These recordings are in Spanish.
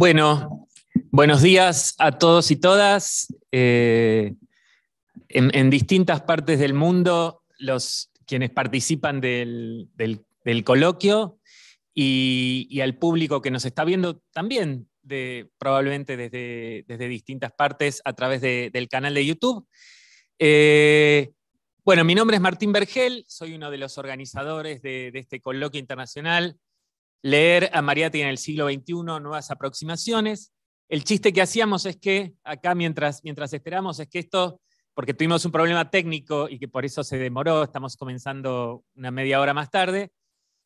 Bueno, buenos días a todos y todas. Eh, en, distintas partes del mundo, los quienes participan del, coloquio y, al público que nos está viendo también, de, probablemente desde, desde, distintas partes a través del canal de YouTube. Eh, bueno, mi nombre es Martín Vergel, soy uno de los organizadores de este coloquio internacional Leer a Mariati en el siglo XXI, nuevas aproximaciones. El chiste que hacíamos es que acá mientras, mientras esperamos es que esto, porque tuvimos un problema técnico y que por eso se demoró, estamos comenzando una media hora más tarde,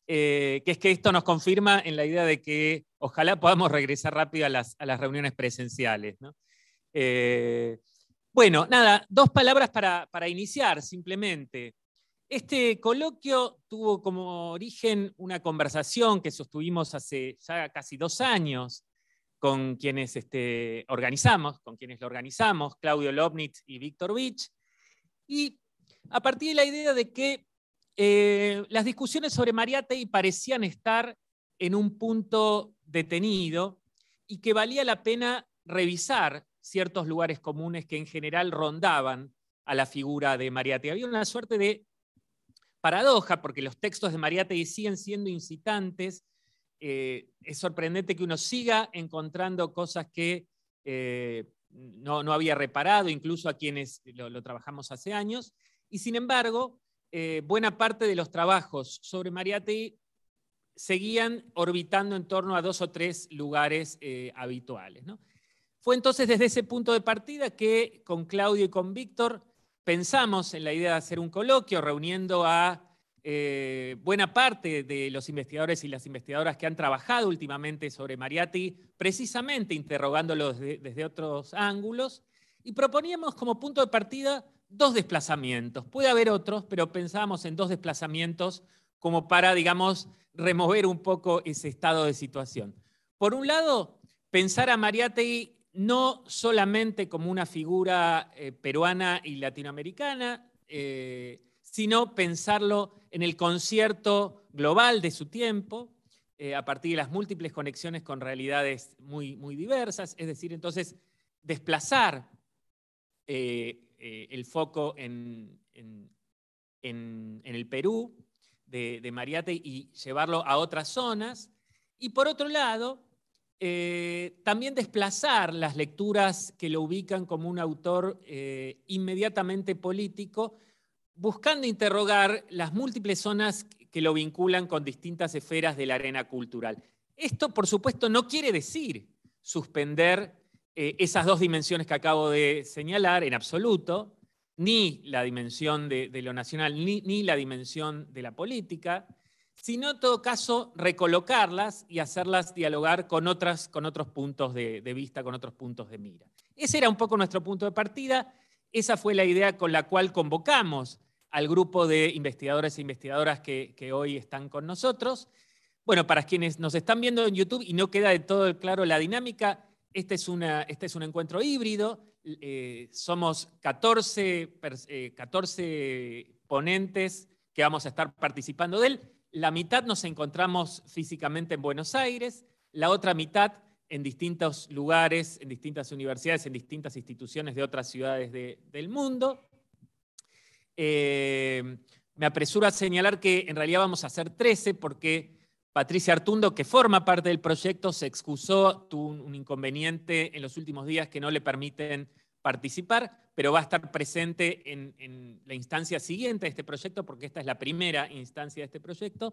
eh, que es que esto nos confirma en la idea de que ojalá podamos regresar rápido a las, a las reuniones presenciales. Eh, bueno, nada, dos palabras para, para iniciar simplemente. Este coloquio tuvo como origen una conversación que sostuvimos hace ya casi dos años con quienes este, organizamos, con quienes lo organizamos, Claudio Lobnitz y Víctor Vich, y a partir de la idea de que eh, las discusiones sobre Mariátegui parecían estar en un punto detenido y que valía la pena revisar ciertos lugares comunes que en general rondaban a la figura de mariate Había una suerte de paradoja, porque los textos de Mariátegui siguen siendo incitantes, eh, es sorprendente que uno siga encontrando cosas que eh, no, había reparado, incluso a quienes lo, trabajamos hace años. Y sin embargo, eh, buena parte de los trabajos sobre Mariátegui seguían orbitando en torno a dos o tres lugares habituales. Fue entonces desde ese punto de partida que con Claudio y con Víctor pensamos en la idea de hacer un coloquio reuniendo a eh, buena parte de los investigadores y las investigadoras que han trabajado últimamente sobre mariati precisamente interrogándolos desde otros ángulos, y proponíamos como punto de partida dos desplazamientos. Puede haber otros, pero pensábamos en dos desplazamientos como para, digamos, remover un poco ese estado de situación. Por un lado, pensar a mariati no solamente como una figura eh, peruana y latinoamericana, eh, sino pensarlo en el concierto global de su tiempo, eh, a partir de las múltiples conexiones con realidades muy, muy diversas, es decir, entonces desplazar el foco en, en, el Perú de, de Mariate y llevarlo a otras zonas, y por otro lado, eh, también desplazar las lecturas que lo ubican como un autor eh, inmediatamente político, buscando interrogar las múltiples zonas que lo vinculan con distintas esferas de la arena cultural. Esto, por supuesto, no quiere decir suspender eh, esas dos dimensiones que acabo de señalar en absoluto, ni la dimensión de, lo nacional, ni, ni la dimensión de la política, sino en todo caso recolocarlas y hacerlas dialogar con, otras, con otros puntos de, vista, con otros puntos de mira. Ese era un poco nuestro punto de partida, esa fue la idea con la cual convocamos al grupo de investigadores e investigadoras que, hoy están con nosotros. Bueno, para quienes nos están viendo en YouTube y no queda de todo claro la dinámica, este es, este un encuentro híbrido, eh, somos 14, 14 eh, ponentes que vamos a estar participando de él la mitad nos encontramos físicamente en Buenos Aires, la otra mitad en distintos lugares, en distintas universidades, en distintas instituciones de otras ciudades del mundo. Eh, me apresuro a señalar que en realidad vamos a hacer 13 porque Patricia Artundo, que forma parte del proyecto, se excusó, tuvo un inconveniente en los últimos días que no le permiten participar, pero va a estar presente en, la instancia siguiente de este proyecto, porque esta es la primera instancia de este proyecto.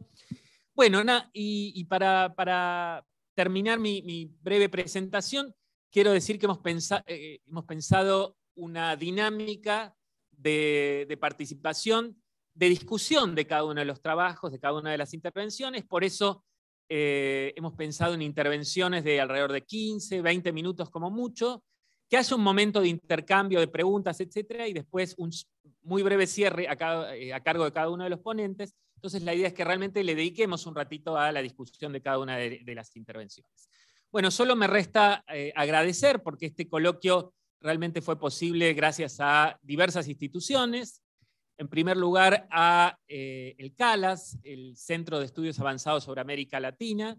Bueno, Ana, y, para, terminar mi, breve presentación, quiero decir que hemos, eh, pensado una dinámica de, participación, de discusión de cada uno de los trabajos, de cada una de las intervenciones. Por eso eh, hemos pensado en intervenciones de alrededor de 15, 20 minutos como mucho, que hace un momento de intercambio de preguntas, etcétera, y después un muy breve cierre eh, a, cargo de cada uno de los ponentes. Entonces, la idea es que realmente le dediquemos un ratito a la discusión de cada una de, las intervenciones. Bueno, solo me resta eh, agradecer porque este coloquio realmente fue posible gracias a diversas instituciones. En primer lugar, a eh, el CALAS, el Centro de Estudios Avanzados sobre América Latina,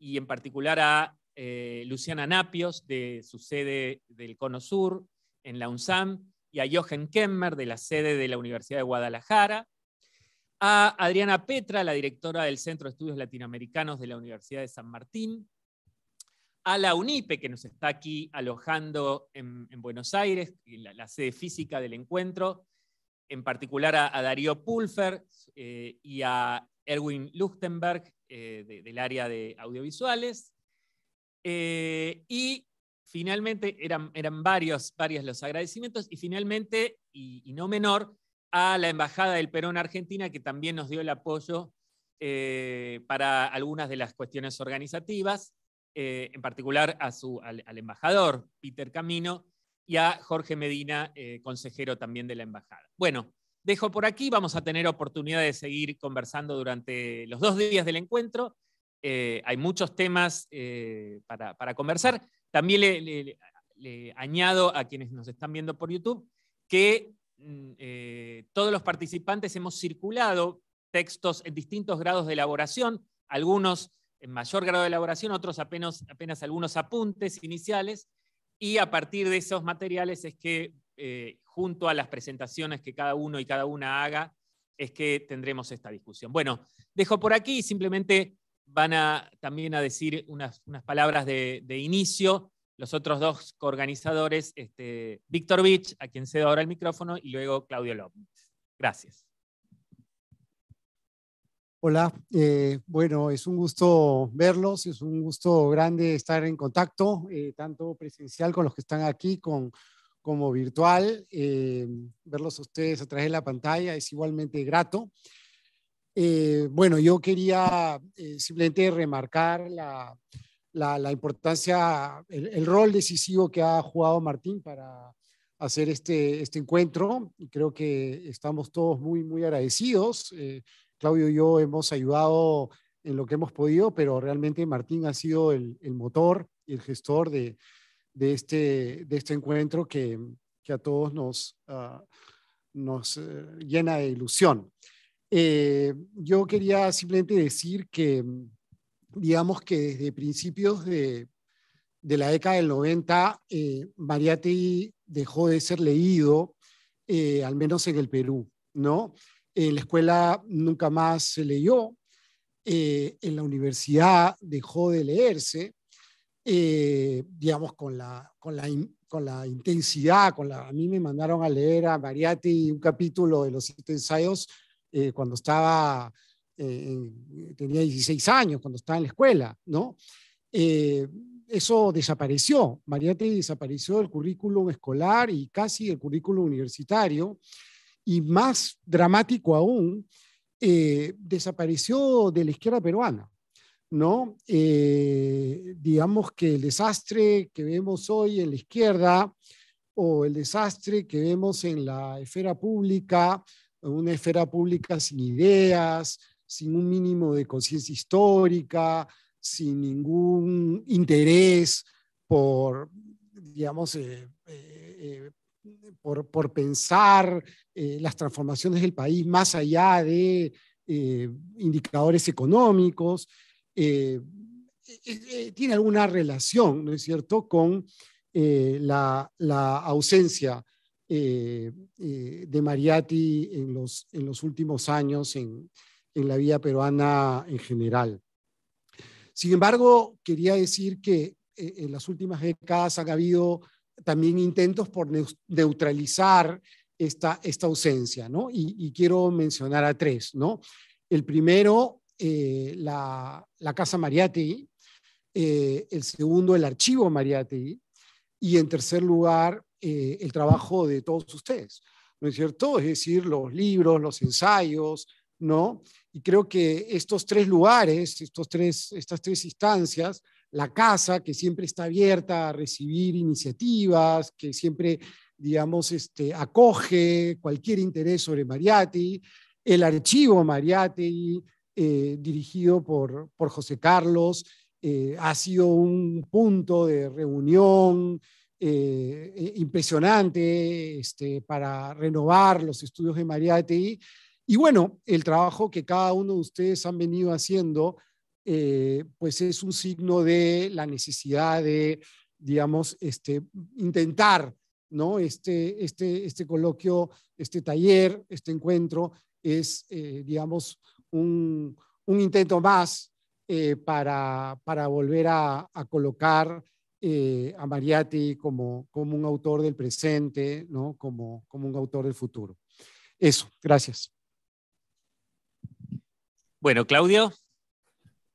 y en particular a eh, Luciana Napios, de su sede del Cono Sur, en la UNSAM, y a Jochen Kemmer, de la sede de la Universidad de Guadalajara, a Adriana Petra, la directora del Centro de Estudios Latinoamericanos de la Universidad de San Martín, a la UNIPE, que nos está aquí alojando en, Buenos Aires, la, sede física del encuentro, en particular a, Darío Pulfer eh, y a Erwin Luchtenberg, eh, del área de audiovisuales, eh, y finalmente eran, varios, varios los agradecimientos y finalmente, y, no menor, a la Embajada del Perón Argentina, que también nos dio el apoyo eh, para algunas de las cuestiones organizativas, eh, en particular a su, al, embajador Peter Camino y a Jorge Medina, consejero también de la Embajada. Bueno, dejo por aquí, vamos a tener oportunidad de seguir conversando durante los dos días del encuentro. Eh, hay muchos temas eh, para, conversar. También le, añado a quienes nos están viendo por YouTube que mm, eh, todos los participantes hemos circulado textos en distintos grados de elaboración, algunos en mayor grado de elaboración, otros apenas, apenas algunos apuntes iniciales, y a partir de esos materiales es que, junto a las presentaciones que cada uno y cada una haga, es que tendremos esta discusión. Bueno, dejo por aquí simplemente van a también a decir unas, unas palabras de, inicio los otros dos coorganizadores, este, Víctor Vich, a quien cedo ahora el micrófono, y luego Claudio López. Gracias. Hola, eh, bueno, es un gusto verlos, es un gusto grande estar en contacto, eh, tanto presencial con los que están aquí, con, como virtual. Eh, verlos a ustedes a través de la pantalla es igualmente grato. Eh, bueno, yo quería eh, simplemente remarcar la, importancia, el, rol decisivo que ha jugado Martín para hacer este, este encuentro. Y creo que estamos todos muy, muy agradecidos. Eh, Claudio y yo hemos ayudado en lo que hemos podido, pero realmente Martín ha sido el, motor y el gestor de, de, este, este encuentro que, a todos nos, ah, nos llena de ilusión. Eh, yo quería simplemente decir que, mm, digamos que desde principios de, la década del 90, eh, dejó de ser leído, eh, al menos en el Perú, ¿no? En la escuela nunca más se leyó, eh, en la universidad dejó de leerse, digamos, con la, intensidad, con la, a mí me mandaron a leer a Mariati un capítulo de los ensayos eh, cuando estaba, eh, tenía 16 años, cuando estaba en la escuela, ¿no? Eh, eso desapareció. Mariate desapareció del currículum escolar y casi del currículum universitario. Y más dramático aún, desapareció de la izquierda peruana. ¿no? digamos que el desastre que vemos hoy en la izquierda o el desastre que vemos en la esfera pública una esfera pública sin ideas, sin un mínimo de conciencia histórica, sin ningún interés por, digamos, eh, eh, eh, por, pensar las transformaciones del país más allá de indicadores económicos, tiene alguna relación, ¿no es cierto?, con la, la, ausencia eh, eh, de Mariatti en los, en los últimos años en, la vida peruana en general. Sin embargo, quería decir que eh, en las últimas décadas han habido también intentos por neutralizar esta, esta ausencia, Y, quiero mencionar a tres, ¿no? El primero, la, la, Casa Mariatti, el segundo, el Archivo Mariatti, y en tercer lugar, eh, el trabajo de todos ustedes, ¿no es cierto? Es decir, los libros, los ensayos, ¿no? Y creo que estos tres lugares, estos tres, estas tres instancias, la casa, que siempre está abierta a recibir iniciativas, que siempre, digamos, este, acoge cualquier interés sobre Mariati, el archivo Mariati, eh, dirigido por, José Carlos, eh, ha sido un punto de reunión, eh, eh, impresionante este, para renovar los estudios de María de ti Y bueno, el trabajo que cada uno de ustedes han venido haciendo, eh, pues es un signo de la necesidad de, digamos, este, intentar ¿no? este, este, este coloquio, este taller, este encuentro, es, digamos, un, intento más para, para, volver a colocar eh, a mariati como, como un autor del presente, ¿no? como, como un autor del futuro. Eso, gracias. Bueno, Claudio.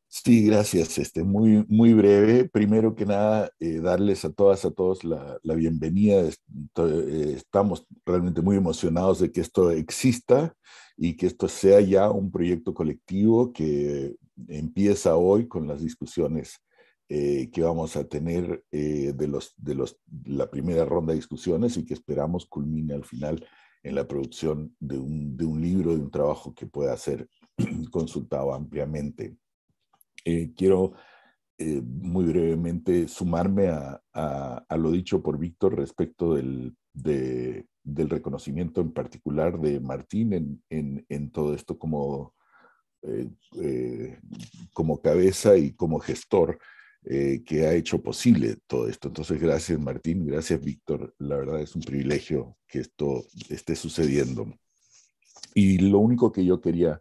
Sí, gracias. Este, muy, muy breve. Primero que nada, eh, darles a todas, a todos la, la, bienvenida. Eh, estamos realmente muy emocionados de que esto exista y que esto sea ya un proyecto colectivo que empieza hoy con las discusiones eh, que vamos a tener eh, de, la primera ronda de discusiones y que esperamos culmine al final en la producción de un, libro, de un trabajo que pueda ser consultado ampliamente. Eh, quiero muy brevemente sumarme a, lo dicho por Víctor respecto del, reconocimiento en particular de Martín en, todo esto como cabeza y como gestor eh, que ha hecho posible todo esto. Entonces, gracias Martín, gracias Víctor. La verdad es un privilegio que esto esté sucediendo. Y lo único que yo quería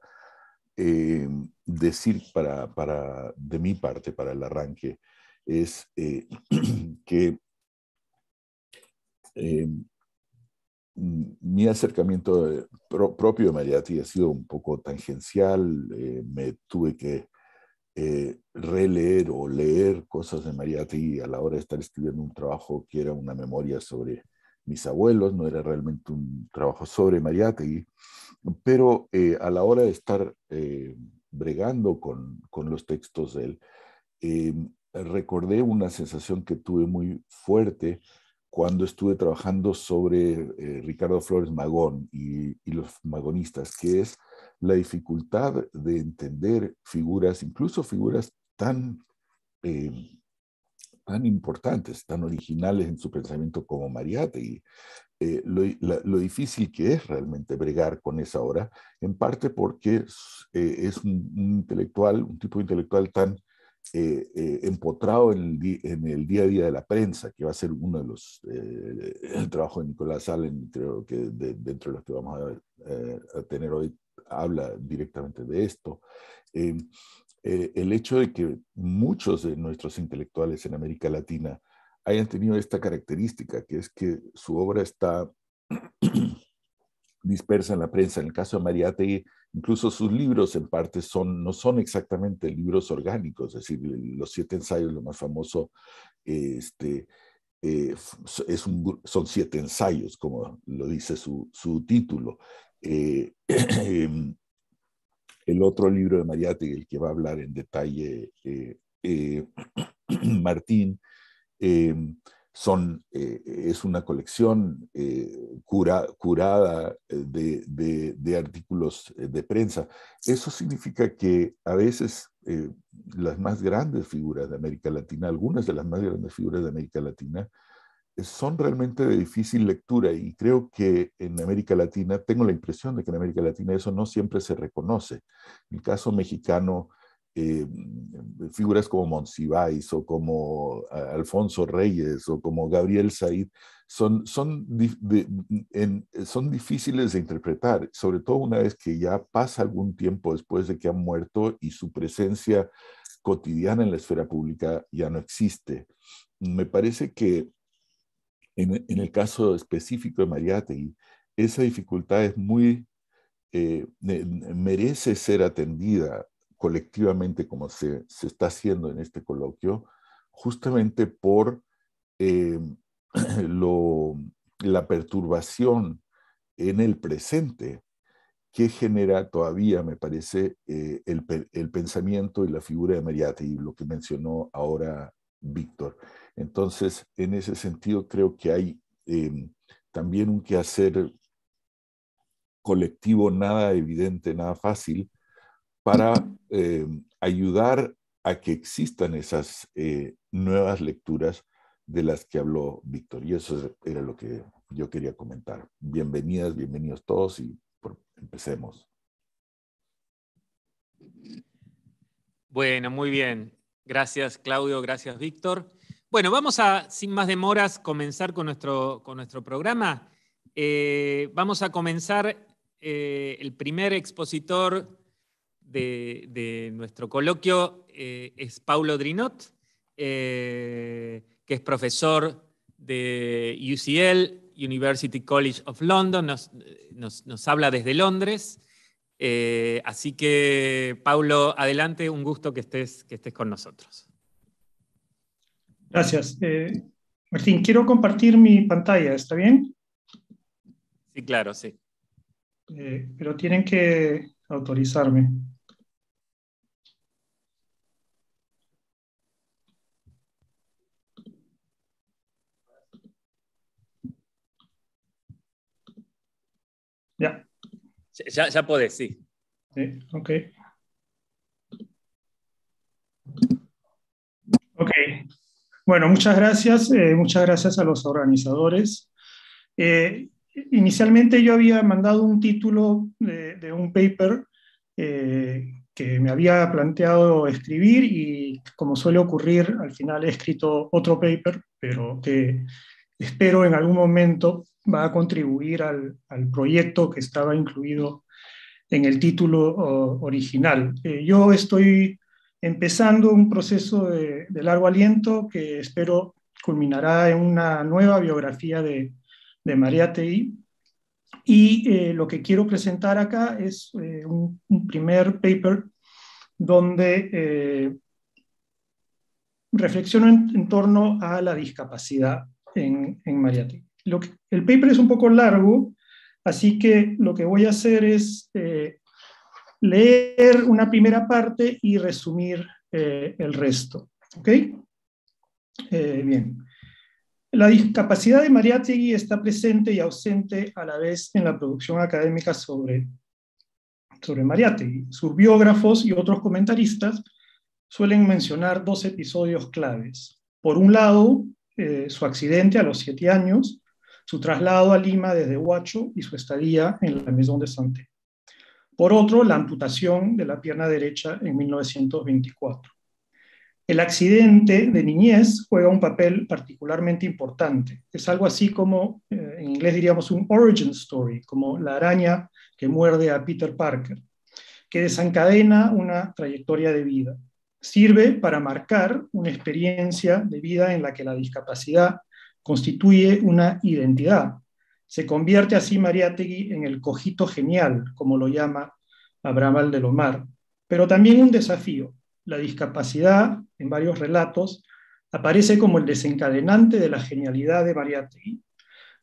eh, decir para, para, de mi parte, para el arranque, es eh, que mi acercamiento propio a Mariati ha sido un poco tangencial, me tuve que eh, releer o leer cosas de Mariátegui a la hora de estar escribiendo un trabajo que era una memoria sobre mis abuelos, no era realmente un trabajo sobre Mariátegui, pero eh, a la hora de estar eh, bregando con, los textos de él, em, recordé una sensación que tuve muy fuerte cuando estuve trabajando sobre Ricardo Flores Magón y, los magonistas, que es la dificultad de entender figuras, incluso figuras tan, eh, tan importantes, tan originales en su pensamiento como Mariate, y eh, lo, difícil que es realmente bregar con esa obra, en parte porque es, eh, un, intelectual, un tipo de intelectual tan empotrado en el, día a día de la prensa, que va a ser uno de los, trabajos de Nicolás Allen, creo que dentro de los que vamos a tener hoy habla directamente de esto. Eh, eh, el hecho de que muchos de nuestros intelectuales en América Latina hayan tenido esta característica, que es que su obra está dispersa en la prensa. En el caso de Mariátegui, incluso sus libros en parte son, no son exactamente libros orgánicos, es decir, los siete ensayos, lo más famoso, este, eh, son siete ensayos, como lo dice su título. Eh, em, el otro libro de Mariate, el que va a hablar en detalle eh, eh, Martín, em, son, es una colección curada de, artículos de prensa. Eso significa que a veces las más grandes figuras de América Latina, algunas de las más grandes figuras de América Latina, son realmente de difícil lectura y creo que en América Latina, tengo la impresión de que en América Latina eso no siempre se reconoce. En el caso mexicano, eh, figuras como Monsiváis o como ah, Alfonso Reyes o como Gabriel Said son, son, son difíciles de interpretar, sobre todo una vez que ya pasa algún tiempo después de que han muerto y su presencia cotidiana en la esfera pública ya no existe. Me parece que en, el caso específico de Mariátegui, esa dificultad es muy, eh, merece ser atendida colectivamente como se, está haciendo en este coloquio, justamente por eh, la perturbación en el presente que genera todavía, me parece, eh, el, el, pensamiento y la figura de Mariátegui, lo que mencionó ahora Víctor. Entonces, en ese sentido, creo que hay em, también un quehacer colectivo nada evidente, nada fácil, para em, ayudar a que existan esas eh, nuevas lecturas de las que habló Víctor. Y eso era lo que yo quería comentar. Bienvenidas, bienvenidos todos y empecemos. Bueno, muy bien. Gracias, Claudio. Gracias, Víctor. Bueno, vamos a, sin más demoras, comenzar con nuestro, programa. Eh, vamos a comenzar eh, el primer expositor de, nuestro coloquio eh, es Paulo Drinot, que es profesor de UCL, University College of London, nos habla desde Londres. Eh, así que, Paulo, adelante, un gusto que estés, que estés con nosotros. Gracias. Eh, Martín, quiero compartir mi pantalla, ¿está bien? Sí, claro, sí. Eh, pero tienen que autorizarme. Ya, ya podés, sí. Sí, ok. Ok. Bueno, muchas gracias. Eh, muchas gracias a los organizadores. Eh, inicialmente yo había mandado un título de, un paper eh, que me había planteado escribir y como suele ocurrir, al final he escrito otro paper, pero que espero en algún momento va a contribuir al, proyecto que estaba incluido en el título original. Eh, yo estoy empezando un proceso de, largo aliento que espero culminará en una nueva biografía de, María Tei Y eh, lo que quiero presentar acá es eh, un, primer paper donde reflexiono en, torno a la discapacidad en, María Lo que el paper es un poco largo, así que lo que voy a hacer es eh, leer una primera parte y resumir eh, el resto. ¿Ok? Eh, bien. La discapacidad de Mariátegui está presente y ausente a la vez en la producción académica sobre, sobre Mariátegui. Sus biógrafos y otros comentaristas suelen mencionar dos episodios claves. Por un lado, su accidente a los siete años, su traslado a Lima desde Huacho y su estadía en la Maison de Santé. Por otro, la amputación de la pierna derecha en 1924. El accidente de niñez juega un papel particularmente importante. Es algo así como, eh, en inglés diríamos, un origin story, como la araña que muerde a Peter Parker, que desencadena una trayectoria de vida. Sirve para marcar una experiencia de vida en la que la discapacidad constituye una identidad. Se convierte así Mariátegui en el cojito genial, como lo llama Abraham Aldelomar, pero también un desafío. La discapacidad, en varios relatos, aparece como el desencadenante de la genialidad de Mariátegui.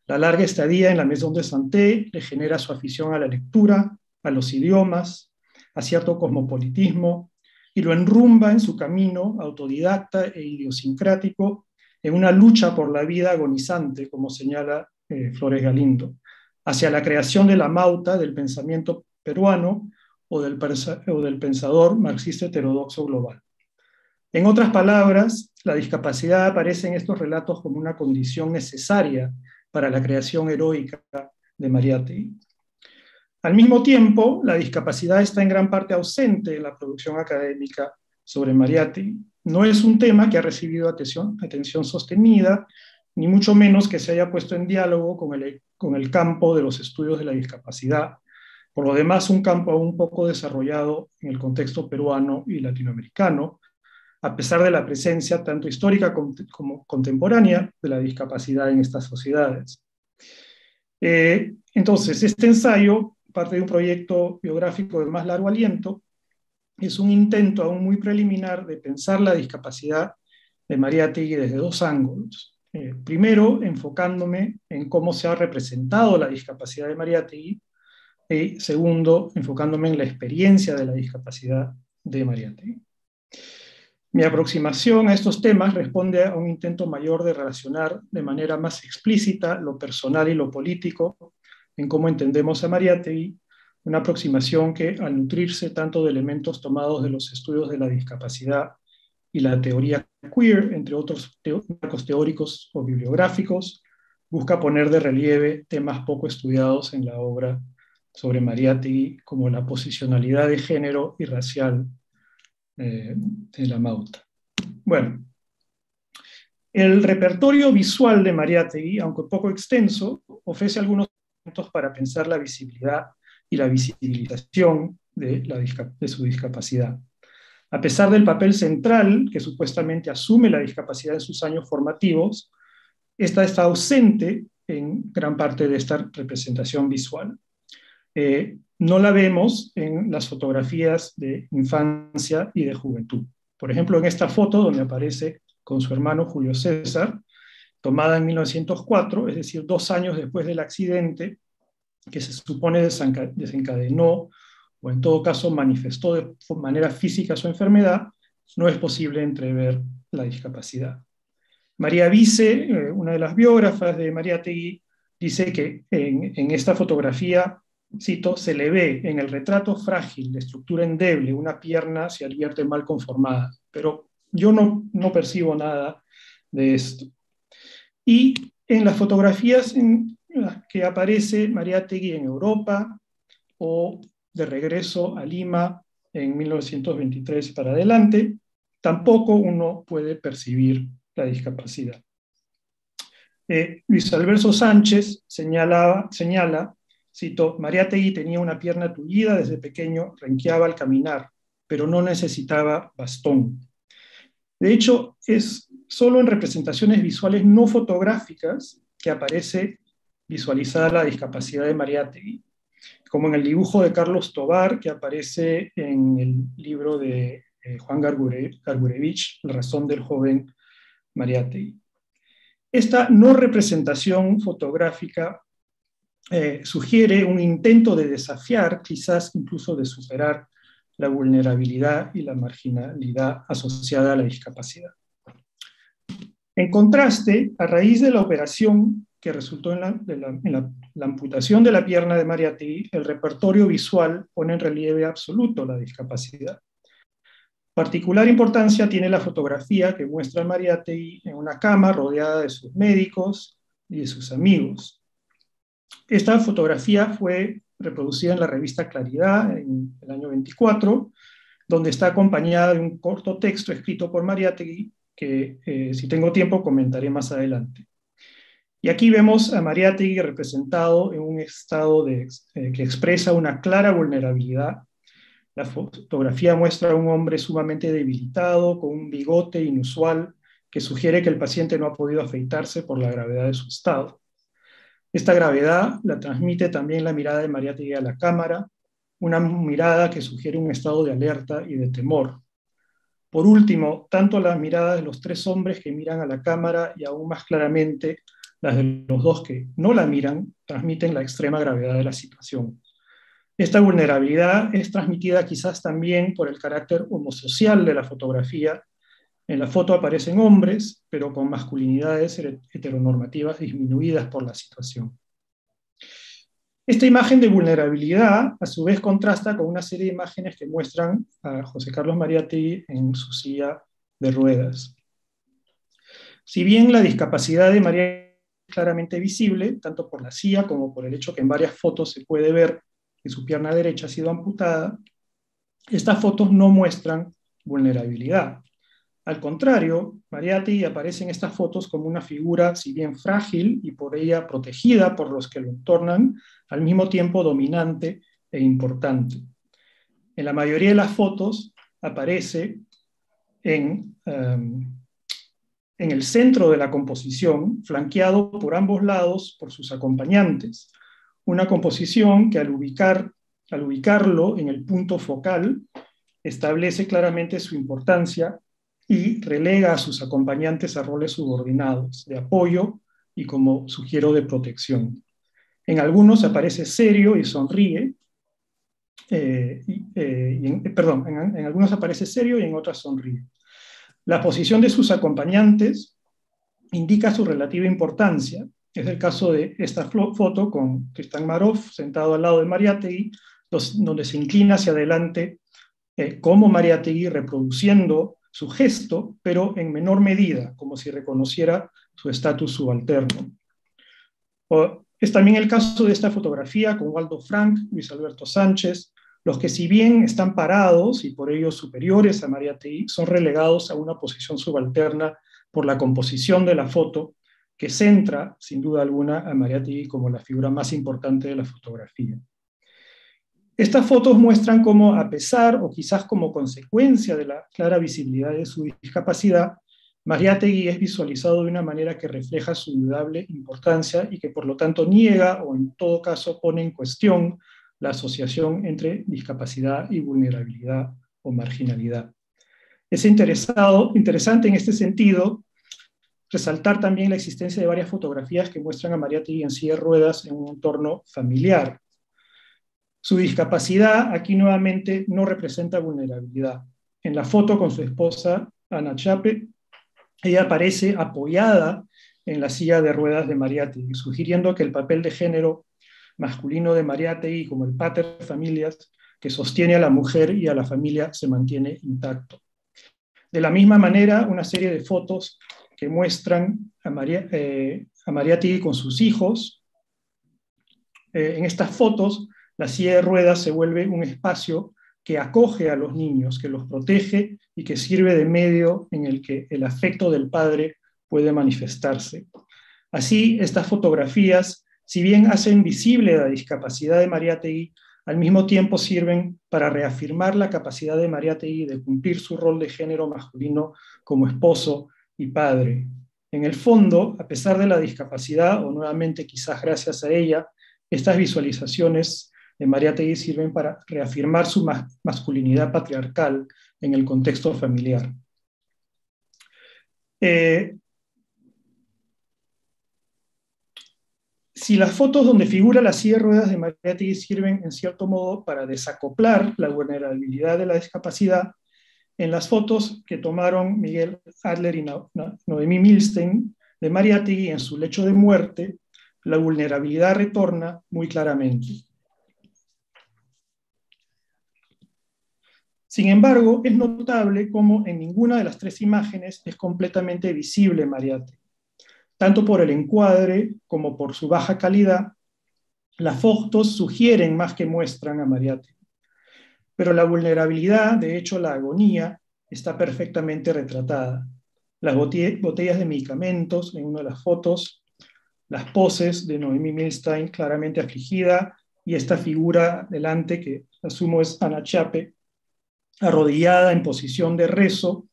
La larga estadía en la Maison de Santé le genera su afición a la lectura, a los idiomas, a cierto cosmopolitismo, y lo enrumba en su camino autodidacta e idiosincrático en una lucha por la vida agonizante, como señala eh, Flores Galindo, hacia la creación de la mauta del pensamiento peruano o del, o del pensador marxista heterodoxo global. En otras palabras, la discapacidad aparece en estos relatos como una condición necesaria para la creación heroica de Mariátegui. Al mismo tiempo, la discapacidad está en gran parte ausente en la producción académica sobre Mariátegui. No es un tema que ha recibido atención, sostenida, ni mucho menos que se haya puesto en diálogo con el, campo de los estudios de la discapacidad, por lo demás un campo aún poco desarrollado en el contexto peruano y latinoamericano, a pesar de la presencia tanto histórica como contemporánea de la discapacidad en estas sociedades. Eh, entonces, este ensayo parte de un proyecto biográfico de más largo aliento es un intento aún muy preliminar de pensar la discapacidad de Mariategui desde dos ángulos. Eh, primero, enfocándome en cómo se ha representado la discapacidad de Mariategui, Y segundo, enfocándome en la experiencia de la discapacidad de Mariategui. Mi aproximación a estos temas responde a un intento mayor de relacionar de manera más explícita lo personal y lo político en cómo entendemos a Mariategui, una aproximación que, al nutrirse tanto de elementos tomados de los estudios de la discapacidad y la teoría queer, entre otros marcos teóricos o bibliográficos, busca poner de relieve temas poco estudiados en la obra sobre Mariátegui, como la posicionalidad de género y racial eh, de la Mauta. Bueno, el repertorio visual de Mariátegui, aunque poco extenso, ofrece algunos elementos para pensar la visibilidad y la visibilización de, su discapacidad. A pesar del papel central que supuestamente asume la discapacidad en sus años formativos, esta está ausente en gran parte de esta representación visual. Eh, no la vemos en las fotografías de infancia y de juventud. Por ejemplo, en esta foto donde aparece con su hermano Julio César, tomada en 1904, es decir, dos años después del accidente, que se supone desencadenó o en todo caso manifestó de manera física su enfermedad, no es posible entrever la discapacidad. María Vice, eh, una de las biógrafas de María Tegui, dice que en, esta fotografía, cito, se le ve en el retrato frágil, de estructura endeble, una pierna se advierte mal conformada, pero yo no, no percibo nada de esto. Y en las fotografías en, que aparece María Tegui en Europa o de regreso a Lima en 1923 para adelante, tampoco uno puede percibir la discapacidad. Eh, Luis Alberto Sánchez señala, cito, María Tegui tenía una pierna tullida desde pequeño, renqueaba al caminar, pero no necesitaba bastón. De hecho, es solo en representaciones visuales no fotográficas que aparece visualizada la discapacidad de Mariátegui, como en el dibujo de Carlos Tobar, que aparece en el libro de eh, Juan Gargure, Gargurevich, La razón del joven Mariátegui. Esta no representación fotográfica eh, sugiere un intento de desafiar, quizás incluso de superar, la vulnerabilidad y la marginalidad asociada a la discapacidad. En contraste, a raíz de la operación que resultó en, la, amputación de la pierna de Mariátegui, el repertorio visual pone en relieve absoluto la discapacidad. Particular importancia tiene la fotografía que muestra a Mariátegui en una cama rodeada de sus médicos y de sus amigos. Esta fotografía fue reproducida en la revista Claridad en el año 24, donde está acompañada de un corto texto escrito por Mariátegui, que, eh, si tengo tiempo, comentaré más adelante. Y aquí vemos a Mariátegui representado en un estado eh, que expresa una clara vulnerabilidad. La fotografía muestra a un hombre sumamente debilitado, con un bigote inusual, que sugiere que el paciente no ha podido afeitarse por la gravedad de su estado. Esta gravedad la transmite también la mirada de Mariátegui a la cámara, una mirada que sugiere un estado de alerta y de temor. Por último, tanto las miradas de los tres hombres que miran a la cámara y aún más claramente las de los dos que no la miran, transmiten la extrema gravedad de la situación. Esta vulnerabilidad es transmitida quizás también por el carácter homosocial de la fotografía. En la foto aparecen hombres, pero con masculinidades heteronormativas disminuidas por la situación. Esta imagen de vulnerabilidad, a su vez, contrasta con una serie de imágenes que muestran a José Carlos Mariatti en su silla de ruedas. Si bien la discapacidad de María claramente visible, tanto por la CIA como por el hecho que en varias fotos se puede ver que su pierna derecha ha sido amputada, estas fotos no muestran vulnerabilidad. Al contrario, Mariati aparece en estas fotos como una figura, si bien frágil y por ella protegida por los que lo entornan, al mismo tiempo dominante e importante. En la mayoría de las fotos aparece en em, en el centro de la composición, flanqueado por ambos lados por sus acompañantes. Una composición que al, ubicarlo en el punto focal establece claramente su importancia y relega a sus acompañantes a roles subordinados, de apoyo y como sugiero de protección. En algunos aparece serio y sonríe, eh, eh, en, eh, perdón, en algunos aparece serio y en otras sonríe. La posición de sus acompañantes indica su relativa importancia. Es el caso de esta foto con Cristán Marov sentado al lado de Mariategui, donde se inclina hacia adelante eh, como Mariategui reproduciendo su gesto, pero en menor medida, como si reconociera su estatus subalterno. es también el caso de esta fotografía con Waldo Frank, Luis Alberto Sánchez, los que si bien están parados y por ello superiores a Mariátegui, son relegados a una posición subalterna por la composición de la foto, que centra, sin duda alguna, a Mariategui como la figura más importante de la fotografía. Estas fotos muestran cómo, a pesar o quizás como consecuencia de la clara visibilidad de su discapacidad, Mariátegui es visualizado de una manera que refleja su indudable importancia y que por lo tanto niega o en todo caso pone en cuestión la asociación entre discapacidad y vulnerabilidad o marginalidad. Es interesado, interesante en este sentido resaltar también la existencia de varias fotografías que muestran a Mariati en silla de ruedas en un entorno familiar. Su discapacidad aquí nuevamente no representa vulnerabilidad. En la foto con su esposa Ana Chape, ella aparece apoyada en la silla de ruedas de Mariati, sugiriendo que el papel de género masculino de Mariátegui como el pater familias, que sostiene a la mujer y a la familia, se mantiene intacto. De la misma manera, una serie de fotos que muestran a, Mariátegui eh, con sus hijos. Eh, en estas fotos, la silla de ruedas se vuelve un espacio que acoge a los niños, que los protege y que sirve de medio en el que el afecto del padre puede manifestarse. Así, estas fotografías si bien hacen visible la discapacidad de María Tegui, al mismo tiempo sirven para reafirmar la capacidad de María Tegui de cumplir su rol de género masculino como esposo y padre. En el fondo, a pesar de la discapacidad, o nuevamente quizás gracias a ella, estas visualizaciones de María Tegui sirven para reafirmar su masculinidad patriarcal en el contexto familiar. Eh, si las fotos donde figura la silla de ruedas de Mariategui sirven en cierto modo para desacoplar la vulnerabilidad de la discapacidad, en las fotos que tomaron Miguel Adler y Noemí Milstein de Mariategui en su lecho de muerte, la vulnerabilidad retorna muy claramente. Sin embargo, es notable cómo en ninguna de las tres imágenes es completamente visible Mariategui. Tanto por el encuadre como por su baja calidad, las fotos sugieren más que muestran a Mariate. Pero la vulnerabilidad, de hecho la agonía, está perfectamente retratada. Las botellas de medicamentos en una de las fotos, las poses de Noemi Milstein claramente afligida y esta figura delante que asumo es Ana Chape, arrodillada en posición de rezo,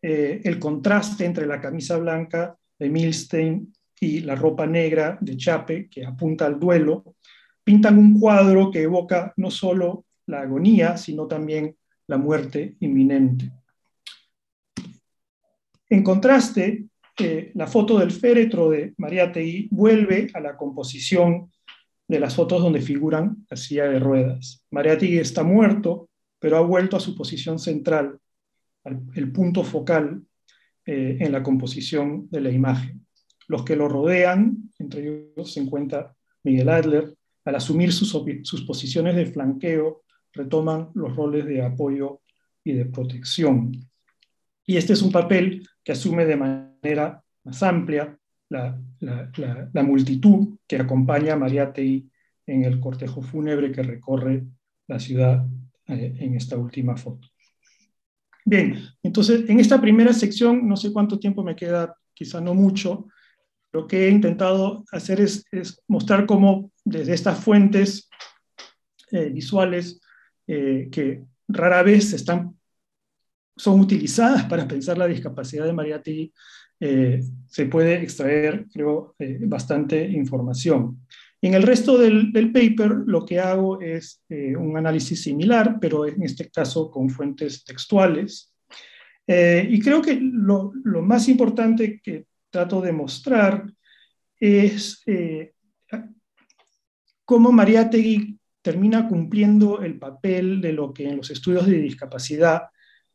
eh, el contraste entre la camisa blanca de Milstein y La ropa negra de Chape, que apunta al duelo, pintan un cuadro que evoca no solo la agonía, sino también la muerte inminente. En contraste, eh, la foto del féretro de María vuelve a la composición de las fotos donde figuran la silla de ruedas. Mariátegui está muerto, pero ha vuelto a su posición central, al, el punto focal eh, en la composición de la imagen. Los que lo rodean, entre ellos se encuentra Miguel Adler, al asumir sus, posiciones de flanqueo, retoman los roles de apoyo y de protección. Y este es un papel que asume de manera más amplia la, multitud que acompaña a Tei en el cortejo fúnebre que recorre la ciudad eh, en esta última foto. Bien, entonces en esta primera sección, no sé cuánto tiempo me queda, quizá no mucho, lo que he intentado hacer es, mostrar cómo desde estas fuentes eh, visuales eh, que rara vez están, son utilizadas para pensar la discapacidad de María eh, se puede extraer, creo, eh, bastante información. En el resto del, paper lo que hago es eh, un análisis similar, pero en este caso con fuentes textuales. Eh, y creo que lo, más importante que trato de mostrar es eh, cómo Tegui termina cumpliendo el papel de lo que en los estudios de discapacidad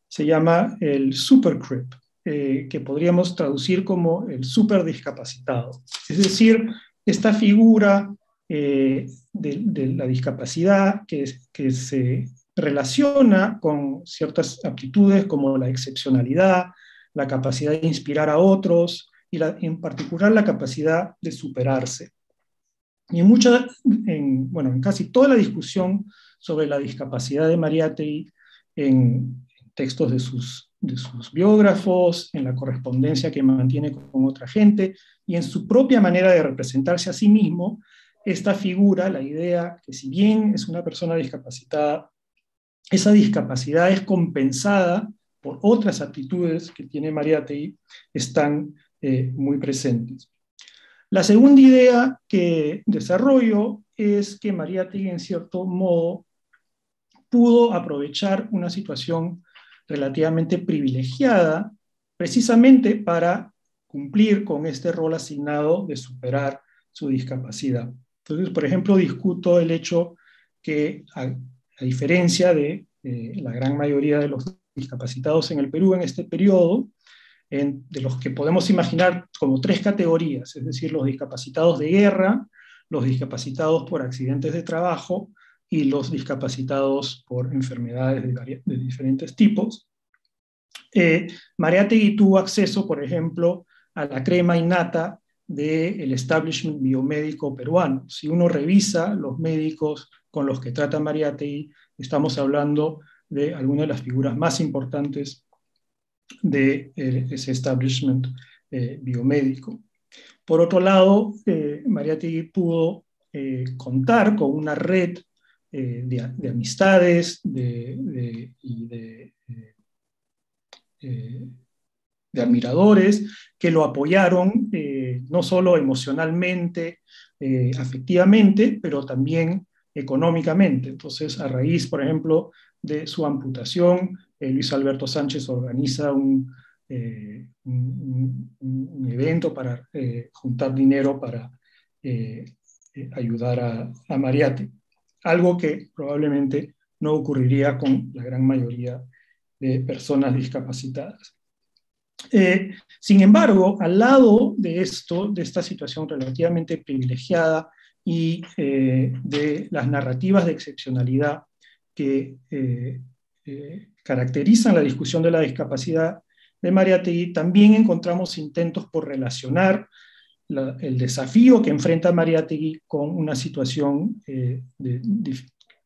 se llama el supercrip, eh, que podríamos traducir como el superdiscapacitado. Es decir, esta figura eh, de, la discapacidad que, se relaciona con ciertas aptitudes como la excepcionalidad, la capacidad de inspirar a otros y en particular la capacidad de superarse. Y en, mucha, bueno, en casi toda la discusión sobre la discapacidad de Mariátegui, en textos de sus biógrafos, en la correspondencia que mantiene con otra gente y en su propia manera de representarse a sí mismo, esta figura, la idea que si bien es una persona discapacitada, esa discapacidad es compensada por otras aptitudes que tiene Tei están eh, muy presentes. La segunda idea que desarrollo es que Tei en cierto modo, pudo aprovechar una situación relativamente privilegiada precisamente para cumplir con este rol asignado de superar su discapacidad. Entonces, por ejemplo, discuto el hecho que, a, diferencia de la gran mayoría de los discapacitados en el Perú en este periodo, de los que podemos imaginar como tres categorías, es decir, los discapacitados de guerra, los discapacitados por accidentes de trabajo y los discapacitados por enfermedades de, diferentes tipos. Eh, Mariategui tuvo acceso, por ejemplo, a la crema innata del establishment biomédico peruano. Si uno revisa los médicos con los que trata Mariátegui, estamos hablando de algunas de las figuras más importantes de eh, ese establishment eh, biomédico. Por otro lado, eh, Mariategui pudo eh, contar con una red de, amistades de, de, y de de admiradores que lo apoyaron eh, no solo emocionalmente, eh, afectivamente, pero también económicamente. Entonces, a raíz, por ejemplo, de su amputación, eh, Luis Alberto Sánchez organiza un, evento para juntar dinero para ayudar a, a Mariate, algo que probablemente no ocurriría con la gran mayoría de personas discapacitadas. Eh, sin embargo, al lado de esto, de esta situación relativamente privilegiada y eh, de las narrativas de excepcionalidad que eh, caracterizan la discusión de la discapacidad de Mariategui, también encontramos intentos por relacionar el desafío que enfrenta Mariategui con una situación de,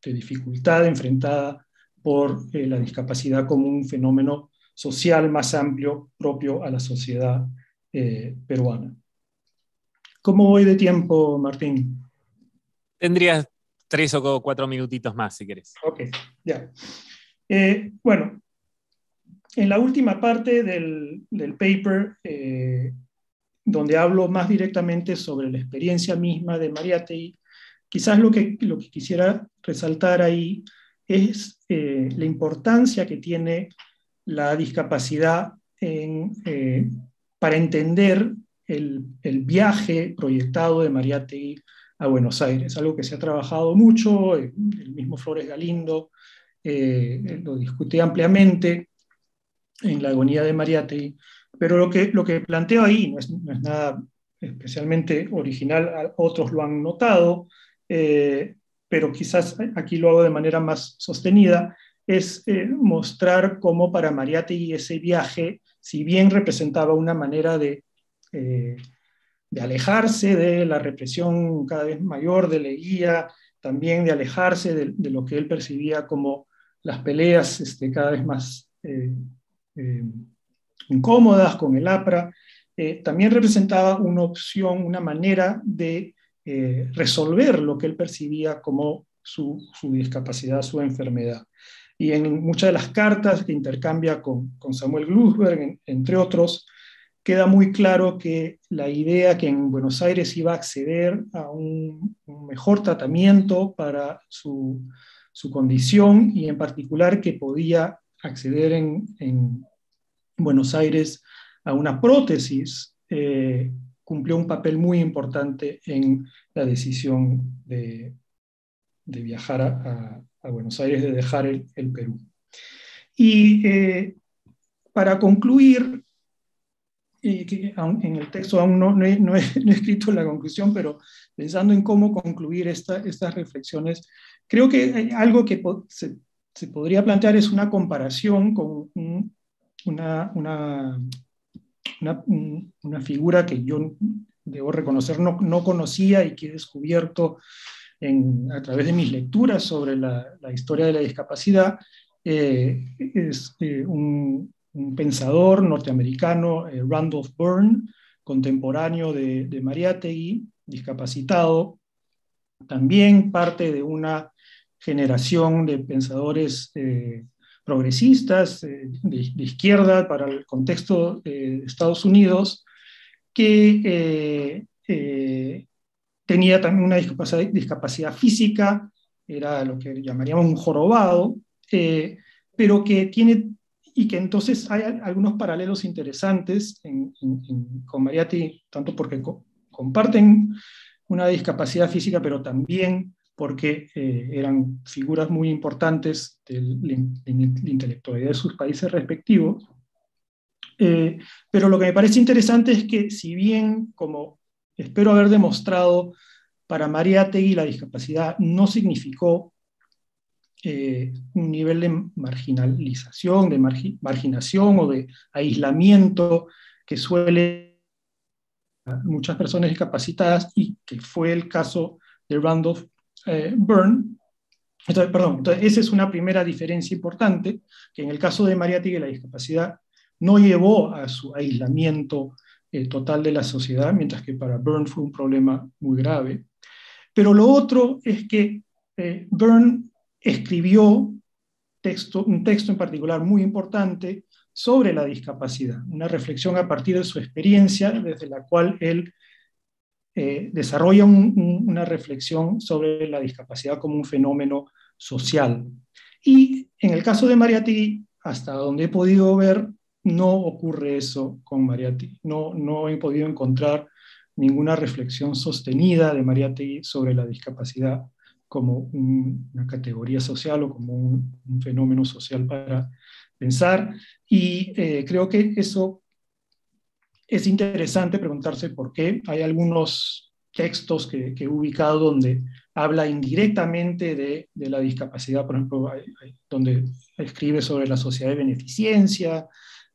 dificultad enfrentada por la discapacidad como un fenómeno social más amplio propio a la sociedad eh, peruana. ¿Cómo voy de tiempo, Martín? Tendrías tres o cuatro minutitos más, si querés. Ok, ya. Eh, bueno, en la última parte del, paper, eh, donde hablo más directamente sobre la experiencia misma de Mariatei, quizás lo que, lo que quisiera resaltar ahí es la importancia que tiene la discapacidad eh, para entender el, viaje proyectado de Mariátegui a Buenos Aires, algo que se ha trabajado mucho, el, mismo Flores Galindo eh, lo discute ampliamente en la agonía de Mariátegui, pero lo que, lo que planteo ahí no es, nada especialmente original, otros lo han notado, eh, pero quizás aquí lo hago de manera más sostenida, es eh, mostrar cómo para y ese viaje, si bien representaba una manera eh, de, alejarse de la represión cada vez mayor de Leguía, también de alejarse de, lo que él percibía como las peleas este, cada vez más eh, incómodas con el APRA, también representaba una opción, una manera de resolver lo que él percibía como su discapacidad, su enfermedad y en muchas de las cartas que intercambia con, Samuel Glusberg, entre otros, queda muy claro que la idea que en Buenos Aires iba a acceder a un, mejor tratamiento para su, condición y en particular que podía acceder en, Buenos Aires a una prótesis, eh, cumplió un papel muy importante en la decisión de, de viajar a, a Buenos Aires de dejar el, Perú. Y eh, para concluir, en el texto aún no, no, he, escrito la conclusión, pero pensando en cómo concluir esta, estas reflexiones, creo que algo que se, podría plantear es una comparación con una, una, una, figura que yo debo reconocer no, conocía y que he descubierto a través de mis lecturas sobre la, historia de la discapacidad, eh, es eh, un, pensador norteamericano, eh, Randolph Byrne, contemporáneo de, de Mariátegui, discapacitado, también parte de una generación de pensadores progresistas de, izquierda para el contexto de Estados Unidos, que tenía también una discapacidad, física, era lo que llamaríamos un jorobado, eh, pero que tiene, y que entonces hay algunos paralelos interesantes con Mariatti, tanto porque comparten una discapacidad física, pero también porque eh, eran figuras muy importantes de la intelectualidad de sus países respectivos. Eh, pero lo que me parece interesante es que si bien como Espero haber demostrado para María Tegui la discapacidad no significó eh, un nivel de marginalización, de marginación o de aislamiento que suele muchas personas discapacitadas y que fue el caso de Randolph eh, Byrne. Entonces, perdón, esa es una primera diferencia importante, que en el caso de María Tegui la discapacidad no llevó a su aislamiento total de la sociedad, mientras que para Byrne fue un problema muy grave. Pero lo otro es que eh, Byrne escribió un texto en particular muy importante sobre la discapacidad, una reflexión a partir de su experiencia, desde la cual él eh, desarrolla una reflexión sobre la discapacidad como un fenómeno social. Y en el caso de Mariati, hasta donde he podido ver, no ocurre eso con Mariati. No, no he podido encontrar ninguna reflexión sostenida de Mariati sobre la discapacidad como una categoría social o como un, fenómeno social para pensar. Y eh, creo que eso es interesante preguntarse por qué. Hay algunos textos que, he ubicado donde habla indirectamente de, la discapacidad, por ejemplo, donde escribe sobre la sociedad de beneficencia,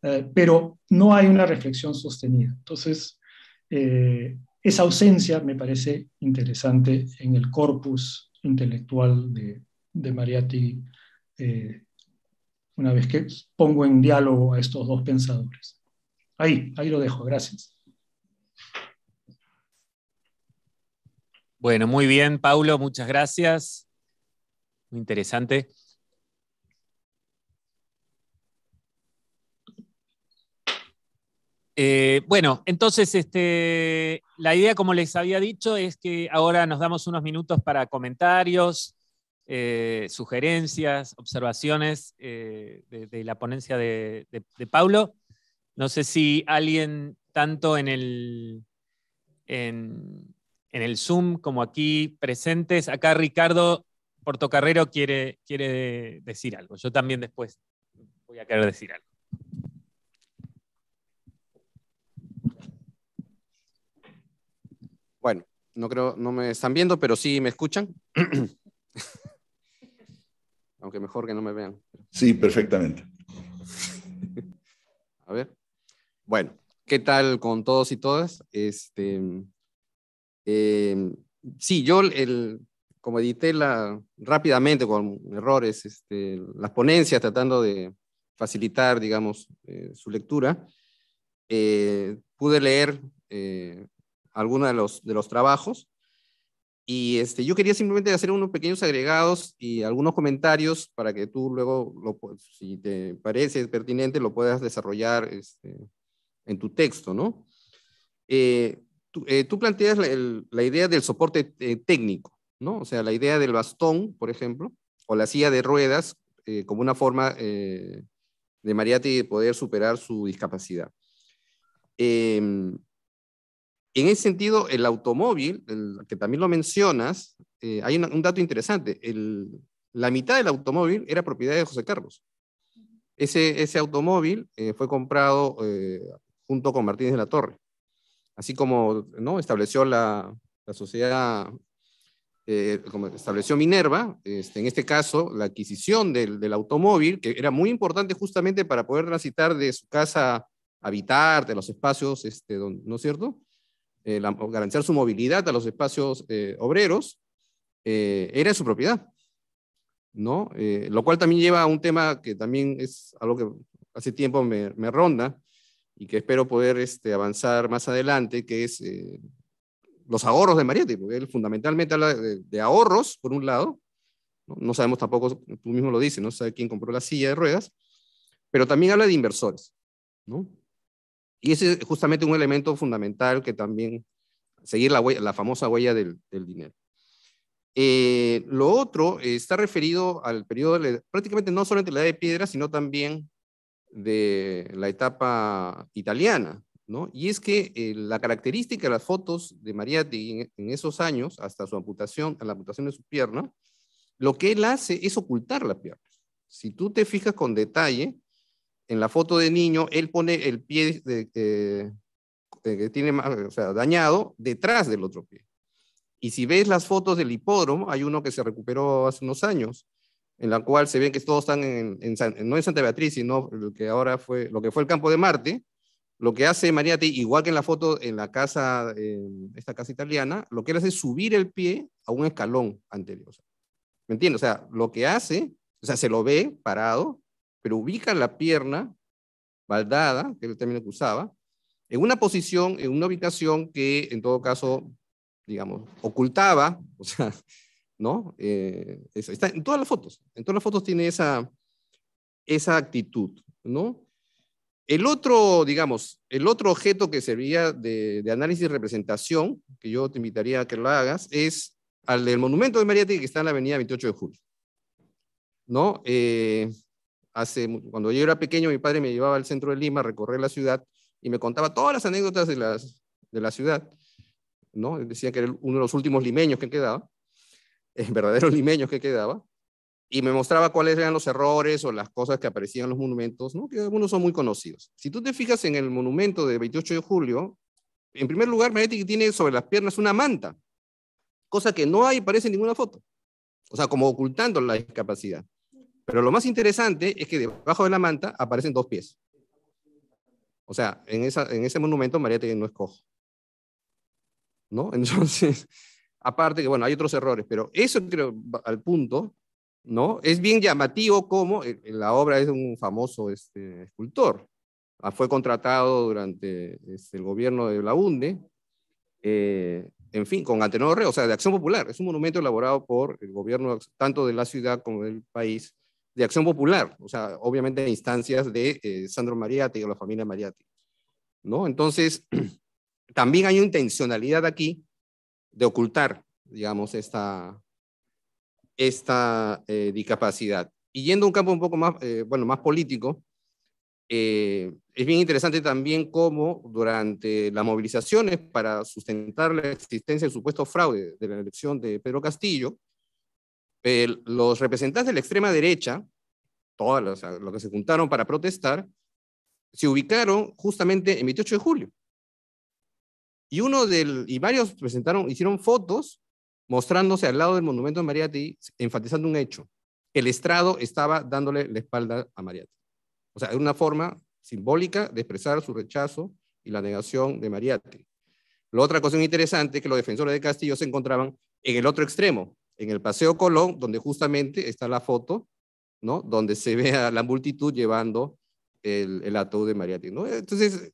eh, pero no hay una reflexión sostenida. Entonces, eh, esa ausencia me parece interesante en el corpus intelectual de, mariati eh, una vez que pongo en diálogo a estos dos pensadores. Ahí, ahí lo dejo, gracias. Bueno, muy bien, Paulo, muchas gracias. Muy interesante. Eh, bueno, entonces este, la idea, como les había dicho, es que ahora nos damos unos minutos para comentarios, eh, sugerencias, observaciones eh, de, la ponencia de, Pablo. No sé si alguien, tanto en el, en el Zoom como aquí presentes, acá Ricardo Portocarrero quiere, quiere decir algo. Yo también después voy a querer decir algo. no creo, no me están viendo, pero sí me escuchan. Aunque mejor que no me vean. Sí, perfectamente. A ver. Bueno, ¿qué tal con todos y todas? Este, em, sí, yo el, como edité la, rápidamente con errores este, las ponencias tratando de facilitar, digamos, eh, su lectura, eh, pude leer eh, algunos de los, de los trabajos. Y este, yo quería simplemente hacer unos pequeños agregados y algunos comentarios para que tú luego, lo, si te parece pertinente, lo puedas desarrollar este, en tu texto, ¿no? Eh, eh, tú, planteas la, idea del soporte eh, técnico, ¿no? O sea, la idea del bastón, por ejemplo, o la silla de ruedas como una forma de Mariati de poder superar su discapacidad. Em, en ese sentido, el automóvil, que también lo mencionas, eh, hay un dato interesante. la mitad del automóvil era propiedad de José Carlos. Ese, ese automóvil eh, fue comprado eh, junto con Martínez de la Torre. Así como ¿no? estableció la, sociedad, como estableció Minerva, este, en este caso, la adquisición del, automóvil, que era muy importante justamente para poder transitar de su casa habitar, de los espacios, este, ¿no es cierto? eh, garantizar su movilidad a los espacios eh, obreros, eh, era su propiedad. ¿no? Eh, lo cual también lleva a un tema que también es algo que hace tiempo me, ronda y que espero poder este, avanzar más adelante, que es los ahorros de Marietti, porque él fundamentalmente habla de, ahorros, por un lado, ¿no? sabemos tampoco, tú mismo lo dices, no sabe quién compró la silla de ruedas, pero también habla de inversores, ¿no? Y ese es justamente un elemento fundamental que también, seguir la, famosa huella del, dinero. Eh, lo otro eh, está referido al periodo, prácticamente no solamente de la edad de piedra, sino también de la etapa italiana, ¿no? Y es que eh, la característica de las fotos de Mariatti en, esos años, hasta su amputación, la amputación de su pierna, lo que él hace es ocultar la pierna. Si tú te fijas con detalle, en la foto de niño, él pone el pie eh, eh, que tiene dañado detrás del otro pie. Y si ves las fotos del hipódromo, hay uno que se recuperó hace unos años, en la cual se ve que todos están en, no en Santa Beatriz, sino lo que ahora fue, lo que fue el campo de Marte. Lo que hace Mariati, igual que en la foto en la casa, esta casa italiana, lo que él hace es subir el pie a un escalón anterior. ¿Me entiendes? O sea, lo que hace, o sea, se lo ve parado, pero ubica la pierna baldada, que es el término que usaba, en una posición, en una ubicación que en todo caso, digamos, ocultaba, o sea, ¿no? Eh, está en todas las fotos, en todas las fotos tiene esa, esa actitud, ¿no? El otro, digamos, el otro objeto que servía de, de análisis y representación, que yo te invitaría a que lo hagas, es al del monumento de Mariati que está en la avenida 28 de julio. ¿No? Eh, cuando yo era pequeño, mi padre me llevaba al centro de Lima, recorrer la ciudad y me contaba todas las anécdotas de, las, de la ciudad. ¿no? Decía que era uno de los últimos limeños que quedaba, verdaderos limeños que quedaba, y me mostraba cuáles eran los errores o las cosas que aparecían en los monumentos, ¿no? que algunos son muy conocidos. Si tú te fijas en el monumento de 28 de julio, en primer lugar, que tiene sobre las piernas una manta, cosa que no hay, parece, en ninguna foto, o sea, como ocultando la discapacidad. Pero lo más interesante es que debajo de la manta aparecen dos pies. O sea, en, esa, en ese monumento María no es cojo. ¿No? Entonces, aparte que, bueno, hay otros errores, pero eso creo al punto, ¿no? Es bien llamativo como eh, eh, la obra es de un famoso este, escultor. Ah, fue contratado durante este, el gobierno de la UNDE, eh, en fin, con Antenor o sea, de Acción Popular. Es un monumento elaborado por el gobierno tanto de la ciudad como del país de acción popular, o sea, obviamente en instancias de eh, Sandro Mariati o la familia Mariati. ¿no? Entonces, también hay una intencionalidad aquí de ocultar, digamos, esta, esta eh, discapacidad. Y yendo a un campo un poco más, eh, bueno, más político, es bien interesante también cómo durante las movilizaciones para sustentar la existencia del supuesto fraude de la elección de Pedro Castillo, los representantes de la extrema derecha, todos los que se juntaron para protestar, se ubicaron justamente en 28 de julio. Y uno del, y varios presentaron, hicieron fotos mostrándose al lado del monumento de Mariati, enfatizando un hecho. El estrado estaba dándole la espalda a Mariati. O sea, es una forma simbólica de expresar su rechazo y la negación de Mariati. La otra cosa interesante es que los defensores de Castillo se encontraban en el otro extremo, en el Paseo Colón, donde justamente está la foto, ¿no? Donde se ve a la multitud llevando el, el ataúd de Mariátegui. Entonces,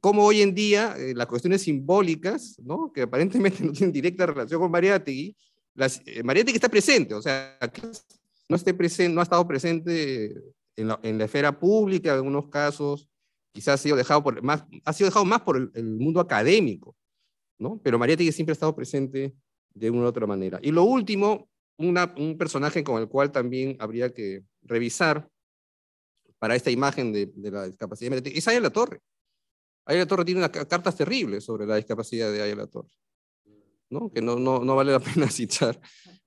como hoy en día eh, las cuestiones simbólicas, ¿no? Que aparentemente no tienen directa relación con Mariátegui, las, eh, está presente, o sea, no, esté presente, no ha estado presente en la, esfera pública en algunos casos, quizás ha sido dejado, por, más, ha sido dejado más por el, mundo académico, ¿no? Pero Mariátegui siempre ha estado presente de una u otra manera. Y lo último, un personaje con el cual también habría que revisar para esta imagen de, la discapacidad es Ayala La Torre. Ayala La Torre tiene unas cartas terribles sobre la discapacidad de Aya La Torre, ¿no? que no, no, vale la pena citar.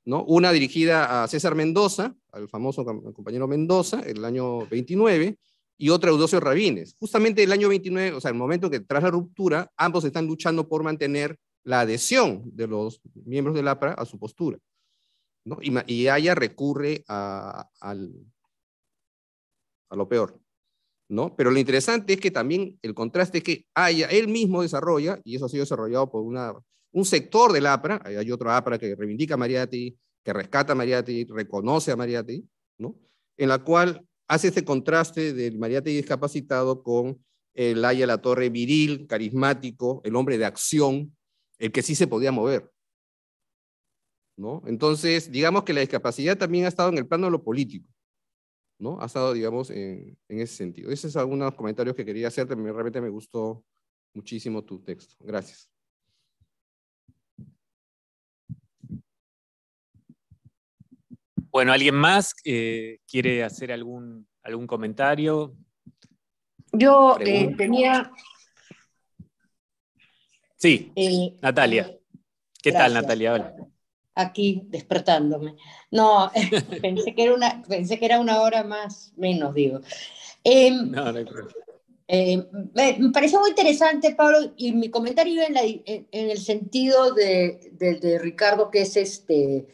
¿no? Una dirigida a César Mendoza, al famoso compañero Mendoza, el año 29, y otra a Eudosio Rabines. Justamente el año 29, o sea, el momento que tras la ruptura, ambos están luchando por mantener la adhesión de los miembros del APRA a su postura. ¿no? Y, y recurre a, al, a lo peor. ¿no? Pero lo interesante es que también el contraste es que Haya, él mismo desarrolla, y eso ha sido desarrollado por una, un sector del APRA, hay otro APRA que reivindica a Mariati, que rescata a Mariati, reconoce a mariati ¿no? en la cual hace este contraste del mariati discapacitado con el AYA La Torre viril, carismático, el hombre de acción, el que sí se podía mover. ¿no? Entonces, digamos que la discapacidad también ha estado en el plano de lo político. ¿no? Ha estado, digamos, en, ese sentido. Esos son algunos comentarios que quería hacerte. Realmente me gustó muchísimo tu texto. Gracias. Bueno, ¿alguien más eh, quiere hacer algún, algún comentario? Yo eh, tenía Sí, Natalia. Eh, ¿Qué tal, Natalia? Hola. Aquí despertándome. No, pensé, que era una, pensé que era una hora más, menos, digo. Em, no, no hay eh, me pareció muy interesante, Pablo, y mi comentario iba en, el sentido de, de, Ricardo, que es este,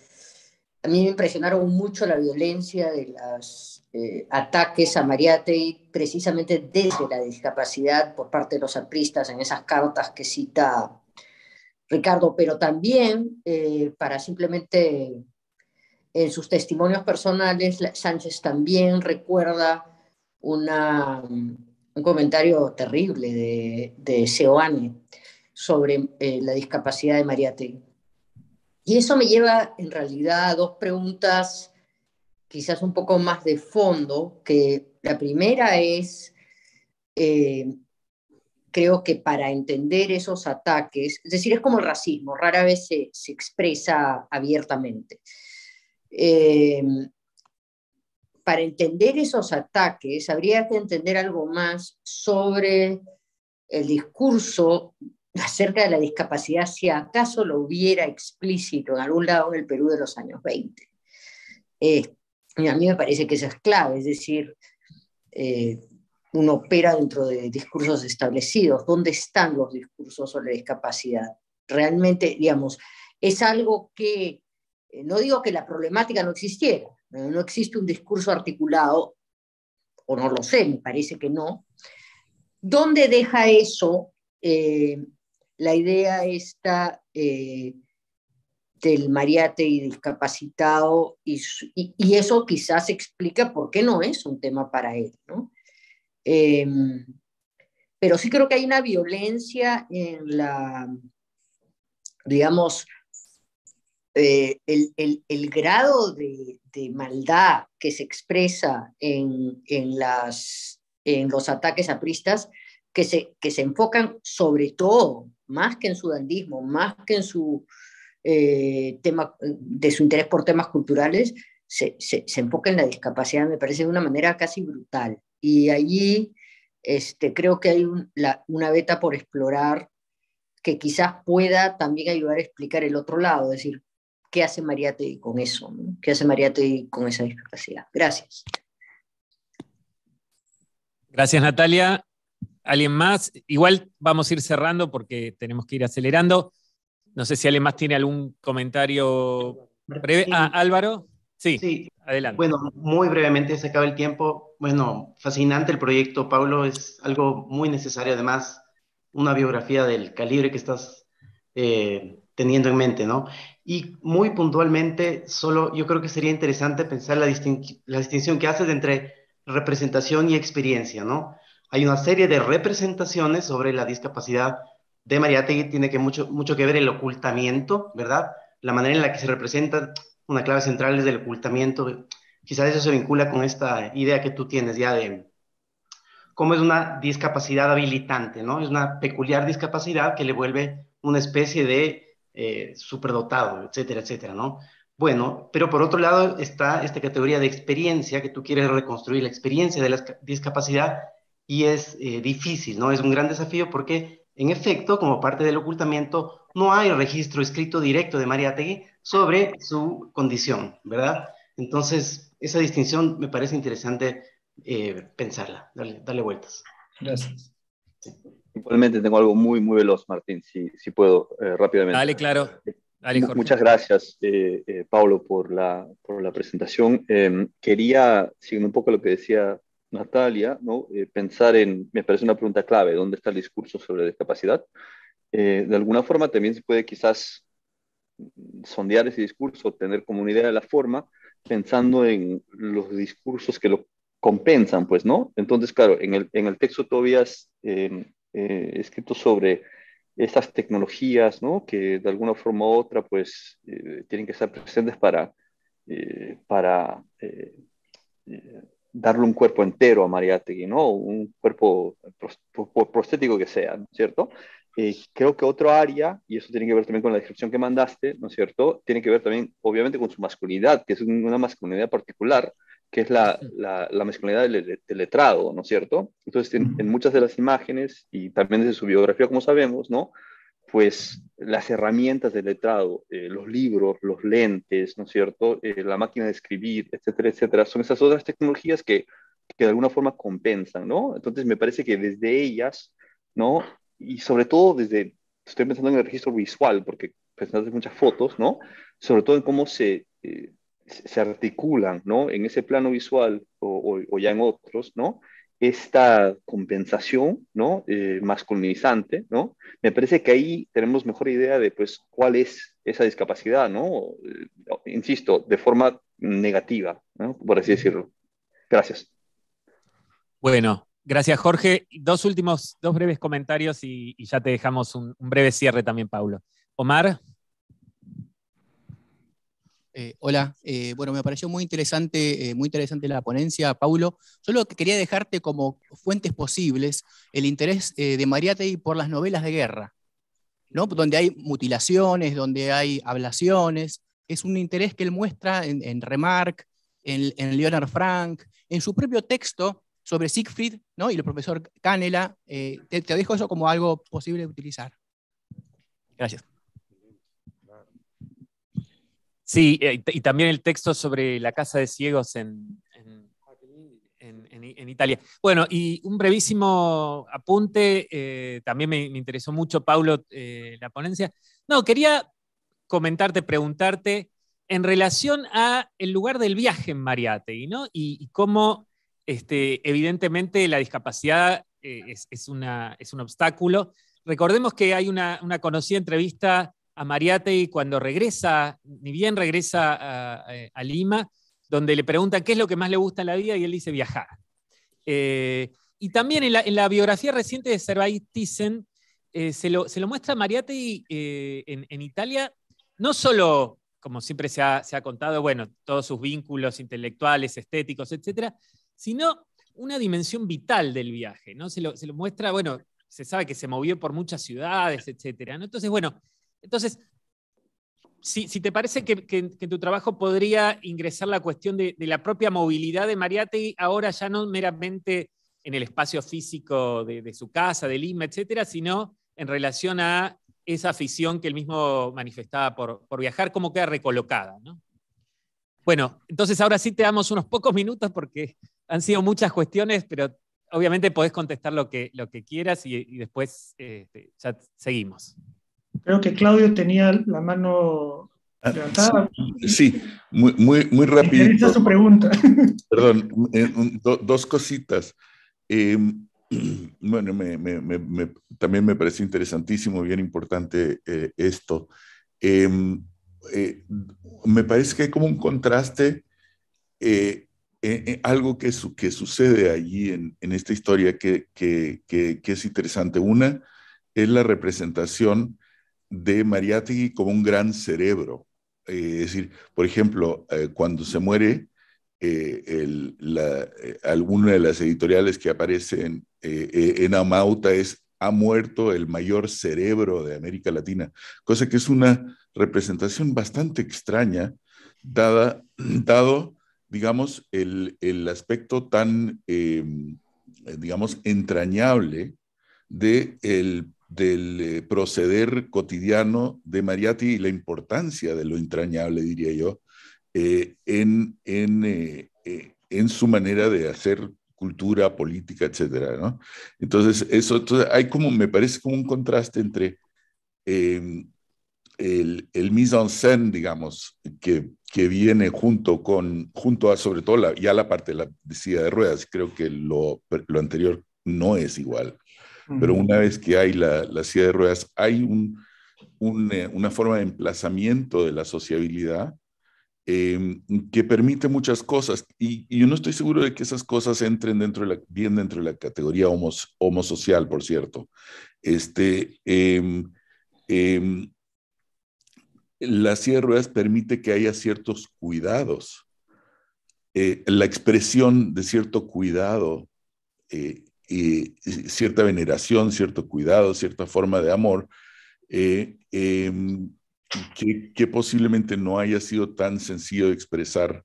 a mí me impresionaron mucho la violencia de las eh, ataques a y precisamente desde la discapacidad por parte de los apristas en esas cartas que cita Ricardo, pero también eh, para simplemente en sus testimonios personales, Sánchez también recuerda una, un comentario terrible de, de Seoane sobre eh, la discapacidad de Mariate. Y eso me lleva en realidad a dos preguntas quizás un poco más de fondo, que la primera es, eh, creo que para entender esos ataques, es decir, es como el racismo, rara vez se, expresa abiertamente. Em, para entender esos ataques, habría que entender algo más sobre el discurso acerca de la discapacidad, si acaso lo hubiera explícito en algún lado en el Perú de los años 20. Y a mí me parece que esa es clave, es decir, eh, uno opera dentro de discursos establecidos. ¿Dónde están los discursos sobre discapacidad? Realmente, digamos, es algo que, eh, no digo que la problemática no existiera, no existe un discurso articulado, o no lo sé, me parece que no. ¿Dónde deja eso eh, la idea esta del mariate y discapacitado, y, y, eso quizás explica por qué no es un tema para él, ¿no? Em, pero sí creo que hay una violencia en la, digamos, eh, el, grado de, maldad que se expresa en, las, en los ataques apristas, que se, que se enfocan sobre todo, más que en su dandismo, más que en su eh, tema, de su interés por temas culturales, se, enfoca en la discapacidad, me parece de una manera casi brutal. Y allí este, creo que hay una beta por explorar que quizás pueda también ayudar a explicar el otro lado, es decir, ¿qué hace Mariate con eso? ¿Qué hace Mariate con esa discapacidad? Gracias. Gracias, Natalia. ¿Alguien más? Igual vamos a ir cerrando porque tenemos que ir acelerando. No sé si alguien más tiene algún comentario breve. Ah, Álvaro, sí, sí, adelante. Bueno, muy brevemente se acaba el tiempo. Bueno, fascinante el proyecto, Pablo, es algo muy necesario. Además, una biografía del calibre que estás eh, teniendo en mente, ¿no? Y muy puntualmente, solo yo creo que sería interesante pensar la, la distinción que haces entre representación y experiencia, ¿no? Hay una serie de representaciones sobre la discapacidad de María tiene que mucho, mucho que ver el ocultamiento, ¿verdad? La manera en la que se representa una clave central es el ocultamiento. Quizás eso se vincula con esta idea que tú tienes ya de cómo es una discapacidad habilitante, ¿no? Es una peculiar discapacidad que le vuelve una especie de eh, superdotado, etcétera, etcétera, ¿no? Bueno, pero por otro lado está esta categoría de experiencia que tú quieres reconstruir, la experiencia de la discapacidad, y es eh, difícil, ¿no? Es un gran desafío porque en efecto, como parte del ocultamiento, no hay registro escrito directo de María Tegui sobre su condición, ¿verdad? Entonces, esa distinción me parece interesante eh, pensarla, darle, vueltas. Gracias. Igualmente tengo algo muy, muy veloz, Martín, si, puedo, eh, rápidamente. Dale, claro. Muchas gracias, eh, Pablo, por la, por la presentación. Em, quería, siguiendo un poco lo que decía Natalia, ¿no? Eh, pensar en, me parece una pregunta clave, ¿dónde está el discurso sobre discapacidad? Eh, de alguna forma también se puede quizás sondear ese discurso, tener como una idea de la forma, pensando en los discursos que lo compensan, pues, ¿no? Entonces, claro, en el, texto todavía es eh, escrito sobre estas tecnologías, ¿no? Que de alguna forma u otra, pues, tienen que estar presentes para, para darle un cuerpo entero a Mariátegui, ¿no? Un cuerpo prostético que sea, ¿no es cierto? Eh, creo que otro área, y eso tiene que ver también con la descripción que mandaste, ¿no es cierto? Tiene que ver también, obviamente, con su masculinidad, que es una masculinidad particular, que es la, masculinidad del, letrado, ¿no es cierto? Entonces, en, en, muchas de las imágenes, y también desde su biografía, como sabemos, ¿no? pues las herramientas de letrado, eh, los libros, los lentes, ¿no es cierto? Eh, la máquina de escribir, etcétera, etcétera, son esas otras tecnologías que, de alguna forma compensan, ¿no? Entonces me parece que desde ellas, ¿no? Y sobre todo desde, estoy pensando en el registro visual, porque presentaste muchas fotos, ¿no? Sobre todo en cómo se, eh, articulan, ¿no? En ese plano visual o ya en otros, ¿no? esta compensación, ¿no? Eh, masculinizante, ¿no? Me parece que ahí tenemos mejor idea de, pues, cuál es esa discapacidad, ¿no? Eh, insisto, de forma negativa, Por así decirlo. Gracias. Bueno, gracias Jorge. Dos últimos, dos breves comentarios y, ya te dejamos un, un breve cierre también, Pablo Omar. Eh, hola, eh, bueno, me pareció muy interesante, eh, muy interesante la ponencia, Paulo. Solo quería dejarte como fuentes posibles el interés de Mariátegui por las novelas de guerra, ¿no? donde hay mutilaciones, donde hay ablaciones. Es un interés que él muestra en, en Remarque, en, Leonard Frank, en su propio texto sobre Siegfried ¿no? y el profesor Canela. Te, te dejo eso como algo posible de utilizar. Gracias. Sí, eh, y también el texto sobre la Casa de Ciegos en, Italia. Bueno, y un brevísimo apunte, eh, también me, interesó mucho, Paulo, eh, la ponencia. No, quería comentarte, preguntarte en relación a el lugar del viaje en Mariategui, ¿no? Y, cómo, este, evidentemente, la discapacidad es, una, es, un obstáculo. Recordemos que hay una, una conocida entrevista a y cuando regresa, ni bien regresa a, Lima, donde le preguntan qué es lo que más le gusta en la vida y él dice viajar. Eh, y también en la, biografía reciente de Servais Thyssen eh, se, lo, muestra a eh, en, Italia, no solo, como siempre se ha, contado, bueno, todos sus vínculos intelectuales, estéticos, etcétera, sino una dimensión vital del viaje, ¿no? Se lo, muestra, bueno, se sabe que se movió por muchas ciudades, etcétera, Entonces, bueno, entonces, si, te parece que, en tu trabajo podría ingresar la cuestión de, la propia movilidad de Mariategui, ahora ya no meramente en el espacio físico de, su casa, de Lima, etcétera, sino en relación a esa afición que él mismo manifestaba por, viajar, cómo queda recolocada. Bueno, entonces ahora sí te damos unos pocos minutos porque han sido muchas cuestiones, pero obviamente podés contestar lo que, quieras y, después este, ya seguimos. Creo que Claudio tenía la mano ah, levantada. Sí, muy, muy, muy rápido. su pregunta. Perdón, eh, dos cositas. Em, bueno, también me parece interesantísimo, bien importante eh, esto. Em, eh, me parece que hay como un contraste, algo que, sucede allí en, esta historia que es interesante. Una es la representación de Mariátegui como un gran cerebro. Eh, es decir, por ejemplo, eh, cuando se muere, eh, alguna de las editoriales que aparecen en Amauta es ha muerto el mayor cerebro de América Latina, cosa que es una representación bastante extraña, dada, dado, digamos, el, el aspecto tan, em, digamos, entrañable de el del eh, proceder cotidiano de Mariatti y la importancia de lo entrañable, diría yo, eh, eh, en, su manera de hacer cultura, política, etcétera, Entonces, eso, hay como, me parece como un contraste entre el, el mise en scène, digamos, que, viene junto con, junto a sobre todo ya la parte de la silla de ruedas, creo que lo anterior no es igual pero una vez que hay la, la silla de ruedas, hay eh, una forma de emplazamiento de la sociabilidad em, que permite muchas cosas. Y, yo no estoy seguro de que esas cosas entren dentro de la, bien dentro de la categoría homo, por cierto. Este, em, em, la silla de ruedas permite que haya ciertos cuidados. Eh, la expresión de cierto cuidado eh, cierta veneración, cierto cuidado, cierta forma de amor, eh, em, que, posiblemente no haya sido tan sencillo de expresar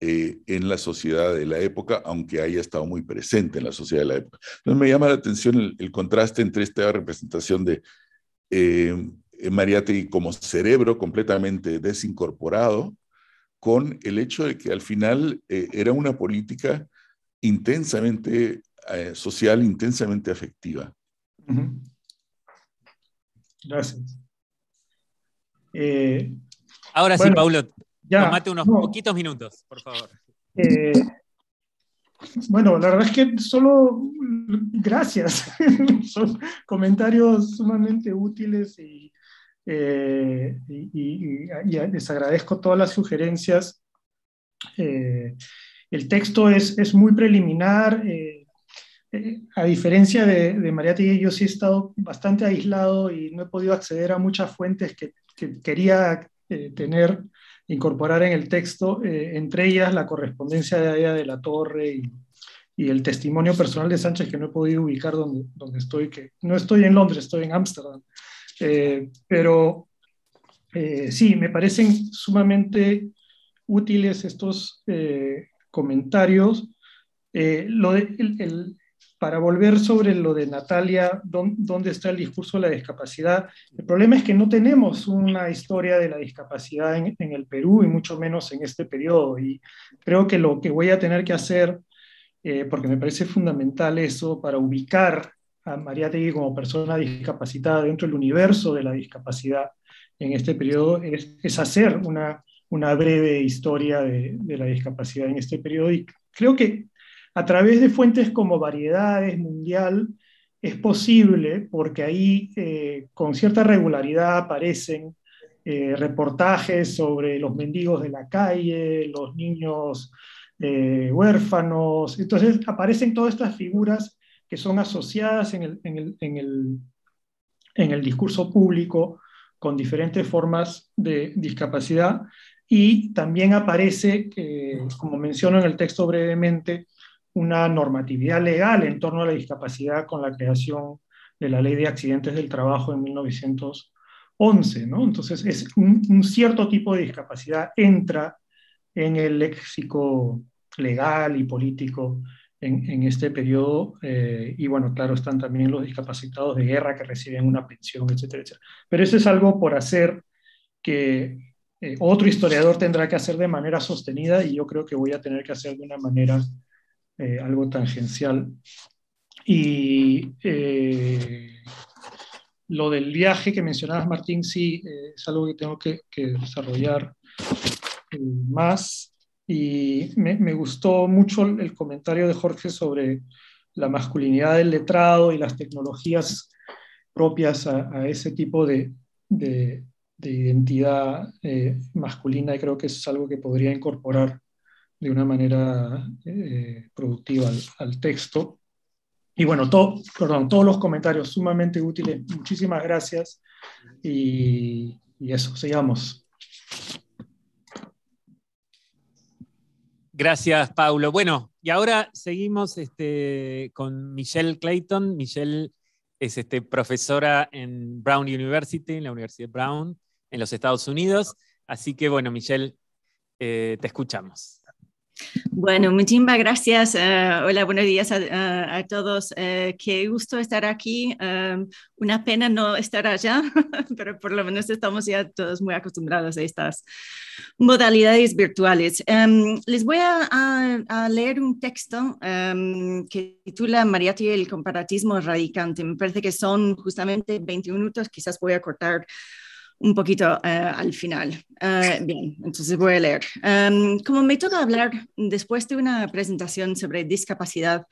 eh, en la sociedad de la época, aunque haya estado muy presente en la sociedad de la época. Entonces me llama la atención el, contraste entre esta representación de em, eh, Mariategui como cerebro completamente desincorporado, con el hecho de que al final era una política intensamente eh, social intensamente afectiva. Gracias. Eh, Ahora sí, Paulo, tomate unos poquitos minutos, por favor. Eh, bueno, la verdad es que solo gracias. Son comentarios sumamente útiles y, les agradezco todas las sugerencias. el texto es, es muy preliminar a diferencia de, de y yo sí he estado bastante aislado y no he podido acceder a muchas fuentes que, quería eh, tener, incorporar en el texto, eh, entre ellas la correspondencia de Aya de la Torre y, el testimonio personal de Sánchez que no he podido ubicar donde, donde estoy, que no estoy en Londres, estoy en Ámsterdam. Eh, pero sí, me parecen sumamente útiles estos comentarios. lo de, el, para volver sobre lo de Natalia, dónde está el discurso de la discapacidad, el problema es que no tenemos una historia de la discapacidad en, el Perú y mucho menos en este periodo. Y creo que lo que voy a tener que hacer, eh, porque me parece fundamental eso, para ubicar a María Tegui como persona discapacitada dentro del universo de la discapacidad en este periodo, es, hacer una, breve historia de, de la discapacidad en este periodo. Y creo que a través de fuentes como Variedades, Mundial, es posible, porque ahí eh, con cierta regularidad aparecen eh, reportajes sobre los mendigos de la calle, los niños eh, huérfanos. Entonces aparecen todas estas figuras que son asociadas en el, en el discurso público con diferentes formas de discapacidad y también aparece, como menciono en el texto brevemente, una normatividad legal en torno a la discapacidad con la creación de la ley de accidentes del trabajo en 1911. ¿no? Entonces, es un, cierto tipo de discapacidad entra en el léxico legal y político en, este periodo. Eh, y bueno, claro, están también los discapacitados de guerra que reciben una pensión, etcétera, etcétera. Pero eso es algo por hacer que eh, otro historiador tendrá que hacer de manera sostenida y yo creo que voy a tener que hacer de una manera eh, algo tangencial. Y eh, lo del viaje que mencionabas, Martín, sí, eh, es algo que tengo que, desarrollar más. Y me, gustó mucho el comentario de Jorge sobre la masculinidad del letrado y las tecnologías propias a, ese tipo de, de identidad masculina, y creo que es algo que podría incorporar de una manera eh, productiva al, texto. Y bueno, perdón, todos los comentarios sumamente útiles. Muchísimas gracias. Y, eso, sigamos. Gracias, Paulo. Bueno, y ahora seguimos este, con Michelle Clayton. Michelle es este, profesora en Brown University, en la Universidad Brown, en los Estados Unidos. Así que, bueno, Michelle, eh, te escuchamos. Bueno, muchísimas gracias. Eh, hola, buenos días a, todos. Eh, qué gusto estar aquí. Em, una pena no estar allá, pero por lo menos estamos ya todos muy acostumbrados a estas modalidades virtuales. Em, les voy a, leer un texto em, que titula María y el comparatismo radicante. Me parece que son justamente 21 minutos, quizás voy a cortar un poquito eh, al final. Eh, bien, entonces voy a leer. Em, como me toca hablar después de una presentación sobre discapacidad,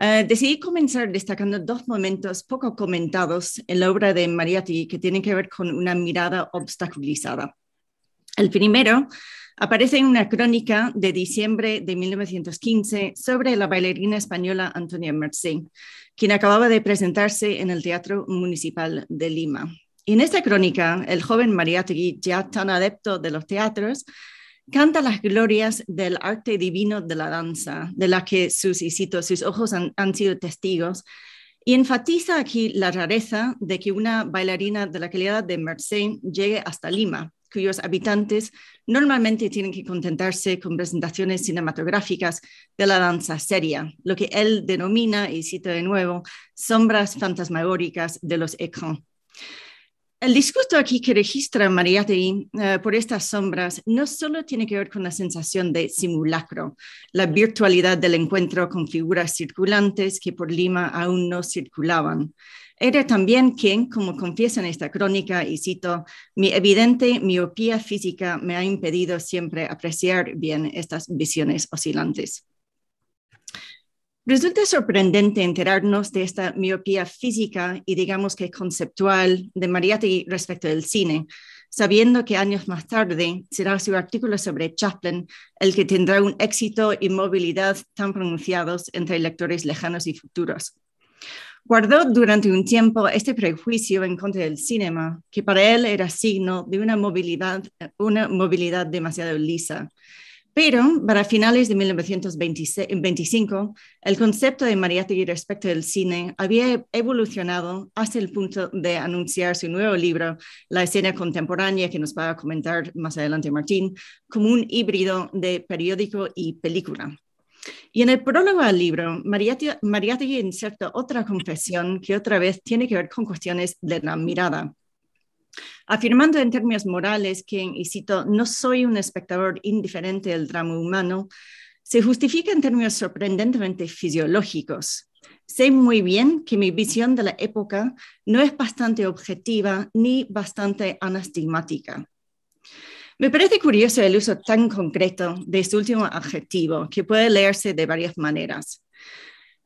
eh, decidí comenzar destacando dos momentos poco comentados en la obra de Mariati que tienen que ver con una mirada obstaculizada. El primero aparece en una crónica de diciembre de 1915 sobre la bailarina española Antonia Mercé, quien acababa de presentarse en el Teatro Municipal de Lima. Y en esta crónica, el joven Mariátegui, ya tan adepto de los teatros, canta las glorias del arte divino de la danza, de la que sus, sus ojos han, sido testigos, y enfatiza aquí la rareza de que una bailarina de la calidad de Marseille llegue hasta Lima, cuyos habitantes normalmente tienen que contentarse con presentaciones cinematográficas de la danza seria, lo que él denomina, y cito de nuevo, sombras fantasmagóricas de los écrans. El disgusto aquí que registra María de eh, por estas sombras no solo tiene que ver con la sensación de simulacro, la virtualidad del encuentro con figuras circulantes que por Lima aún no circulaban. Era también quien, como confiesa en esta crónica, y cito, mi evidente miopía física me ha impedido siempre apreciar bien estas visiones oscilantes. Resulta sorprendente enterarnos de esta miopía física y digamos que conceptual de Mariati respecto del cine, sabiendo que años más tarde será su artículo sobre Chaplin el que tendrá un éxito y movilidad tan pronunciados entre lectores lejanos y futuros. Guardó durante un tiempo este prejuicio en contra del cinema, que para él era signo de una movilidad demasiado lisa pero para finales de 1925, el concepto de Mariátegui respecto del cine había evolucionado hasta el punto de anunciar su nuevo libro, La escena contemporánea, que nos va a comentar más adelante Martín, como un híbrido de periódico y película. Y en el prólogo al libro, Mariátegui inserta otra confesión que otra vez tiene que ver con cuestiones de la mirada afirmando en términos morales que, y cito, no soy un espectador indiferente del drama humano, se justifica en términos sorprendentemente fisiológicos. Sé muy bien que mi visión de la época no es bastante objetiva ni bastante anastigmática. Me parece curioso el uso tan concreto de este último adjetivo, que puede leerse de varias maneras.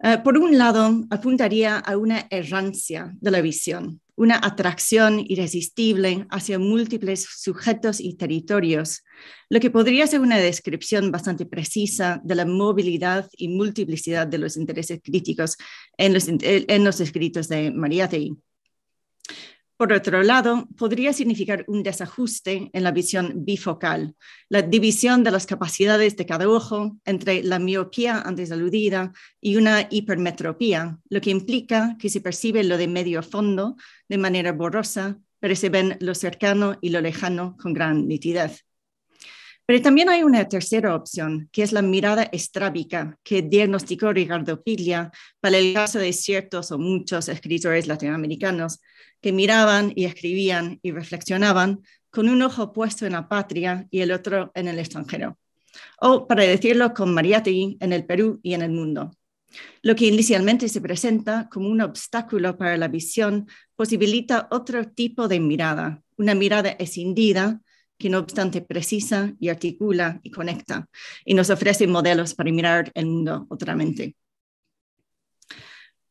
Eh, por un lado, apuntaría a una errancia de la visión, una atracción irresistible hacia múltiples sujetos y territorios, lo que podría ser una descripción bastante precisa de la movilidad y multiplicidad de los intereses críticos en los, escritos de Mariategui. Por otro lado, podría significar un desajuste en la visión bifocal, la división de las capacidades de cada ojo entre la miopía antes aludida y una hipermetropía, lo que implica que se percibe lo de medio fondo de manera borrosa, pero se ven lo cercano y lo lejano con gran nitidez. Pero también hay una tercera opción, que es la mirada estrábica, que diagnosticó Ricardo Piglia para el caso de ciertos o muchos escritores latinoamericanos que miraban y escribían y reflexionaban con un ojo puesto en la patria y el otro en el extranjero. O, para decirlo con Mariati, en el Perú y en el mundo. Lo que inicialmente se presenta como un obstáculo para la visión posibilita otro tipo de mirada, una mirada escindida que no obstante precisa y articula y conecta, y nos ofrece modelos para mirar el mundo otramente.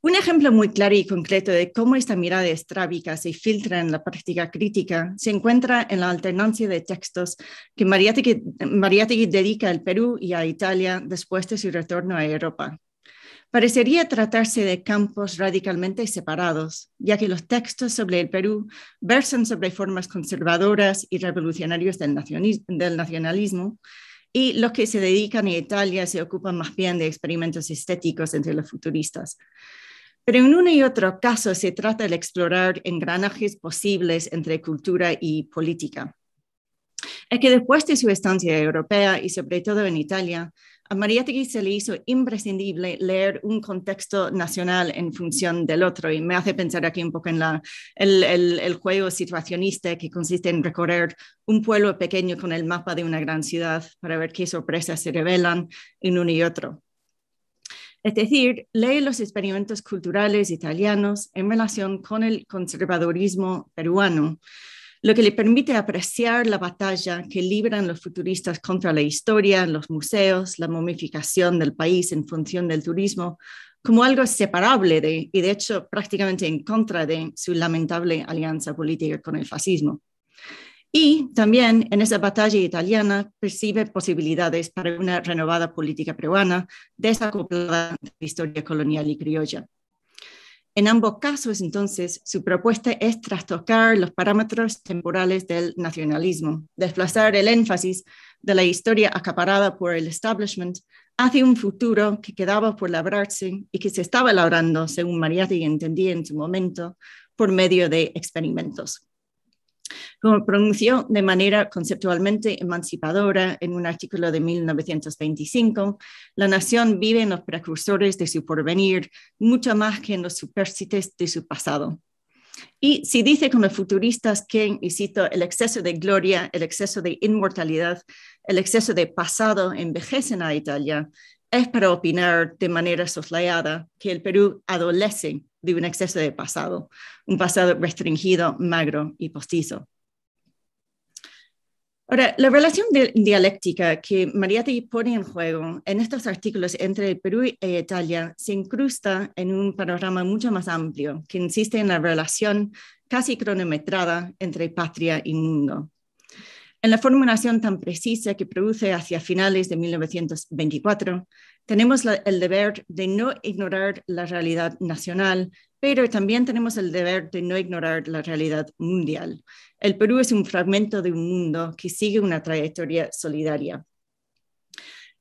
Un ejemplo muy claro y concreto de cómo esta mirada estrábica se filtra en la práctica crítica se encuentra en la alternancia de textos que Mariategui dedica al Perú y a Italia después de su retorno a Europa, Parecería tratarse de campos radicalmente separados, ya que los textos sobre el Perú versan sobre formas conservadoras y revolucionarias del, nacionalismo, y los que se dedican a Italia se ocupan más bien de experimentos estéticos entre los futuristas. Pero en uno y otro caso se trata de explorar engranajes posibles entre cultura y política. Es que después de su estancia europea y sobre todo en Italia, a Mariátegui se le hizo imprescindible leer un contexto nacional en función del otro y me hace pensar aquí un poco en el, el juego situacionista que consiste en recorrer un pueblo pequeño con el mapa de una gran ciudad para ver qué sorpresas se revelan en uno y otro. Es decir, lee los experimentos culturales italianos en relación con el conservadurismo peruano lo que le permite apreciar la batalla que libran los futuristas contra la historia, los museos, la momificación del país en función del turismo, como algo separable de, y de hecho prácticamente en contra de su lamentable alianza política con el fascismo. Y también en esa batalla italiana percibe posibilidades para una renovada política peruana desacoplada de la historia colonial y criolla. En ambos casos, entonces, su propuesta es trastocar los parámetros temporales del nacionalismo, desplazar el énfasis de la historia acaparada por el establishment hacia un futuro que quedaba por labrarse y que se estaba labrando, según Mariatti entendía en su momento, por medio de experimentos como pronunció de manera conceptualmente emancipadora en un artículo de 1925, la nación vive en los precursores de su porvenir mucho más que en los supérstites de su pasado. Y si dice como futuristas que, y cito, el exceso de gloria, el exceso de inmortalidad, el exceso de pasado envejecen a Italia, es para opinar de manera soslayada que el Perú adolece de un exceso de pasado, un pasado restringido, magro y postizo. Ahora, la relación dialéctica que Mariatti pone en juego en estos artículos entre Perú e Italia se incrusta en un panorama mucho más amplio que insiste en la relación casi cronometrada entre patria y mundo. En la formulación tan precisa que produce hacia finales de 1924, tenemos el deber de no ignorar la realidad nacional, pero también tenemos el deber de no ignorar la realidad mundial. El Perú es un fragmento de un mundo que sigue una trayectoria solidaria.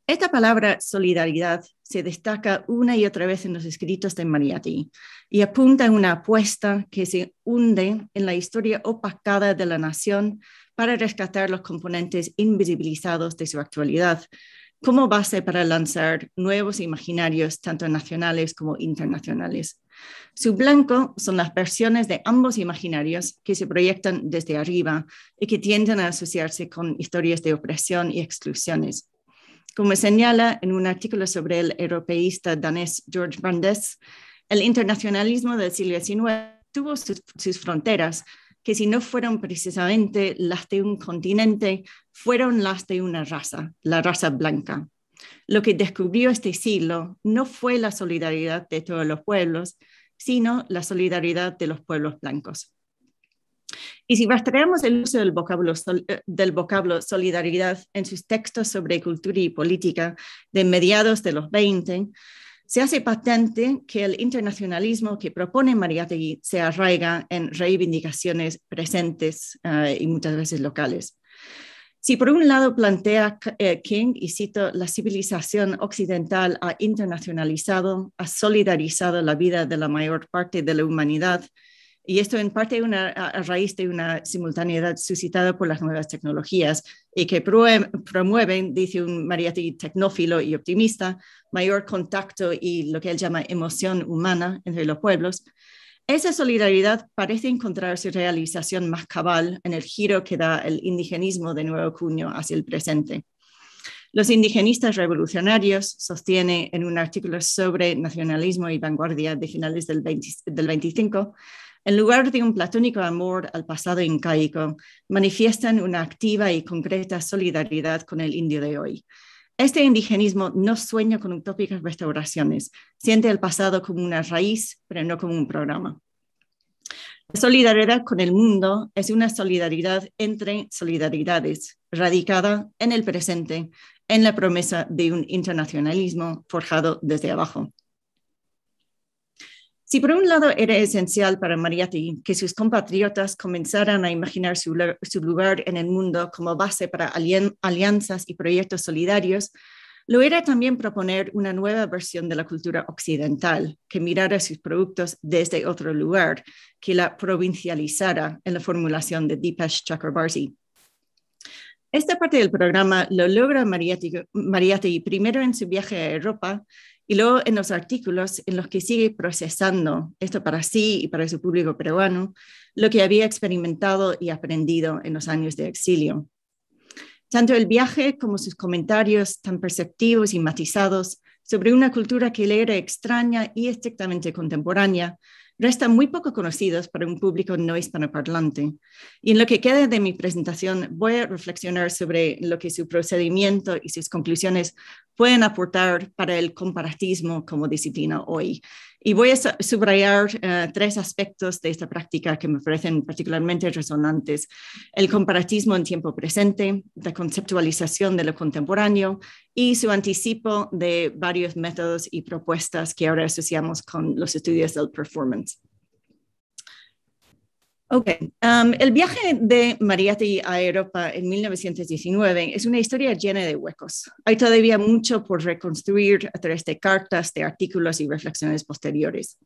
Esta palabra solidaridad se destaca una y otra vez en los escritos de Mariati y apunta a una apuesta que se hunde en la historia opacada de la nación para rescatar los componentes invisibilizados de su actualidad, como base para lanzar nuevos imaginarios, tanto nacionales como internacionales. Su blanco son las versiones de ambos imaginarios que se proyectan desde arriba y que tienden a asociarse con historias de opresión y exclusiones. Como señala en un artículo sobre el europeísta danés George Brandes, el internacionalismo del siglo XIX tuvo sus, sus fronteras que si no fueron precisamente las de un continente, fueron las de una raza, la raza blanca. Lo que descubrió este siglo no fue la solidaridad de todos los pueblos, sino la solidaridad de los pueblos blancos. Y si rastreamos el uso del vocablo, eh, del vocablo, solidaridad en sus textos sobre cultura y política de mediados de los 20, se hace patente que el internacionalismo que propone Mariátegui se arraiga en reivindicaciones presentes eh, y muchas veces locales. Si por un lado plantea eh, King, y cito, la civilización occidental ha internacionalizado, ha solidarizado la vida de la mayor parte de la humanidad y esto en parte una, a raíz de una simultaneidad suscitada por las nuevas tecnologías y que promueven, dice un Mariati tecnófilo y optimista, mayor contacto y lo que él llama emoción humana entre los pueblos. Esa solidaridad parece encontrar su realización más cabal en el giro que da el indigenismo de nuevo cuño hacia el presente. Los indigenistas revolucionarios, sostiene en un artículo sobre nacionalismo y vanguardia de finales del 25, en lugar de un platónico amor al pasado incaico, manifiestan una activa y concreta solidaridad con el indio de hoy. Este indigenismo no sueña con utópicas restauraciones, siente el pasado como una raíz, pero no como un programa. La solidaridad con el mundo es una solidaridad entre solidaridades, radicada en el presente, en la promesa de un internacionalismo forjado desde abajo. Si por un lado era esencial para Mariatti que sus compatriotas comenzaran a imaginar su, lugar en el mundo como base para alianzas y proyectos solidarios, lo era también proponer una nueva versión de la cultura occidental que mirara sus productos desde otro lugar, que la provincializara en la formulación de Deepesh Chakrabarty. Esta parte del programa lo logra Mariatti, primero en su viaje a Europa y en los artículos en los que sigue procesando esto para sí y para su público peruano, lo que había experimentado y aprendido en los años de exilio. Tanto el viaje como sus comentarios tan perceptivos y matizados sobre una cultura que le era extraña y estrictamente contemporánea, restan muy poco conocidos para un público no hispanoparlante. Y en lo que queda de mi presentación, voy a reflexionar sobre lo que su procedimiento y sus conclusiones pueden aportar para el comparatismo como disciplina hoy. Y voy a subrayar eh, tres aspectos de esta práctica que me parecen particularmente resonantes. El comparatismo en tiempo presente, la conceptualización de lo contemporáneo y su anticipo de varios métodos y propuestas que ahora asociamos con los estudios del performance. Ok, um, el viaje de Mariatti a Europa en 1919 es una historia llena de huecos. Hay todavía mucho por reconstruir a través de cartas, de artículos y reflexiones posteriores.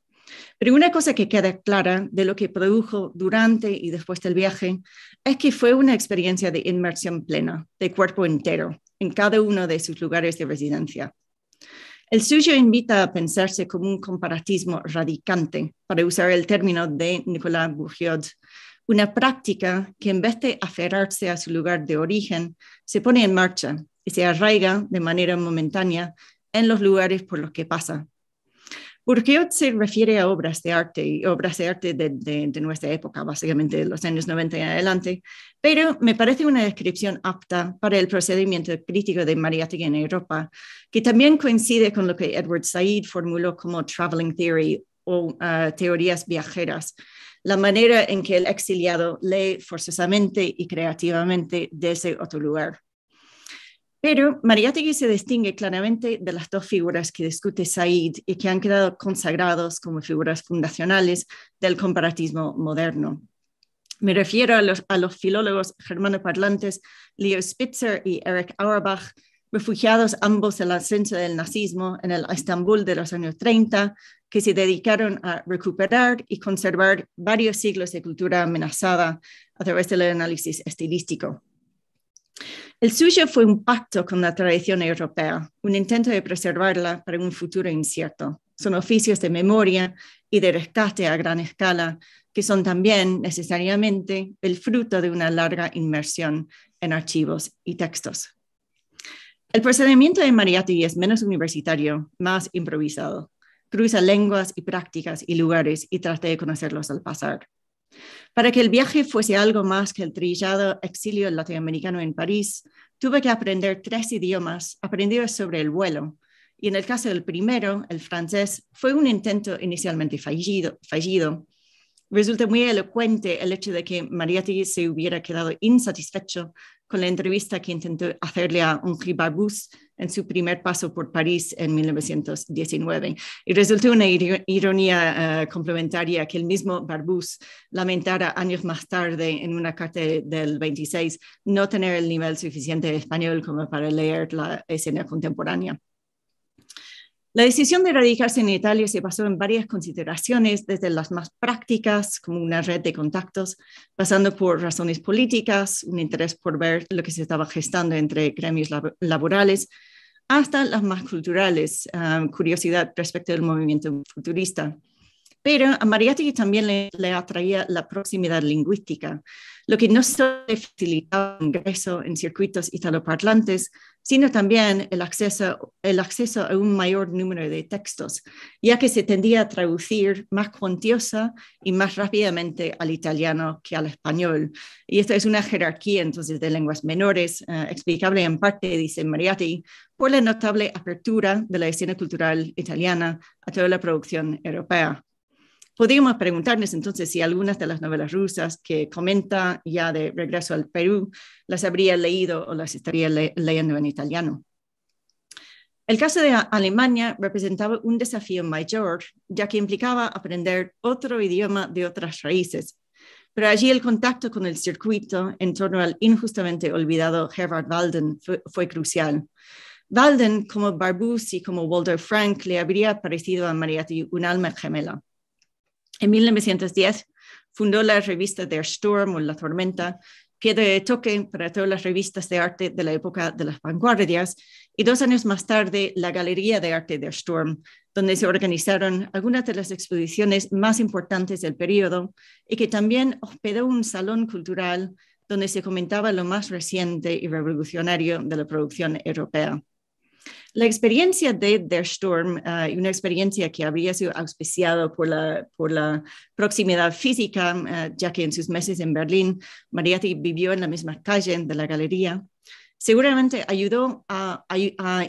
Pero una cosa que queda clara de lo que produjo durante y después del viaje es que fue una experiencia de inmersión plena, de cuerpo entero, en cada uno de sus lugares de residencia. El suyo invita a pensarse como un comparatismo radicante, para usar el término de Nicolas Bourdieu, una práctica que en vez de aferrarse a su lugar de origen, se pone en marcha y se arraiga de manera momentánea en los lugares por los que pasa, Urquiot se refiere a obras de arte y obras de arte de, nuestra época, básicamente de los años 90 en adelante, pero me parece una descripción apta para el procedimiento crítico de Mariátegui en Europa, que también coincide con lo que Edward Said formuló como traveling theory o ah, teorías viajeras, la manera en que el exiliado lee forzosamente y creativamente desde otro lugar. Pero Mariátegui se distingue claramente de las dos figuras que discute Said y que han quedado consagrados como figuras fundacionales del comparatismo moderno. Me refiero a los, a los filólogos germanoparlantes Leo Spitzer y Eric Auerbach, refugiados ambos en el ascenso del nazismo en el Estambul de los años 30, que se dedicaron a recuperar y conservar varios siglos de cultura amenazada a través del análisis estilístico. El suyo fue un pacto con la tradición europea, un intento de preservarla para un futuro incierto. Son oficios de memoria y de rescate a gran escala que son también necesariamente el fruto de una larga inmersión en archivos y textos. El procedimiento de mariati es menos universitario, más improvisado. Cruza lenguas y prácticas y lugares y trata de conocerlos al pasar. Para que el viaje fuese algo más que el trillado exilio latinoamericano en París, tuve que aprender tres idiomas aprendidos sobre el vuelo. Y en el caso del primero, el francés, fue un intento inicialmente fallido. fallido. Resulta muy elocuente el hecho de que Mariatti se hubiera quedado insatisfecho con la entrevista que intentó hacerle a Henri Barbus en su primer paso por París en 1919. Y resultó una ironía eh, complementaria que el mismo Barbus lamentara años más tarde en una carta del 26 no tener el nivel suficiente de español como para leer la escena contemporánea. La decisión de radicarse en Italia se basó en varias consideraciones, desde las más prácticas, como una red de contactos, pasando por razones políticas, un interés por ver lo que se estaba gestando entre gremios laborales, hasta las más culturales, ah, curiosidad respecto del movimiento futurista. Pero a Mariátegui también le, atraía la proximidad lingüística, lo que no solo facilitaba el ingreso en circuitos italoparlantes, sino también el acceso, el acceso a un mayor número de textos, ya que se tendía a traducir más cuantiosa y más rápidamente al italiano que al español. Y esto es una jerarquía entonces de lenguas menores, eh, explicable en parte, dice Mariatti, por la notable apertura de la escena cultural italiana a toda la producción europea. Podríamos preguntarnos entonces si algunas de las novelas rusas que comenta ya de regreso al Perú las habría leído o las estaría leyendo en italiano. El caso de Alemania representaba un desafío mayor, ya que implicaba aprender otro idioma de otras raíces. Pero allí el contacto con el circuito en torno al injustamente olvidado Herbert Walden fue, crucial. Walden, como Barbusi, como Walter Frank, le habría parecido a Marietti un alma gemela. En 1910 fundó la revista Der Sturm o La Tormenta, piedra de toque para todas las revistas de arte de la época de las vanguardias, y dos años más tarde la Galería de Arte Der Sturm, donde se organizaron algunas de las exposiciones más importantes del periodo y que también hospedó un salón cultural donde se comentaba lo más reciente y revolucionario de la producción europea. La experiencia de Der storm eh, una experiencia que habría sido auspiciada por la, proximidad física, eh, ya que en sus meses en Berlín, Mariati vivió en la misma calle de la galería, seguramente ayudó a,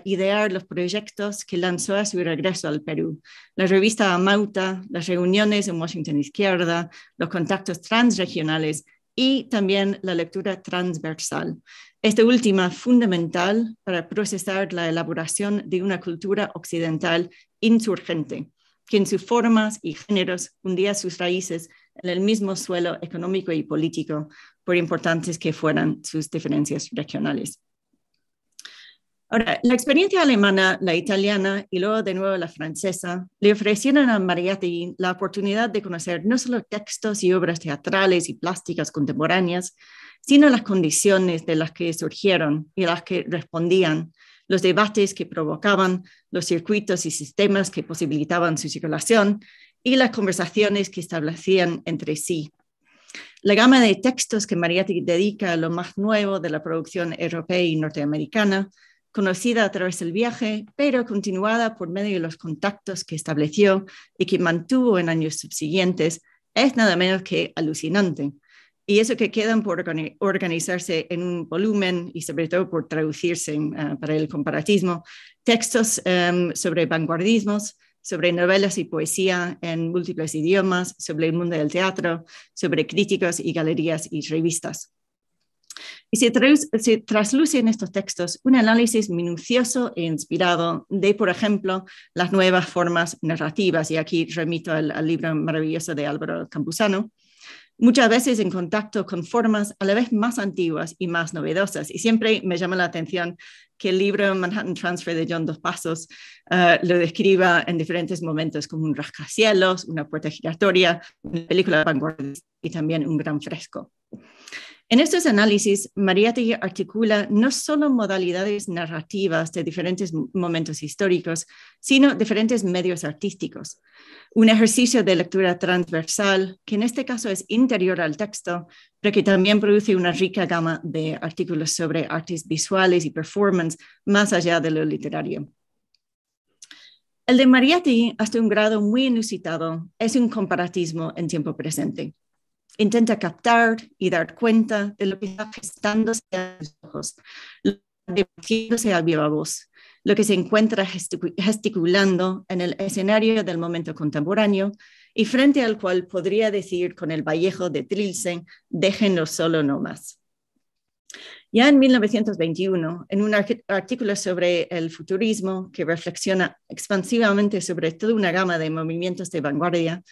idear los proyectos que lanzó a su regreso al Perú. La revista Mauta, las reuniones en Washington Izquierda, los contactos transregionales y también la lectura transversal. Esta última fundamental para procesar la elaboración de una cultura occidental insurgente, que en sus formas y géneros hundía sus raíces en el mismo suelo económico y político, por importantes que fueran sus diferencias regionales. Ahora, la experiencia alemana, la italiana y luego de nuevo la francesa le ofrecieron a Mariátegui la oportunidad de conocer no solo textos y obras teatrales y plásticas contemporáneas, sino las condiciones de las que surgieron y las que respondían, los debates que provocaban, los circuitos y sistemas que posibilitaban su circulación y las conversaciones que establecían entre sí. La gama de textos que Mariette dedica a lo más nuevo de la producción europea y norteamericana, conocida a través del viaje, pero continuada por medio de los contactos que estableció y que mantuvo en años subsiguientes, es nada menos que alucinante y eso que quedan por organizarse en un volumen y sobre todo por traducirse eh, para el comparatismo, textos em, sobre vanguardismos, sobre novelas y poesía en múltiples idiomas, sobre el mundo del teatro, sobre críticos y galerías y revistas. Y se, traslucen trasluce en estos textos un análisis minucioso e inspirado de, por ejemplo, las nuevas formas narrativas, y aquí remito al, al libro maravilloso de Álvaro Campuzano, muchas veces en contacto con formas a la vez más antiguas y más novedosas. Y siempre me llama la atención que el libro Manhattan Transfer de John Dos Pasos eh, lo describa en diferentes momentos como un rascacielos, una puerta giratoria, una película vanguardia y también un gran fresco. En estos análisis, Mariati articula no solo modalidades narrativas de diferentes momentos históricos, sino diferentes medios artísticos. Un ejercicio de lectura transversal, que en este caso es interior al texto, pero que también produce una rica gama de artículos sobre artes visuales y performance más allá de lo literario. El de Mariati hasta un grado muy inusitado, es un comparatismo en tiempo presente. Intenta captar y dar cuenta de lo que está gestándose a sus ojos, a viva voz, lo que se encuentra gesticulando en el escenario del momento contemporáneo y frente al cual podría decir con el Vallejo de Trilsen, déjenlo solo no más. Ya en 1921, en un artículo sobre el futurismo que reflexiona expansivamente sobre toda una gama de movimientos de vanguardia,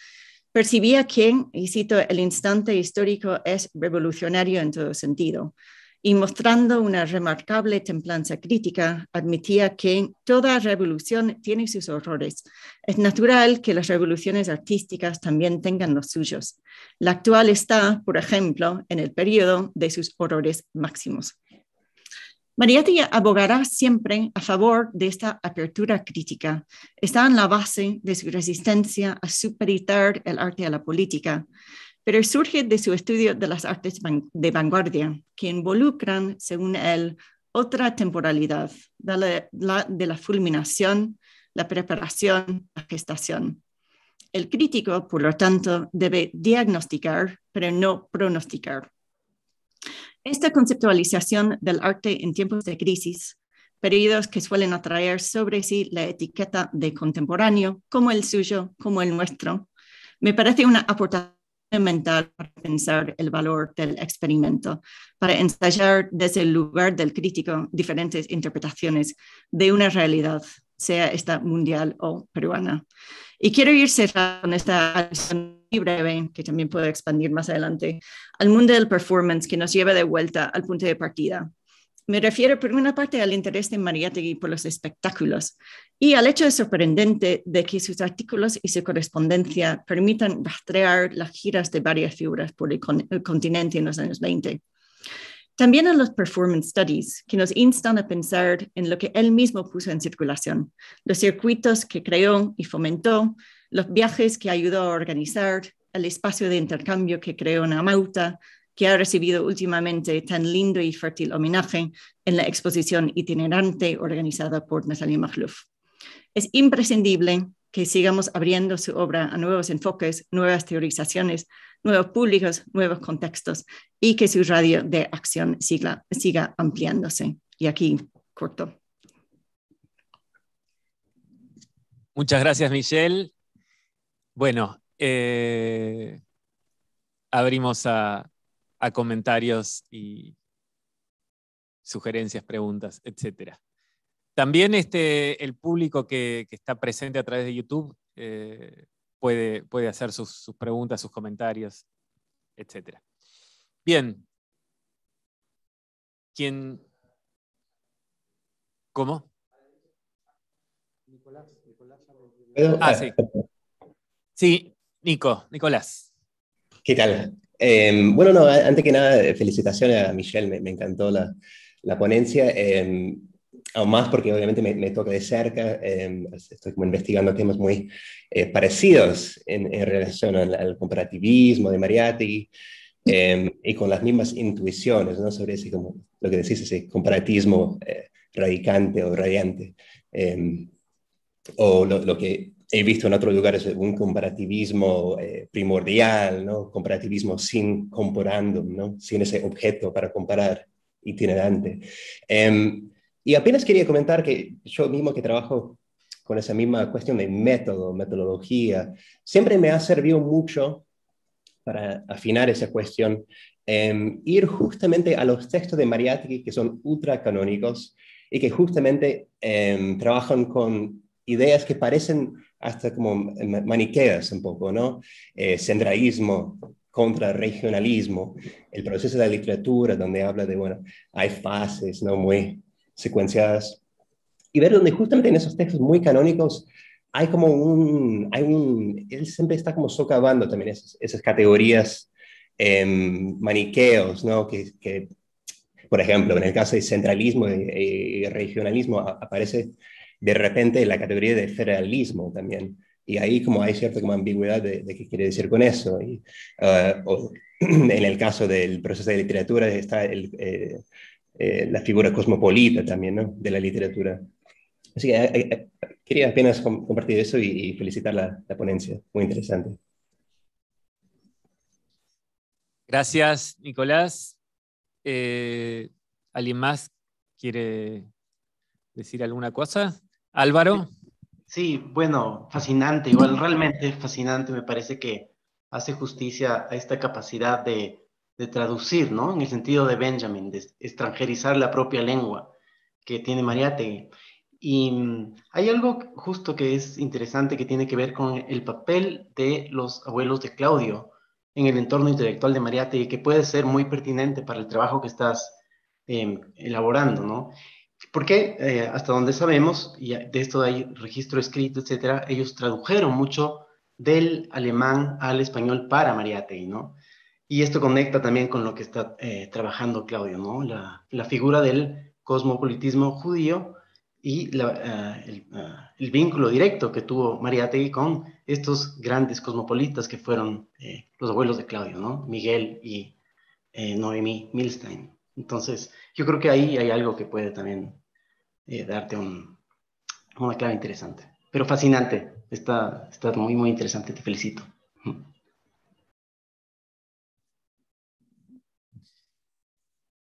Percibía que, y cito, el instante histórico es revolucionario en todo sentido, y mostrando una remarcable templanza crítica, admitía que toda revolución tiene sus horrores. Es natural que las revoluciones artísticas también tengan los suyos. La actual está, por ejemplo, en el periodo de sus horrores máximos. Mariette abogará siempre a favor de esta apertura crítica. Está en la base de su resistencia a superitar el arte a la política, pero surge de su estudio de las artes de vanguardia, que involucran, según él, otra temporalidad, la, de la fulminación, la preparación, la gestación. El crítico, por lo tanto, debe diagnosticar, pero no pronosticar. Esta conceptualización del arte en tiempos de crisis, periodos que suelen atraer sobre sí la etiqueta de contemporáneo, como el suyo, como el nuestro, me parece una aportación mental para pensar el valor del experimento, para ensayar desde el lugar del crítico diferentes interpretaciones de una realidad sea esta mundial o peruana. Y quiero ir cerrando con esta muy breve, que también puedo expandir más adelante, al mundo del performance que nos lleva de vuelta al punto de partida. Me refiero por una parte al interés de Mariátegui por los espectáculos y al hecho sorprendente de que sus artículos y su correspondencia permitan rastrear las giras de varias figuras por el continente en los años 20. También a los performance studies, que nos instan a pensar en lo que él mismo puso en circulación, los circuitos que creó y fomentó, los viajes que ayudó a organizar, el espacio de intercambio que creó en Amauta, que ha recibido últimamente tan lindo y fértil homenaje en la exposición itinerante organizada por Natalia Magluf. Es imprescindible que sigamos abriendo su obra a nuevos enfoques, nuevas teorizaciones, nuevos públicos, nuevos contextos y que su radio de acción siga, siga ampliándose. Y aquí corto. Muchas gracias, Michelle. Bueno, eh, abrimos a, comentarios y sugerencias, preguntas, etc. También este, el público que, está presente a través de YouTube eh, puede, hacer sus, preguntas, sus comentarios, etc. Bien. ¿Quién? ¿Cómo? Nicolás. ah, sí. Sí, Nico, Nicolás. ¿Qué tal? Em, bueno, no, antes que nada, felicitaciones a Michelle, me, encantó la, ponencia. Em, aún más porque obviamente me, toca de cerca, em, estoy investigando temas muy eh, parecidos en, relación al, comparativismo de mariati em, y con las mismas intuiciones ¿no? sobre ese, como, lo que decís, ese comparatismo eh, radicante o radiante. Em, o lo, que he visto en otros lugares un comparativismo eh, primordial, ¿no? comparativismo sin comparando, ¿no? sin ese objeto para comparar itinerante. Y apenas quería comentar que yo mismo que trabajo con esa misma cuestión de método, metodología, siempre me ha servido mucho para afinar esa cuestión, em, ir justamente a los textos de Mariátegui que son ultracanónicos y que justamente em, trabajan con ideas que parecen hasta como maniqueas un poco, ¿no? Eh, contra regionalismo, el proceso de la literatura donde habla de, bueno, hay fases, ¿no? Muy secuenciadas, y ver donde justamente en esos textos muy canónicos hay como un, hay un él siempre está como socavando también esas, esas categorías, em, maniqueos, ¿no? Que, que, por ejemplo, en el caso de centralismo y, eh, regionalismo aparece de repente la categoría de federalismo también. Y ahí como hay cierta como ambigüedad de, qué quiere decir con eso. Y, eh, o, en el caso del proceso de literatura está el, eh, eh, la figura cosmopolita también de la literatura. Así que eh, eh, quería apenas compartir eso y, felicitar la, ponencia, muy interesante. Gracias, Nicolás. ¿Alguien más quiere decir alguna cosa? Álvaro. Sí, bueno, fascinante, igual realmente fascinante, me parece que hace justicia a esta capacidad de de traducir, ¿no? En el sentido de Benjamin, de extranjerizar la propia lengua que tiene Mariátegui. Y mm, hay algo justo que es interesante que tiene que ver con el papel de los abuelos de Claudio en el entorno intelectual de y que puede ser muy pertinente para el trabajo que estás em, elaborando, ¿no? Porque eh, hasta donde sabemos, y de esto hay registro escrito, etcétera, ellos tradujeron mucho del alemán al español para Mariátegui, ¿no? Y esto conecta también con lo que está eh, trabajando Claudio, ¿no? La, figura del cosmopolitismo judío y ah, ah, el, vínculo directo que tuvo María Mariátegui con estos grandes cosmopolitas que fueron eh, los abuelos de Claudio, ¿no? Miguel y eh, Noemí Milstein. Entonces, yo creo que ahí hay algo que puede también eh, darte una clave interesante, pero fascinante. Está, está muy, muy interesante, te felicito.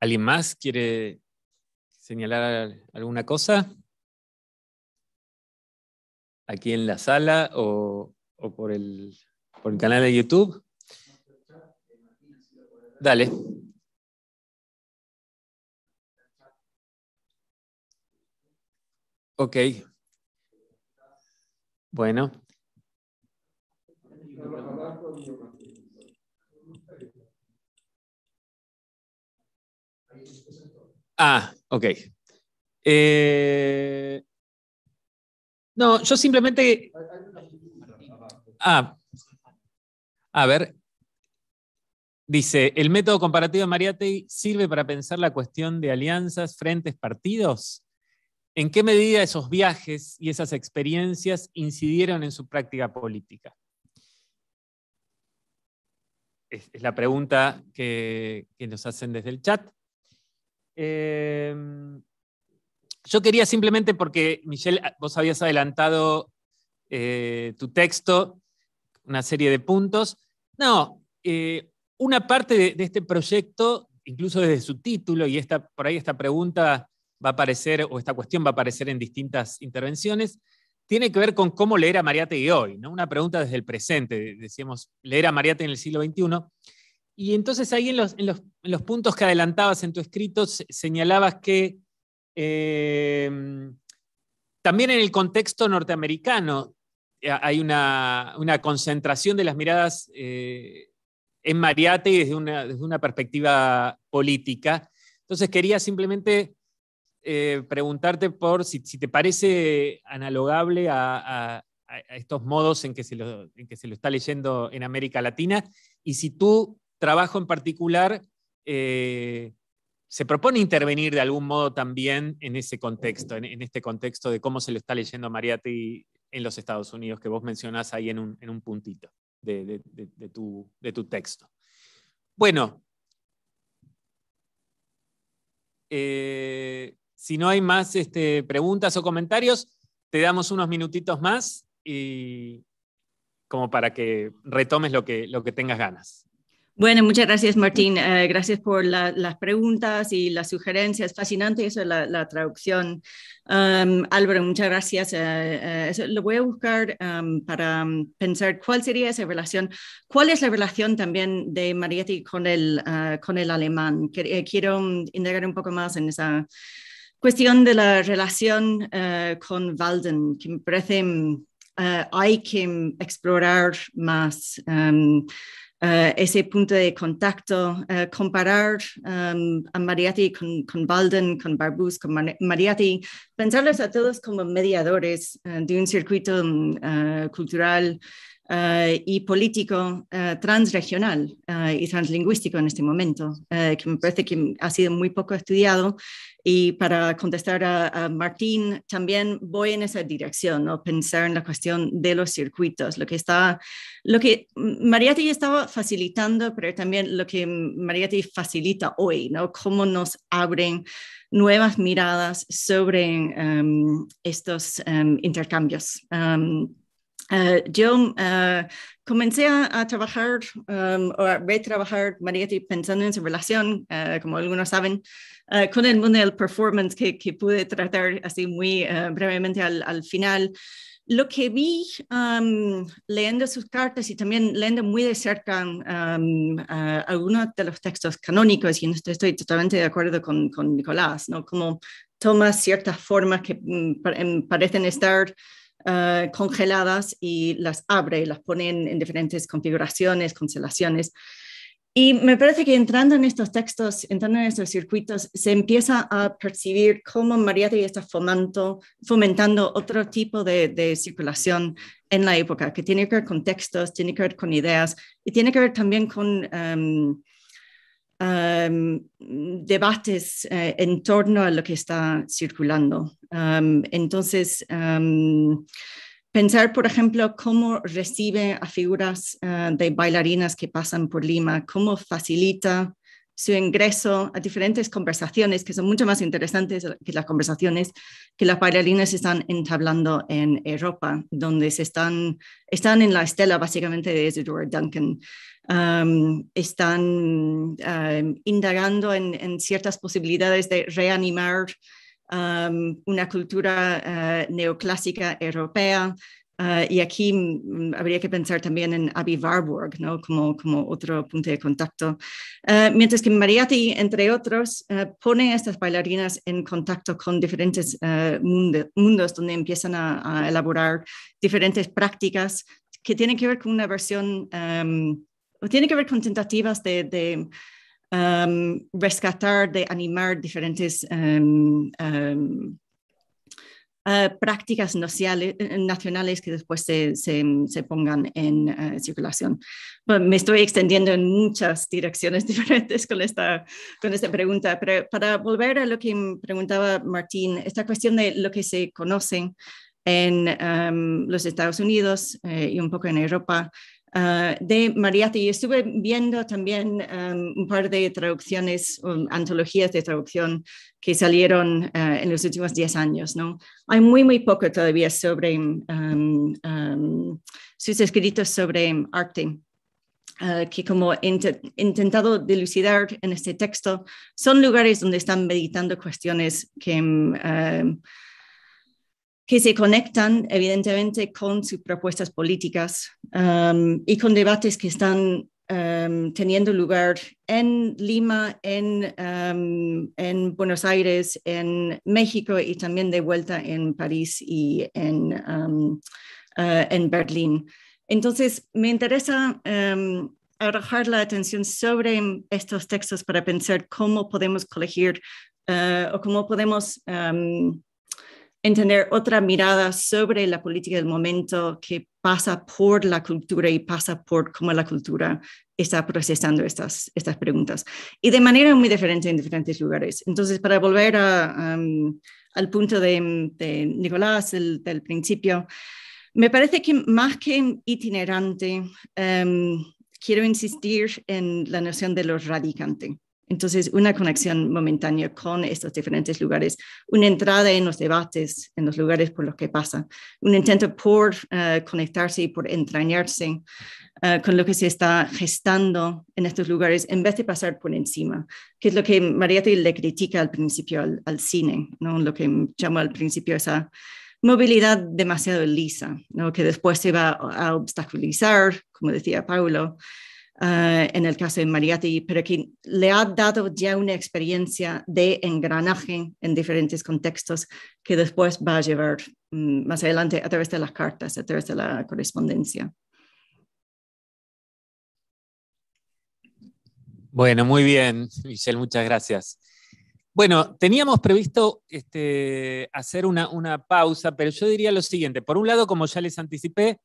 ¿Alguien más quiere señalar alguna cosa? Aquí en la sala o, por, el, por el canal de YouTube. Dale. Ok. Bueno. Ah, ok. Eh, no, yo simplemente... Ah, a ver. Dice, ¿el método comparativo de Mariategui sirve para pensar la cuestión de alianzas, frentes, partidos? ¿En qué medida esos viajes y esas experiencias incidieron en su práctica política? Es, la pregunta que nos hacen desde el chat. Em, yo quería simplemente, porque Michelle, ah, vos habías adelantado eh, tu texto, una serie de puntos. No, eh, una parte de, este proyecto, incluso desde su título, y esta, por ahí esta pregunta va a aparecer, o esta cuestión va a aparecer en distintas intervenciones, tiene que ver con cómo leer a Mariate hoy, ¿no? Una pregunta desde el presente, decíamos, leer a Mariate en el siglo XXI. Y entonces ahí en los, puntos que adelantabas en tu escrito señalabas que em, también en el contexto norteamericano eh, hay una, concentración de las miradas eh, en Mariate y desde una, perspectiva política. Entonces quería simplemente eh, preguntarte por si, te parece analogable a, estos modos en que, se lo, está leyendo en América Latina y si tú trabajo en particular eh, se propone intervenir de algún modo también en ese contexto, en, este contexto de cómo se lo está leyendo Mariatti en los Estados Unidos, que vos mencionás ahí en un, puntito de, tu, texto. Bueno, eh, si no hay más este, preguntas o comentarios, te damos unos minutitos más y como para que retomes lo que tengas ganas. Bueno, muchas gracias Martín, eh, gracias por las preguntas y las sugerencias, fascinante eso de la, traducción. Um, Álvaro, muchas gracias. Eh, eh, lo voy a buscar um, para um, pensar cuál sería esa relación, cuál es la relación también de Marietti con el, uh, con el alemán. Quiero indagar un poco más en esa cuestión de la relación con Walden, que me parece hay que explorar más. Eh, ese punto de contacto, eh, comparar em, a Mariati con, Balden, con Barbus, con Mariati pensarlos a todos como mediadores eh, de un circuito mm, cultural eh, y político eh, transregional eh, y translingüístico en este momento, que me parece que ha sido muy poco estudiado. Y para contestar a, Martín, también voy en esa dirección, ¿no? pensar en la cuestión de los circuitos, lo que está, lo que estaba facilitando, pero también lo que te facilita hoy, ¿no? Cómo nos abren nuevas miradas sobre em, estos em, intercambios. Um, eh, yo eh, comencé a, trabajar em, o a retrabajar Marietti pensando en su relación, eh, como algunos saben, con el mundo del performance que, que pude tratar así muy brevemente al, al, final. Lo que vi em, leyendo sus cartas y también leyendo muy de cerca em, algunos de los textos canónicos, y en estoy totalmente de acuerdo con, con Nicolás, ¿no? Como toma ciertas formas que mm, parecen estar eh, congeladas y las abre y las pone en, diferentes configuraciones, constelaciones. Y me parece que entrando en estos textos, entrando en estos circuitos, se empieza a percibir cómo María está fomentando otro tipo de, circulación en la época, que tiene que ver con textos, tiene que ver con ideas y tiene que ver también con em, debates eh, en torno a lo que está circulando. entonces, pensar, por ejemplo, cómo recibe a figuras eh, de bailarinas que pasan por Lima, cómo facilita su ingreso a diferentes conversaciones que son mucho más interesantes que las conversaciones que las bailarinas están entablando en Europa, donde se están, están en la estela básicamente de Edward Duncan, están indagando en, ciertas posibilidades de reanimar una cultura eh, neoclásica europea. Eh, y aquí mm, habría que pensar también en Abby Warburg ¿no? como, como otro punto de contacto. Eh, mientras que Mariatti, entre otros, pone a estas bailarinas en contacto con diferentes mundos donde empiezan a, a, elaborar diferentes prácticas que tienen que ver con una versión em, tiene que ver con tentativas de, em, rescatar, de animar diferentes em, em, eh, prácticas eh, nacionales, que después se, pongan en eh, circulación. me estoy extendiendo en muchas direcciones diferentes con esta, con esta pregunta, pero para volver a lo que preguntaba Martín, esta cuestión de lo que se conocen en los Estados Unidos y un poco en Europa Ah, de Mariati. Y estuve viendo también em, un par de traducciones, antologías de traducción que salieron eh, en los últimos 10 años. ¿no? Hay muy, muy poco todavía sobre em, em, sus escritos sobre arte. Ah, que como he intentado dilucidar en este texto, son lugares donde están meditando cuestiones que eh, que se conectan evidentemente con sus propuestas políticas um, y con debates que están um, teniendo lugar en Lima, um, en, Buenos Aires, en México y también de vuelta en París y en, uh, en Berlín. Entonces, me interesa arrojar la atención sobre estos textos para pensar cómo podemos colegir uh, o cómo podemos entender otra mirada sobre la política del momento que pasa por la cultura y pasa por cómo la cultura está procesando estas, estas preguntas. Y de manera muy diferente en diferentes lugares. Entonces, para volver al punto de, Nicolás del principio, me parece que más que itinerante, em, quiero insistir en la noción de los radicante. Entonces, una conexión momentánea con estos diferentes lugares, una entrada en los debates, en los lugares por los que pasa, un intento por eh, conectarse y por entrañarse eh, con lo que se está gestando en estos lugares en vez de pasar por encima, que es lo que Mariette le critica al principio al, cine, ¿no? lo que llamó al principio esa movilidad demasiado lisa, ¿no? que después se va a obstaculizar, como decía Paulo, eh, en el caso de mariati pero que le ha dado ya una experiencia de engranaje en diferentes contextos que después va a llevar mm, más adelante a través de las cartas, a través de la correspondencia. Bueno, muy bien, Michelle, muchas gracias. Bueno, teníamos previsto este, hacer una, pausa, pero yo diría lo siguiente. Por un lado, como ya les anticipé,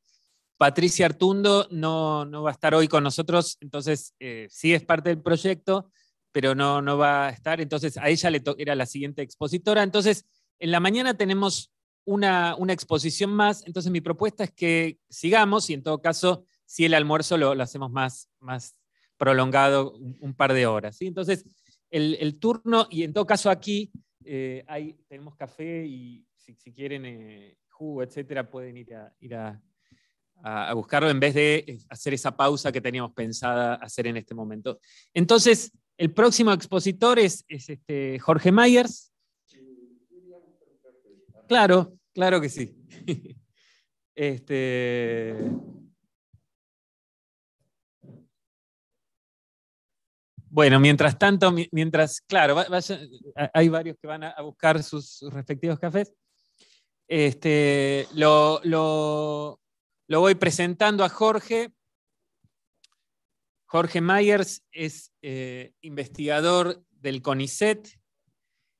Patricia Artundo no, va a estar hoy con nosotros, entonces eh, sí es parte del proyecto, pero no, no va a estar. Entonces a ella le era la siguiente expositora. Entonces, en la mañana tenemos una, exposición más, entonces mi propuesta es que sigamos y en todo caso, si el almuerzo lo, hacemos más, más prolongado, un, par de horas. Entonces, el, turno, y en todo caso aquí eh, tenemos café y si, quieren eh, jugo, etcétera, pueden ir a... Ir a a, buscarlo en vez de eh, hacer esa pausa que teníamos pensada hacer en este momento. Entonces, el próximo expositor es, este Jorge Myers. Claro, claro que sí. Este... Bueno, mientras tanto, mientras, claro, hay varios que van a buscar sus, respectivos cafés. Este, lo, lo voy presentando a Jorge. Jorge Myers es eh, investigador del CONICET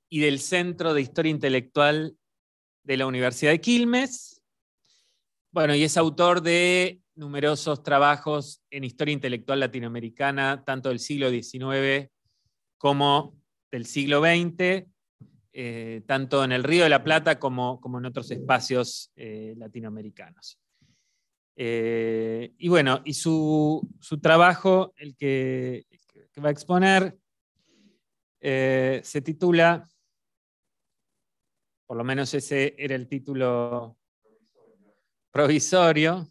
y del Centro de Historia Intelectual de la Universidad de Quilmes. Bueno, y es autor de numerosos trabajos en historia intelectual latinoamericana, tanto del siglo XIX como del siglo XX, eh, tanto en el Río de la Plata como, en otros espacios eh, latinoamericanos. Eh, y bueno, y su, trabajo, el que, va a exponer, eh, se titula, por lo menos ese era el título provisorio,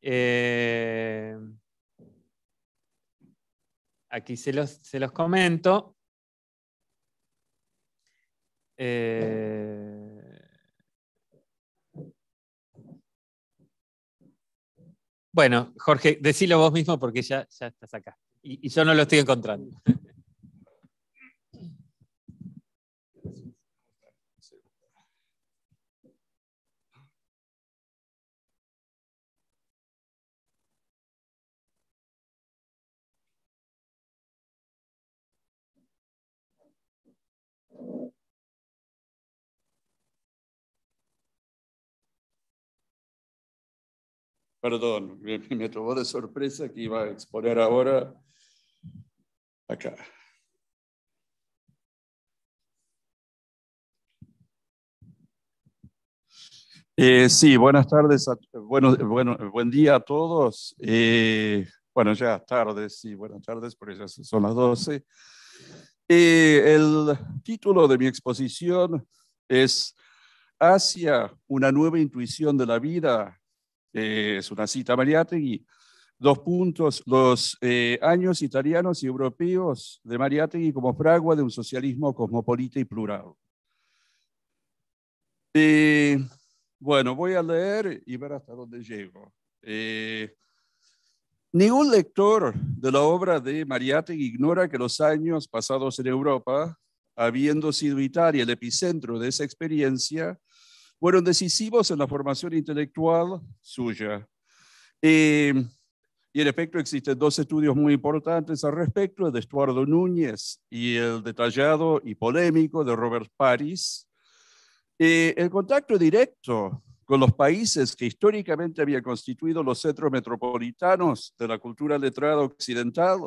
eh, aquí se los, comento. Bueno, Jorge, decilo vos mismo porque ya, ya estás acá. y yo no lo estoy encontrando. Perdón, me, tomó de sorpresa que iba a exponer ahora acá. Eh, sí, buenas tardes, bueno, bueno, buen día a todos. Eh, bueno, ya tardes, sí, buenas tardes, porque ya son las 12. Eh, el título de mi exposición es Hacia una nueva intuición de la vida, eh, es una cita Mariátegui, dos puntos, los eh, años italianos y europeos de Mariátegui como fragua de un socialismo cosmopolita y plural. Eh, bueno, voy a leer y ver hasta dónde llego. ningún lector de la obra de Mariátegui ignora que los años pasados en Europa, habiendo sido Italia el epicentro de esa experiencia, fueron decisivos en la formación intelectual suya. Eh, y en efecto existen dos estudios muy importantes al respecto, el de Estuardo Núñez y el detallado y polémico de Robert Paris. Eh, el contacto directo con los países que históricamente habían constituido los centros metropolitanos de la cultura letrada occidental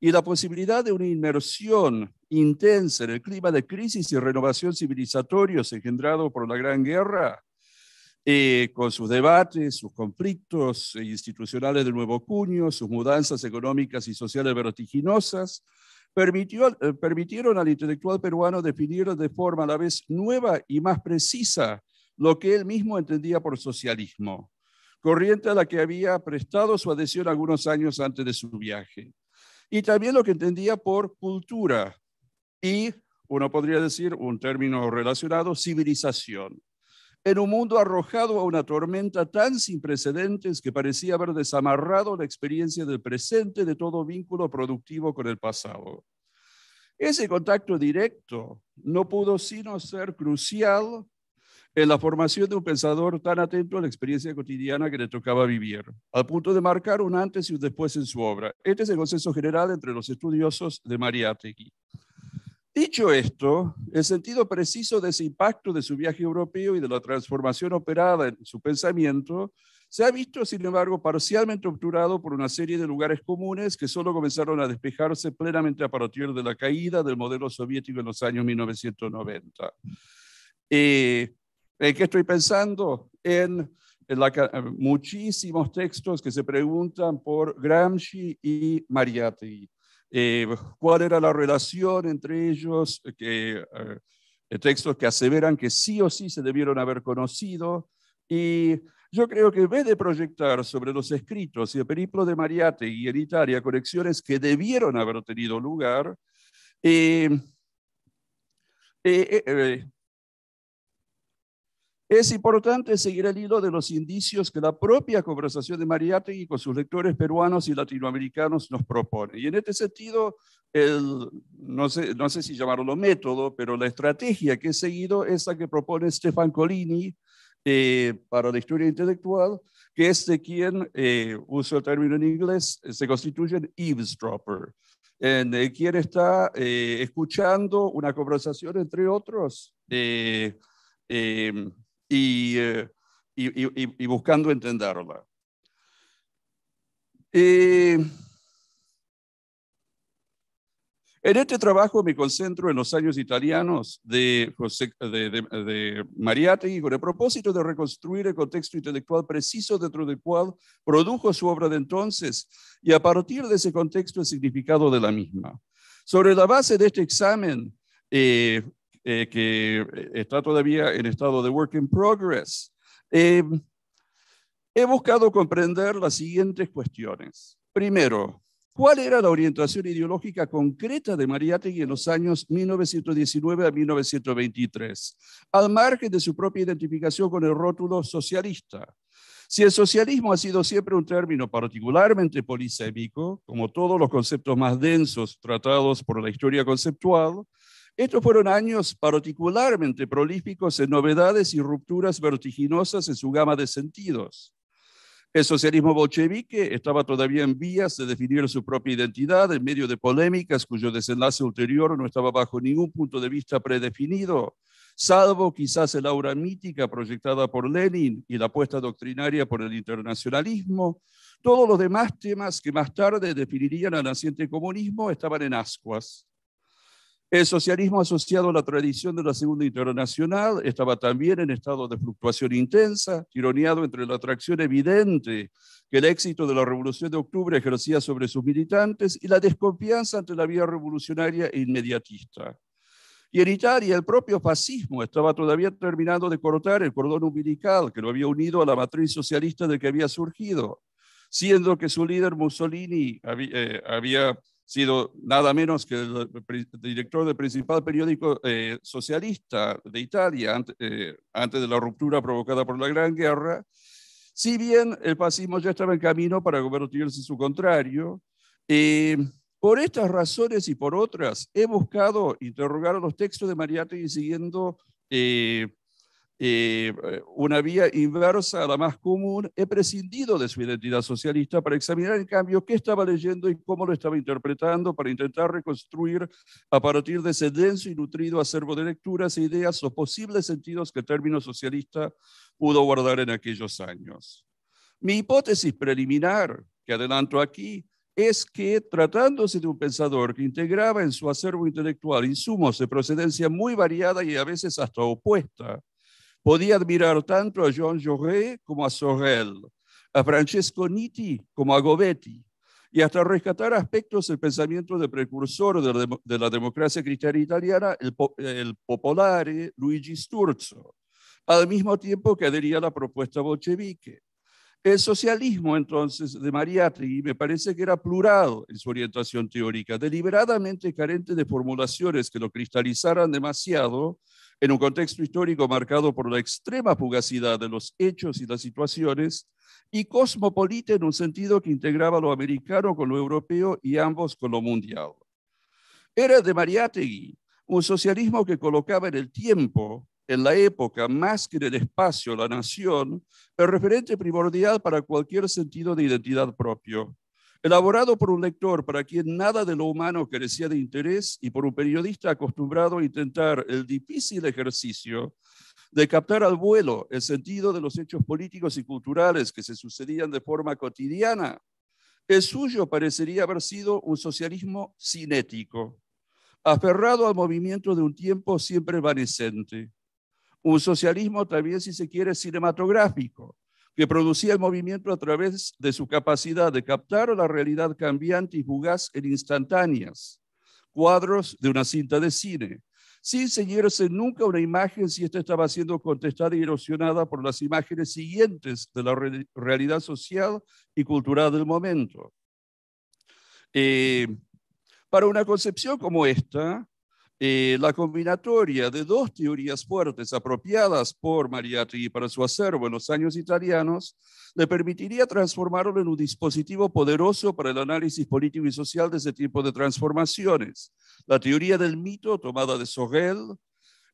y la posibilidad de una inmersión intensa en el clima de crisis y renovación civilizatorios engendrado por la Gran Guerra, eh, con sus debates, sus conflictos institucionales de nuevo cuño, sus mudanzas económicas y sociales vertiginosas, permitió, eh, permitieron al intelectual peruano definir de forma a la vez nueva y más precisa lo que él mismo entendía por socialismo, corriente a la que había prestado su adhesión algunos años antes de su viaje y también lo que entendía por cultura y, uno podría decir, un término relacionado, civilización. En un mundo arrojado a una tormenta tan sin precedentes que parecía haber desamarrado la experiencia del presente de todo vínculo productivo con el pasado. Ese contacto directo no pudo sino ser crucial en la formación de un pensador tan atento a la experiencia cotidiana que le tocaba vivir, al punto de marcar un antes y un después en su obra. Este es el consenso general entre los estudiosos de Mariátegui. Dicho esto, el sentido preciso de ese impacto de su viaje europeo y de la transformación operada en su pensamiento se ha visto, sin embargo, parcialmente obturado por una serie de lugares comunes que solo comenzaron a despejarse plenamente a partir de la caída del modelo soviético en los años 1990. ¿En eh, qué estoy pensando? En, eh, muchísimos textos que se preguntan por Gramsci y Mariatti. Eh, ¿Cuál era la relación entre ellos? Que, textos que aseveran que sí o sí se debieron haber conocido. Y yo creo que en vez de proyectar sobre los escritos y el periplo de y en Italia conexiones que debieron haber tenido lugar, es importante seguir el hilo de los indicios que la propia conversación de Mariátegui con sus lectores peruanos y latinoamericanos nos propone. Y en este sentido, no, sé, no sé si llamarlo método, pero la estrategia que he seguido es la que propone Stefan Colini eh, para la historia intelectual, que es de quien, eh, uso el término en inglés, se constituyen eavesdropper, quien está eh, escuchando una conversación entre otros. Eh, eh eh, y, y, y, y buscando entenderla. Eh, en este trabajo me concentro en los años italianos de, José, de, de, de con el propósito de reconstruir el contexto intelectual preciso dentro del cual produjo su obra de entonces y a partir de ese contexto el significado de la misma. Sobre la base de este examen, eh, eh, que eh, está todavía en estado de work in progress. Eh, he buscado comprender las siguientes cuestiones. Primero, ¿cuál era la orientación ideológica concreta de Mariátegui en los años 1919 a 1923, al margen de su propia identificación con el rótulo socialista? Si el socialismo ha sido siempre un término particularmente polisémico, como todos los conceptos más densos tratados por la historia conceptual, estos fueron años particularmente prolíficos en novedades y rupturas vertiginosas en su gama de sentidos. El socialismo bolchevique estaba todavía en vías de definir su propia identidad en medio de polémicas cuyo desenlace ulterior no estaba bajo ningún punto de vista predefinido, salvo quizás el aura mítica proyectada por Lenin y la apuesta doctrinaria por el internacionalismo. Todos los demás temas que más tarde definirían al naciente comunismo estaban en ascuas. El socialismo asociado a la tradición de la Segunda Internacional estaba también en estado de fluctuación intensa, tironeado entre la atracción evidente que el éxito de la Revolución de Octubre ejercía sobre sus militantes y la desconfianza ante la vía revolucionaria e inmediatista. Y en Italia el propio fascismo estaba todavía terminando de cortar el cordón umbilical que lo había unido a la matriz socialista de que había surgido, siendo que su líder Mussolini había eh, sido nada menos que el eh, director del principal periódico eh, socialista de Italia eh, antes de la ruptura provocada por la Gran Guerra, si bien el fascismo ya estaba en camino para convertirse en su contrario, por estas razones y por otras he buscado interrogar los textos de Mariátegui siguiendo eh, eh, una vía inversa a la más común, he prescindido de su identidad socialista para examinar en cambio qué estaba leyendo y cómo lo estaba interpretando para intentar reconstruir a partir de ese denso y nutrido acervo de lecturas e ideas los posibles sentidos que el término socialista pudo guardar en aquellos años. Mi hipótesis preliminar, que adelanto aquí, es que tratándose de un pensador que integraba en su acervo intelectual insumos de procedencia muy variada y a veces hasta opuesta Podía admirar tanto a Jean Jaurès como a Sorel, a Francesco Nitti como a Gobetti, y hasta rescatar aspectos del pensamiento del precursor de la, democracia cristiana italiana, el, el popolare Luigi Sturzo, al mismo tiempo que adhería a la propuesta bolchevique. El socialismo entonces de Mariátegui me parece que era plural en su orientación teórica, deliberadamente carente de formulaciones que lo cristalizaran demasiado en un contexto histórico marcado por la extrema fugacidad de los hechos y las situaciones, y cosmopolita en un sentido que integraba lo americano con lo europeo y ambos con lo mundial. Era de Mariátegui un socialismo que colocaba en el tiempo, en la época, más que en el espacio, la nación, el referente primordial para cualquier sentido de identidad propio elaborado por un lector para quien nada de lo humano carecía de interés y por un periodista acostumbrado a intentar el difícil ejercicio de captar al vuelo el sentido de los hechos políticos y culturales que se sucedían de forma cotidiana, el suyo parecería haber sido un socialismo cinético, aferrado al movimiento de un tiempo siempre evanescente, un socialismo también, si se quiere, cinematográfico, que producía el movimiento a través de su capacidad de captar la realidad cambiante y fugaz en instantáneas, cuadros de una cinta de cine, sin ceñirse nunca una imagen si ésta estaba siendo contestada y erosionada por las imágenes siguientes de la realidad social y cultural del momento. Eh, para una concepción como esta, eh, la combinatoria de dos teorías fuertes apropiadas por Mariatti para su acervo en los años italianos le permitiría transformarlo en un dispositivo poderoso para el análisis político y social de ese tipo de transformaciones. La teoría del mito, tomada de Sorel,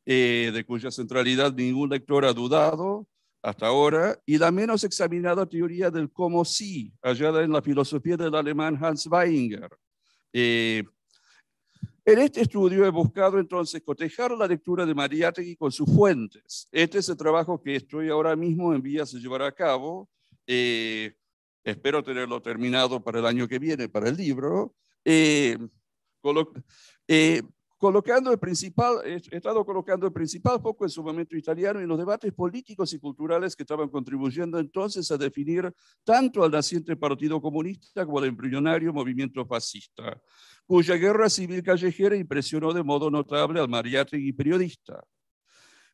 eh, de cuya centralidad ningún lector ha dudado hasta ahora, y la menos examinada teoría del cómo sí, hallada en la filosofía del alemán Hans weinger eh, en este estudio he buscado entonces cotejar la lectura de Mariátegui con sus fuentes. Este es el trabajo que estoy ahora mismo en vías de llevar a cabo. Eh, espero tenerlo terminado para el año que viene, para el libro. Eh, eh, colocando el principal, he estado colocando el principal foco en su momento italiano y en los debates políticos y culturales que estaban contribuyendo entonces a definir tanto al naciente Partido Comunista como al embrionario movimiento fascista cuya guerra civil callejera impresionó de modo notable al y periodista.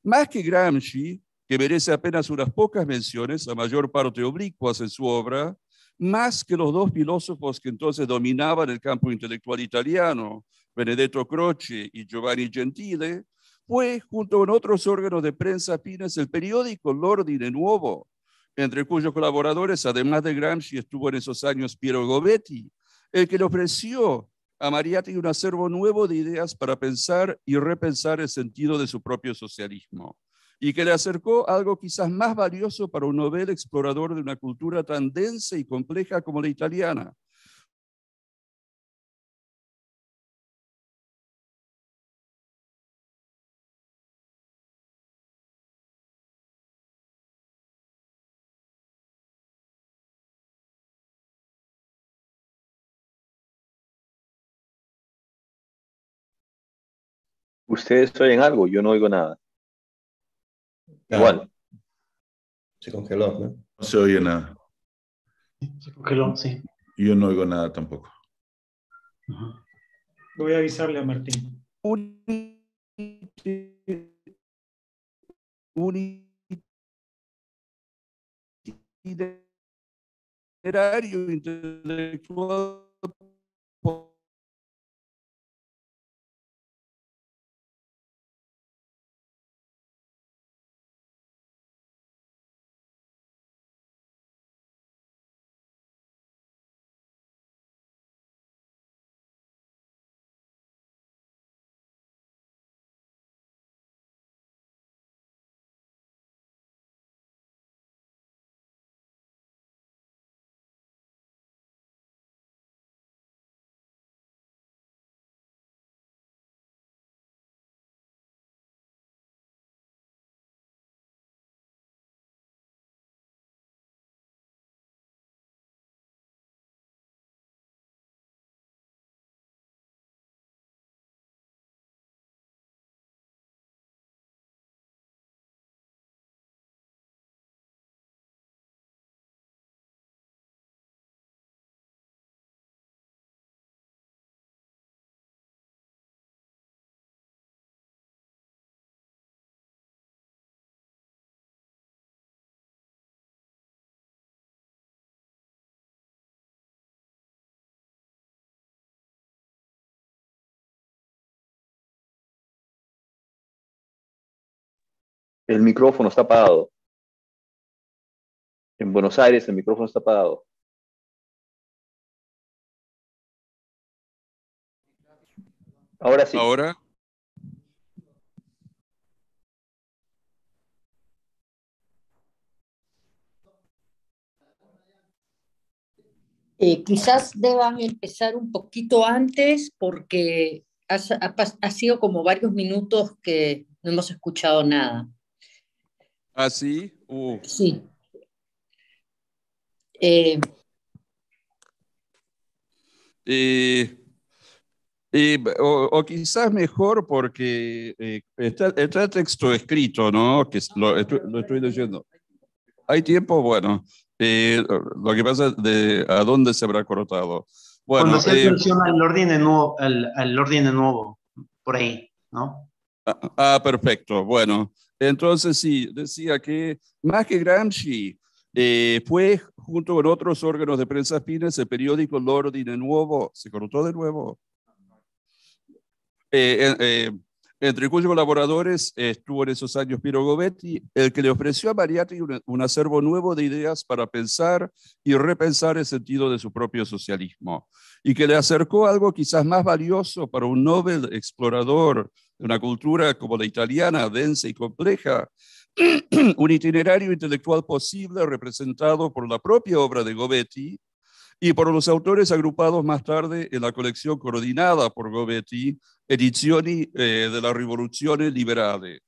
Más que Gramsci, que merece apenas unas pocas menciones, la mayor parte oblicuas en su obra, más que los dos filósofos que entonces dominaban el campo intelectual italiano, Benedetto Croce y Giovanni Gentile, fue, junto con otros órganos de prensa fines, el periódico L'Ordine Nuovo, entre cuyos colaboradores, además de Gramsci, estuvo en esos años Piero Gobetti, el que le ofreció a María tiene un acervo nuevo de ideas para pensar y repensar el sentido de su propio socialismo, y que le acercó algo quizás más valioso para un novel explorador de una cultura tan densa y compleja como la italiana, Ustedes oyen algo, yo no oigo nada. Igual. Se congeló, ¿no? No se oye nada. Se congeló, sí. Yo no oigo nada tampoco. Voy a avisarle a Martín. Unidad intelectual. el micrófono está apagado. En Buenos Aires el micrófono está apagado. Ahora sí. Ahora. Eh, quizás deban empezar un poquito antes porque ha sido como varios minutos que no hemos escuchado nada. Así ah, sí? Uh. Sí. Eh, eh, eh, o, quizás mejor porque está, está, texto escrito, ¿no? Que lo, estoy leyendo. ¿Hay tiempo? Bueno. lo que pasa de a dónde se habrá cortado. Bueno, Cuando se menciona el orden de nuevo, orden nuevo, por ahí, ¿no? Ah, ah perfecto. Bueno, entonces, sí, decía que más que Gramsci, eh, fue junto con otros órganos de prensa fines el periódico Lordi de nuevo, se cortó de nuevo. Eh, eh, eh, entre cuyos colaboradores estuvo en esos años Piero Govetti, el que le ofreció a Mariatti un, un acervo nuevo de ideas para pensar y repensar el sentido de su propio socialismo, y que le acercó algo quizás más valioso para un Nobel explorador una cultura como la italiana, densa y compleja, un itinerario intelectual posible representado por la propia obra de Gobetti y por los autores agrupados más tarde en la colección coordinada por Gobetti, Edizioni della eh, de la Rivoluzione Liberale.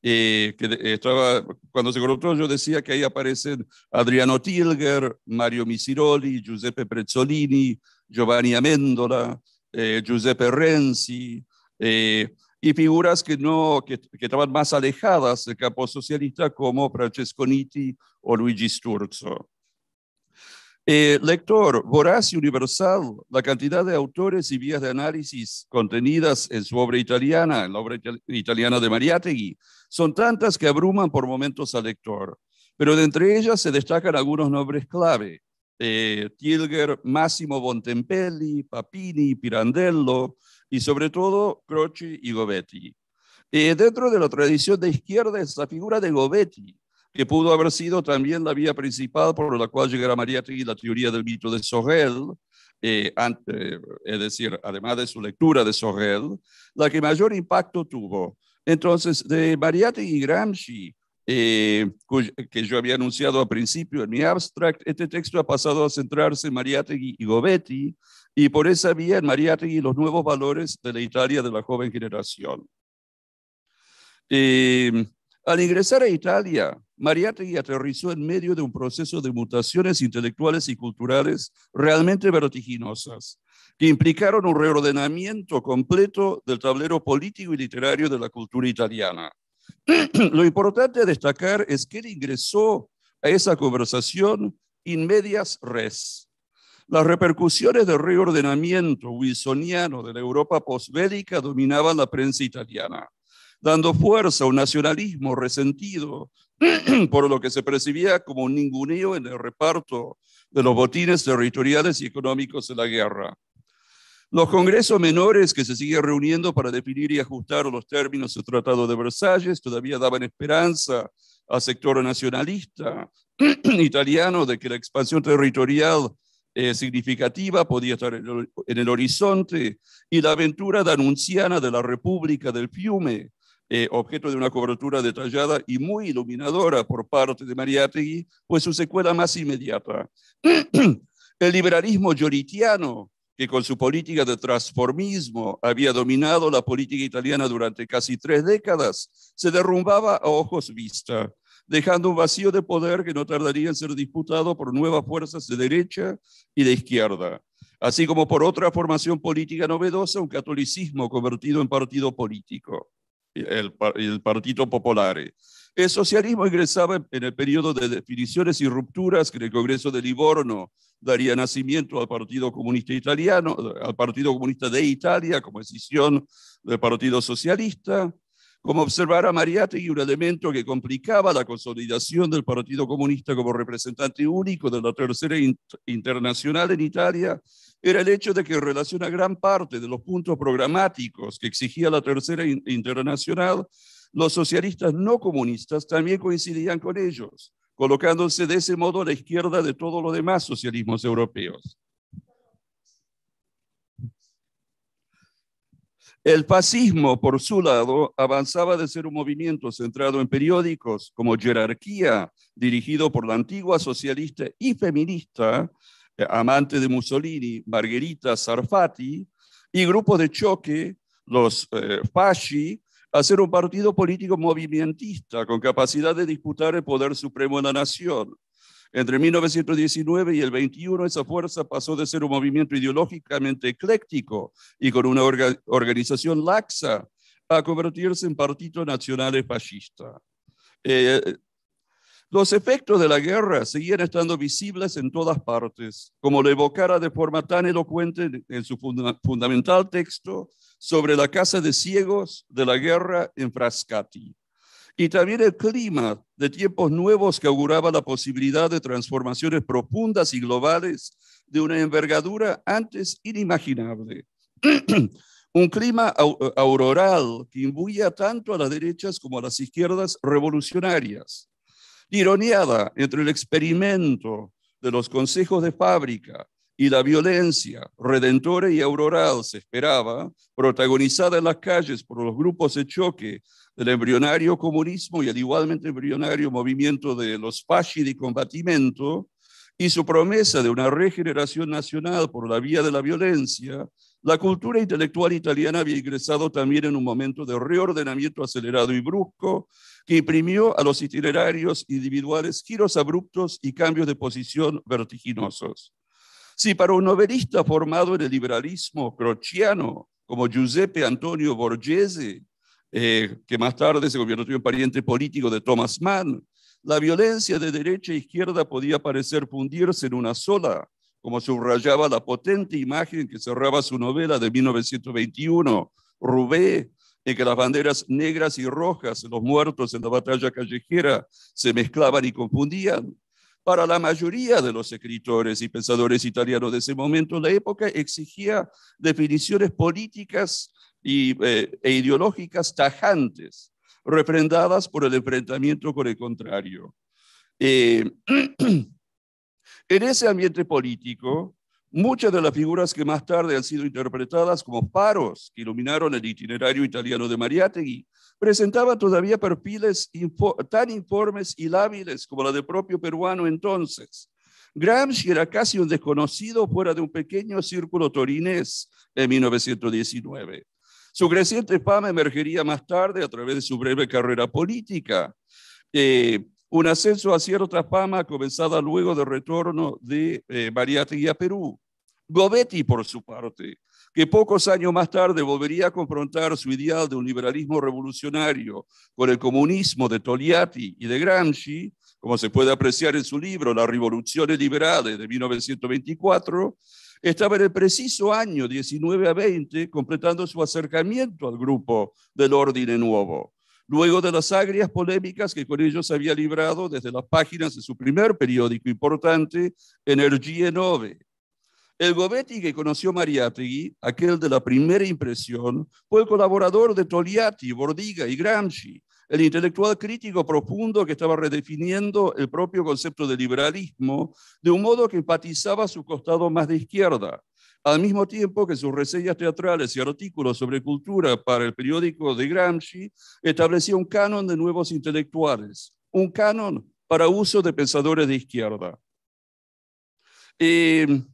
Eh, que estaba, cuando se colocó yo decía que ahí aparecen Adriano Tilger, Mario Misiroli, Giuseppe Prezzolini, Giovanni Amendola, eh, Giuseppe Renzi, y figuras que, no, que, que estaban más alejadas del campo socialista como Francesco Nitti o Luigi Sturzo. Eh, lector, voraz y universal, la cantidad de autores y vías de análisis contenidas en su obra italiana, en la obra italiana de Mariátegui, son tantas que abruman por momentos al lector, pero de entre ellas se destacan algunos nombres clave. Eh, Tilger, Massimo Bontempelli, Papini, Pirandello, y sobre todo Croce y Gobetti. Eh, dentro de la tradición de izquierda es la figura de Gobetti, que pudo haber sido también la vía principal por la cual llegará Mariategui la teoría del mito de Sorel, eh, es decir, además de su lectura de Sorel, la que mayor impacto tuvo. Entonces, de Mariategui y Gramsci, eh, que yo había anunciado al principio en mi abstract, este texto ha pasado a centrarse en Mariategui y Gobetti, y por esa vía, en Mariátegui, los nuevos valores de la Italia de la joven generación. Em, al ingresar a Italia, Mariátegui aterrizó en medio de un proceso de mutaciones intelectuales y culturales realmente vertiginosas, que implicaron un reordenamiento completo del tablero político y literario de la cultura italiana. Lo importante a destacar es que él ingresó a esa conversación in medias res, las repercusiones del reordenamiento wilsoniano de la Europa posbélica dominaban la prensa italiana, dando fuerza a un nacionalismo resentido por lo que se percibía como un ninguneo en el reparto de los botines territoriales y económicos de la guerra. Los congresos menores que se siguen reuniendo para definir y ajustar los términos del Tratado de Versalles todavía daban esperanza al sector nacionalista italiano de que la expansión territorial eh, significativa podía estar en el, horizonte, y la aventura danunciana de la República del Fiume, eh, objeto de una cobertura detallada y muy iluminadora por parte de Mariátegui, pues su secuela más inmediata. el liberalismo lloritiano, que con su política de transformismo había dominado la política italiana durante casi tres décadas, se derrumbaba a ojos vista dejando un vacío de poder que no tardaría en ser disputado por nuevas fuerzas de derecha y de izquierda, así como por otra formación política novedosa, un catolicismo convertido en partido político, el, Partido Partito Popolare. El socialismo ingresaba en el periodo de definiciones y rupturas que en el Congreso de Livorno daría nacimiento al Partido Comunista Italiano, al Partido Comunista de Italia como decisión del Partido Socialista, como observará Mariátegui, un elemento que complicaba la consolidación del Partido Comunista como representante único de la Tercera Internacional en Italia era el hecho de que en relación a gran parte de los puntos programáticos que exigía la Tercera Internacional, los socialistas no comunistas también coincidían con ellos, colocándose de ese modo a la izquierda de todos los demás socialismos europeos. El fascismo, por su lado, avanzaba de ser un movimiento centrado en periódicos como Jerarquía, dirigido por la antigua socialista y feminista, eh, amante de Mussolini, Margherita Sarfati, y grupo de choque, los eh, fasci, a ser un partido político movimentista con capacidad de disputar el poder supremo en la nación. Entre 1919 y el 21, esa fuerza pasó de ser un movimiento ideológicamente ecléctico y con una organización laxa a convertirse en Partido Nacional Fascista. Eh, los efectos de la guerra seguían estando visibles en todas partes, como lo evocara de forma tan elocuente en su fundamental texto sobre la Casa de Ciegos de la Guerra en Frascati y también el clima de tiempos nuevos que auguraba la posibilidad de transformaciones profundas y globales de una envergadura antes inimaginable. Un clima auroral que imbuía tanto a las derechas como a las izquierdas revolucionarias, Ironiada entre el experimento de los consejos de fábrica y la violencia redentora y auroral se esperaba, protagonizada en las calles por los grupos de choque el embrionario comunismo y el igualmente embrionario movimiento de los fasci di y su promesa de una regeneración nacional por la vía de la violencia, la cultura intelectual italiana había ingresado también en un momento de reordenamiento acelerado y brusco que imprimió a los itinerarios individuales giros abruptos y cambios de posición vertiginosos. Si para un novelista formado en el liberalismo crociano como Giuseppe Antonio Borghese eh, que más tarde se convirtió un pariente político de Thomas Mann. La violencia de derecha e izquierda podía parecer fundirse en una sola, como subrayaba la potente imagen que cerraba su novela de 1921, Rubé, en que las banderas negras y rojas, de los muertos en la batalla callejera, se mezclaban y confundían. Para la mayoría de los escritores y pensadores italianos de ese momento, la época exigía definiciones políticas y, eh, e ideológicas tajantes, refrendadas por el enfrentamiento con el contrario. Eh, en ese ambiente político, muchas de las figuras que más tarde han sido interpretadas como faros que iluminaron el itinerario italiano de Mariátegui, presentaban todavía perfiles tan informes y lábiles como la del propio peruano entonces. Gramsci era casi un desconocido fuera de un pequeño círculo torinés en 1919. Su creciente fama emergería más tarde a través de su breve carrera política. Eh, un ascenso a cierta fama comenzada luego del retorno de eh, a Perú. Gobetti, por su parte, que pocos años más tarde volvería a confrontar su ideal de un liberalismo revolucionario con el comunismo de Togliatti y de Gramsci, como se puede apreciar en su libro La Revoluciones Liberales de 1924, estaba en el preciso año 19 a 20 completando su acercamiento al grupo del Orden Nuevo, luego de las agrias polémicas que con ellos había librado desde las páginas de su primer periódico importante, Energie 9. El Govetti que conoció Mariátegui, aquel de la primera impresión, fue el colaborador de Togliatti, Bordiga y Gramsci, el intelectual crítico profundo que estaba redefiniendo el propio concepto de liberalismo de un modo que empatizaba su costado más de izquierda, al mismo tiempo que sus reseñas teatrales y artículos sobre cultura para el periódico de Gramsci establecía un canon de nuevos intelectuales, un canon para uso de pensadores de izquierda. Em,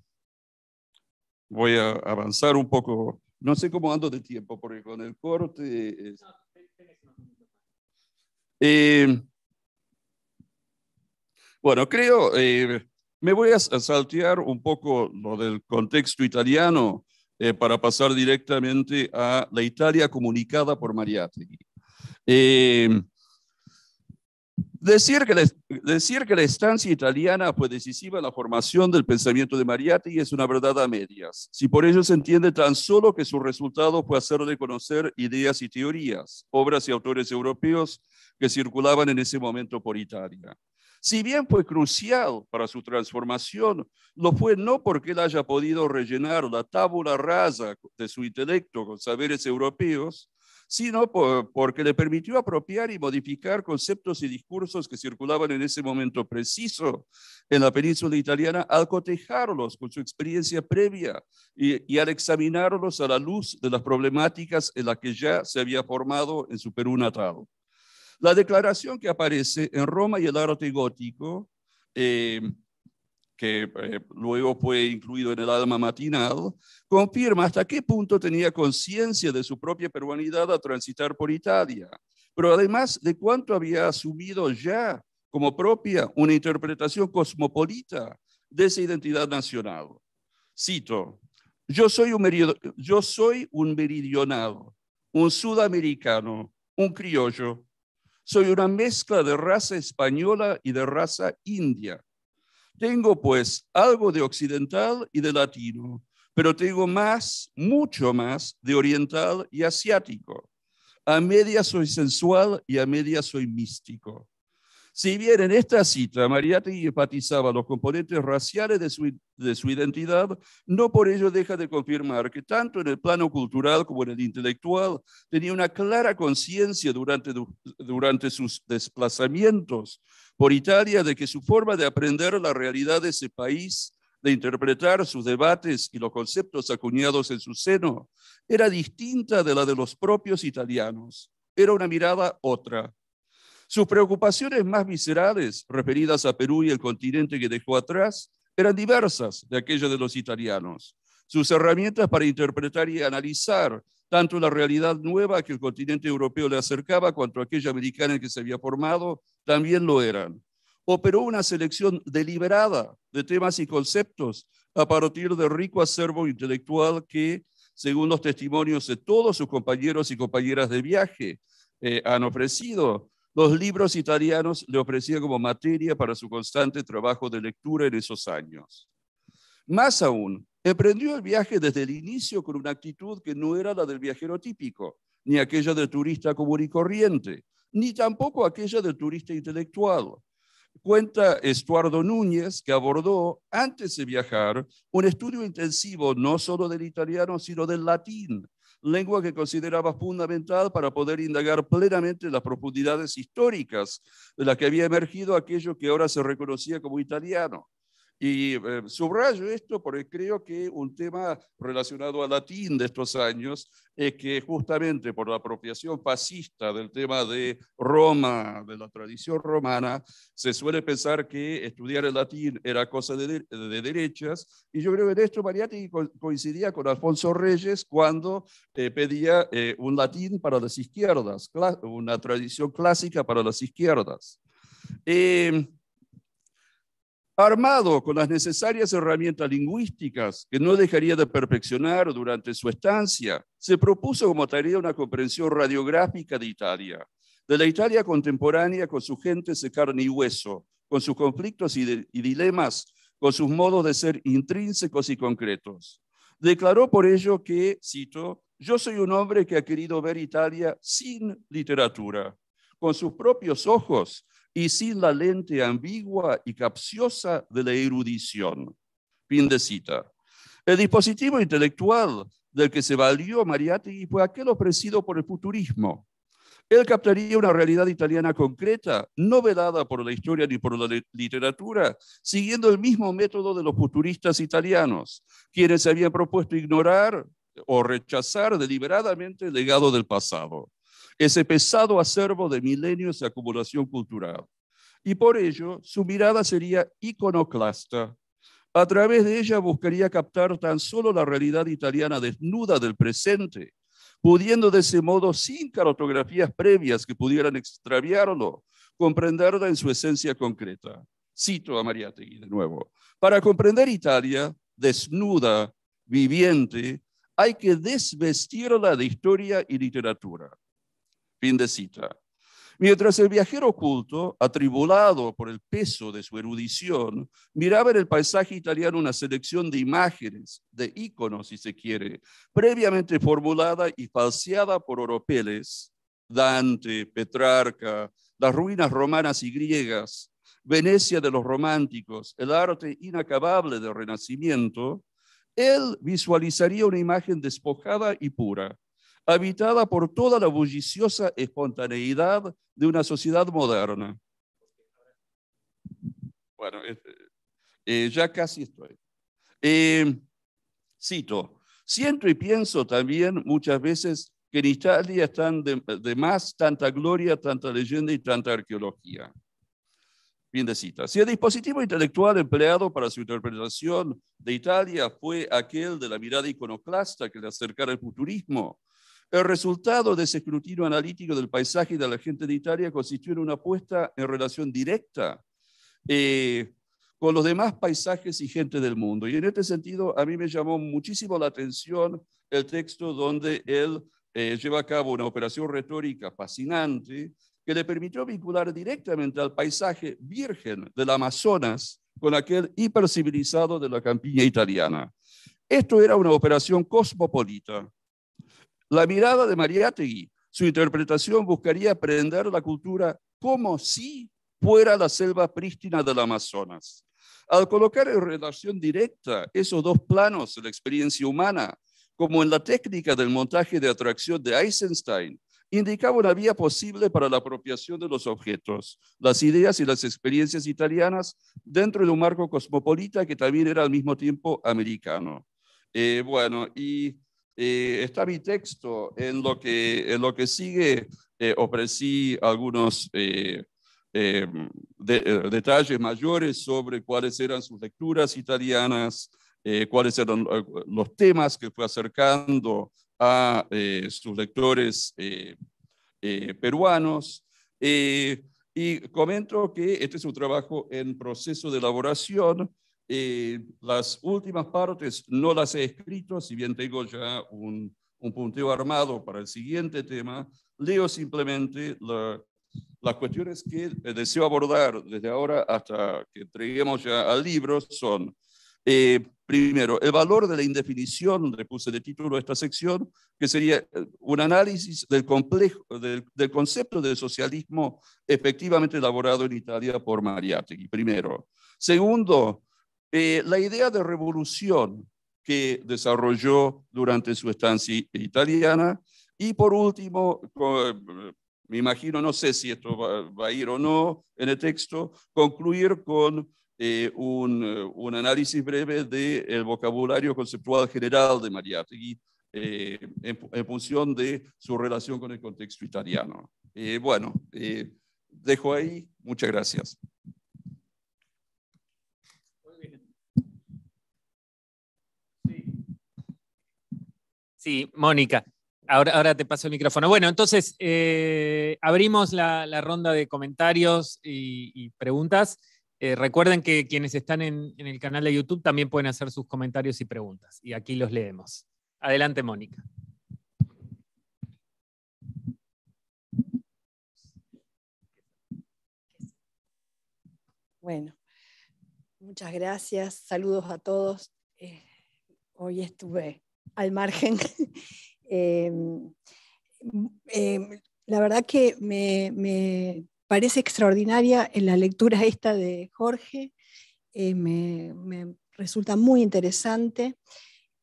voy a avanzar un poco, no sé cómo ando de tiempo, porque con el corte... Eh, eh, bueno, creo, eh, me voy a saltear un poco lo del contexto italiano eh, para pasar directamente a la Italia comunicada por Mariátegui. Decir que, la, decir que la estancia italiana fue decisiva en la formación del pensamiento de Mariatti es una verdad a medias, si por ello se entiende tan solo que su resultado fue hacerle conocer ideas y teorías, obras y autores europeos que circulaban en ese momento por Italia. Si bien fue crucial para su transformación, lo fue no porque él haya podido rellenar la tábula rasa de su intelecto con saberes europeos, sino porque le permitió apropiar y modificar conceptos y discursos que circulaban en ese momento preciso en la península italiana al cotejarlos con su experiencia previa y, al examinarlos a la luz de las problemáticas en las que ya se había formado en su Perú natal. La declaración que aparece en Roma y el arte gótico eh, que eh, luego fue incluido en el alma matinal, confirma hasta qué punto tenía conciencia de su propia peruanidad a transitar por Italia, pero además de cuánto había asumido ya como propia una interpretación cosmopolita de esa identidad nacional. Cito, yo soy un, yo soy un meridional, un sudamericano, un criollo, soy una mezcla de raza española y de raza india tengo pues algo de occidental y de latino, pero tengo más, mucho más, de oriental y asiático. A media soy sensual y a media soy místico. Si bien en esta cita Mariátegui enfatizaba los componentes raciales de su, identidad, no por ello deja de confirmar que tanto en el plano cultural como en el intelectual tenía una clara conciencia durante, durante sus desplazamientos por Italia de que su forma de aprender la realidad de ese país, de interpretar sus debates y los conceptos acuñados en su seno, era distinta de la de los propios italianos. Era una mirada otra. Sus preocupaciones más viscerales, referidas a Perú y el continente que dejó atrás, eran diversas de aquellas de los italianos. Sus herramientas para interpretar y analizar tanto la realidad nueva que el continente europeo le acercaba, cuanto aquella americana en que se había formado, también lo eran. Operó una selección deliberada de temas y conceptos a partir del rico acervo intelectual que, según los testimonios de todos sus compañeros y compañeras de viaje, eh, han ofrecido. Los libros italianos le ofrecían como materia para su constante trabajo de lectura en esos años. Más aún, Emprendió el viaje desde el inicio con una actitud que no era la del viajero típico, ni aquella del turista común y corriente, ni tampoco aquella del turista intelectual. Cuenta Estuardo Núñez que abordó, antes de viajar, un estudio intensivo no solo del italiano, sino del latín, lengua que consideraba fundamental para poder indagar plenamente las profundidades históricas de las que había emergido aquello que ahora se reconocía como italiano. Y eh, subrayo esto porque creo que un tema relacionado al latín de estos años es que justamente por la apropiación fascista del tema de Roma, de la tradición romana, se suele pensar que estudiar el latín era cosa de, de derechas. Y yo creo que en esto Mariati coincidía con Alfonso Reyes cuando eh, pedía eh, un latín para las izquierdas, una tradición clásica para las izquierdas. Eh, armado con las necesarias herramientas lingüísticas que no dejaría de perfeccionar durante su estancia, se propuso como tarea una comprensión radiográfica de Italia, de la Italia contemporánea con su gente de carne y hueso, con sus conflictos y, y dilemas, con sus modos de ser intrínsecos y concretos. Declaró por ello que, cito, yo soy un hombre que ha querido ver Italia sin literatura, con sus propios ojos, y sin la lente ambigua y capciosa de la erudición. Fin de cita. El dispositivo intelectual del que se valió Mariátegui fue aquel ofrecido por el futurismo. Él captaría una realidad italiana concreta, no velada por la historia ni por la literatura, siguiendo el mismo método de los futuristas italianos, quienes se habían propuesto ignorar o rechazar deliberadamente el legado del pasado ese pesado acervo de milenios de acumulación cultural. Y por ello, su mirada sería iconoclasta. A través de ella buscaría captar tan solo la realidad italiana desnuda del presente, pudiendo de ese modo, sin cartografías previas que pudieran extraviarlo, comprenderla en su esencia concreta. Cito a Mariategui de nuevo. Para comprender Italia, desnuda, viviente, hay que desvestirla de historia y literatura. Fin de cita. Mientras el viajero oculto, atribulado por el peso de su erudición, miraba en el paisaje italiano una selección de imágenes, de íconos, si se quiere, previamente formulada y falseada por oropeles, Dante, Petrarca, las ruinas romanas y griegas, Venecia de los románticos, el arte inacabable del Renacimiento, él visualizaría una imagen despojada y pura, habitada por toda la bulliciosa espontaneidad de una sociedad moderna. Bueno, eh, eh, eh, ya casi estoy. cito, siento y pienso también muchas veces que en Italia están de, de más tanta gloria, tanta leyenda y tanta arqueología. Fin de cita. Si el dispositivo intelectual empleado para su interpretación de Italia fue aquel de la mirada iconoclasta que le acercara al futurismo, el resultado de ese escrutinio analítico del paisaje y de la gente de Italia consistió en una apuesta en relación directa eh, con los demás paisajes y gente del mundo. Y en este sentido, a mí me llamó muchísimo la atención el texto donde él eh, lleva a cabo una operación retórica fascinante que le permitió vincular directamente al paisaje virgen del Amazonas con aquel hipercivilizado de la campiña italiana. Esto era una operación cosmopolita, la mirada de Mariátegui, su interpretación buscaría aprender la cultura como si fuera la selva prístina del Amazonas. Al colocar en relación directa esos dos planos de la experiencia humana, como en la técnica del montaje de atracción de Eisenstein, indicaba una vía posible para la apropiación de los objetos, las ideas y las experiencias italianas dentro de un marco cosmopolita que también era al mismo tiempo americano. Eh, bueno, y eh, está mi texto. En lo que, en lo que sigue eh, ofrecí algunos eh, detalles mayores sobre cuáles eran sus lecturas italianas, cuáles eran los temas que fue acercando a sus lectores peruanos. y comento que este es un trabajo en proceso de elaboración eh, las últimas partes no las he escrito, si bien tengo ya un, un punteo armado para el siguiente tema, leo simplemente las cuestiones que eh, deseo abordar desde ahora hasta que entreguemos ya al libro son, eh, primero, el valor de la indefinición, le puse de título esta sección, que sería un análisis del, complejo, del, concepto de socialismo efectivamente elaborado en Italia por Mariategui, primero. Segundo, eh, la idea de revolución que desarrolló durante su estancia italiana. Y por último, eh, me imagino, no sé si esto va, a ir o no en el texto, concluir con eh, un, análisis breve del vocabulario conceptual general de Mariátegui en, función de su relación con el contexto italiano. bueno, dejo ahí. Muchas gracias. Sí, Mónica. Ahora, ahora, te paso el micrófono. Bueno, entonces eh, abrimos la, ronda de comentarios y, preguntas. Eh, recuerden que quienes están en, el canal de YouTube también pueden hacer sus comentarios y preguntas. Y aquí los leemos. Adelante, Mónica. Bueno, muchas gracias. Saludos a todos. Eh, hoy estuve al margen. Em, em, la verdad que me, parece extraordinaria en la lectura esta de Jorge, eh, me, resulta muy interesante.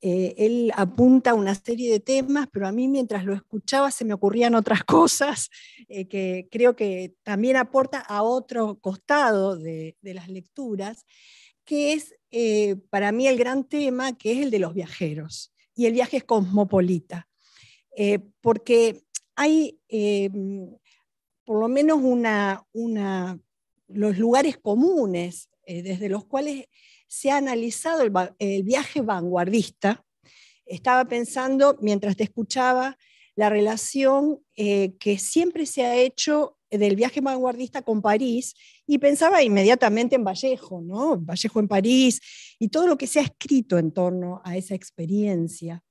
Eh, él apunta una serie de temas, pero a mí mientras lo escuchaba se me ocurrían otras cosas eh, que creo que también aporta a otro costado de, las lecturas que es para mí el gran tema, que es el de los viajeros y el viaje cosmopolita. Eh, porque hay eh, por lo menos una, una, los lugares comunes eh, desde los cuales se ha analizado el, viaje vanguardista. Estaba pensando, mientras te escuchaba, la relación que siempre se ha hecho del viaje vanguardista con París y pensaba inmediatamente en Vallejo, ¿no? Vallejo en París y todo lo que se ha escrito en torno a esa experiencia.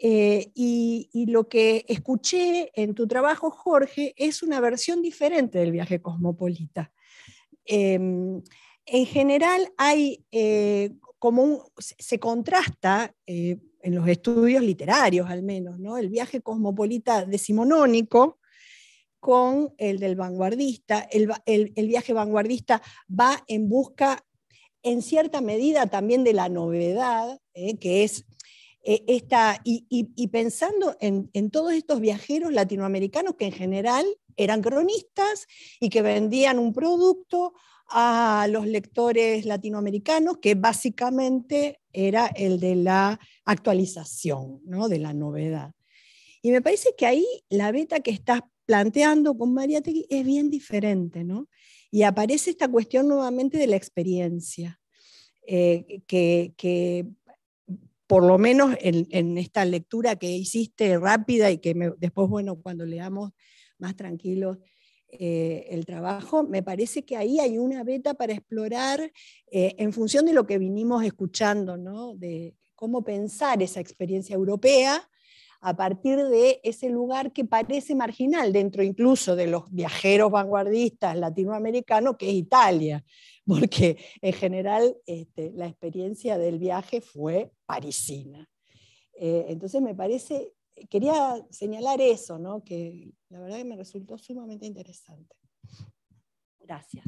Eh, y, lo que escuché en tu trabajo, Jorge, es una versión diferente del viaje cosmopolita. Em, en general hay eh, como se contrasta eh, en los estudios literarios al menos, ¿no? El viaje cosmopolita decimonónico con el del vanguardista. El, viaje vanguardista va en busca, en cierta medida, también de la novedad, eh, que es eh, esta, y, pensando en, todos estos viajeros latinoamericanos que en general eran cronistas y que vendían un producto a los lectores latinoamericanos, que básicamente era el de la actualización, ¿no? de la novedad. Y me parece que ahí la beta que estás planteando con María Tegui es bien diferente, ¿no? Y aparece esta cuestión nuevamente de la experiencia, eh, que, por lo menos en, esta lectura que hiciste rápida y que después, bueno, cuando leamos más tranquilos, eh, el trabajo, me parece que ahí hay una beta para explorar eh, en función de lo que vinimos escuchando, ¿no? de cómo pensar esa experiencia europea a partir de ese lugar que parece marginal dentro incluso de los viajeros vanguardistas latinoamericanos, que es Italia, porque en general este, la experiencia del viaje fue parisina. Eh, entonces me parece, quería señalar eso, ¿no? que la verdad que me resultó sumamente interesante. Gracias.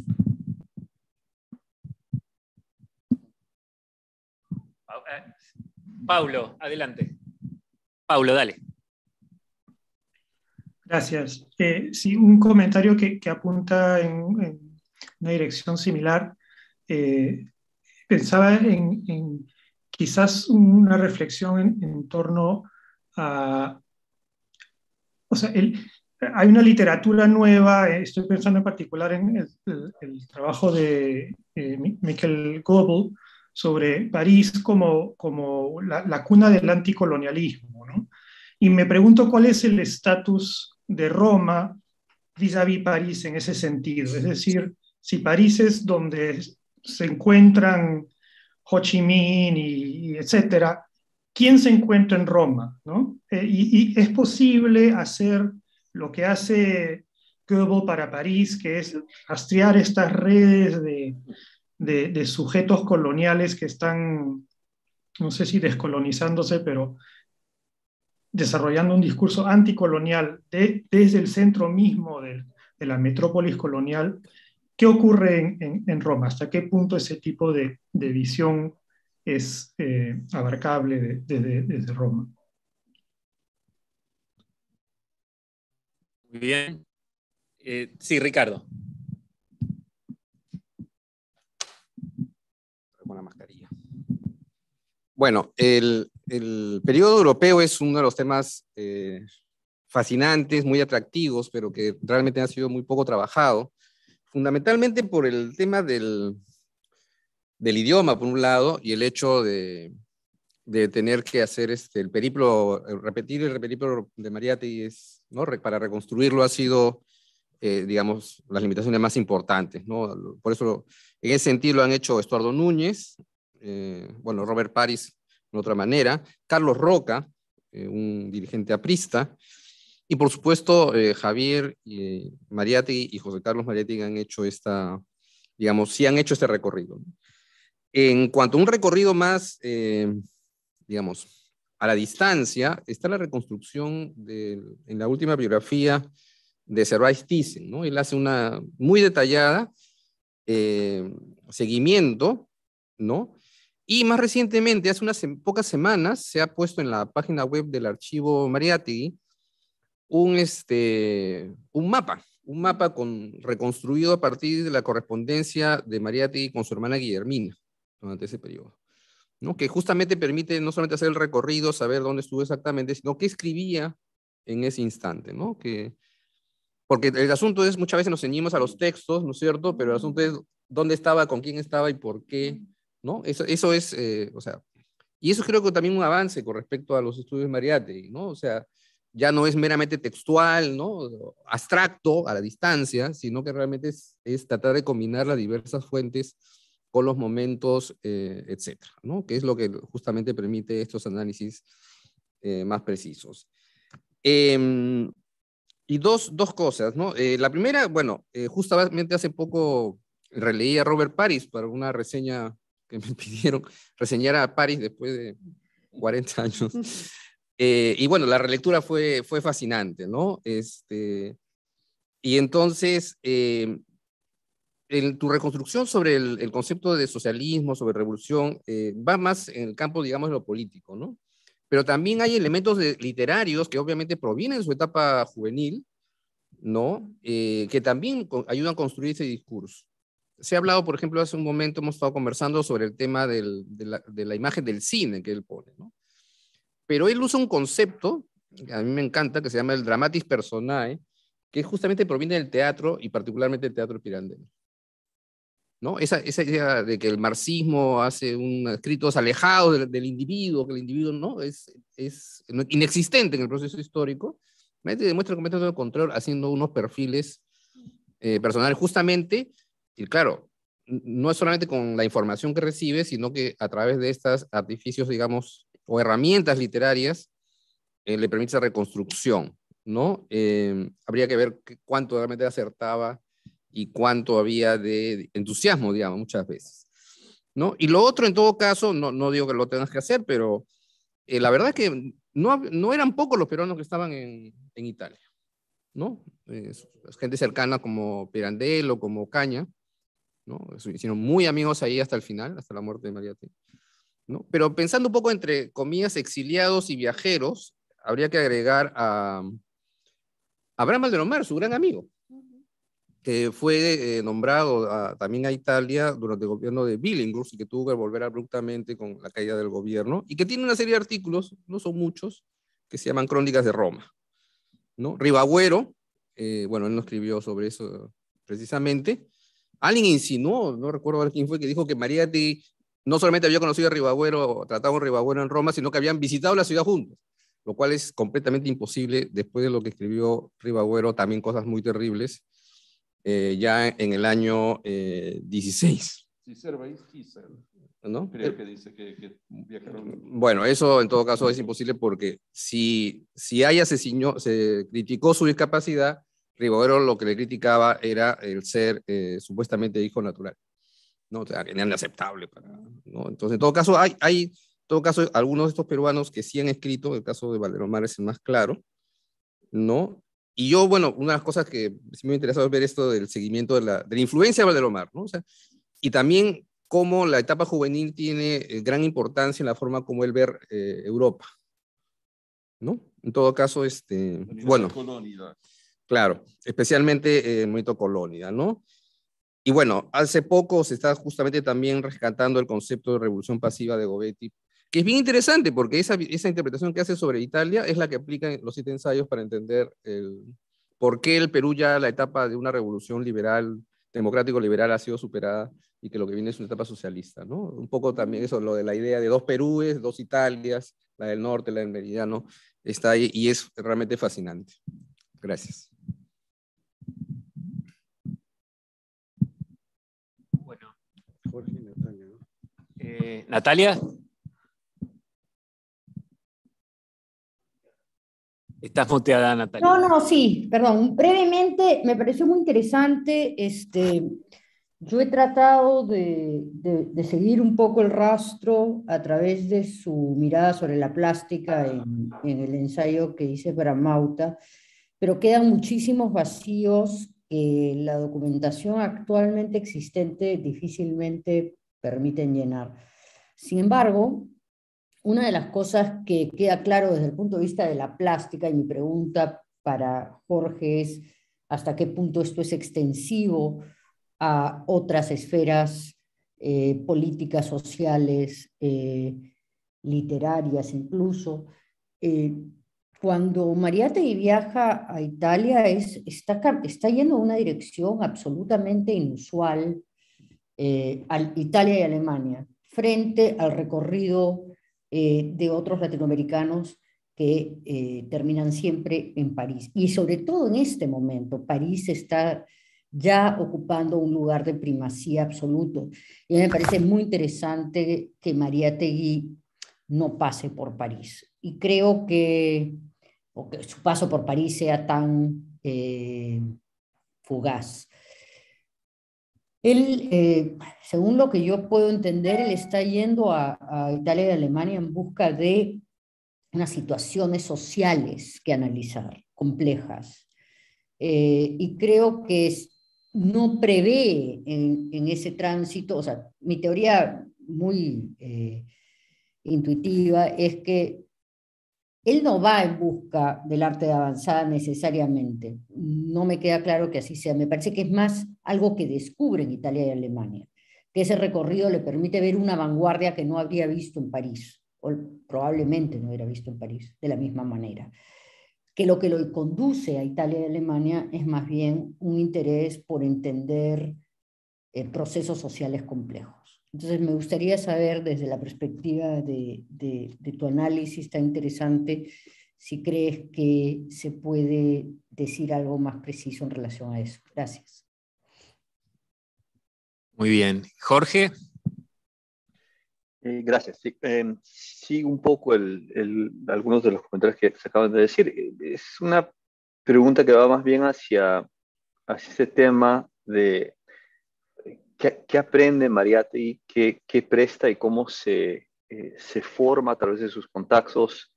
Eh, Paulo, adelante. Pablo, dale. Gracias. Eh, sí, un comentario que, apunta en, una dirección similar. Eh, pensaba en, quizás una reflexión en, torno a... O sea, hay una literatura nueva, eh, estoy pensando en particular en el, trabajo de Michael Goebbels sobre París como, como la cuna del anticolonialismo. Y me pregunto cuál es el estatus de Roma vis à vis París en ese sentido. Es decir, si París es donde se encuentran Ho Chi Minh y, etcétera, ¿quién se encuentra en Roma? ¿no? Eh, y, es posible hacer lo que hace Goebbels para París, que es rastrear estas redes de, de sujetos coloniales que están, no sé si descolonizándose, pero desarrollando un discurso anticolonial desde el centro mismo de, la metrópolis colonial. ¿Qué ocurre en, Roma? ¿Hasta qué punto ese tipo de, visión es eh, abarcable desde, Roma? Muy bien. Eh, sí, Ricardo. Una mascarilla. Bueno, el, el periodo europeo es uno de los temas eh, fascinantes, muy atractivos, pero que realmente ha sido muy poco trabajado, fundamentalmente por el tema del, del idioma, por un lado, y el hecho de, tener que hacer este, el periplo, repetir el periplo de Mariati es, ¿no? para reconstruirlo ha sido, eh, digamos, las limitaciones más importantes. ¿no? Por eso, en ese sentido, lo han hecho Estuardo Núñez, eh, bueno, Robert Paris de otra manera, Carlos Roca, eh, un dirigente aprista, y por supuesto eh, Javier eh, Mariati y José Carlos Mariati han hecho esta, digamos, sí han hecho este recorrido. En cuanto a un recorrido más, digamos, a la distancia, está la reconstrucción de, en la última biografía de Servais Thyssen, ¿no? Él hace una muy detallada seguimiento, ¿no? Y más recientemente, hace unas pocas semanas, se ha puesto en la página web del archivo Mariátegui un, este, un mapa, un mapa reconstruido a partir de la correspondencia de Mariátegui con su hermana Guillermina durante ese periodo. ¿no? que justamente permite no solamente hacer el recorrido, saber dónde estuvo exactamente, sino qué escribía en ese instante, ¿no? Que, porque el asunto es, muchas veces nos ceñimos a los textos, ¿no es cierto? Pero el asunto es dónde estaba, con quién estaba y por qué ¿no? Eso, eso es, eh, o sea, y eso creo que también un avance con respecto a los estudios de Mariate, ¿no? O sea, ya no es meramente textual, ¿no? Abstracto a la distancia, sino que realmente es, tratar de combinar las diversas fuentes con los momentos, eh, etcétera, ¿no? Que es lo que justamente permite estos análisis eh, más precisos. Em, y dos, cosas, ¿no? la primera, bueno, justamente hace poco releí a Robert Paris para una reseña que me pidieron reseñar a París después de 40 años. Eh, y bueno, la relectura fue, fue fascinante, ¿no? Este, y entonces, eh, tu reconstrucción sobre el, concepto de socialismo, sobre revolución, eh, va más en el campo, digamos, de lo político, ¿no? Pero también hay elementos literarios que obviamente provienen de su etapa juvenil, ¿no? Eh, que también ayudan a construir ese discurso. Se ha hablado, por ejemplo, hace un momento hemos estado conversando sobre el tema de, la, imagen del cine que él pone, ¿no? Pero él usa un concepto, que a mí me encanta, que se llama el dramatis personae, que justamente proviene del teatro y particularmente del teatro pirandello. ¿No? Esa, idea de que el marxismo hace un escritos alejados del, individuo, que el individuo ¿no? es, inexistente en el proceso histórico, demuestra completamente lo contrario haciendo unos perfiles eh, personales justamente y claro, no es solamente con la información que recibe, sino que a través de estos artificios, digamos, o herramientas literarias, eh, le permite esa reconstrucción, ¿no? Eh, habría que ver cuánto realmente acertaba y cuánto había de entusiasmo, digamos, muchas veces, ¿no? Y lo otro, en todo caso, no, digo que lo tengas que hacer, pero eh, la verdad es que no, no, eran pocos los peruanos que estaban en, en Italia, ¿no? gente cercana como Pirandello, como Caña, ¿no? Hicieron muy amigos ahí hasta el final, hasta la muerte de Mariate. ¿no? Pero pensando un poco entre comillas exiliados y viajeros, habría que agregar a Abraham Valderomar, su gran amigo, que fue eh, nombrado también a Italia durante el gobierno de Billinghurst y que tuvo que volver abruptamente con la caída del gobierno, y que tiene una serie de artículos, no son muchos, que se llaman Crónicas de Roma. ¿no? Ribagüero, eh, bueno, él no escribió sobre eso precisamente, alguien insinuó, no recuerdo quién fue, que dijo que Mariatti no solamente había conocido a Ribagüero, trataba con Ribagüero en Roma, sino que habían visitado la ciudad juntos, lo cual es completamente imposible después de lo que escribió Ribagüero, también cosas muy terribles, eh, ya en el año eh, 16. ¿No? Creo eh, que dice que, viajaron. Bueno, eso en todo caso es imposible porque si, si Haya se criticó su discapacidad, lo que le criticaba era el ser eh, supuestamente hijo natural, ¿no? O sea, que era inaceptable para, ¿no? Entonces, en todo caso, hay, hay, todo caso, algunos de estos peruanos que sí han escrito, el caso de Valeromar es el más claro, ¿no? Y yo, bueno, una de las cosas que sí me interesaba es ver esto del seguimiento de la, de la influencia de Valderomar, ¿no? O sea, y también cómo la etapa juvenil tiene eh, gran importancia en la forma como él ver eh, Europa, ¿no? En todo caso, este, bueno. Claro, especialmente en Movimiento Colonia, ¿no? Y bueno, hace poco se está justamente también rescatando el concepto de revolución pasiva de Gobetti, que es bien interesante porque esa, esa interpretación que hace sobre Italia es la que aplican los siete ensayos para entender por qué el Perú ya la etapa de una revolución liberal, democrático-liberal ha sido superada y que lo que viene es una etapa socialista, ¿no? Un poco también eso, lo de la idea de dos Perúes, dos Italias, la del norte, la del meridiano, está ahí y es realmente fascinante. Gracias. Eh, Natalia. Estás muteada, Natalia. No, no, sí, perdón. Brevemente, me pareció muy interesante. Este, yo he tratado de, seguir un poco el rastro a través de su mirada sobre la plástica en, en el ensayo que hice para Mauta, pero quedan muchísimos vacíos que eh, la documentación actualmente existente difícilmente permiten llenar. Sin embargo, una de las cosas que queda claro desde el punto de vista de la plástica, y mi pregunta para Jorge es hasta qué punto esto es extensivo a otras esferas eh, políticas, sociales, eh, literarias incluso cuando Mariategui viaja a Italia es, está, está yendo a una dirección absolutamente inusual eh, a Italia y Alemania, frente al recorrido eh, de otros latinoamericanos que eh, terminan siempre en París. Y sobre todo en este momento, París está ya ocupando un lugar de primacía absoluto. Y me parece muy interesante que María Tegui no pase por París. Y creo que o que su paso por París sea tan eh, fugaz. Él, eh, según lo que yo puedo entender, él está yendo a, Italia y Alemania en busca de unas situaciones sociales que analizar, complejas. Eh, y creo que no prevé en, ese tránsito, o sea, mi teoría muy intuitiva es que él no va en busca del arte de avanzada necesariamente. No me queda claro que así sea. Me parece que es más algo que descubre en Italia y Alemania, que ese recorrido le permite ver una vanguardia que no habría visto en París, o probablemente no hubiera visto en París de la misma manera. Que lo que lo conduce a Italia y Alemania es más bien un interés por entender eh, procesos sociales complejos. Entonces, me gustaría saber desde la perspectiva de, tu análisis tan interesante si crees que se puede decir algo más preciso en relación a eso. Gracias. Muy bien. Jorge. Eh, gracias. Em, sí, un poco algunos de los comentarios que se acaban de decir. Eh, es una pregunta que va más bien hacia ese tema de ¿Qué, aprende Mariati? ¿Qué, presta y cómo se, eh, se forma a través de sus contactos,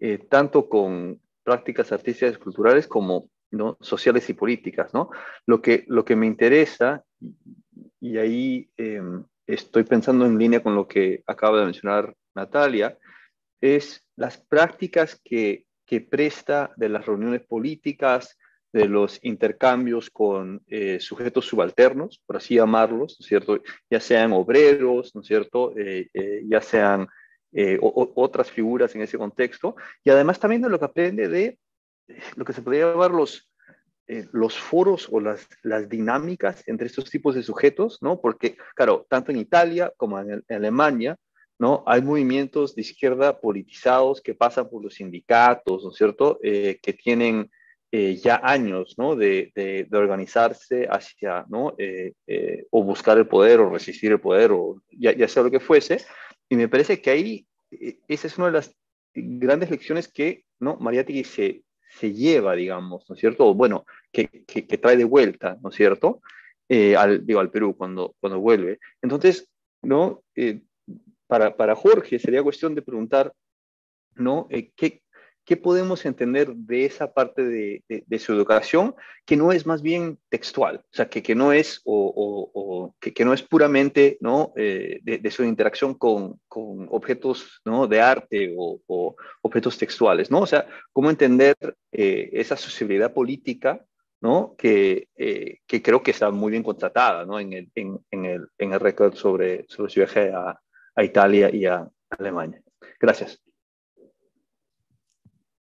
eh, tanto con prácticas artísticas y culturales como ¿no? sociales y políticas? ¿no? Lo, que, lo que me interesa, y ahí em, estoy pensando en línea con lo que acaba de mencionar Natalia, es las prácticas que, que presta de las reuniones políticas, de los intercambios con eh, sujetos subalternos, por así llamarlos, ¿no es cierto? Ya sean obreros, ¿no es cierto? Eh, eh, ya sean otras figuras en ese contexto. Y además también de lo que aprende de lo que se podría llamar los, los foros o las, las dinámicas entre estos tipos de sujetos, ¿no? Porque, claro, tanto en Italia como en, Alemania, ¿no? Hay movimientos de izquierda politizados que pasan por los sindicatos, ¿no es cierto? que tienen eh, ya años ¿no? de, de, organizarse hacia ¿no? Eh, eh, o buscar el poder o resistir el poder o ya, sea lo que fuese. Y me parece que ahí esa es una de las grandes lecciones que ¿no? Mariátegui se, se lleva, digamos, ¿no es cierto? bueno, que, que, que, trae de vuelta, ¿no es cierto? al, digo, al Perú cuando, cuando vuelve. Entonces, ¿no? para, para Jorge sería cuestión de preguntar, ¿no? ¿qué, ¿Qué podemos entender de esa parte de, su educación que no es más bien textual? O sea, que, no es, o, que, no es puramente ¿no? Eh, de, su interacción con, objetos de arte o, objetos textuales, ¿no? O sea, ¿cómo entender eh, esa sociabilidad política ¿no? Eh, que, creo que está muy bien contratada ¿no? en el, en, récord sobre, su viaje a Italia y a Alemania? Gracias.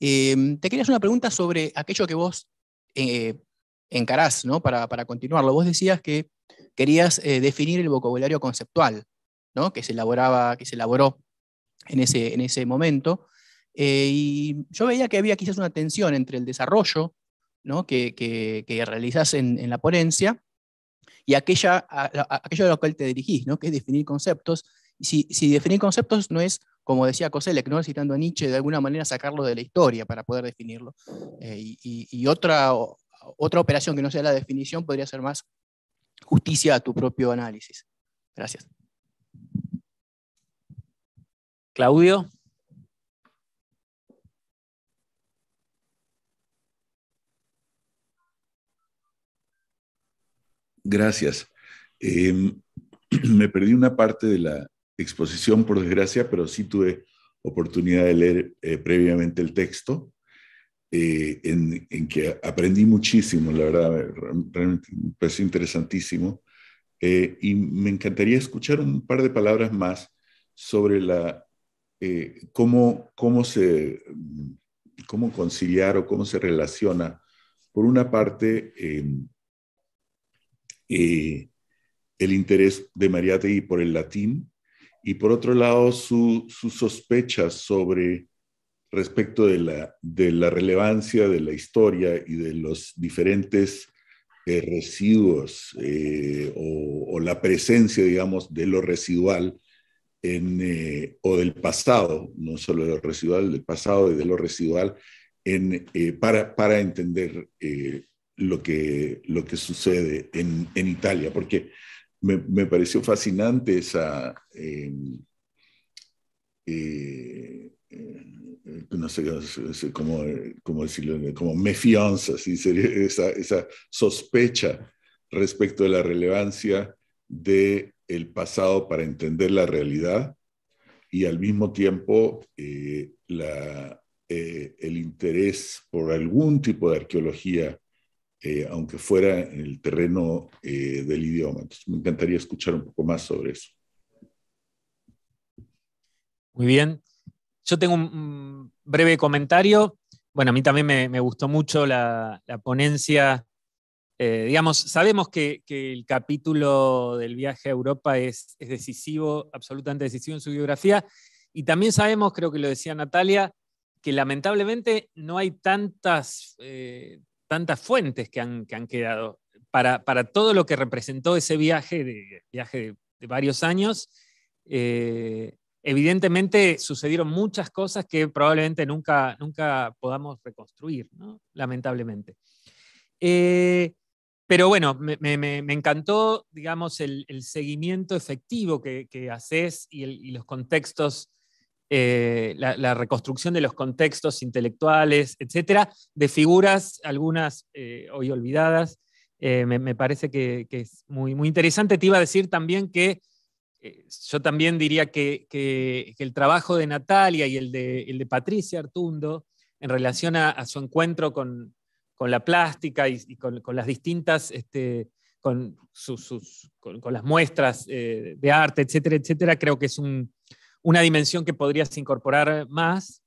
Em, te quería hacer una pregunta sobre aquello que vos eh, encarás, ¿no? Para, continuarlo. Vos decías que querías eh, definir el vocabulario conceptual, ¿no? Que se elaboraba, que se elaboró en ese, en ese momento. Eh, y yo veía que había quizás una tensión entre el desarrollo ¿no? que, que, realizás en, la ponencia y aquella, aquello a lo cual te dirigís, ¿no? que es definir conceptos. Y si, si definir conceptos no es como decía que ¿no? citando a Nietzsche, de alguna manera sacarlo de la historia para poder definirlo. Eh, y, otra, otra operación que no sea la definición podría ser más justicia a tu propio análisis. Gracias. Claudio. Gracias. Em, me perdí una parte de la, exposición, por desgracia, pero sí tuve oportunidad de leer eh, previamente el texto, eh, en, que aprendí muchísimo, la verdad, realmente me pareció interesantísimo. Eh, y me encantaría escuchar un par de palabras más sobre la, cómo, cómo, se, cómo conciliar o cómo se relaciona, por una parte, em, el interés de Mariategui por el latín, y por otro lado sus sospechas sobre respecto de la, de la relevancia de la historia y de los diferentes eh, residuos eh, o, la presencia, digamos, de lo residual eh, o del pasado, no solo de lo residual, del pasado y de lo residual, para, entender lo, que, lo que sucede en, en Italia. Porque me, pareció fascinante esa, eh, eh, eh, no sé, cómo, decirlo, como mefianza, ¿sí? esa, esa sospecha respecto de la relevancia del el pasado para entender la realidad y al mismo tiempo el interés por algún tipo de arqueología eh, aunque fuera en el terreno eh, del idioma. Entonces, me encantaría escuchar un poco más sobre eso. Muy bien. Yo tengo un breve comentario. Bueno, a mí también me, gustó mucho la, ponencia. Eh, digamos, sabemos que, el capítulo del viaje a Europa es, decisivo, absolutamente decisivo en su biografía. Y también sabemos, creo que lo decía Natalia, que lamentablemente no hay tantas, tantas fuentes que han, quedado para, todo lo que representó ese viaje de, viaje de, varios años. Eh, evidentemente sucedieron muchas cosas que probablemente nunca, nunca podamos reconstruir, lamentablemente. Eh, pero bueno, me, encantó, digamos, el, seguimiento efectivo que, haces y los contextos eh, la, reconstrucción de los contextos intelectuales, etcétera, de figuras, algunas eh, hoy olvidadas. Eh, me, parece que, es muy, muy interesante. Te iba a decir también que yo también diría que, el trabajo de Natalia y el de, Patricia Artundo en relación a, su encuentro con, la plástica y, con, las distintas, este, con, sus, con, las muestras de arte, etcétera, etcétera, creo que es un, una dimensión que podrías incorporar más.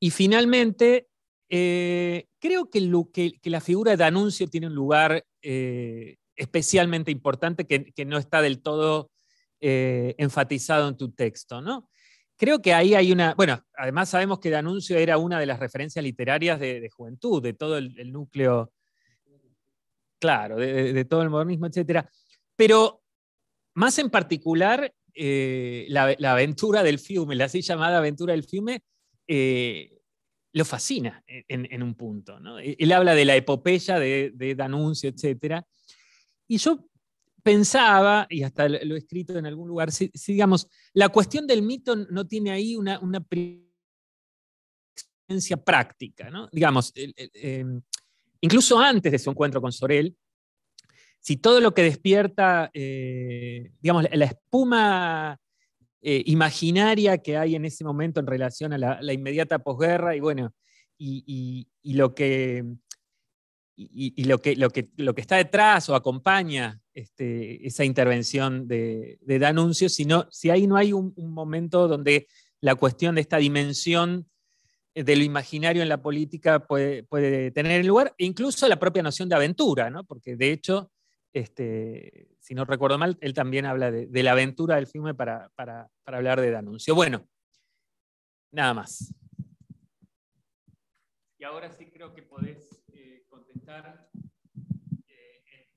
Y finalmente, eh, creo que, lo, que, la figura de anuncio tiene un lugar eh, especialmente importante que, no está del todo eh, enfatizado en tu texto, ¿no? Creo que ahí hay una, bueno, además sabemos que Danuncio era una de las referencias literarias de, juventud, de todo el, núcleo, claro, de, de, todo el modernismo, etc. Pero más en particular eh, la, aventura del fiume, la así llamada aventura del fiume, eh, lo fascina en, un punto. ¿no? E, él habla de la epopeya de, de Danuncio, etc. Y yo pensaba, y hasta lo, he escrito en algún lugar, si, digamos, la cuestión del mito no tiene ahí una, experiencia práctica, ¿no? Digamos, eh, incluso antes de su encuentro con Sorel, si todo lo que despierta, eh, digamos, la, espuma eh, imaginaria que hay en ese momento en relación a la, inmediata posguerra y bueno, y, lo que... lo, que, lo, que, está detrás o acompaña este, esa intervención de, Danuncio, si, ahí no hay un, momento donde la cuestión de esta dimensión eh, de lo imaginario en la política puede, tener lugar, e incluso la propia noción de aventura, porque de hecho este, si no recuerdo mal, él también habla de, la aventura del filme para, hablar de anuncio Bueno, nada más. Y ahora sí creo que podés eh, contestar. Eh,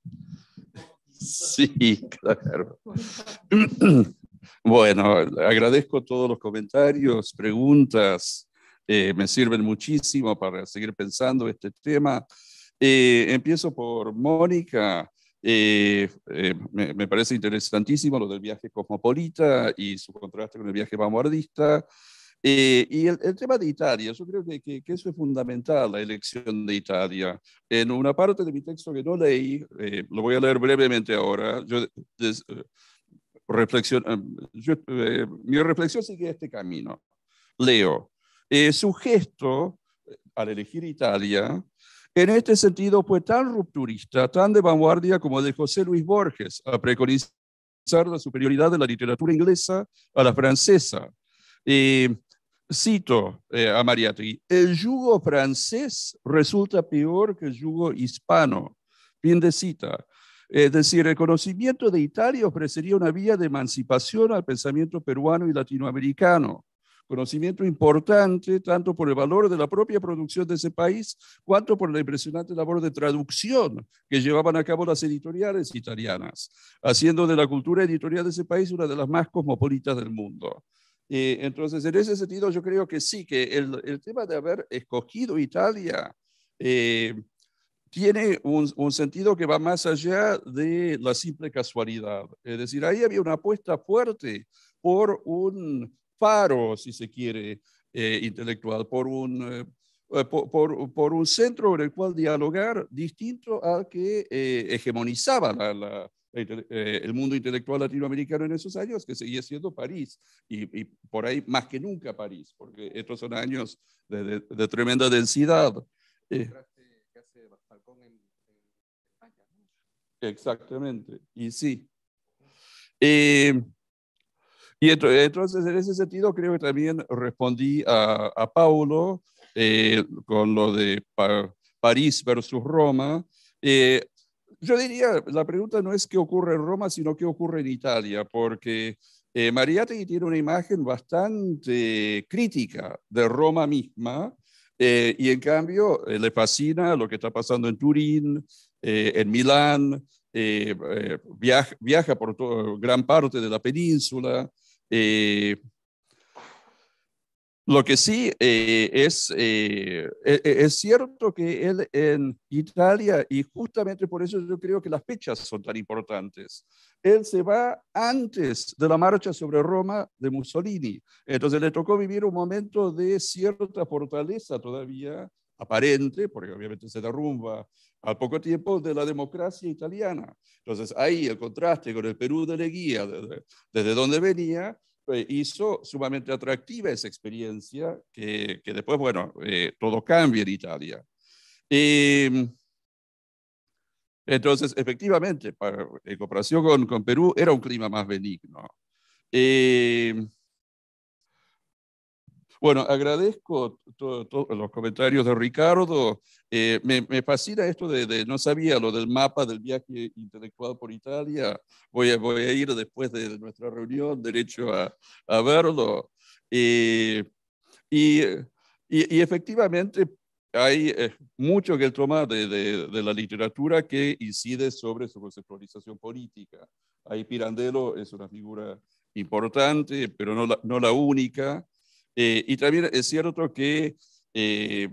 sí, claro. Bueno, agradezco todos los comentarios, preguntas. Eh, me sirven muchísimo para seguir pensando este tema. empiezo por Mónica. Eh, eh, me, parece interesantísimo lo del viaje cosmopolita y su contraste con el viaje vanguardista. Eh, y el, tema de Italia, yo creo que, que, eso es fundamental, la elección de Italia. En una parte de mi texto que no leí, lo voy a leer brevemente ahora, yo, reflexión, mi reflexión sigue este camino. Leo, su gesto al elegir Italia en este sentido fue tan rupturista, tan de vanguardia como de José Luis Borges, a preconizar la superioridad de la literatura inglesa a la francesa. cito eh, a Mariatri, el yugo francés resulta peor que el yugo hispano. Bien de cita. Es decir, el conocimiento de Italia ofrecería una vía de emancipación al pensamiento peruano y latinoamericano. Conocimiento importante tanto por el valor de la propia producción de ese país, cuanto por la impresionante labor de traducción que llevaban a cabo las editoriales italianas, haciendo de la cultura editorial de ese país una de las más cosmopolitas del mundo. Eh, entonces, en ese sentido, yo creo que sí, que el, tema de haber escogido Italia eh, tiene un, sentido que va más allá de la simple casualidad. Es decir, ahí había una apuesta fuerte por un paro, si se quiere, eh, intelectual, por un, eh, eh, por, un centro en el cual dialogar distinto al que hegemonizaba el mundo intelectual latinoamericano en esos años, que seguía siendo París, y, por ahí más que nunca París, porque estos son años de, tremenda densidad. Exactamente, y sí. Y entonces, en ese sentido, creo que también respondí a, a Paulo eh, con lo de París versus Roma. Eh, yo diría, la pregunta no es qué ocurre en Roma, sino qué ocurre en Italia, porque eh, tiene una imagen bastante crítica de Roma misma, eh, y en cambio le fascina lo que está pasando en Turín, en Milán, viaja, por gran parte de la península. Eh, lo que sí eh, es, eh, e, e, es cierto que él en Italia, y justamente por eso yo creo que las fechas son tan importantes, él se va antes de la marcha sobre Roma de Mussolini. Entonces le tocó vivir un momento de cierta fortaleza todavía aparente, porque obviamente se derrumba al poco tiempo, de la democracia italiana. Entonces ahí el contraste con el Perú de Leguía, desde, donde venía, eh, hizo sumamente atractiva esa experiencia que, que después, bueno, eh, todo cambia en Italia. Em, entonces, efectivamente, para, en comparación con, con, Perú, era un clima más benigno. Em, bueno, agradezco todos los comentarios de Ricardo. Eh, me, fascina esto de, no sabía lo del mapa del viaje intelectual por Italia. Voy a, voy a ir después de nuestra reunión, derecho a, verlo. Eh, y, efectivamente hay eh, mucho que tomar de, de, la literatura que incide sobre su conceptualización política. Ahí Pirandello es una figura importante, pero no no la única. Eh, y también es cierto que, eh,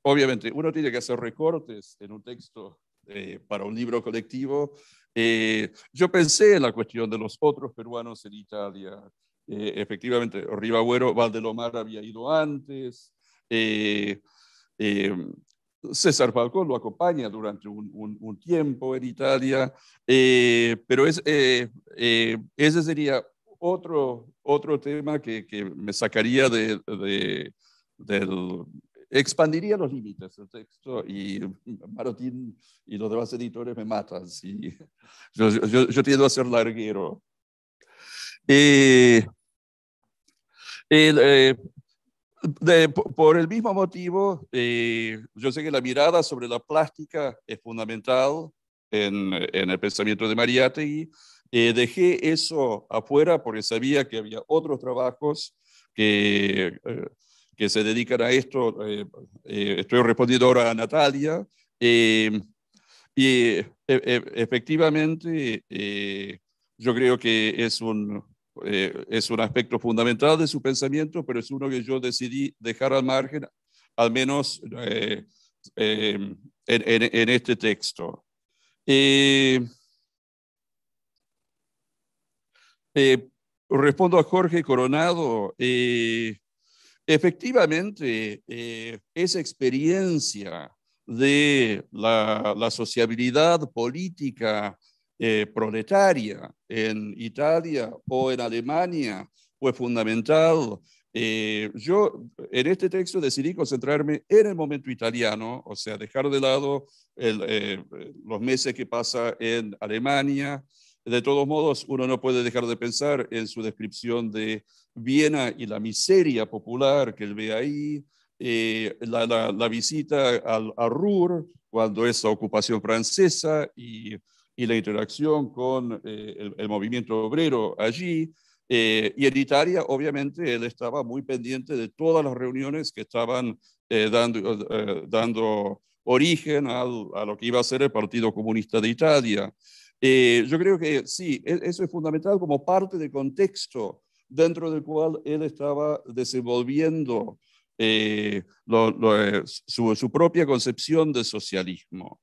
obviamente, uno tiene que hacer recortes en un texto eh, para un libro colectivo. yo pensé en la cuestión de los otros peruanos en Italia. efectivamente, Ribagüero Valdelomar había ido antes. César Falcón lo acompaña durante un, tiempo en Italia, pero es, ese sería otro, otro tema que, que me sacaría de, de, del... Expandiría los límites del texto y Marotín y los demás editores me matan. Yo, yo, tiendo a ser larguero. Eh, eh, por el mismo motivo, eh, yo sé que la mirada sobre la plástica es fundamental en, en el pensamiento de Mariátegui, eh, dejé eso afuera porque sabía que había otros trabajos que, eh, que se dedican a esto. Eh, estoy respondiendo ahora a Natalia. y e-, efectivamente, yo creo que es un, es un aspecto fundamental de su pensamiento, pero es uno que yo decidí dejar al margen, al menos en, este texto. Eh, respondo a Jorge Coronado. Eh, efectivamente, eh, esa experiencia de la, sociabilidad política proletaria en Italia o en Alemania fue fundamental yo en este texto decidí concentrarme en el momento italiano, o sea, dejar de lado los meses que pasa en Alemania, de todos modos, uno no puede dejar de pensar en su descripción de Viena y la miseria popular que él ve ahí, eh, la, visita al, a Ruhr cuando esa ocupación francesa y, la interacción con eh, el, movimiento obrero allí. Eh, y en Italia, obviamente, él estaba muy pendiente de todas las reuniones que estaban dando, origen a lo que iba a ser el Partido Comunista de Italia. Eh, yo creo que sí, e, eso es fundamental como parte del contexto dentro del cual él estaba desenvolviendo eh, eh, su, propia concepción de socialismo.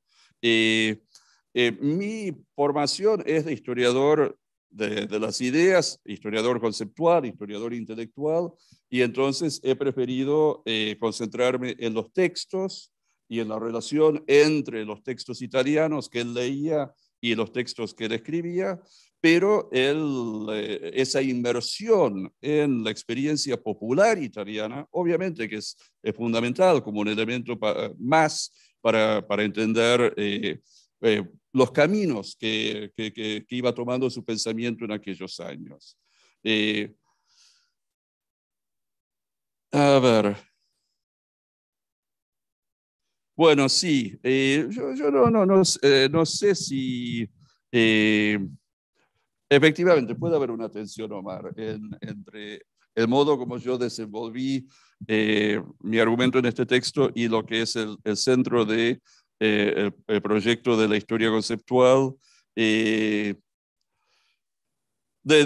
mi formación es de historiador de, las ideas, historiador conceptual, historiador intelectual, y entonces he preferido concentrarme en los textos y en la relación entre los textos italianos que él leía y los textos que él escribía, pero eh, esa inmersión en la experiencia popular italiana, obviamente que es, fundamental como un elemento más para, entender eh, eh, los caminos que, iba tomando su pensamiento en aquellos años. a ver, bueno, sí, eh, yo, eh, no, sé si eh, efectivamente puede haber una tensión, Omar, entre el modo como yo desenvolví mi argumento en este texto y lo que es el, centro del de, proyecto de la historia conceptual. De,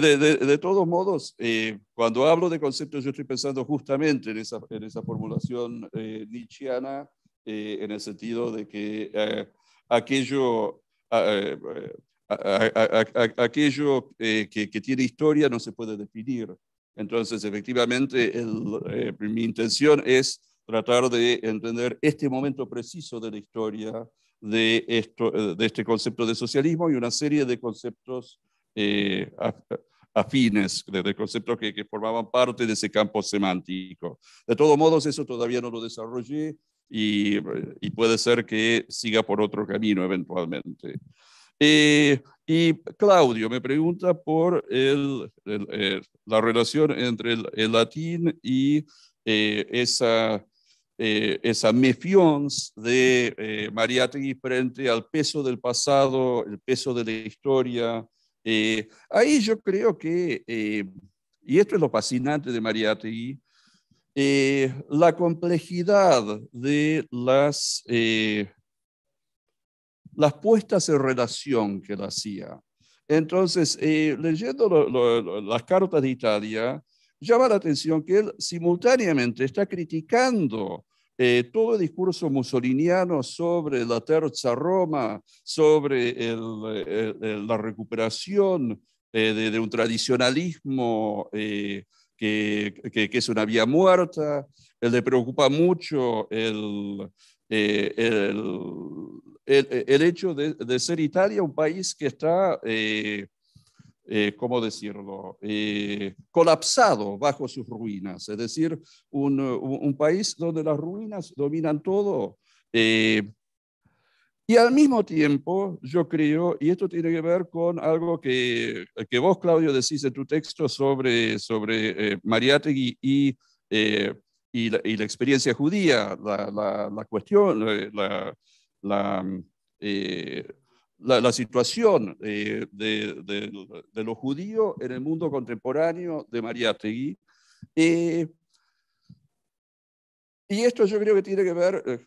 de, de, de, todos modos, cuando hablo de conceptos, yo estoy pensando justamente en esa, en esa formulación eh, nietzscheana eh, en el sentido de que aquello, aquello que, tiene historia no se puede definir. Entonces, efectivamente, eh, mi intención es tratar de entender este momento preciso de la historia de, esto, eh, de este concepto de socialismo y una serie de conceptos afines, de, conceptos que, que, formaban parte de ese campo semántico. De todos modos, eso todavía no lo desarrollé y, puede ser que siga por otro camino eventualmente. Eh, y Claudio me pregunta por el, eh, la relación entre el, latín y eh, esa, eh, esa mefions de Mariátegui frente al peso del pasado, el peso de la historia. ahí yo creo que, y esto es lo fascinante de Mariátegui, eh, la complejidad de las, eh, las puestas en relación que él hacía. Entonces, eh, leyendo las cartas de Italia, llama la atención que él simultáneamente está criticando todo el discurso mussoliniano sobre la terza Roma, sobre la recuperación de, un tradicionalismo que, es una vía muerta, él le preocupa mucho el, eh, el, hecho de, ser Italia un país que está, eh, eh, ¿cómo decirlo?, colapsado bajo sus ruinas, es decir, un, país donde las ruinas dominan todo. Y al mismo tiempo, yo creo, y esto tiene que ver con algo que, vos, Claudio, decís en tu texto sobre, sobre eh, y, eh, y, la, experiencia judía, la, la, cuestión, eh, mm, la, situación de, de, de los judíos en el mundo contemporáneo de Mariátegui. y esto yo creo que tiene que ver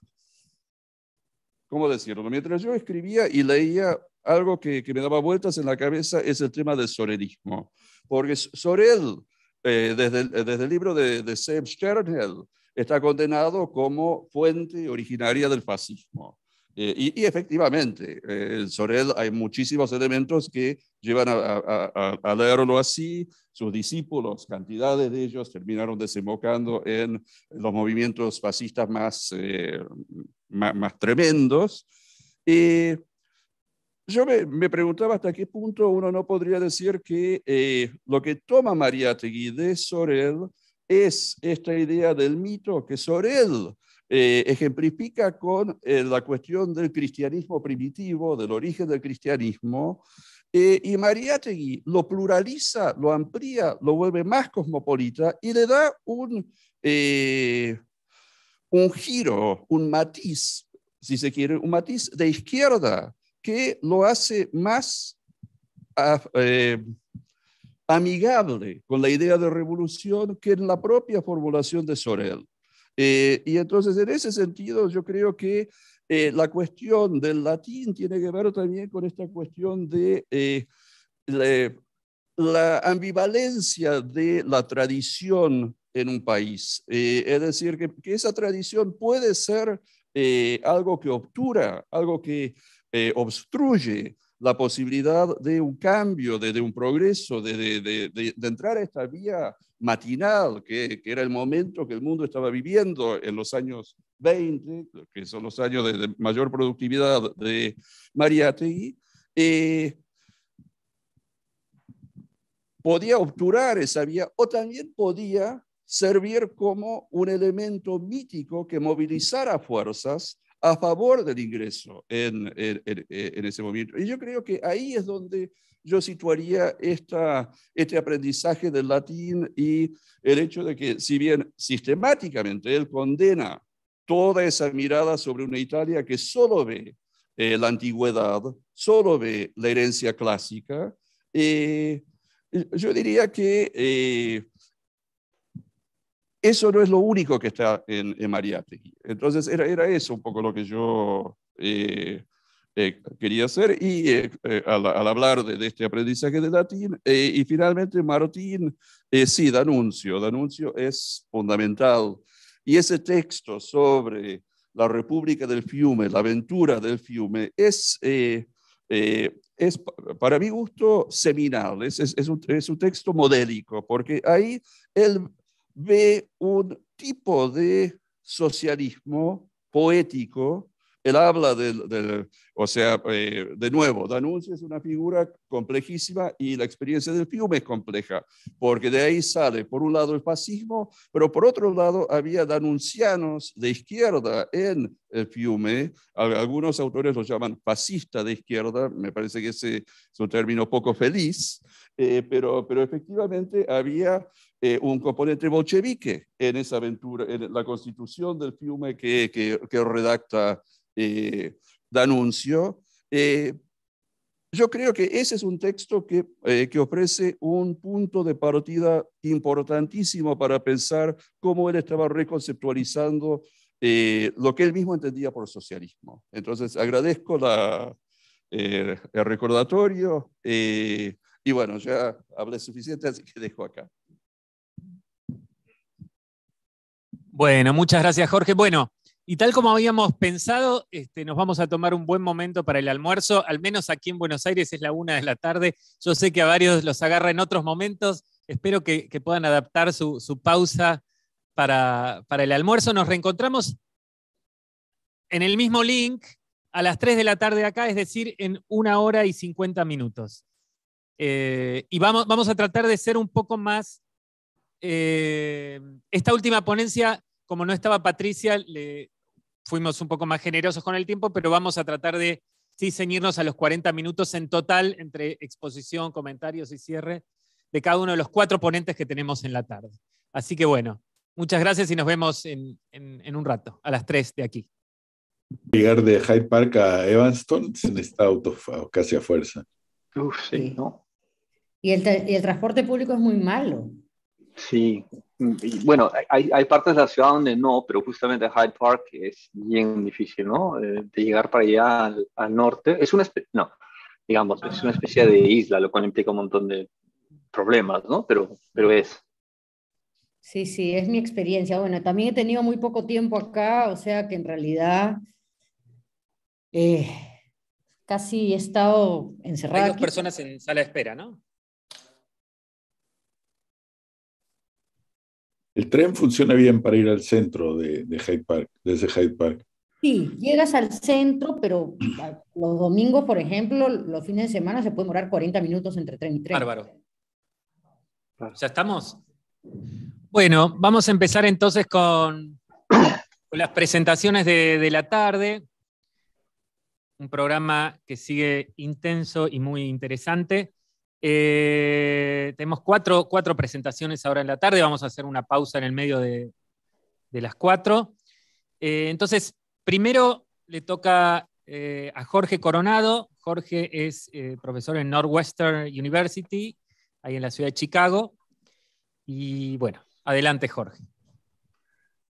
¿cómo decirlo? Mientras yo escribía y leía, algo que, me daba vueltas en la cabeza es el tema del sorelismo, porque Sorel, eh, eh, desde, el, libro de, de Sam Sternhell, está condenado como fuente originaria del fascismo. Eh, y, efectivamente, eh, Sorel hay muchísimos elementos que llevan a, leerlo así. Sus discípulos, cantidades de ellos, terminaron desembocando en los movimientos fascistas más, eh, más, tremendos. Y yo me, me, preguntaba hasta qué punto uno no podría decir que eh, lo que toma Mariátegui de Sorel es esta idea del mito que Sorel eh, ejemplifica con eh, la cuestión del cristianismo primitivo, del origen del cristianismo, eh, y Mariátegui lo pluraliza, lo amplía, lo vuelve más cosmopolita y le da un, un giro, un matiz, si se quiere, un matiz de izquierda que lo hace más amigable con la idea de revolución que en la propia formulación de Sorel. Eh, y entonces, en ese sentido, yo creo que eh, la cuestión del latín tiene que ver también con esta cuestión de eh, la, ambivalencia de la tradición en un país. es decir, que, esa tradición puede ser algo que obtura, algo que obstruye la posibilidad de un cambio, de, un progreso, de, de, entrar a esta vía matinal, que, era el momento que el mundo estaba viviendo en los años 20, que son los años de, mayor productividad de Mariategui, eh, podía obturar esa vía o también podía servir como un elemento mítico que movilizara fuerzas a favor del ingreso en, en, ese movimiento. Y yo creo que ahí es donde yo situaría esta, este aprendizaje del latín y el hecho de que, si bien sistemáticamente él condena toda esa mirada sobre una Italia que solo ve eh, la antigüedad, solo ve la herencia clásica, eh, yo diría que eh, eso no es lo único que está en, en Entonces, era, eso un poco lo que yo eh, quería hacer y eh, eh, al, hablar de, este aprendizaje de latín. y finalmente Marotín, sí, Danuncio. Danuncio es fundamental. Y ese texto sobre la República del Fiume, la aventura del Fiume, es, es para mi gusto seminal, es, un, es un texto modélico, porque ahí él ve un tipo de socialismo poético él habla del, o sea, eh, de nuevo, Danuncio es una figura complejísima y la experiencia del Fiume es compleja, porque de ahí sale, por un lado, el fascismo, pero por otro lado, había danuncianos de izquierda en el Fiume. Algunos autores lo llaman fascista de izquierda, me parece que ese es un término poco feliz, eh, pero, pero efectivamente había eh, un componente bolchevique en esa aventura, en la constitución del Fiume que, que, que redacta eh, de anuncio eh, yo creo que ese es un texto eh, que, ofrece un punto de partida importantísimo para pensar cómo él estaba reconceptualizando lo que él mismo entendía por socialismo. Entonces, agradezco el recordatorio y bueno, ya hablé suficiente, así que dejo acá. Bueno, muchas gracias, Jorge. Bueno, y tal como habíamos pensado, este, nos vamos a tomar un buen momento para el almuerzo, al menos aquí en Buenos Aires es la una de la tarde. Yo sé que a varios los agarra en otros momentos. Espero que, puedan adaptar su, pausa para, el almuerzo. Nos reencontramos en el mismo link a las tres de la tarde acá, es decir, en una hora y cincuenta minutos. Eh, y vamos, a tratar de ser un poco más... Eh, esta última ponencia como no estaba Patricia, fuimos un poco más generosos con el tiempo, pero vamos a tratar de ceñirnos a los 40 minutos en total entre exposición, comentarios y cierre de cada uno de los cuatro ponentes que tenemos en la tarde. Así que bueno, muchas gracias y nos vemos en, un rato, a las 3 de aquí. Llegar de Hyde Park a Evanston se esta auto casi a fuerza. Uf, sí, ¿no? y el transporte público es muy malo. Sí, bueno, hay, partes de la ciudad donde no, pero justamente Hyde Park es bien difícil, ¿no? Eh, de llegar para allá al, norte. Es una especie, no, digamos, es una especie de isla, lo cual implica un montón de problemas, ¿no? Pero, pero es. Sí, sí, es mi experiencia. Bueno, también he tenido muy poco tiempo acá, o sea que en realidad eh, casi he estado encerrado. Hay dos personas en sala de espera, ¿no? El tren funciona bien para ir al centro de, Hyde Park, desde Hyde Park. Sí, llegas al centro, pero los domingos, por ejemplo, los fines de semana se puede morar 40 minutos entre tren y tren. Bárbaro. ¿Ya estamos? Bueno, vamos a empezar entonces con las presentaciones de, de la tarde. Un programa que sigue intenso y muy interesante. Eh, tenemos cuatro, presentaciones ahora en la tarde, vamos a hacer una pausa en el medio de, las cuatro. Eh, entonces, primero le toca eh, a Jorge Coronado. Jorge es profesor en Northwestern University, ahí en la ciudad de Chicago. Y bueno, adelante Jorge.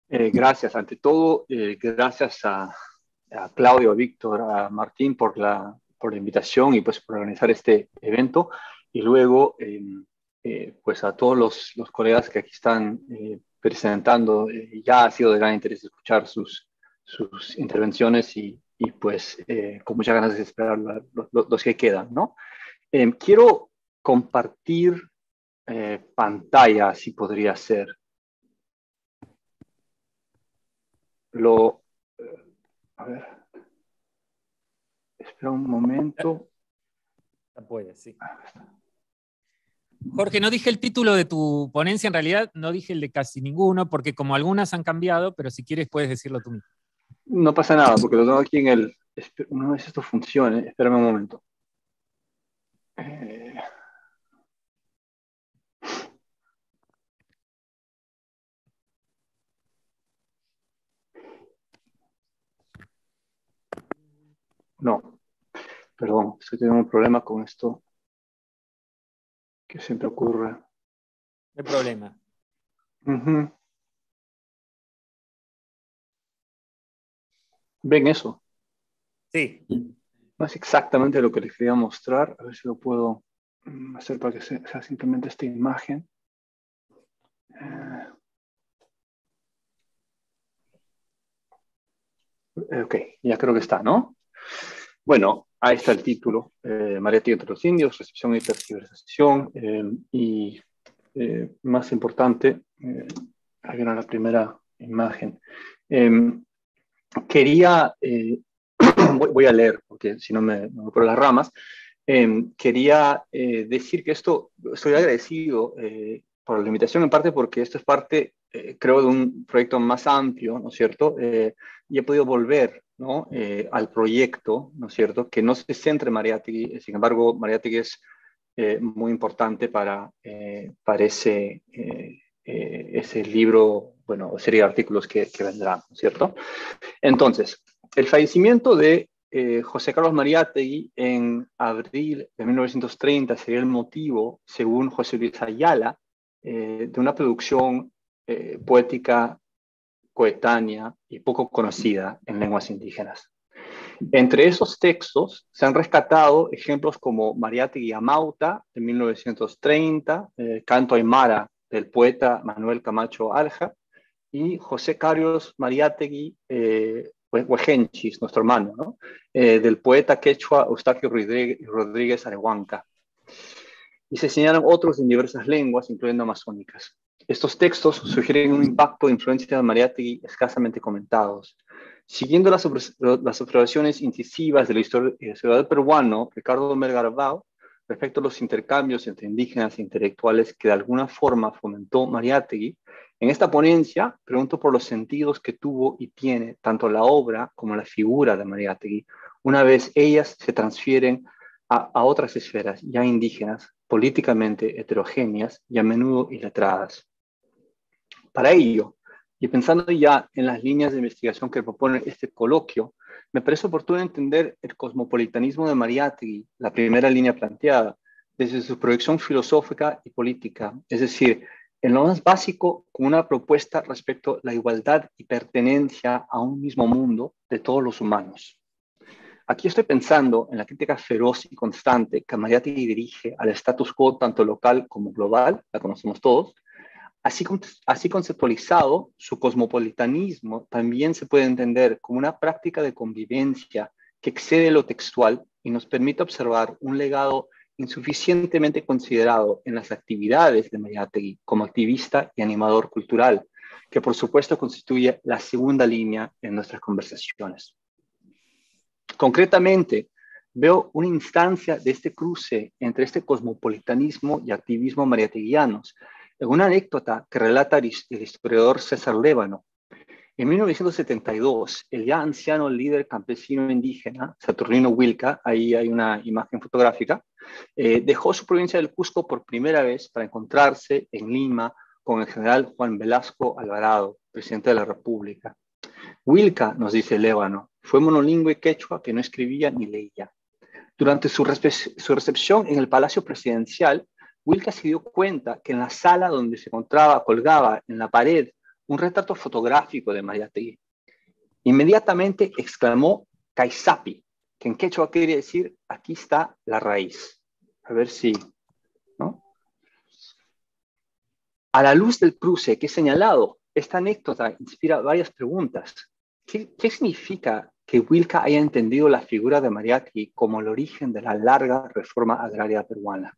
gracias, ante todo, gracias a, a Claudio, a Víctor, a Martín por la por la invitación y pues por organizar este evento. Y luego, em, eh, pues a todos los, colegas que aquí están eh, presentando, eh, ya ha sido de gran interés escuchar sus, sus intervenciones y, pues con muchas ganas de esperar los, que quedan, ¿no? Em, quiero compartir pantalla, si podría ser. Lo, a ver. Espera un momento. Puede, sí. Ah, Jorge, no dije el título de tu ponencia, en realidad no dije el de casi ninguno, porque como algunas han cambiado, pero si quieres puedes decirlo tú mismo. No pasa nada, porque lo tengo aquí en el... Una vez esto funcione, espérame un momento. Eh. No, Perdón, estoy teniendo un problema con esto que siempre ocurre. ¿Qué problema? ¿Ven eso? Sí. No es exactamente lo que les quería mostrar. A ver si lo puedo mm, hacer para que sea simplemente esta imagen. Eh, ok, ya creo que está, ¿no? Bueno, Ahí está el título, eh, y entre los indios, recepción y tergiversación. Eh, y eh, más importante, eh, ahí viene la primera imagen. Em, quería, eh, voy, a leer porque si no me, me las ramas. Em, quería decir que esto, estoy agradecido por la invitación en parte porque esto es parte, creo, de un proyecto más amplio, ¿no es cierto? y he podido volver ¿no? Eh, al proyecto, ¿no es cierto? Que no se centre Mariátegui, eh, sin embargo, Mariátegui es eh, muy importante para, ese, ese, libro, bueno, serie de artículos que, que vendrán, ¿no es cierto? Entonces, el fallecimiento de José Carlos Mariátegui en abril de 1930 sería el motivo, según José Luis Ayala, de una producción poética coetánea y poco conocida en lenguas indígenas. Entre esos textos se han rescatado ejemplos como Mariategui Amauta de 1930, eh, Canto Aymara del poeta Manuel Camacho Alja y José Carlos Mariategui eh, nuestro hermano, eh, del poeta quechua Eustaquio Rodríguez Arehuanca. Y se señalan otros en diversas lenguas, incluyendo amazónicas. Estos textos sugieren un impacto de influencia de Mariátegui escasamente comentados. Siguiendo las, observaciones incisivas del eh, historiador peruano Ricardo Mergarbao respecto a los intercambios entre indígenas e intelectuales que de alguna forma fomentó Mariátegui, en esta ponencia pregunto por los sentidos que tuvo y tiene tanto la obra como la figura de Mariátegui, una vez ellas se transfieren a, a otras esferas ya indígenas, políticamente heterogéneas y a menudo iletradas para ello. Y pensando ya en las líneas de investigación que propone este coloquio, me parece oportuno entender el cosmopolitanismo de Mariátegui, la primera línea planteada, desde su proyección filosófica y política, es decir, en lo más básico, con una propuesta respecto a la igualdad y pertenencia a un mismo mundo de todos los humanos. Aquí estoy pensando en la crítica feroz y constante que Mariátegui dirige al status quo tanto local como global, la conocemos todos, Así, conceptualizado, su cosmopolitanismo también se puede entender como una práctica de convivencia que excede lo textual y nos permite observar un legado insuficientemente considerado en las actividades de Mariátegui como activista y animador cultural, que por supuesto constituye la segunda línea en nuestras conversaciones. Concretamente, veo una instancia de este cruce entre este cosmopolitanismo y activismo mariateguianos en una anécdota que relata el historiador César Lébano. En 1972, el ya anciano líder campesino indígena, Saturnino Wilca, ahí hay una imagen fotográfica, eh, dejó su provincia del Cusco por primera vez para encontrarse en Lima con el general Juan Velasco Alvarado, presidente de la República. Wilca, nos dice Lébano, fue monolingüe quechua que no escribía ni leía. Durante su, recepción en el Palacio Presidencial, Wilka se dio cuenta que en la sala donde se encontraba colgaba en la pared un retrato fotográfico de T. Inmediatamente exclamó Kaisapi, que en quechua quiere decir aquí está la raíz. A ver si. ¿no? A la luz del cruce que he señalado, esta anécdota inspira varias preguntas. ¿Qué, significa que Wilka haya entendido la figura de Mariátegui como el origen de la larga reforma agraria peruana?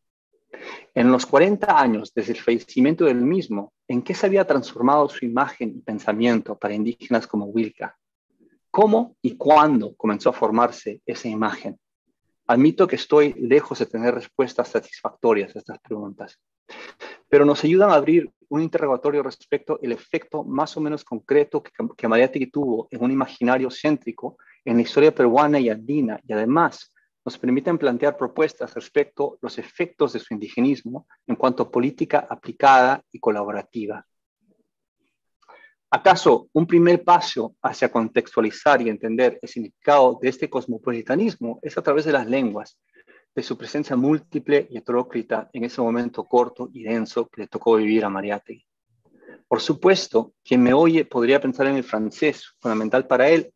En los 40 años desde el fallecimiento del mismo, ¿en qué se había transformado su imagen y pensamiento para indígenas como Wilka? ¿Cómo y cuándo comenzó a formarse esa imagen? Admito que estoy lejos de tener respuestas satisfactorias a estas preguntas, pero nos ayudan a abrir un interrogatorio respecto al efecto más o menos concreto que, María tuvo en un imaginario céntrico en la historia peruana y andina y además nos permiten plantear propuestas respecto a los efectos de su indigenismo en cuanto a política aplicada y colaborativa. ¿Acaso un primer paso hacia contextualizar y entender el significado de este cosmopolitanismo es a través de las lenguas, de su presencia múltiple y heterócrita en ese momento corto y denso que le tocó vivir a Mariátegui? Por supuesto, quien me oye podría pensar en el francés, fundamental para él,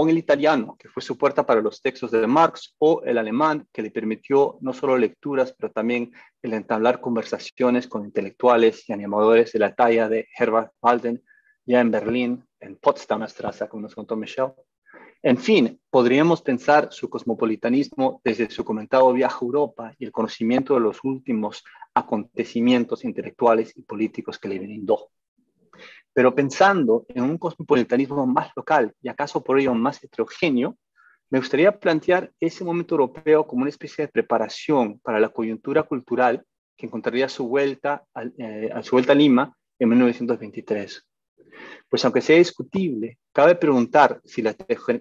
o el italiano, que fue su puerta para los textos de Marx, o el alemán, que le permitió no solo lecturas, pero también el entablar conversaciones con intelectuales y animadores de la talla de Herbert Walden, ya en Berlín, en Potsdam, astraza como nos contó Michelle. En fin, podríamos pensar su cosmopolitanismo desde su comentado viaje a Europa y el conocimiento de los últimos acontecimientos intelectuales y políticos que le brindó. Pero pensando en un cosmopolitanismo más local y acaso por ello más heterogéneo, me gustaría plantear ese momento europeo como una especie de preparación para la coyuntura cultural que encontraría eh, a su vuelta a, su vuelta Lima en 1923. Pues aunque sea discutible, cabe preguntar si la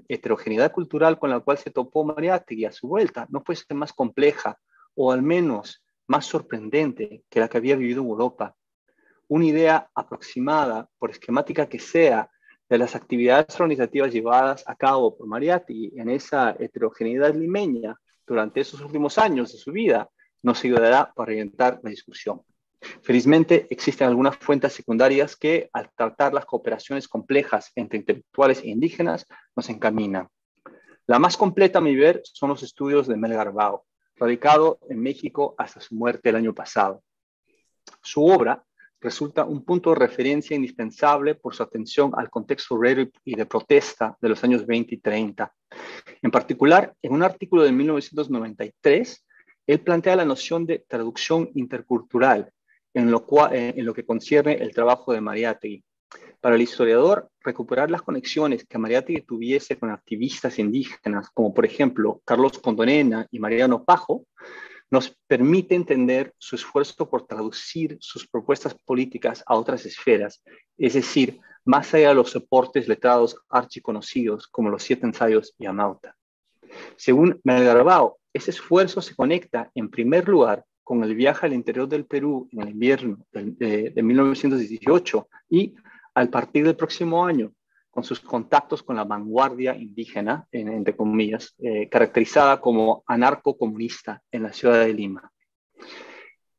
heterogeneidad cultural con la cual se topó Mariátegui a su vuelta no puede más compleja o al menos más sorprendente que la que había vivido en Europa una idea aproximada, por esquemática que sea, de las actividades organizativas llevadas a cabo por Mariati en esa heterogeneidad limeña durante esos últimos años de su vida, nos ayudará para orientar la discusión. Felizmente existen algunas fuentes secundarias que, al tratar las cooperaciones complejas entre intelectuales e indígenas, nos encaminan. La más completa, a mi ver, son los estudios de Mel Garbao, radicado en México hasta su muerte el año pasado. Su obra resulta un punto de referencia indispensable por su atención al contexto obrero y de protesta de los años 20 y 30. En particular, en un artículo de 1993, él plantea la noción de traducción intercultural, en lo, eh, en lo que concierne el trabajo de Mariátegui. Para el historiador, recuperar las conexiones que Mariátegui tuviese con activistas indígenas, como por ejemplo Carlos Condonena y Mariano Pajo, nos permite entender su esfuerzo por traducir sus propuestas políticas a otras esferas, es decir, más allá de los soportes letrados archiconocidos como los siete ensayos y Amauta. Según Melgarbao, ese esfuerzo se conecta en primer lugar con el viaje al interior del Perú en el invierno de 1918 y al partir del próximo año, con sus contactos con la vanguardia indígena, entre comillas, eh, caracterizada como anarco-comunista en la ciudad de Lima.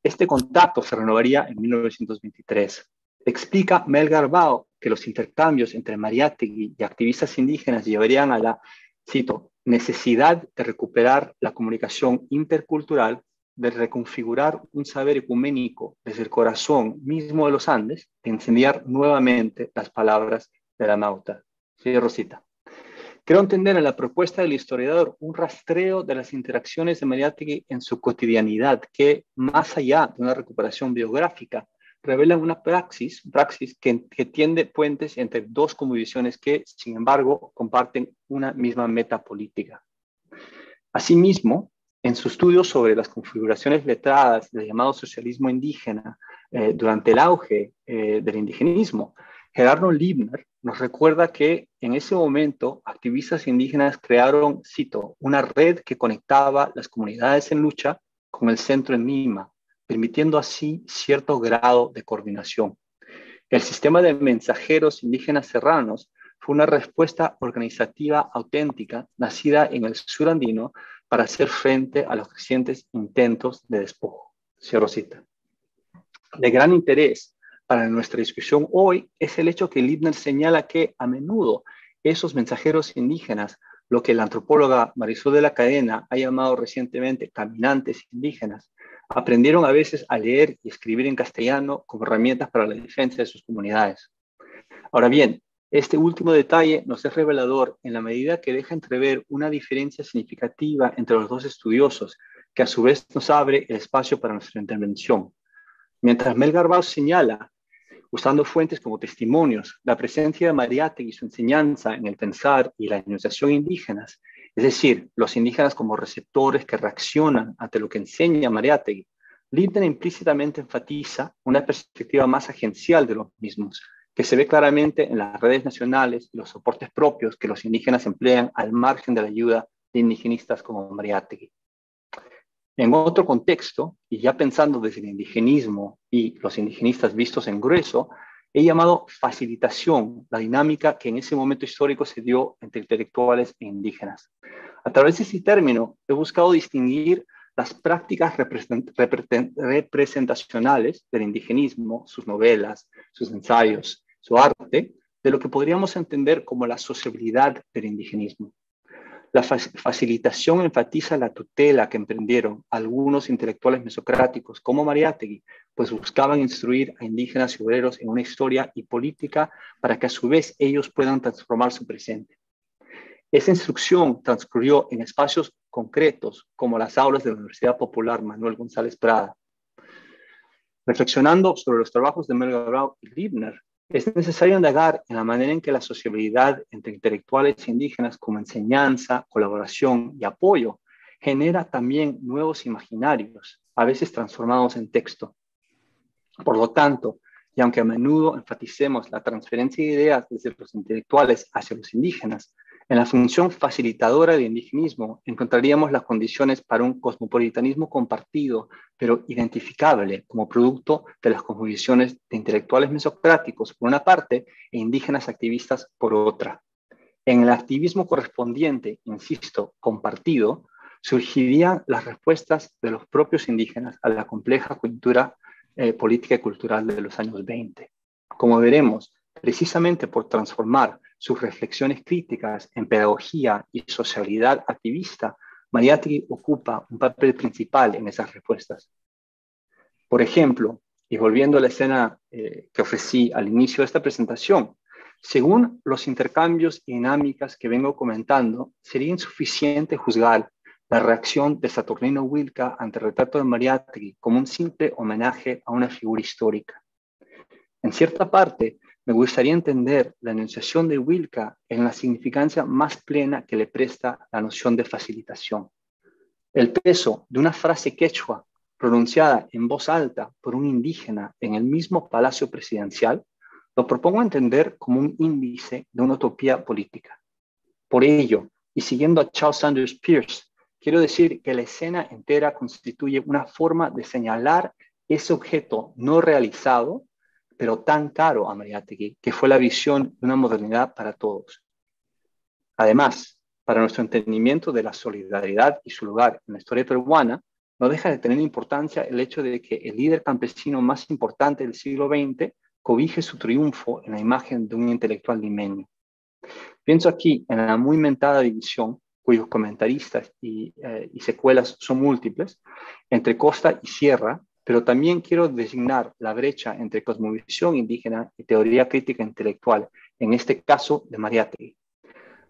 Este contacto se renovaría en 1923. Explica Melgar Bao que los intercambios entre Mariátegui y activistas indígenas llevarían a la, cito, necesidad de recuperar la comunicación intercultural, de reconfigurar un saber ecuménico desde el corazón mismo de los Andes, de encender nuevamente las palabras de la nauta Sí, Rosita. Creo entender en la propuesta del historiador un rastreo de las interacciones de Mariátegui en su cotidianidad, que más allá de una recuperación biográfica, revela una praxis, praxis que, tiende puentes entre dos convicciones que, sin embargo, comparten una misma meta política. Asimismo, en su estudio sobre las configuraciones letradas del llamado socialismo indígena eh, durante el auge eh, del indigenismo, Gerardo Liebner nos recuerda que en ese momento activistas indígenas crearon, cito, una red que conectaba las comunidades en lucha con el centro en Lima, permitiendo así cierto grado de coordinación. El sistema de mensajeros indígenas serranos fue una respuesta organizativa auténtica nacida en el sur andino para hacer frente a los crecientes intentos de despojo. Cierro cita. De gran interés para nuestra discusión hoy es el hecho que Liebner señala que a menudo esos mensajeros indígenas, lo que la antropóloga Marisol de la Cadena ha llamado recientemente caminantes indígenas, aprendieron a veces a leer y escribir en castellano como herramientas para la defensa de sus comunidades. Ahora bien, este último detalle nos es revelador en la medida que deja entrever una diferencia significativa entre los dos estudiosos, que a su vez nos abre el espacio para nuestra intervención. Mientras Melgar Baus señala usando fuentes como testimonios, la presencia de Mariátegui y su enseñanza en el pensar y la enunciación indígenas, es decir, los indígenas como receptores que reaccionan ante lo que enseña Mariátegui, Linden implícitamente enfatiza una perspectiva más agencial de los mismos, que se ve claramente en las redes nacionales y los soportes propios que los indígenas emplean al margen de la ayuda de indigenistas como Mariátegui. En otro contexto, y ya pensando desde el indigenismo y los indigenistas vistos en grueso, he llamado facilitación la dinámica que en ese momento histórico se dio entre intelectuales e indígenas. A través de ese término he buscado distinguir las prácticas representacionales del indigenismo, sus novelas, sus ensayos, su arte, de lo que podríamos entender como la sociabilidad del indigenismo. La facilitación enfatiza la tutela que emprendieron algunos intelectuales mesocráticos, como Mariátegui, pues buscaban instruir a indígenas y obreros en una historia y política para que a su vez ellos puedan transformar su presente. Esa instrucción transcurrió en espacios concretos, como las aulas de la Universidad Popular Manuel González Prada. Reflexionando sobre los trabajos de Melga Brau y Liebner, es necesario indagar en la manera en que la sociabilidad entre intelectuales e indígenas como enseñanza, colaboración y apoyo genera también nuevos imaginarios, a veces transformados en texto. Por lo tanto, y aunque a menudo enfaticemos la transferencia de ideas desde los intelectuales hacia los indígenas, en la función facilitadora del indigenismo encontraríamos las condiciones para un cosmopolitanismo compartido, pero identificable como producto de las convicciones de intelectuales mesocráticos por una parte e indígenas activistas por otra. En el activismo correspondiente, insisto, compartido, surgirían las respuestas de los propios indígenas a la compleja cultura eh, política y cultural de los años 20. Como veremos, precisamente por transformar sus reflexiones críticas en pedagogía y socialidad activista, Mariatri ocupa un papel principal en esas respuestas. Por ejemplo, y volviendo a la escena eh, que ofrecí al inicio de esta presentación, según los intercambios y dinámicas que vengo comentando, sería insuficiente juzgar la reacción de Saturnino Wilka ante el retrato de Mariátegui como un simple homenaje a una figura histórica. En cierta parte, me gustaría entender la enunciación de Wilka en la significancia más plena que le presta la noción de facilitación. El peso de una frase quechua pronunciada en voz alta por un indígena en el mismo palacio presidencial lo propongo entender como un índice de una utopía política. Por ello, y siguiendo a Charles Sanders Peirce, quiero decir que la escena entera constituye una forma de señalar ese objeto no realizado pero tan caro a Mariátegui, que fue la visión de una modernidad para todos. Además, para nuestro entendimiento de la solidaridad y su lugar en la historia peruana, no deja de tener importancia el hecho de que el líder campesino más importante del siglo XX cobije su triunfo en la imagen de un intelectual limeño. Pienso aquí en la muy mentada división, cuyos comentaristas y eh, secuelas son múltiples, entre costa y sierra, pero también quiero designar la brecha entre cosmovisión indígena y teoría crítica intelectual, en este caso de Mariátegui.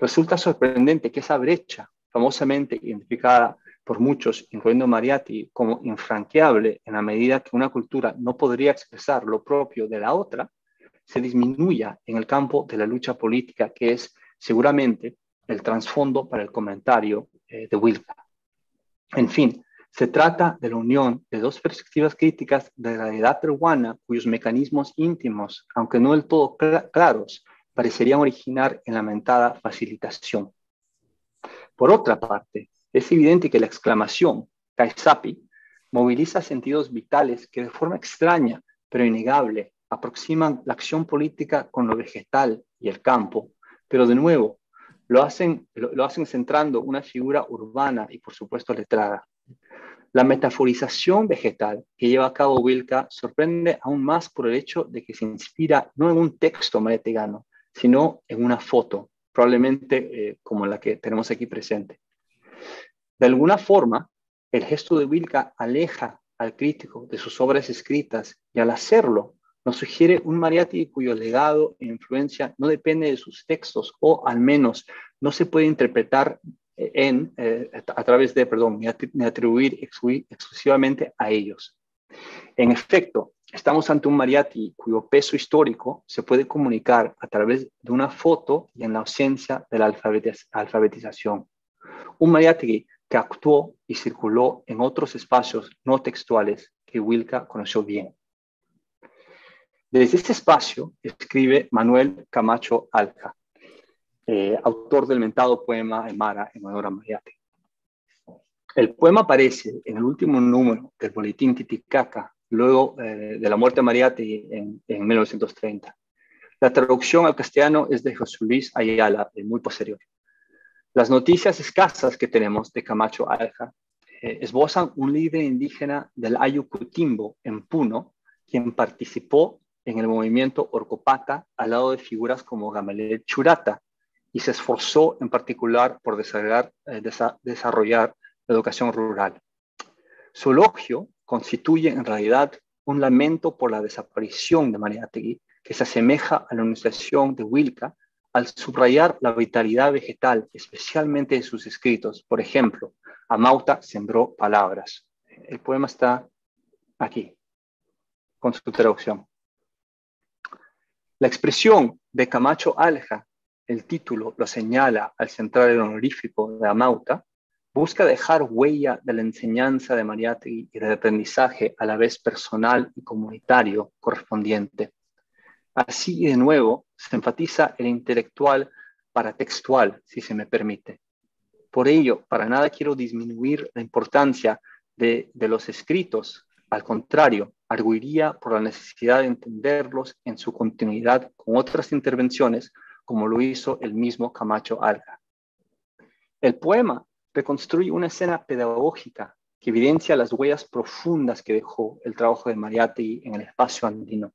Resulta sorprendente que esa brecha, famosamente identificada por muchos, incluyendo Mariátegui, como infranqueable en la medida que una cultura no podría expresar lo propio de la otra, se disminuya en el campo de la lucha política, que es seguramente el trasfondo para el comentario eh, de Wilka. En fin, se trata de la unión de dos perspectivas críticas de la realidad peruana cuyos mecanismos íntimos, aunque no del todo claros, parecerían originar en lamentada facilitación. Por otra parte, es evidente que la exclamación Kaisapi moviliza sentidos vitales que de forma extraña, pero innegable, aproximan la acción política con lo vegetal y el campo, pero de nuevo, lo hacen, lo hacen centrando una figura urbana y por supuesto letrada. La metaforización vegetal que lleva a cabo Wilka sorprende aún más por el hecho de que se inspira no en un texto mariatigano sino en una foto, probablemente eh, como la que tenemos aquí presente. De alguna forma, el gesto de Wilca aleja al crítico de sus obras escritas y al hacerlo nos sugiere un mariachi cuyo legado e influencia no depende de sus textos o al menos no se puede interpretar en, eh, a través de, perdón, ni atribuir exclusivamente a ellos. En efecto, estamos ante un mariachi cuyo peso histórico se puede comunicar a través de una foto y en la ausencia de la alfabetización. Un mariachi que actuó y circuló en otros espacios no textuales que Wilka conoció bien. Desde este espacio escribe Manuel Camacho Alca, eh, autor del mentado poema Emara, en honor a El poema aparece en el último número del boletín Titicaca, luego eh, de la muerte de Mariate en, 1930. La traducción al castellano es de José Luis Ayala, muy posterior. Las noticias escasas que tenemos de Camacho Alja eh, esbozan un líder indígena del Ayucutimbo en Puno, quien participó en el movimiento Orcopata al lado de figuras como Gamelé Churata, y se esforzó en particular por eh, desarrollar, la educación rural. Su elogio constituye en realidad un lamento por la desaparición de Mariátegui, que se asemeja a la enunciación de Wilca al subrayar la vitalidad vegetal, especialmente en sus escritos. Por ejemplo, Amauta sembró palabras. El poema está aquí, con su traducción. La expresión de Camacho Alja el título lo señala al central honorífico de Amauta, busca dejar huella de la enseñanza de Mariátegui y de aprendizaje a la vez personal y comunitario correspondiente. Así, de nuevo, se enfatiza el intelectual paratextual, si se me permite. Por ello, para nada quiero disminuir la importancia de, de los escritos, al contrario, arguiría por la necesidad de entenderlos en su continuidad con otras intervenciones como lo hizo el mismo Camacho Alja. El poema reconstruye una escena pedagógica que evidencia las huellas profundas que dejó el trabajo de Mariátegui en el espacio andino.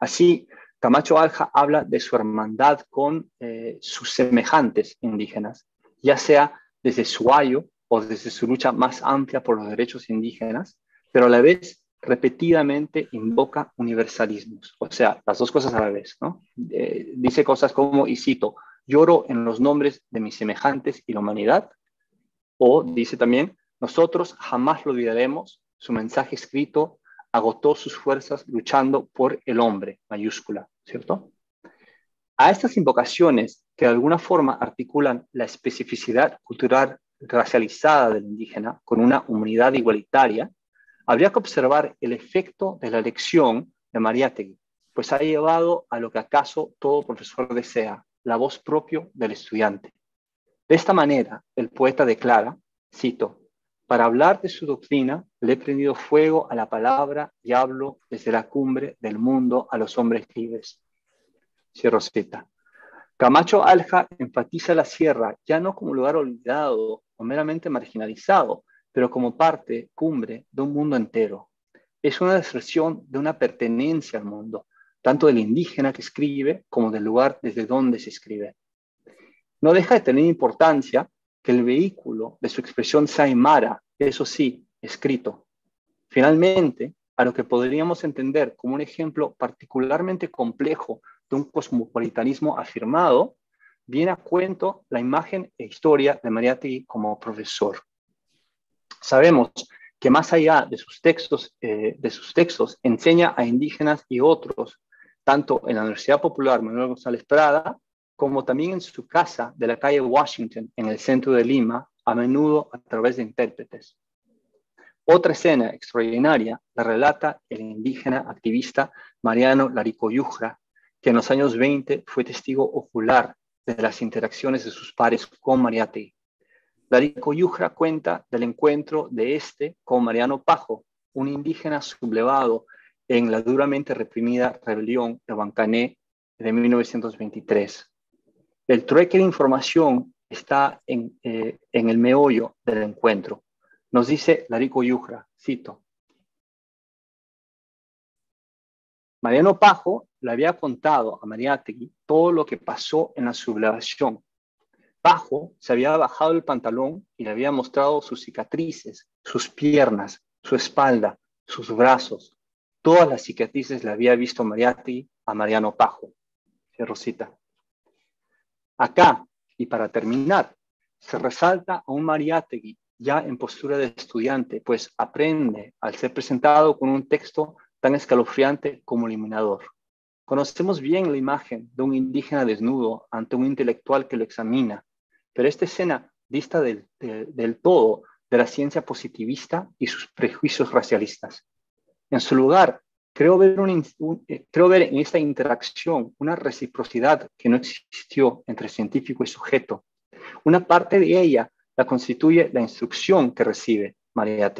Así, Camacho Alja habla de su hermandad con eh, sus semejantes indígenas, ya sea desde su ayo o desde su lucha más amplia por los derechos indígenas, pero a la vez repetidamente invoca universalismos, o sea, las dos cosas a la vez, eh, dice cosas como, y cito, lloro en los nombres de mis semejantes y la humanidad, o dice también, nosotros jamás lo olvidaremos, su mensaje escrito agotó sus fuerzas luchando por el hombre, mayúscula, ¿cierto? A estas invocaciones que de alguna forma articulan la especificidad cultural racializada del indígena con una humanidad igualitaria, Habría que observar el efecto de la lección de Mariátegui, pues ha llevado a lo que acaso todo profesor desea, la voz propia del estudiante. De esta manera, el poeta declara, cito, para hablar de su doctrina le he prendido fuego a la palabra y hablo desde la cumbre del mundo a los hombres libres. Cierro cita. Camacho Alja enfatiza la sierra ya no como lugar olvidado o meramente marginalizado, pero como parte, cumbre, de un mundo entero. Es una expresión de una pertenencia al mundo, tanto del indígena que escribe como del lugar desde donde se escribe. No deja de tener importancia que el vehículo de su expresión sea mara, eso sí, escrito. Finalmente, a lo que podríamos entender como un ejemplo particularmente complejo de un cosmopolitanismo afirmado, viene a cuento la imagen e historia de Mariati como profesor. Sabemos que más allá de sus textos, eh, de sus textos enseña a indígenas y otros, tanto en la Universidad Popular Manuel González Prada, como también en su casa de la calle Washington, en el centro de Lima, a menudo a través de intérpretes. Otra escena extraordinaria la relata el indígena activista Mariano Laricoyuja, que en los años 20 fue testigo ocular de las interacciones de sus pares con Mariate. Larico Yujra cuenta del encuentro de este con Mariano Pajo, un indígena sublevado en la duramente reprimida rebelión de Bancané de 1923. El trueque de información está eh, en, el meollo del encuentro. Nos dice Larico Yujra, cito. Mariano Pajo le había contado a Mariátegui todo lo que pasó en la sublevación Pajo se había bajado el pantalón y le había mostrado sus cicatrices, sus piernas, su espalda, sus brazos. Todas las cicatrices le había visto mariati a Mariano Pajo. Rosita. Acá, y para terminar, se resalta a un Mariátegui ya en postura de estudiante, pues aprende al ser presentado con un texto tan escalofriante como iluminador. Conocemos bien la imagen de un indígena desnudo ante un intelectual que lo examina, pero esta escena dista del, todo de la ciencia positivista y sus prejuicios racialistas. En su lugar, creo ver, un, eh, en esta interacción una reciprocidad que no existió entre científico y sujeto. Una parte de ella la constituye la instrucción que recibe María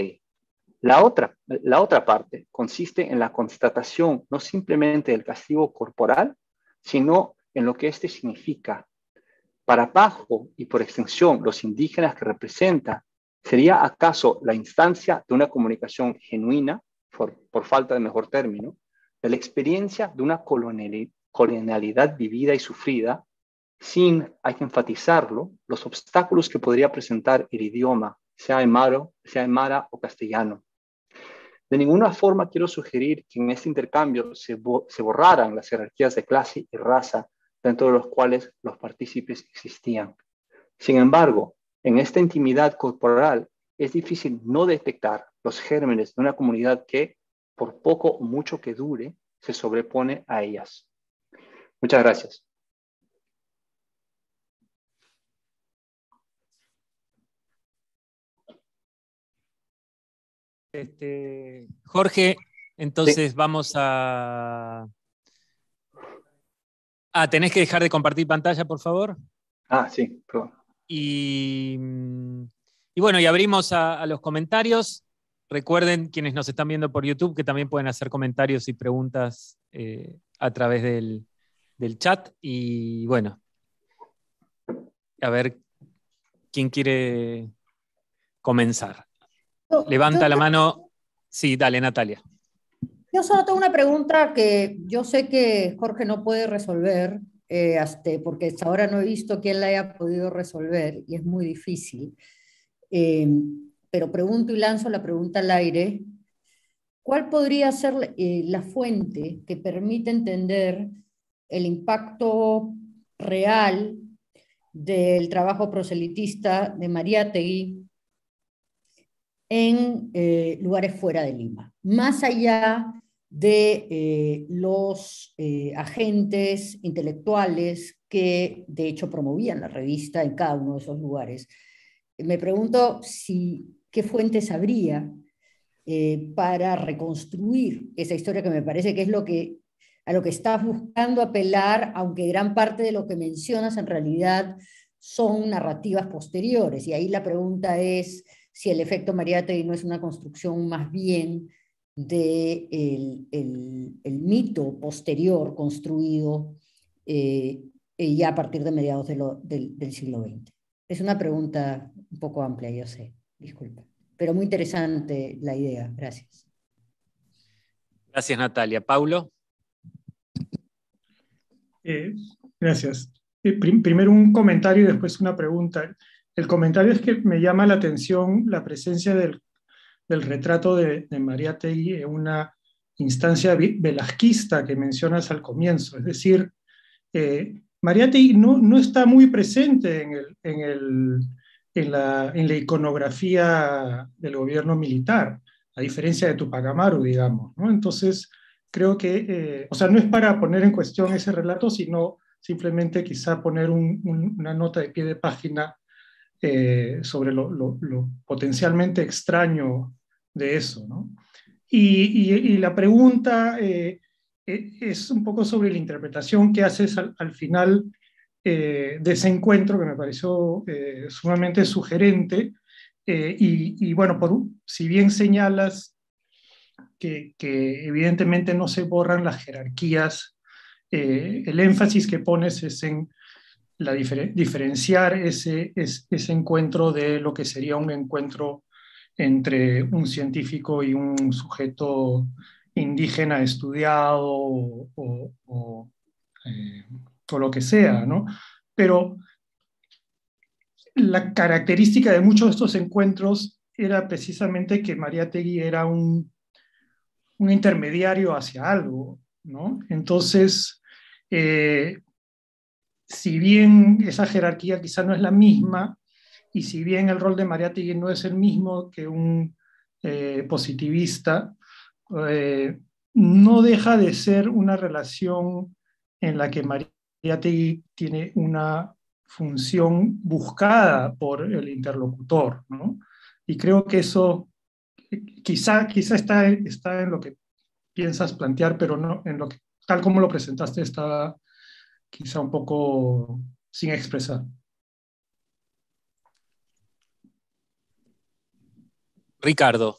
La otra, la otra parte consiste en la constatación no simplemente del castigo corporal, sino en lo que éste significa para abajo y por extensión los indígenas que representa, ¿sería acaso la instancia de una comunicación genuina, por, falta de mejor término, de la experiencia de una colonialidad vivida y sufrida, sin, hay que enfatizarlo, los obstáculos que podría presentar el idioma, sea en sea aymara o castellano? De ninguna forma quiero sugerir que en este intercambio se borraran las jerarquías de clase y raza dentro de los cuales los partícipes existían. Sin embargo, en esta intimidad corporal es difícil no detectar los gérmenes de una comunidad que, por poco o mucho que dure, se sobrepone a ellas. Muchas gracias. Este, Jorge, entonces vamos a Ah, tenés que dejar de compartir pantalla, por favor. Ah, sí, perdón. Y, y bueno, y abrimos a, los comentarios. Recuerden quienes nos están viendo por YouTube que también pueden hacer comentarios y preguntas eh, a través del, del chat. Y bueno, a ver quién quiere comenzar. Levanta la mano. Sí, dale, Natalia. Yo solo tengo una pregunta que yo sé que Jorge no puede resolver, eh, este, porque hasta ahora no he visto quién la haya podido resolver y es muy difícil. Em, pero pregunto y lanzo la pregunta al aire. ¿Cuál podría ser eh, la fuente que permite entender el impacto real del trabajo proselitista de María Tegui en eh, lugares fuera de Lima, más allá de eh, los eh, agentes intelectuales que de hecho promovían la revista en cada uno de esos lugares. Me pregunto si, qué fuentes habría eh, para reconstruir esa historia que me parece que es lo que, a lo que estás buscando apelar, aunque gran parte de lo que mencionas en realidad son narrativas posteriores. Y ahí la pregunta es si el efecto Mariátegui no es una construcción más bien del de el, mito posterior construido eh, eh, ya a partir de mediados del, siglo XX. Es una pregunta un poco amplia, yo sé, disculpa, pero muy interesante la idea, gracias. Gracias, Natalia. Paulo. Eh, gracias. primero un comentario y después una pregunta. El comentario es que me llama la atención la presencia del del retrato de, de María Tegui en una instancia velasquista que mencionas al comienzo. Es decir, eh, María Tegui no, no, está muy presente en, el, en, la, iconografía del gobierno militar, a diferencia de Tupac Amaru, digamos. Entonces, creo que, eh, o sea, no es para poner en cuestión ese relato, sino simplemente quizá poner una nota de pie de página eh, sobre lo potencialmente extraño de eso. ¿no? Y, y, la pregunta eh, e, es un poco sobre la interpretación que haces al, final eh, de ese encuentro que me pareció eh, sumamente sugerente. Y, y, bueno, por, si bien señalas que, evidentemente no se borran las jerarquías, el énfasis que pones es en la diferenciar ese, ese encuentro de lo que sería un encuentro entre un científico y un sujeto indígena estudiado eh, o, lo que sea, ¿no? Pero la característica de muchos de estos encuentros era precisamente que María Tegui era un, intermediario hacia algo, ¿no? Entonces, eh, si bien esa jerarquía quizá no es la misma, y si bien el rol de Mariátegui no es el mismo que un eh, positivista, eh, no deja de ser una relación en la que Mariátegui tiene una función buscada por el interlocutor, Y creo que eso quizá, quizá está, está en lo que piensas plantear, pero no en lo que, tal como lo presentaste, estaba quizá un poco sin expresar. Ricardo.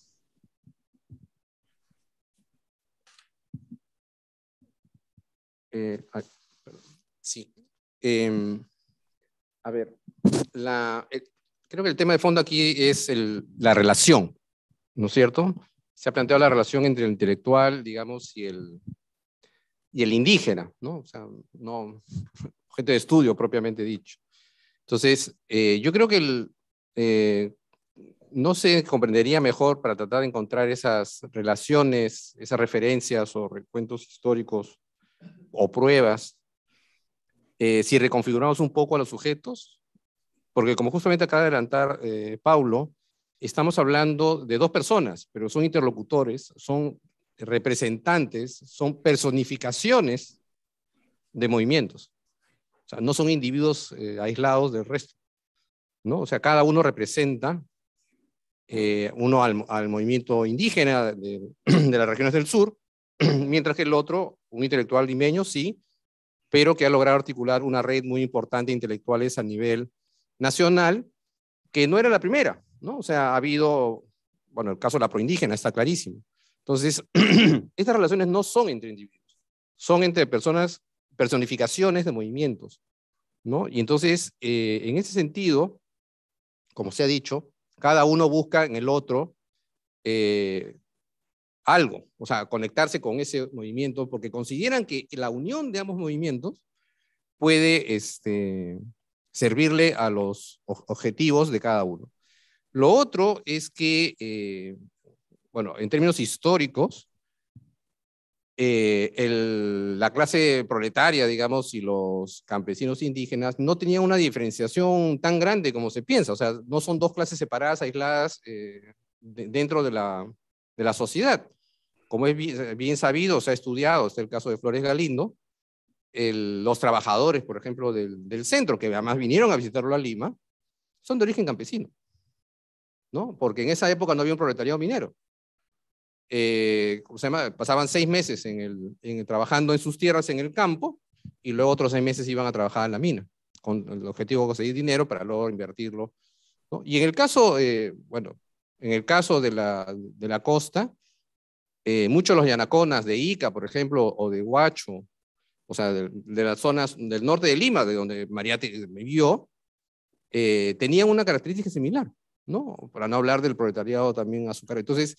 Eh, sí. Em, a ver, creo que el tema de fondo aquí es la relación, ¿no es cierto? Se ha planteado la relación entre el intelectual, digamos, y el, y el indígena, ¿no? O sea, no, gente de estudio propiamente dicho. Entonces, eh, yo creo que el, eh, no se comprendería mejor para tratar de encontrar esas relaciones, esas referencias o recuentos históricos o pruebas eh, si reconfiguramos un poco a los sujetos, porque como justamente acaba de adelantar eh, Paulo, estamos hablando de dos personas, pero son interlocutores, son representantes, son personificaciones de movimientos. O sea, no son individuos eh, aislados del resto. ¿no? O sea, cada uno representa eh, uno al, movimiento indígena de, las regiones del sur, mientras que el otro, un intelectual limeño, sí, pero que ha logrado articular una red muy importante de intelectuales a nivel nacional, que no era la primera, ¿no? O sea, ha habido, bueno, el caso de la proindígena está clarísimo. Entonces, estas relaciones no son entre individuos, son entre personas, personificaciones de movimientos, ¿no? Y entonces, eh, en ese sentido, como se ha dicho, cada uno busca en el otro eh, algo, o sea, conectarse con ese movimiento, porque consideran que la unión de ambos movimientos puede este, servirle a los objetivos de cada uno. Lo otro es que, eh, bueno, en términos históricos, eh, el, la clase proletaria, digamos, y los campesinos indígenas no tenían una diferenciación tan grande como se piensa, o sea, no son dos clases separadas, aisladas eh, dentro de la, de la, sociedad. Como es eh, bien, sabido, se ha estudiado, es el caso de Flores Galindo, los trabajadores, por ejemplo, del, del, centro, que además vinieron a visitarlo a Lima, son de origen campesino, ¿no? Porque en esa época no había un proletariado minero. Eh, Pasaban seis meses en el, trabajando en sus tierras, en el campo, y luego otros seis meses iban a trabajar en la mina, con el objetivo de conseguir dinero para luego invertirlo. Y en el caso, eh, bueno, en el caso de la, de la costa, eh, muchos de los yanaconas de Ica, por ejemplo, o de Huacho, o sea, de, las zonas del norte de Lima, de donde Mariate vivió, eh, tenían una característica similar, ¿no? Para no hablar del proletariado también azucarero. Entonces,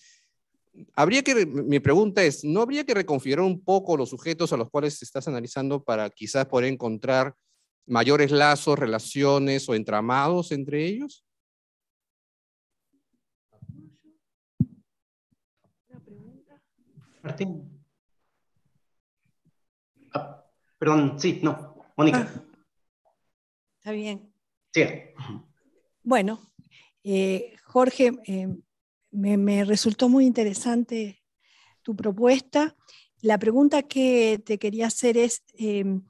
habría que, mi pregunta es, ¿no habría que reconfigurar un poco los sujetos a los cuales estás analizando para quizás poder encontrar mayores lazos, relaciones o entramados entre ellos? Martín. Ah, perdón, sí, no, Mónica. Ah. está bien. Sí. Bueno, eh, Jorge, em, me, resultó muy interesante tu propuesta. La pregunta que te quería hacer es, em,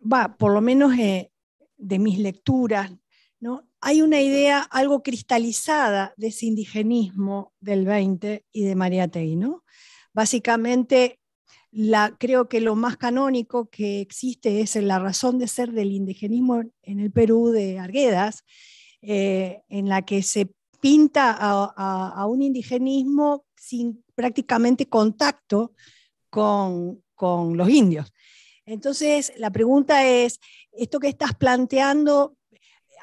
va, por lo menos eh, de mis lecturas, ¿no? hay una idea algo cristalizada de ese indigenismo del 20 y de María ¿no? Básicamente, la, creo que lo más canónico que existe es la razón de ser del indigenismo en el Perú de Arguedas, eh, en la que se pinta a, un indigenismo sin prácticamente contacto con, los indios. Entonces, la pregunta es, ¿esto que estás planteando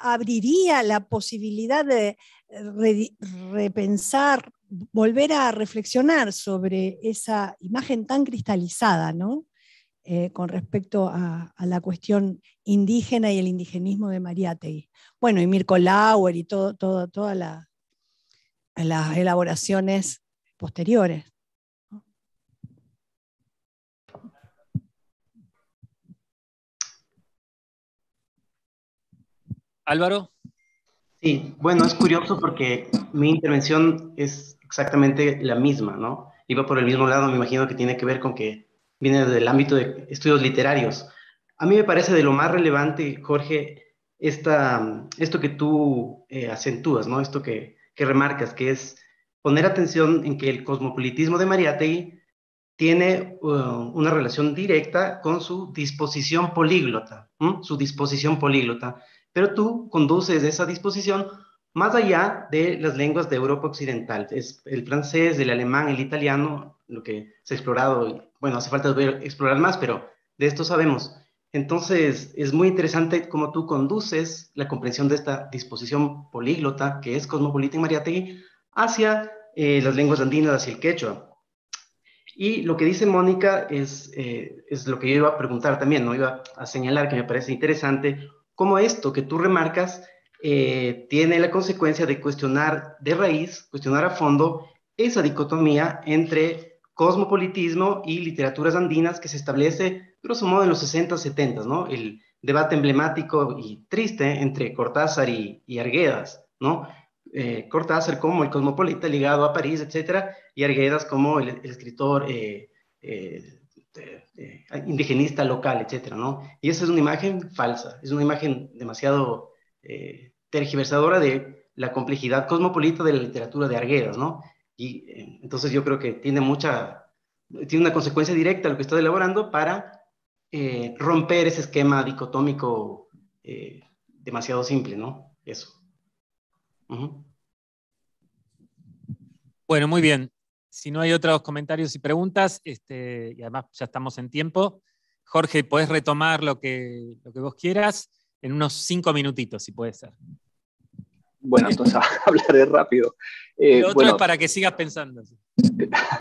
abriría la posibilidad de repensar, volver a reflexionar sobre esa imagen tan cristalizada, ¿no? Eh, con respecto a, la cuestión indígena y el indigenismo de Mariátegui. Bueno, y Mirko Lauer y todo, todas la, las elaboraciones posteriores. Álvaro. Sí, bueno, es curioso porque mi intervención es exactamente la misma, ¿no? Iba por el mismo lado, me imagino que tiene que ver con que viene del ámbito de estudios literarios. A mí me parece de lo más relevante, Jorge, esto que tú eh, acentúas, ¿no? esto que, que, remarcas, que es poner atención en que el cosmopolitismo de Mariátegui tiene eh, una relación directa con su disposición políglota, su disposición políglota. Pero tú conduces esa disposición más allá de las lenguas de Europa Occidental, es el francés, el alemán, el italiano, lo que se ha explorado, y, bueno, hace falta explorar más, pero de esto sabemos. Entonces, es muy interesante cómo tú conduces la comprensión de esta disposición políglota que es cosmopolita y Mariategui hacia eh, las lenguas andinas, hacia el quechua. Y lo que dice Mónica es, eh, es lo que yo iba a preguntar también, no iba a señalar que me parece interesante cómo esto que tú remarcas eh, tiene la consecuencia de cuestionar de raíz, cuestionar a fondo esa dicotomía entre cosmopolitismo y literaturas andinas que se establece, grosso modo, en los 60, 70, ¿no? El debate emblemático y triste entre Cortázar y, Arguedas, ¿no? Eh, Cortázar como el cosmopolita ligado a París, etcétera, y Arguedas como el, escritor eh, eh, indigenista local, etcétera, ¿no? Y esa es una imagen falsa, es una imagen demasiado tergiversadora de la complejidad cosmopolita de la literatura de Arguedas, ¿no? Y eh, entonces yo creo que tiene mucha, tiene una consecuencia directa lo que está elaborando para eh, romper ese esquema dicotómico eh, demasiado simple, ¿no? Eso. Bueno, muy bien. Si no hay otros comentarios y preguntas, este, y además ya estamos en tiempo, Jorge, podés retomar lo que, lo que vos quieras en unos cinco minutitos, si puede ser. Bueno, entonces hablaré rápido. Eh, Lo otro bueno, para que sigas pensando.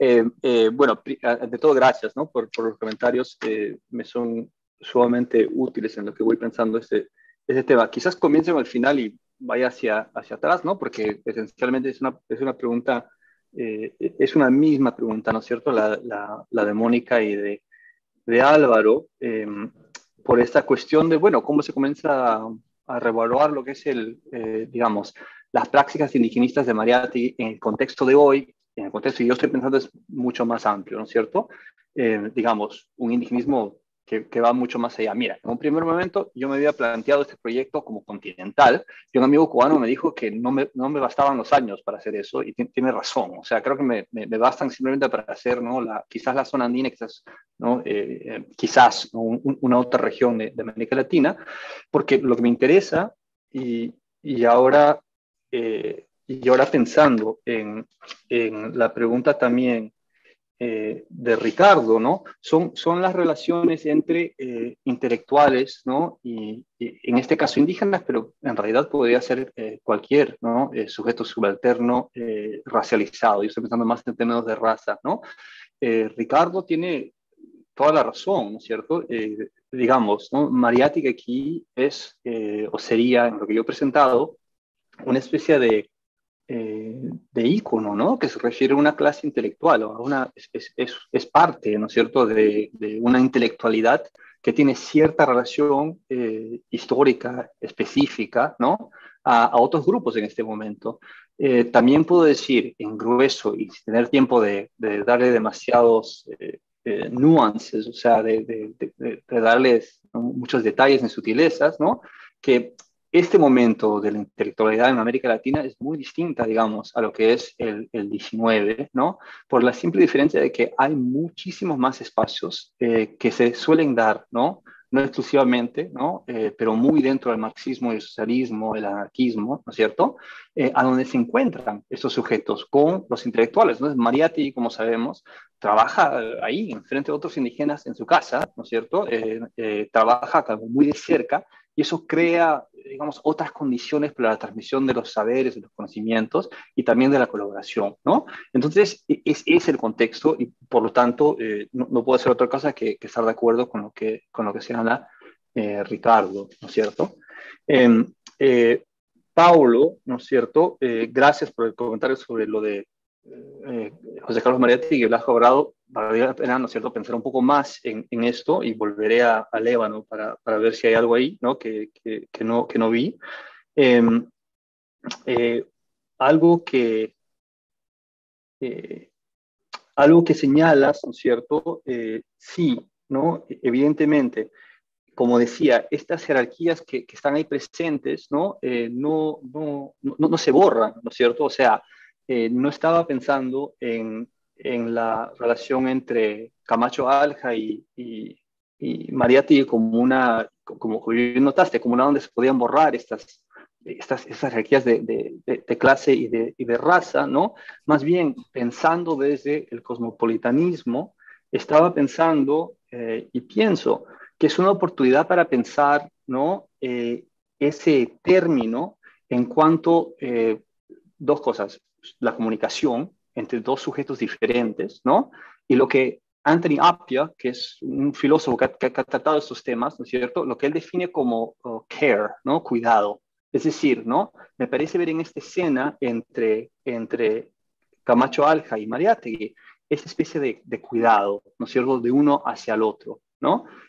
Eh, eh, bueno, ante todo, gracias ¿no? por, por, los comentarios. que eh, me son sumamente útiles en lo que voy pensando este, este tema. Quizás comiencen al final y vaya hacia, hacia atrás, ¿no? porque esencialmente es una, es una pregunta, es una misma pregunta, ¿no es cierto? La, la, la de Mónica y de, de Álvaro, por esta cuestión de, bueno, cómo se comienza a revaluar lo que es el, eh, digamos, las prácticas indigenistas de Mariatti en el contexto de hoy, en el contexto que yo estoy pensando es mucho más amplio, ¿no es cierto? Eh, digamos, un indigenismo que, va mucho más allá. Mira, en un primer momento yo me había planteado este proyecto como continental y un amigo cubano me dijo que no me, no me bastaban los años para hacer eso y tiene razón. O sea, creo que me, me, bastan simplemente para hacer ¿no? la, quizás la zona andina, quizás, ¿no? Eh, eh, quizás una otra región de, América Latina, porque lo que me interesa y, y ahora... Eh, y ahora pensando en, en la pregunta también eh, de Ricardo, ¿no? Son, son las relaciones entre eh, intelectuales, ¿no? Y, en este caso indígenas, pero en realidad podría ser eh, cualquier, ¿no? sujeto subalterno racializado. Yo estoy pensando más en términos de raza, ¿no? Ricardo tiene toda la razón, ¿no es cierto? digamos, ¿no? Mariática aquí es, o sería, en lo que yo he presentado, una especie de eh, de ícono, ¿no? Que se refiere a una clase intelectual, o a una, es, es, es parte, ¿no es cierto?, de, de, una intelectualidad que tiene cierta relación eh, histórica específica, ¿no?, a, a, otros grupos en este momento. Eh, también puedo decir en grueso y sin tener tiempo de, de darle demasiados nuances, o sea, de, de darles muchos detalles en sutilezas, ¿no? que este momento de la intelectualidad en América Latina es muy distinta, digamos, a lo que es el, 19, ¿no? Por la simple diferencia de que hay muchísimos más espacios eh, que se suelen dar, ¿no? No exclusivamente, ¿no? Eh, pero muy dentro del marxismo, el socialismo, el anarquismo, ¿no es cierto? Eh, a donde se encuentran estos sujetos con los intelectuales, Entonces, mariati como sabemos, trabaja ahí, enfrente de otros indígenas en su casa, ¿no es cierto? trabaja muy de cerca y eso crea, digamos, otras condiciones para la transmisión de los saberes, de los conocimientos y también de la colaboración, ¿no? Entonces, e, es, es el contexto y por lo tanto, eh, no, puedo hacer otra cosa que, estar de acuerdo con lo que, con lo que señala eh, Ricardo, ¿no es cierto? Em, eh, Paulo, ¿no es cierto? gracias por el comentario sobre lo de eh, José Carlos Marietti y Blasco has valdría la pena, ¿no es cierto?, pensar un poco más en, esto y volveré a, a Lébano para, para, ver si hay algo ahí, ¿no?, que, que, no, que no vi. Em, eh, algo que... Eh, algo que señalas, ¿no es cierto? sí, ¿no? Evidentemente, como decía, estas jerarquías que, que están ahí presentes, ¿no? no, no, no, se borran, ¿no es cierto? O sea, eh, no estaba pensando en, la relación entre Camacho Alja y, y, y como una, como, como notaste, como una donde se podían borrar estas, estas, jerarquías de, de, clase y, de, raza, ¿no? Más bien, pensando desde el cosmopolitanismo, estaba pensando eh, y pienso que es una oportunidad para pensar, ¿no? Eh, ese término en cuanto, a dos cosas, la comunicación entre dos sujetos diferentes, ¿no? Y lo que Anthony Appiah, que es un filósofo que ha, tratado estos temas, ¿no es cierto? Lo que él define como uh, care, ¿no? Cuidado. Es decir, ¿no? Me parece ver en esta escena entre, entre Camacho Alja y Mariátegui esa especie de, de cuidado, ¿no es cierto?, de uno hacia el otro.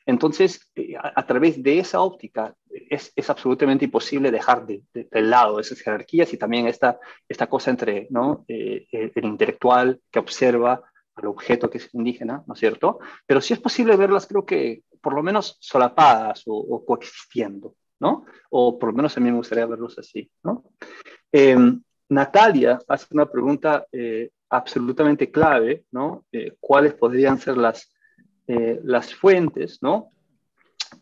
Entonces, eh, a, través de esa óptica, es, absolutamente imposible dejar de, lado esas jerarquías y también esta, esta cosa entre eh, eh, el, intelectual que observa al objeto que es indígena, ¿no es cierto? Pero sí es posible verlas, creo que por lo menos solapadas o, coexistiendo, ¿no? O por lo menos a mí me gustaría verlos así, ¿no? Em, Natalia hace una pregunta absolutamente clave, ¿no? ¿Cuáles podrían ser las, eh, las fuentes, ¿no?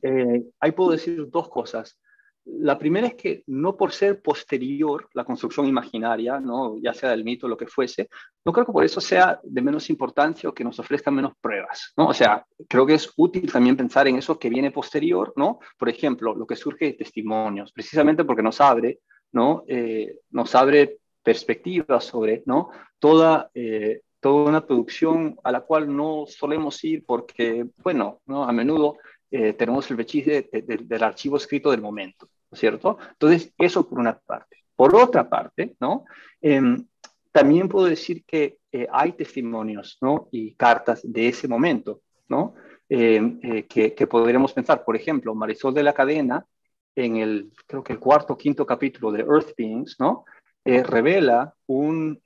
Eh, ahí puedo decir dos cosas. La primera es que no por ser posterior la construcción imaginaria, ¿no? ya sea del mito, o lo que fuese, no creo que por eso sea de menos importancia o que nos ofrezca menos pruebas. ¿no? O sea, creo que es útil también pensar en eso que viene posterior, ¿no? por ejemplo, lo que surge de testimonios, precisamente porque nos abre, ¿no? Eh, nos abre perspectivas sobre ¿no? toda toda una producción a la cual no solemos ir porque, bueno, ¿no? a menudo eh, tenemos el bechiz del archivo escrito del momento, cierto? Entonces, eso por una parte. Por otra parte, ¿no? Em, también puedo decir que eh, hay testimonios, ¿no? Y cartas de ese momento, ¿no? Em, eh, que, que podremos pensar, por ejemplo, Marisol de la Cadena, en el, creo que el cuarto o quinto capítulo de Earth Beings, ¿no? revela un,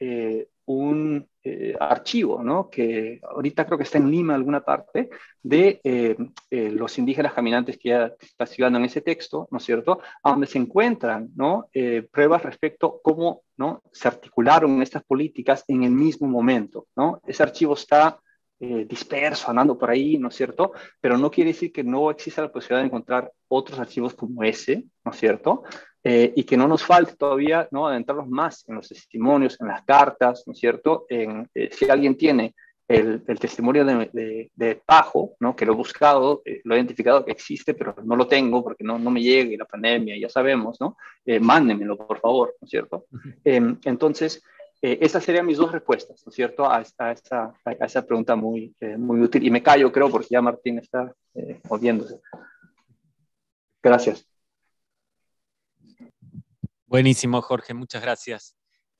un eh, archivo, ¿no? que ahorita creo que está en Lima, alguna parte, de eh, eh, los indígenas caminantes que ya está estudiando en ese texto, ¿no es cierto?, a donde se encuentran ¿no? pruebas respecto a cómo ¿no? se articularon estas políticas en el mismo momento. ¿no? Ese archivo está disperso, andando por ahí, ¿no es cierto? Pero no quiere decir que no exista la posibilidad de encontrar otros archivos como ese, ¿no es cierto? Eh, y que no nos falte todavía ¿no? adentrarnos más en los testimonios, en las cartas, ¿no es cierto? En, eh, si alguien tiene el, testimonio de, de, Pajo, ¿no? que lo he buscado, eh, lo he identificado que existe, pero no lo tengo porque no, no me llegue la pandemia, ya sabemos, ¿no? mándenmelo, por favor, ¿no es cierto? Em, entonces, esas serían mis dos respuestas, ¿no es cierto?, a, a, esa, a esa, pregunta muy, muy útil. Y me callo, creo, porque ya Martín está moviéndose. Gracias. Buenísimo, Jorge, muchas gracias.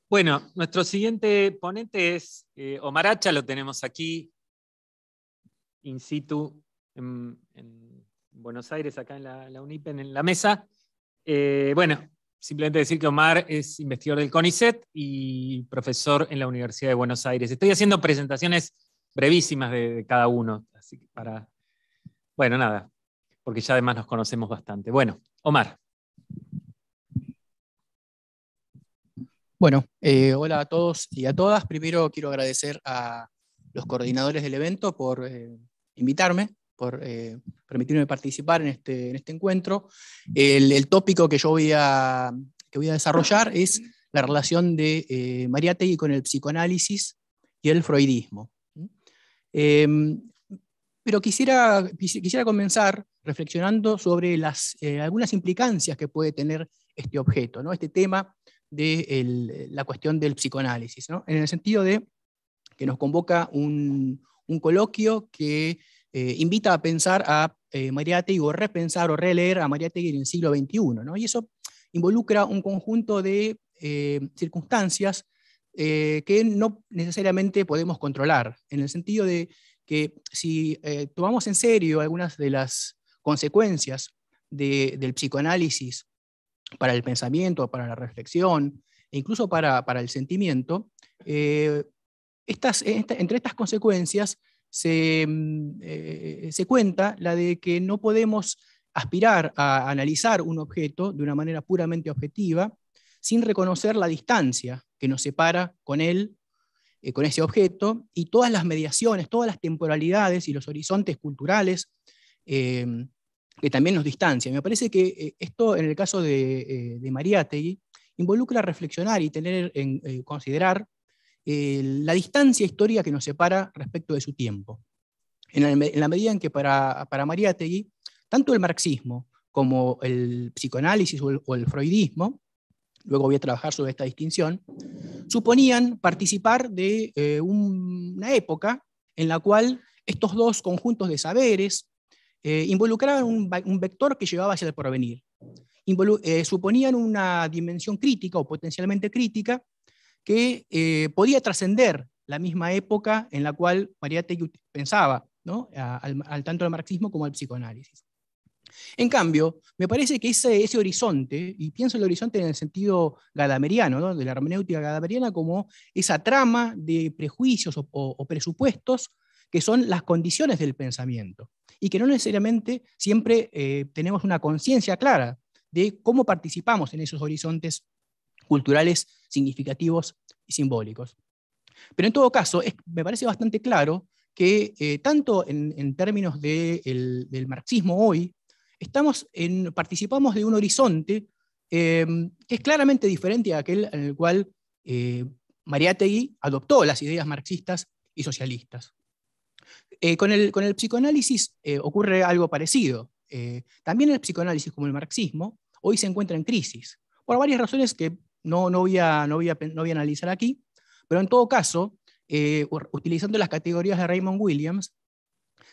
Bueno, nuestro siguiente ponente es eh, Omar Hacha, lo tenemos aquí, in situ, en, Buenos Aires, acá en la, la UNIPEN, en la mesa. Eh, bueno, simplemente decir que Omar es investigador del CONICET y profesor en la Universidad de Buenos Aires. Estoy haciendo presentaciones brevísimas de cada uno, así que para... Bueno, nada, porque ya además nos conocemos bastante. Bueno, Omar. Bueno, eh, hola a todos y a todas. Primero quiero agradecer a los coordinadores del evento por eh, invitarme, por eh, permitirme participar en este, este encuentro. El, tópico que yo voy a, desarrollar es la relación de María con el psicoanálisis y el freudismo. Em, pero quisiera, comenzar reflexionando sobre algunas implicancias que puede tener este objeto, ¿no? este tema de eh, la cuestión del psicoanálisis, en el sentido de que nos convoca un, coloquio que eh, invita a pensar a eh, Mariategui o repensar o releer a Mariategui en el siglo XXI. Y eso involucra un conjunto de eh, circunstancias que no necesariamente podemos controlar, en el sentido de que si tomamos en serio algunas de las consecuencias del psicoanálisis para el pensamiento, para la reflexión, e incluso para, el sentimiento, eh, entre estas consecuencias mm, eh, se, cuenta la de que no podemos aspirar a analizar un objeto de una manera puramente objetiva sin reconocer la distancia que nos separa con él, eh, con ese objeto, y todas las mediaciones, todas las temporalidades y los horizontes culturales que también nos distancia. Me parece que eh, esto, en el caso de, eh, de involucra reflexionar y tener en eh, considerar la distancia histórica que nos separa respecto de su tiempo. En la, medida en que para, para tanto el marxismo como el psicoanálisis o el, freudismo, luego voy a trabajar sobre esta distinción, suponían participar de una época en la cual estos dos conjuntos de saberes, eh, involucraban un, vector que llevaba hacia el porvenir. Eh, suponían una dimensión crítica o potencialmente crítica que eh, podía trascender la misma época en la cual María Mariátegui pensaba, al, tanto al marxismo como al psicoanálisis. En cambio, me parece que ese, horizonte, y pienso el horizonte en el sentido gadameriano, de la hermenéutica gadameriana, como esa trama de prejuicios o presupuestos que son las condiciones del pensamiento y que no necesariamente siempre eh, tenemos una conciencia clara de cómo participamos en esos horizontes culturales significativos y simbólicos. Pero en todo caso, me parece bastante claro que eh, tanto en, términos del marxismo hoy, estamos participamos de un horizonte em, que es claramente diferente a aquel en el cual eh, Mariátegui adoptó las ideas marxistas y socialistas. Eh, con, el, psicoanálisis eh, ocurre algo parecido. Eh, también el psicoanálisis, como el marxismo, hoy se encuentra en crisis, por varias razones que no, voy, a, no, no voy, a, analizar aquí, pero en todo caso, utilizando las categorías de Raymond Williams,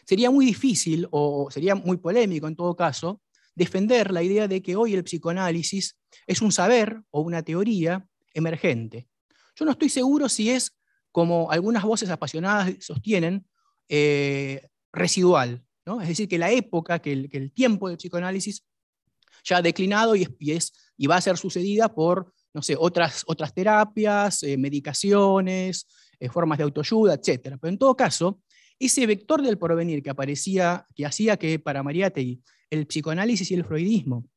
sería muy difícil o sería muy polémico en todo caso defender la idea de que hoy el psicoanálisis es un saber o una teoría emergente. Yo no estoy seguro si es, como algunas voces apasionadas sostienen, eh, residual, ¿no? es decir, que la época, que el, tiempo del psicoanálisis ya ha declinado y, va a ser sucedida por, no sé, otras, terapias, eh, medicaciones, eh, formas de autoayuda, etc. Pero en todo caso, ese vector del porvenir que aparecía, que hacía que para Mariátegui el psicoanálisis y el freudismo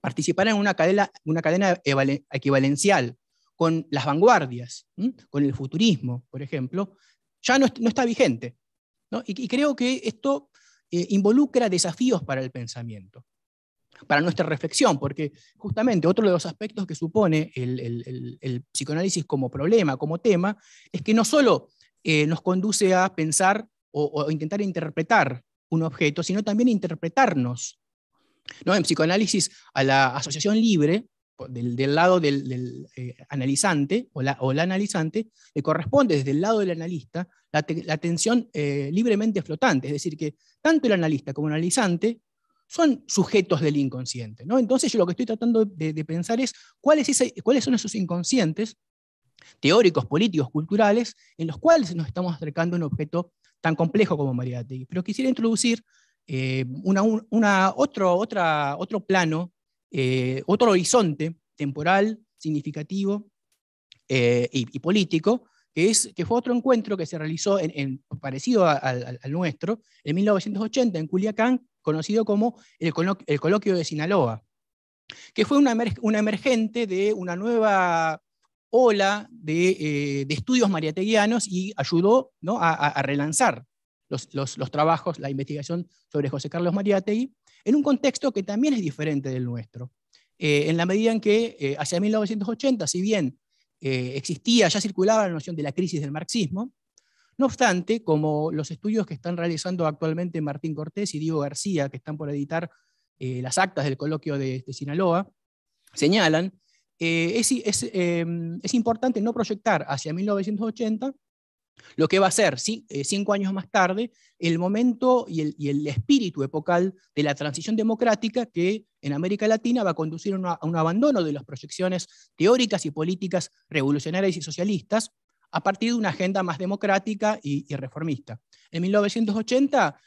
participaran en una cadena, una cadena equivalencial con las vanguardias, con el futurismo, por ejemplo, ya no está vigente. Y, creo que esto eh, involucra desafíos para el pensamiento, para nuestra reflexión, porque justamente otro de los aspectos que supone el, psicoanálisis como problema, como tema, es que no solo eh, nos conduce a pensar o, intentar interpretar un objeto, sino también interpretarnos ¿No? En psicoanálisis, a la asociación libre del, lado del, eh, analizante o la, o la, analizante, le corresponde desde el lado del analista la, atención eh, libremente flotante, es decir, que tanto el analista como el analizante son sujetos del inconsciente. ¿no? Entonces yo lo que estoy tratando de, pensar es cuáles son esos inconscientes teóricos, políticos, culturales, en los cuales nos estamos acercando a un objeto tan complejo como María Tegui. Pero quisiera introducir eh, una, una, otro, otra, otro plano eh, otro horizonte temporal significativo eh, y, político, que, es, que fue otro encuentro que se realizó en, parecido al nuestro, en 1980 en Culiacán, conocido como el, Coloquio de Sinaloa, que fue una, emergente de una nueva ola de, eh, estudios mariateguianos y ayudó a, relanzar los, los, trabajos, la investigación sobre José Carlos Mariategui, en un contexto que también es diferente del nuestro, eh, en la medida en que eh, hacia 1980, si bien eh, existía, ya circulaba la noción de la crisis del marxismo, no obstante, como los estudios que están realizando actualmente Martín Cortés y Diego García, que están por editar las actas del coloquio de, Sinaloa, señalan, es, em, es importante no proyectar hacia 1980 lo que va a ser eh, cinco años más tarde el momento y el, espíritu epocal de la transición democrática que en América Latina va a conducir a un abandono de las proyecciones teóricas y políticas revolucionarias y socialistas a partir de una agenda más democrática y, reformista. En 1980,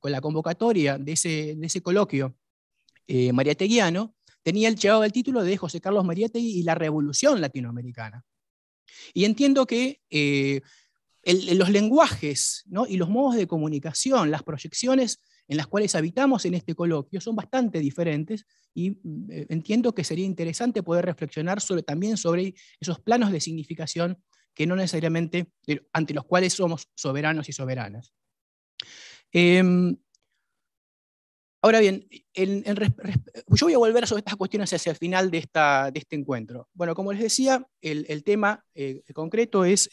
con la convocatoria de ese, coloquio, eh, María tenía el del título de José Carlos Mariátegui y la Revolución Latinoamericana. Y entiendo que eh, los lenguajes y los modos de comunicación, las proyecciones en las cuales habitamos en este coloquio son bastante diferentes y mm, eh, entiendo que sería interesante poder reflexionar sobre, también sobre esos planos de significación que no necesariamente eh, ante los cuales somos soberanos y soberanas. Em, ahora bien, yo voy a volver sobre estas cuestiones hacia el final de, esta, de este encuentro. Bueno, como les decía, el tema eh, concreto es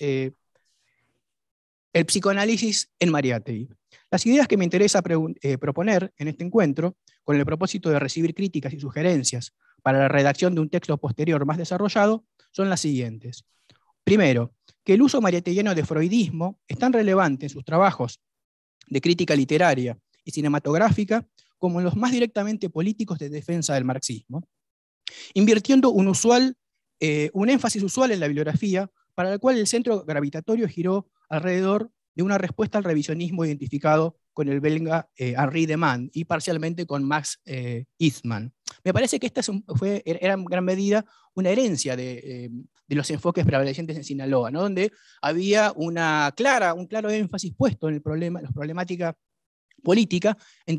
el psicoanálisis en Mariátegui. Las ideas que me interesa eh, proponer en este encuentro, con el propósito de recibir críticas y sugerencias para la redacción de un texto posterior más desarrollado, son las siguientes. Primero, que el uso mariateguiano de freudismo es tan relevante en sus trabajos de crítica literaria y cinematográfica como en los más directamente políticos de defensa del marxismo, invirtiendo un, usual, eh, un énfasis usual en la bibliografía para la cual el centro gravitatorio giró alrededor de una respuesta al revisionismo identificado con el belga Harry eh, Henri Demand y parcialmente con Max eh, Eastman. Me parece que esta fue, er, era en gran medida una herencia eh, de, los enfoques prevalecientes en Sinaloa, ¿no? donde había una clara, un claro énfasis puesto en el problema, la problemática política en,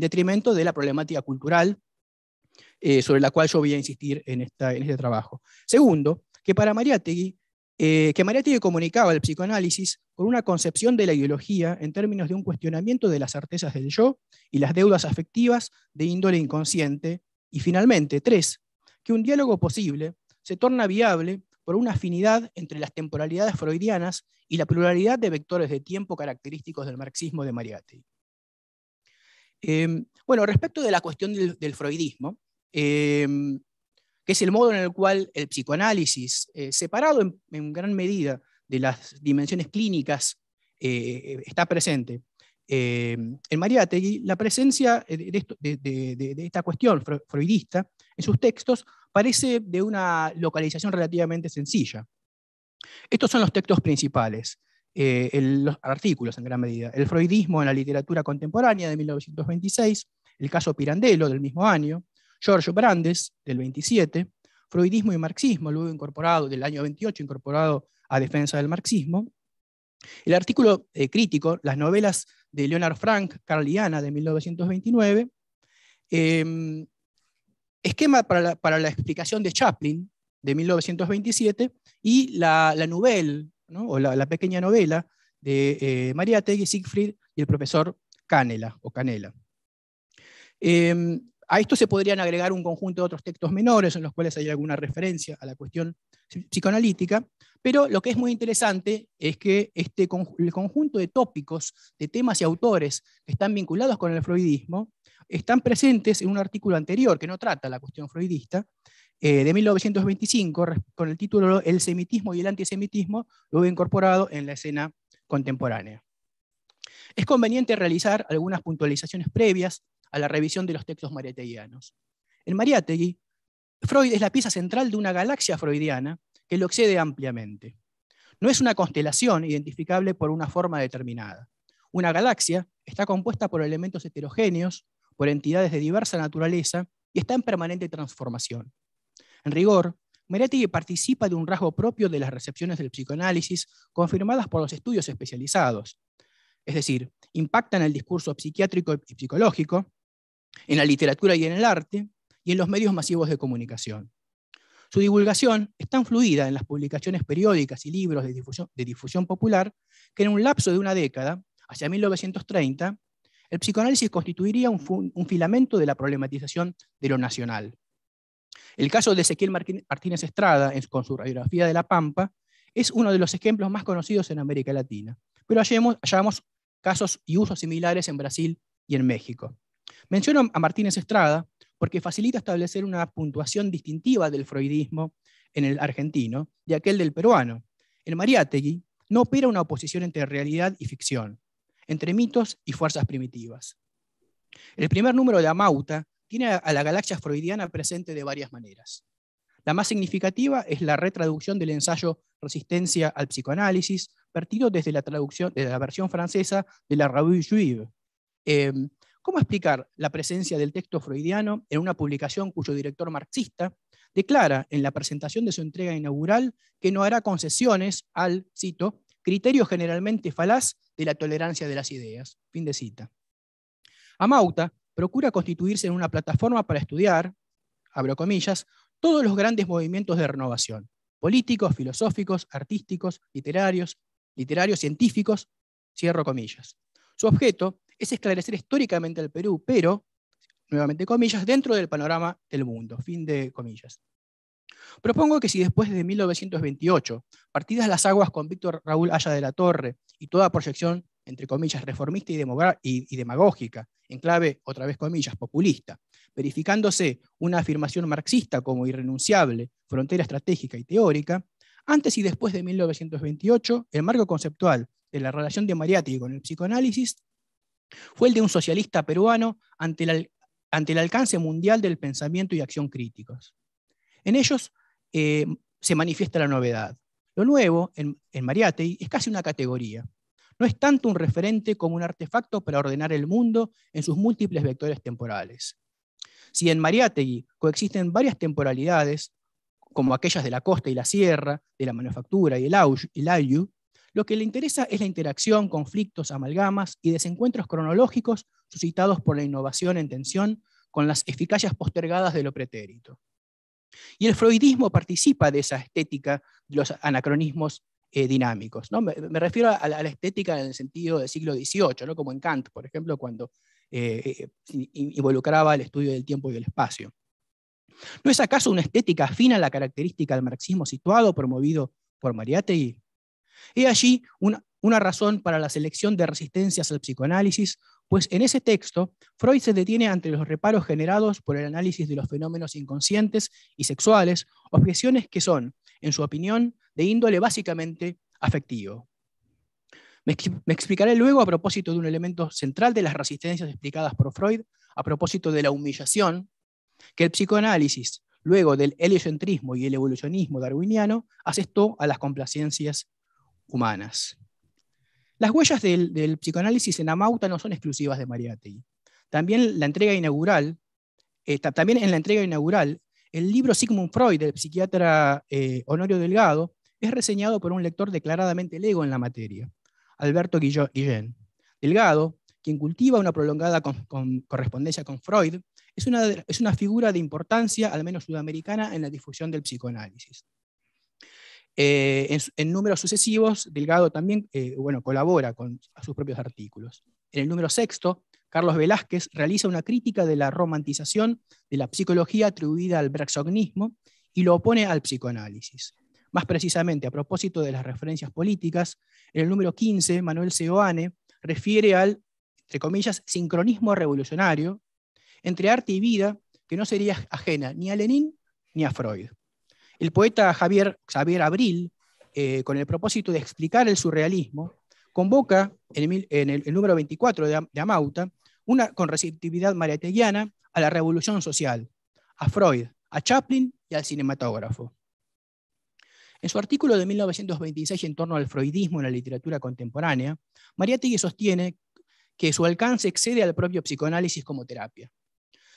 detrimento de la problemática cultural, sobre la cual yo voy a insistir en, en este trabajo. Segundo, que para Mariátegui eh, que Mariátegui comunicaba el psicoanálisis con una concepción de la ideología en términos de un cuestionamiento de las certezas del yo y las deudas afectivas de índole inconsciente. Y finalmente, tres, que un diálogo posible se torna viable por una afinidad entre las temporalidades freudianas y la pluralidad de vectores de tiempo característicos del marxismo de Mariátegui. Em, bueno, respecto de la cuestión del, freudismo, em, que es el modo en el cual el psicoanálisis, eh, separado en, gran medida de las dimensiones clínicas, eh, está presente. Eh, en Mariátegui, la presencia de, esta cuestión freudista en sus textos parece de una localización relativamente sencilla. Estos son los textos principales, eh, los artículos en gran medida. El freudismo en la literatura contemporánea de 1926, el caso Pirandello del mismo año, Giorgio Brandes, del 27, Freudismo y Marxismo, luego incorporado, del año 28, incorporado a Defensa del Marxismo. El artículo eh, crítico, las novelas de Leonard Frank, Carliana, de 1929. Em, esquema para la, explicación de Chaplin, de 1927, y la, novela, o la, pequeña novela de eh, María Tegui Siegfried y el profesor Canela o Canela. Em, a esto se podrían agregar un conjunto de otros textos menores en los cuales hay alguna referencia a la cuestión psicoanalítica, pero lo que es muy interesante es que este, el conjunto de tópicos, de temas y autores que están vinculados con el freudismo están presentes en un artículo anterior que no trata la cuestión freudista, eh, de 1925, con el título El semitismo y el antisemitismo, lo he incorporado en la escena contemporánea. Es conveniente realizar algunas puntualizaciones previas a la revisión de los textos mariateguianos. En Mariategui, Freud es la pieza central de una galaxia freudiana que lo excede ampliamente. No es una constelación identificable por una forma determinada. Una galaxia está compuesta por elementos heterogéneos, por entidades de diversa naturaleza y está en permanente transformación. En rigor, Mariátegui participa de un rasgo propio de las recepciones del psicoanálisis confirmadas por los estudios especializados. Es decir, impactan el discurso psiquiátrico y psicológico, en la literatura y en el arte, y en los medios masivos de comunicación. Su divulgación es tan fluida en las publicaciones periódicas y libros de difusión, popular que en un lapso de una década, hacia 1930, el psicoanálisis constituiría un, filamento de la problematización de lo nacional. El caso de Ezequiel Martínez Estrada, con su radiografía de La Pampa, es uno de los ejemplos más conocidos en América Latina, pero hallamos casos y usos similares en Brasil y en México. Menciono a Martínez Estrada porque facilita establecer una puntuación distintiva del freudismo en el argentino y aquel del peruano. En Mariátegui no opera una oposición entre realidad y ficción, entre mitos y fuerzas primitivas. El primer número de Amauta tiene a la galaxia freudiana presente de varias maneras. La más significativa es la retraducción del ensayo Resistencia al psicoanálisis, partido desde la traducción de la versión francesa de la Revue Juive, em, ¿Cómo explicar la presencia del texto freudiano en una publicación cuyo director marxista declara en la presentación de su entrega inaugural que no hará concesiones al, cito, criterio generalmente falaz de la tolerancia de las ideas? Fin de cita. Amauta procura constituirse en una plataforma para estudiar, abro comillas, todos los grandes movimientos de renovación, políticos, filosóficos, artísticos, literarios, literarios, científicos, cierro comillas. Su objeto es esclarecer históricamente al Perú, pero, nuevamente comillas, dentro del panorama del mundo, fin de comillas. Propongo que si después de 1928, partidas las aguas con Víctor Raúl Haya de la Torre y toda proyección, entre comillas, reformista y, y, demagógica, en clave, otra vez comillas, populista, verificándose una afirmación marxista como irrenunciable, frontera estratégica y teórica, antes y después de 1928, el marco conceptual de la relación de Mariátegui con el psicoanálisis fue el de un socialista peruano ante el, alcance mundial del pensamiento y acción críticos. En ellos eh, se manifiesta la novedad. Lo nuevo en, en Mariátegui es casi una categoría. No es tanto un referente como un artefacto para ordenar el mundo en sus múltiples vectores temporales. Si en Mariátegui coexisten varias temporalidades, como aquellas de la costa y la sierra, de la manufactura y el, au, el lo que le interesa es la interacción, conflictos, amalgamas y desencuentros cronológicos suscitados por la innovación en tensión con las eficacias postergadas de lo pretérito. Y el freudismo participa de esa estética de los anacronismos eh, dinámicos. Me, refiero a la, estética en el sentido del siglo XVIII, ¿no? como en Kant, por ejemplo, cuando eh, eh, involucraba el estudio del tiempo y del espacio. ¿No es acaso una estética afina a la característica del marxismo situado, promovido por y He allí una, razón para la selección de resistencias al psicoanálisis, pues en ese texto Freud se detiene ante los reparos generados por el análisis de los fenómenos inconscientes y sexuales, objeciones que son, en su opinión, de índole básicamente afectivo. Me, explicaré luego a propósito de un elemento central de las resistencias explicadas por Freud, a propósito de la humillación, que el psicoanálisis, luego del heliocentrismo y el evolucionismo darwiniano, asestó a las complacencias humanas. Las huellas del, psicoanálisis en Amauta no son exclusivas de Mariátegui. También la entrega inaugural, eh, también en la entrega inaugural, el libro Sigmund Freud del psiquiatra eh, Honorio Delgado es reseñado por un lector declaradamente lego en la materia, Alberto Guillén. Delgado, quien cultiva una prolongada correspondencia con Freud, es una figura de importancia, al menos sudamericana, en la difusión del psicoanálisis. Eh, en, números sucesivos, Delgado también eh, bueno, colabora con sus propios artículos. En el número sexto, Carlos Velázquez realiza una crítica de la romantización de la psicología atribuida al braxognismo y lo opone al psicoanálisis. Más precisamente, a propósito de las referencias políticas, en el número quince, Manuel Seoane refiere al, entre comillas, sincronismo revolucionario entre arte y vida que no sería ajena ni a Lenin ni a Freud. El poeta Javier, Xavier Abril, eh, con el propósito de explicar el surrealismo, convoca en el, número 24 de, Amauta, una, con receptividad mariateguiana, a la revolución social, a Freud, a Chaplin y al cinematógrafo. En su artículo de 1926 en torno al freudismo en la literatura contemporánea, Mariategui sostiene que su alcance excede al propio psicoanálisis como terapia.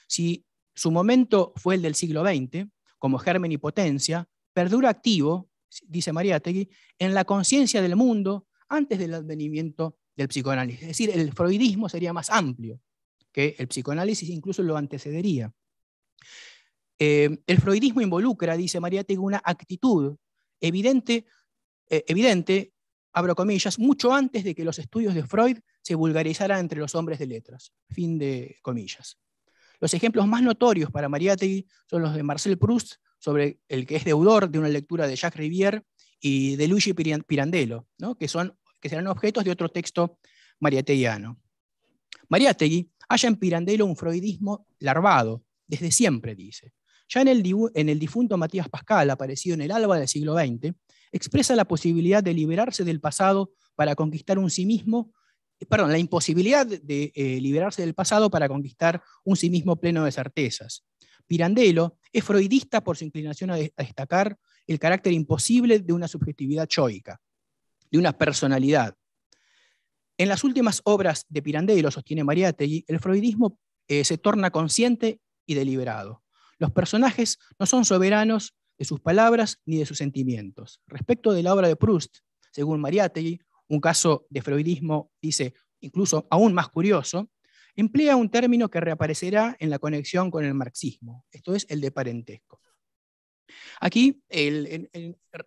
Si su momento fue el del siglo XX, como germen y potencia, perdura activo, dice Mariátegui, en la conciencia del mundo antes del advenimiento del psicoanálisis. Es decir, el freudismo sería más amplio que el psicoanálisis, incluso lo antecedería. Eh, el freudismo involucra, dice Mariátegui, una actitud evidente, eh, evidente, abro comillas, mucho antes de que los estudios de Freud se vulgarizaran entre los hombres de letras. Fin de comillas. Los ejemplos más notorios para Mariátegui son los de Marcel Proust, sobre el que es deudor de una lectura de Jacques Rivière y de Luigi Pirandello, que, son, que serán objetos de otro texto mariateguiano. Mariátegui halla en Pirandello un freudismo larvado, desde siempre, dice. Ya en el, en el difunto Matías Pascal, aparecido en el alba del siglo XX, expresa la posibilidad de liberarse del pasado para conquistar un sí mismo eh, perdón, la imposibilidad de eh, liberarse del pasado para conquistar un sí mismo pleno de certezas. Pirandello es freudista por su inclinación a, destacar el carácter imposible de una subjetividad choica, de una personalidad. En las últimas obras de Pirandello, sostiene Mariátegui, el freudismo eh, se torna consciente y deliberado. Los personajes no son soberanos de sus palabras ni de sus sentimientos. Respecto de la obra de Proust, según Mariátegui, un caso de freudismo, dice, incluso aún más curioso, emplea un término que reaparecerá en la conexión con el marxismo, esto es el de parentesco. Aquí, el,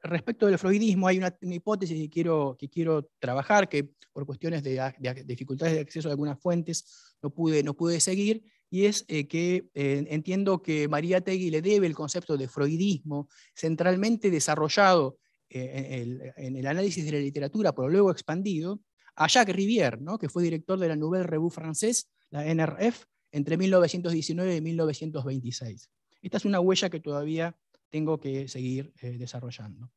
respecto del freudismo, hay una, hipótesis que quiero, que quiero trabajar, que por cuestiones de, dificultades de acceso a algunas fuentes no pude, no pude seguir, y es eh, que eh, entiendo que María Tegui le debe el concepto de freudismo centralmente desarrollado eh, en el análisis de la literatura, pero luego expandido, a Jacques Rivière, que fue director de la Nouvelle Revue Française, la NRF, entre 1919 y 1926. Esta es una huella que todavía tengo que seguir eh, desarrollando.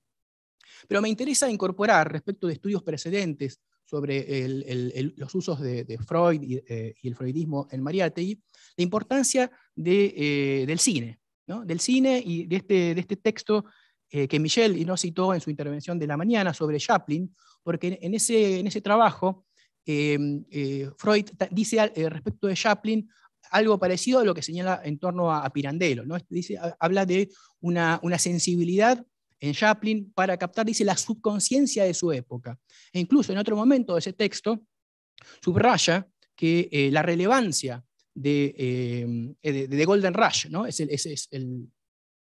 Pero me interesa incorporar respecto de estudios precedentes sobre los usos de, Freud eh, y, el freudismo en Mariátegui, la importancia del cine, del cine y de este, de este texto eh, que Michel no citó en su intervención de la mañana sobre Chaplin, porque en ese, en ese trabajo eh, eh, Freud dice respecto de Chaplin algo parecido a lo que señala en torno a, Pirandello. ¿no? Este dice, habla de una, una sensibilidad en Chaplin para captar, dice, la subconsciencia de su época. E incluso en otro momento de ese texto subraya que la relevancia de, de, Golden Rush, ¿no? es el,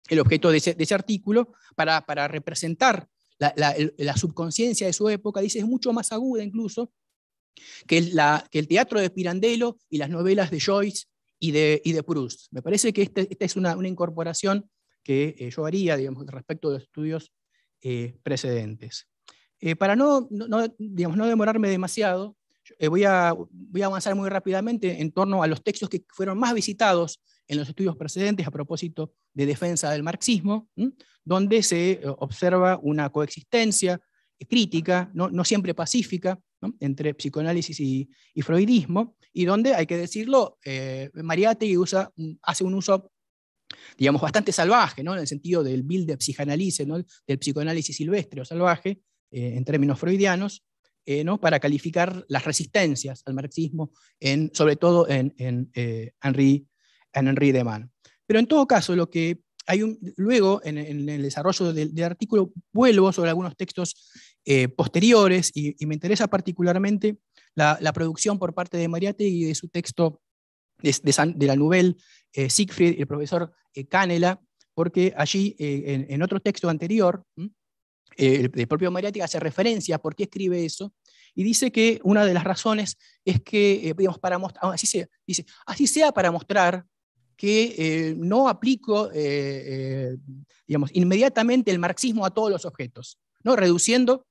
el objeto de ese, artículo para, representar la, subconsciencia de su época, dice, es mucho más aguda incluso que, la, que el teatro de Pirandello y las novelas de Joyce y de, y de Proust. Me parece que este, esta es una, incorporación que eh, yo haría digamos, respecto de estudios eh, precedentes. Eh, para no, no, digamos, no demorarme demasiado, voy, a, voy a avanzar muy rápidamente en torno a los textos que fueron más visitados en los estudios precedentes a propósito de defensa del marxismo, donde se eh, observa una coexistencia crítica, no, siempre pacífica, entre psicoanálisis y, freudismo, y donde, hay que decirlo, eh, Mariátegui usa, hace un uso digamos, bastante salvaje, ¿no? en el sentido del build de psicoanálisis, del psicoanálisis silvestre o salvaje, eh, en términos freudianos, eh, ¿no? para calificar las resistencias al marxismo, en, sobre todo en, en Henri a Henry de Man. Pero en todo caso, lo que hay un, luego, en, el desarrollo del, artículo, vuelvo sobre algunos textos eh, posteriores y, me interesa particularmente la, producción por parte de Mariate y de su texto de, la novela Siegfried eh, Siegfried, el profesor eh, Canela, porque allí, en, otro texto anterior, el, propio Mariate hace referencia a por qué escribe eso, y dice que una de las razones es que, digamos, para mostrar ah, así sea, dice, así sea para mostrar que eh, no aplico, eh, eh, digamos, inmediatamente el marxismo a todos los objetos, ¿no? reduciendo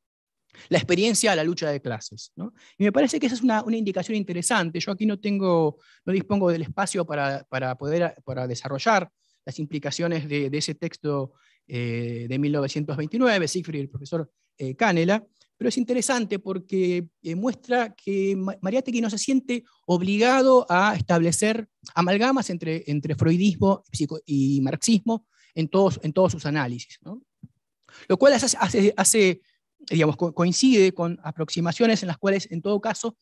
la experiencia a la lucha de clases. Y me parece que esa es una, indicación interesante. Yo aquí no, tengo, no dispongo del espacio para, poder para desarrollar las implicaciones de, ese texto de 1929, Siegfried y el profesor eh, Canela, pero es interesante porque eh, muestra que Mariátegui no se siente obligado a establecer amalgamas entre, entre freudismo y marxismo en todos, en todos sus análisis. Lo cual hace, hace, digamos, coincide con aproximaciones en las cuales, en todo caso,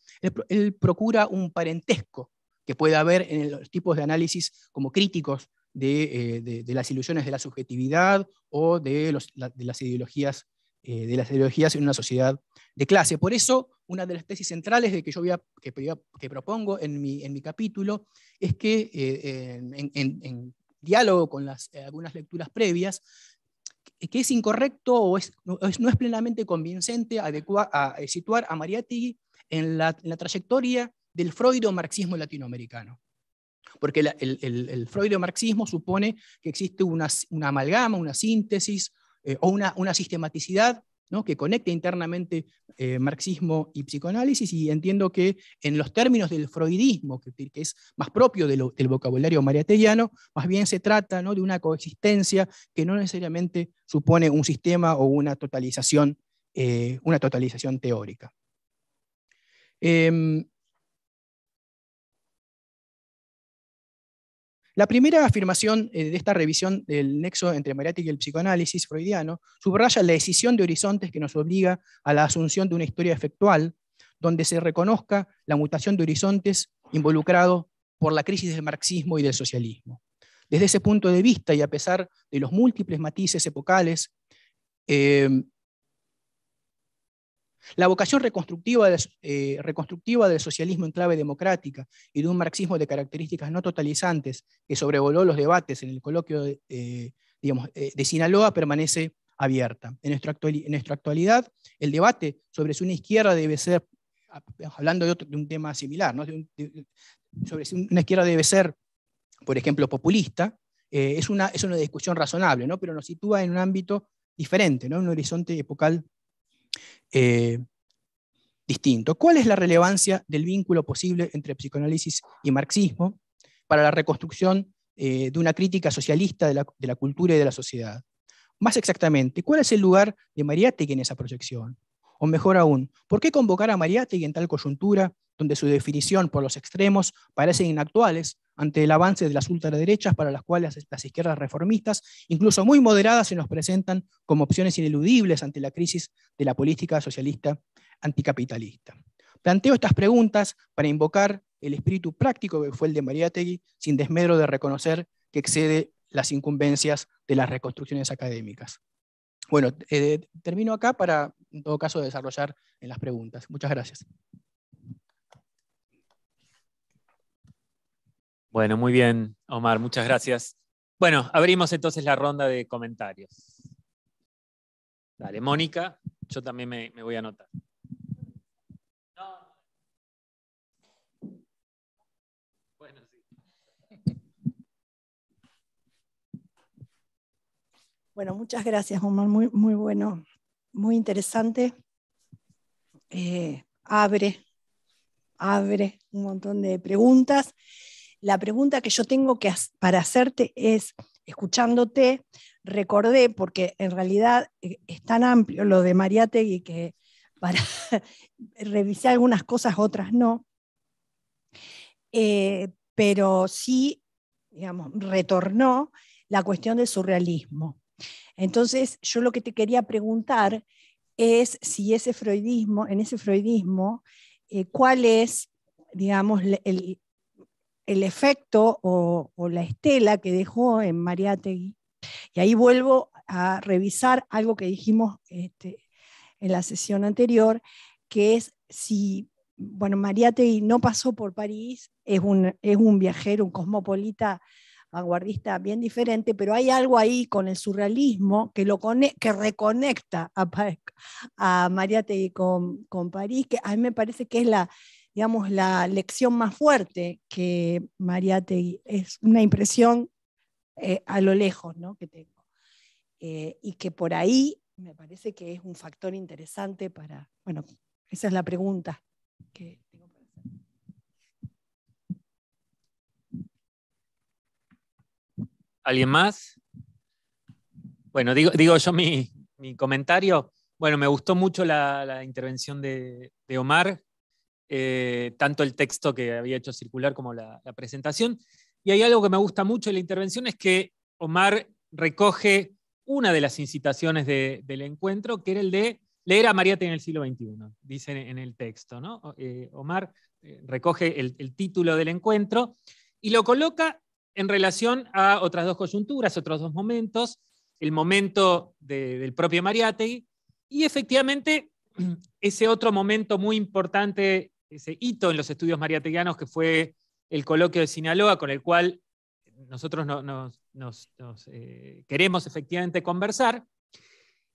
él, procura un parentesco que pueda haber en los tipos de análisis como críticos eh, de, las ilusiones de la subjetividad o de las ideologías eh, de las ideologías en una sociedad de clase. Por eso, una de las tesis centrales de que yo voy que, propongo en mi, capítulo es que eh, en, diálogo con las, eh, algunas lecturas previas, que es incorrecto o es, no, es plenamente convincente adecua, a, situar a María en la, en la trayectoria del freudo-marxismo latinoamericano. Porque el, el, el marxismo supone que existe una, una amalgama, una síntesis, eh, o una, sistematicidad que conecte internamente eh, marxismo y psicoanálisis, y entiendo que en los términos del freudismo, que, es más propio del vocabulario mariatellano, más bien se trata de una coexistencia que no necesariamente supone un sistema o una totalización, eh, una totalización teórica. Em, La primera afirmación eh, de esta revisión del nexo entre Mariátegui y el psicoanálisis freudiano subraya la decisión de horizontes que nos obliga a la asunción de una historia efectual, donde se reconozca la mutación de horizontes involucrado por la crisis del marxismo y del socialismo. Desde ese punto de vista, y a pesar de los múltiples matices epocales, eh, la vocación eh, reconstructiva, del socialismo en clave democrática y de un marxismo de características no totalizantes que sobrevoló los debates en el coloquio de, eh, digamos, eh, de Sinaloa permanece abierta. En nuestra, en nuestra, actualidad, el debate sobre si una izquierda debe ser, hablando de, un tema similar, sobre si una izquierda debe ser, por ejemplo, populista, es una, es, una, discusión razonable, ¿no? pero nos sitúa en un ámbito diferente, ¿no? un horizonte epocal eh, distinto. ¿Cuál es la relevancia del vínculo posible entre psicoanálisis y marxismo para la reconstrucción eh, de una crítica socialista de la, cultura y de la sociedad? Más exactamente, ¿cuál es el lugar de Mariátegui en esa proyección? O mejor aún, ¿por qué convocar a Mariátegui en tal coyuntura donde su definición por los extremos parecen inactuales ante el avance de las ultraderechas para las cuales las izquierdas reformistas, incluso muy moderadas, se nos presentan como opciones ineludibles ante la crisis de la política socialista anticapitalista. Planteo estas preguntas para invocar el espíritu práctico que fue el de Tegui, sin desmedro de reconocer que excede las incumbencias de las reconstrucciones académicas. Bueno, eh, termino acá para, en todo caso, desarrollar en las preguntas. Muchas gracias. Bueno, muy bien, Omar, muchas gracias. Bueno, abrimos entonces la ronda de comentarios. Dale, Mónica, yo también me, voy a anotar. Bueno, muchas gracias, Omar. Muy, muy bueno, muy interesante. Eh, abre, abre un montón de preguntas la pregunta que yo tengo que, para hacerte es, escuchándote, recordé, porque en realidad eh, es tan amplio lo de Mariategui que para revisar algunas cosas, otras no. Eh, pero sí, digamos, retornó la cuestión del surrealismo. Entonces, yo lo que te quería preguntar es si ese freudismo, en ese freudismo, eh, cuál es, digamos, el, el efecto o, la estela que dejó en Mariátegui. Y ahí vuelvo a revisar algo que dijimos este, en la sesión anterior, que es si, bueno, Mariátegui no pasó por París, es un, es un viajero, un cosmopolita vanguardista bien diferente, pero hay algo ahí con el surrealismo que, lo que reconecta a, a Mariátegui con, con París, que a mí me parece que es la, digamos, la lección más fuerte que María te... es una impresión eh, a lo lejos ¿no? que tengo. Eh, y que por ahí me parece que es un factor interesante para, bueno, esa es la pregunta que tengo para hacer. ¿Alguien más? Bueno, digo, digo yo mi, mi comentario. Bueno, me gustó mucho la, intervención de Omar, eh, tanto el texto que había hecho circular como la, presentación. Y hay algo que me gusta mucho de la intervención, es que Omar recoge una de las incitaciones del encuentro, que era el de leer a Mariate en el siglo XXI, dice en el texto. ¿no? Eh, Omar eh, recoge el, título del encuentro y lo coloca en relación a otras dos coyunturas, otros dos momentos, el momento del propio Mariategui y efectivamente ese otro momento muy importante ese hito en los estudios mariateguianos que fue el coloquio de Sinaloa, con el cual nosotros nos, eh, queremos efectivamente conversar.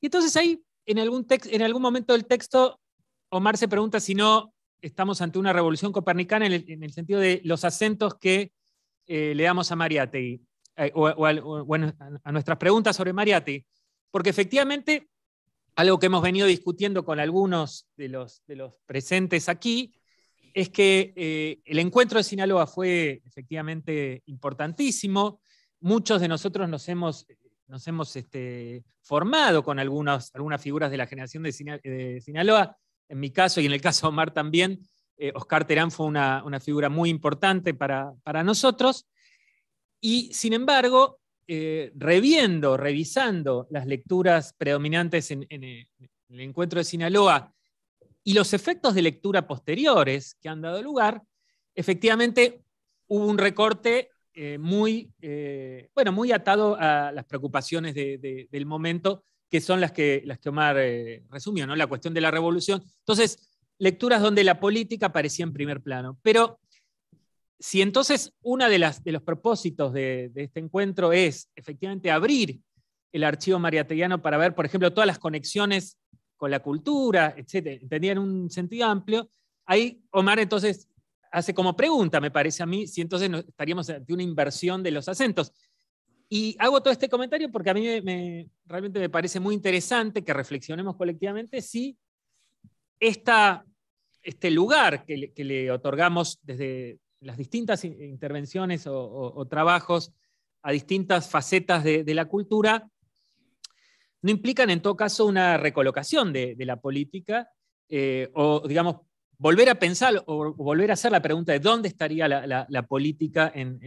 Y entonces ahí, en algún, en algún momento del texto, Omar se pregunta si no estamos ante una revolución copernicana en el, sentido de los acentos que eh, le damos a Mariategui, eh, o, a nuestras preguntas sobre Mariategui, porque efectivamente, algo que hemos venido discutiendo con algunos de los, de los presentes aquí, es que eh, el encuentro de Sinaloa fue efectivamente importantísimo. Muchos de nosotros nos hemos, este, formado con algunas, figuras de la generación de, Sinaloa. En mi caso y en el caso de Omar también, eh, Oscar Terán fue una, figura muy importante para, nosotros. Y sin embargo, eh, reviendo, revisando las lecturas predominantes en el encuentro de Sinaloa, y los efectos de lectura posteriores que han dado lugar, efectivamente hubo un recorte eh, muy, eh, bueno, muy atado a las preocupaciones del momento, que son las que, las que Omar eh, resumió, ¿no? la cuestión de la revolución. Entonces, lecturas donde la política aparecía en primer plano. Pero si entonces uno de, las, de los propósitos de, este encuentro es efectivamente abrir el archivo mariateriano para ver, por ejemplo, todas las conexiones con la cultura, etcétera, tenían un sentido amplio. Ahí Omar entonces hace como pregunta, me parece a mí, si entonces estaríamos ante una inversión de los acentos. Y hago todo este comentario porque a mí realmente me parece muy interesante que reflexionemos colectivamente si esta, este lugar que le, otorgamos desde las distintas intervenciones o, trabajos a distintas facetas de, la cultura no implican en todo caso una recolocación de, la política eh, o, digamos, volver a pensar o volver a hacer la pregunta de dónde estaría la, política en,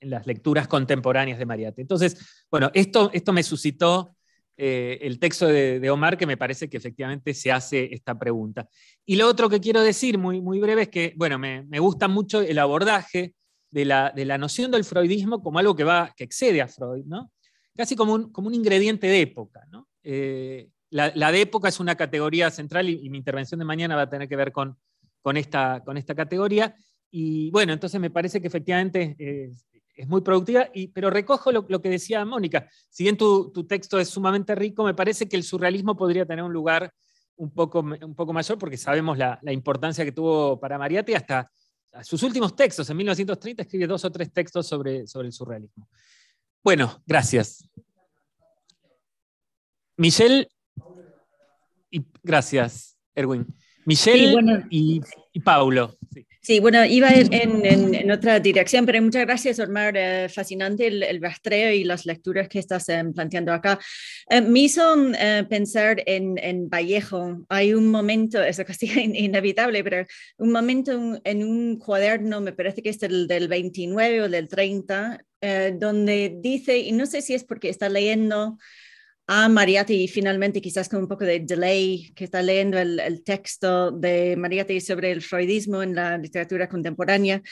las lecturas contemporáneas de Mariate. Entonces, bueno, esto, esto me suscitó eh, el texto de, Omar, que me parece que efectivamente se hace esta pregunta. Y lo otro que quiero decir, muy, muy breve, es que, bueno, me, me gusta mucho el abordaje de la, de la, noción del freudismo como algo que, va, que excede a Freud, ¿no? casi como un, ingrediente de época. Eh, la, de época es una categoría central y, mi intervención de mañana va a tener que ver con, esta, con esta categoría. Y bueno, entonces me parece que efectivamente es, muy productiva, y, pero recojo lo, que decía Mónica. Si bien tu, tu, texto es sumamente rico, me parece que el surrealismo podría tener un lugar un poco, un poco mayor, porque sabemos la, importancia que tuvo para Mariate, hasta sus últimos textos. En 1930 escribe dos o tres textos sobre, sobre el surrealismo. Bueno, gracias. Michelle, y, gracias, Erwin. Michelle y, y, Paulo. Sí. Sí, bueno, iba en, otra dirección, pero muchas gracias, Omar. Eh, fascinante el, rastreo y las lecturas que estás em, planteando acá. Eh, me hizo eh, pensar en, Vallejo. Hay un momento, es casi inevitable, pero un momento en un cuaderno, me parece que es el del 29 o del 30, donde dice, y no sé si es porque está leyendo a ah, y finalmente, quizás con un poco de delay, que está leyendo el, el texto de Mariati sobre el freudismo en la literatura contemporánea,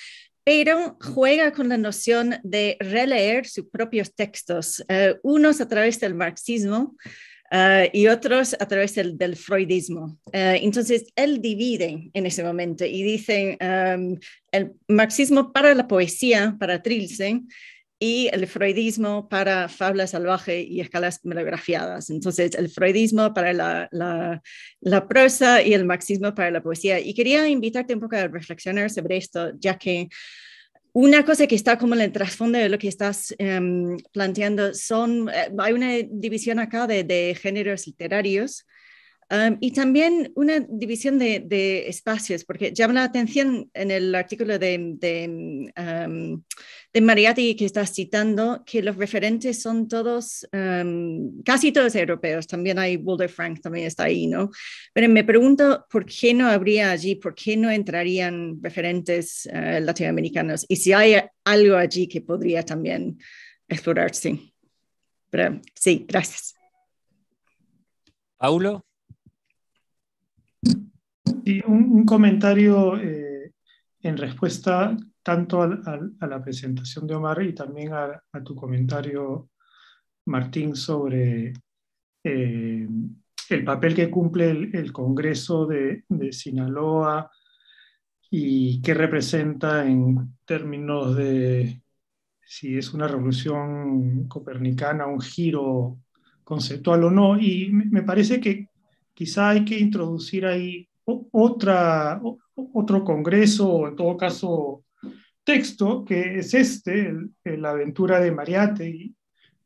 pero juega con la noción de releer sus propios textos, eh, unos a través del marxismo eh, y otros a través del, freudismo. Eh, entonces, él divide en ese momento y dice em, el marxismo para la poesía, para Trilce, y el freudismo para fábula salvaje y escalas melografiadas. Entonces, el freudismo para la, prosa y el marxismo para la poesía. Y quería invitarte un poco a reflexionar sobre esto, ya que una cosa que está como en el trasfondo de lo que estás em, planteando son, eh, hay una división acá de géneros literarios y también una división de, espacios, porque llama la atención en el artículo de, de, que estás citando, que los referentes son todos, casi todos europeos, también hay Walter Frank, también está ahí, ¿no? Pero me pregunto por qué no habría allí, por qué no entrarían referentes eh, latinoamericanos y si hay algo allí que podría también explorarse. Pero, sí, gracias. Paulo un, comentario eh, en respuesta tanto a la presentación de Omar y también a, tu comentario, Martín, sobre eh, el papel que cumple el, Congreso de, de, Sinaloa y qué representa en términos de si es una revolución copernicana, un giro conceptual o no. Y me parece que quizá hay que introducir ahí otra, otro congreso, o en todo caso texto, que es este, La aventura de Mariate,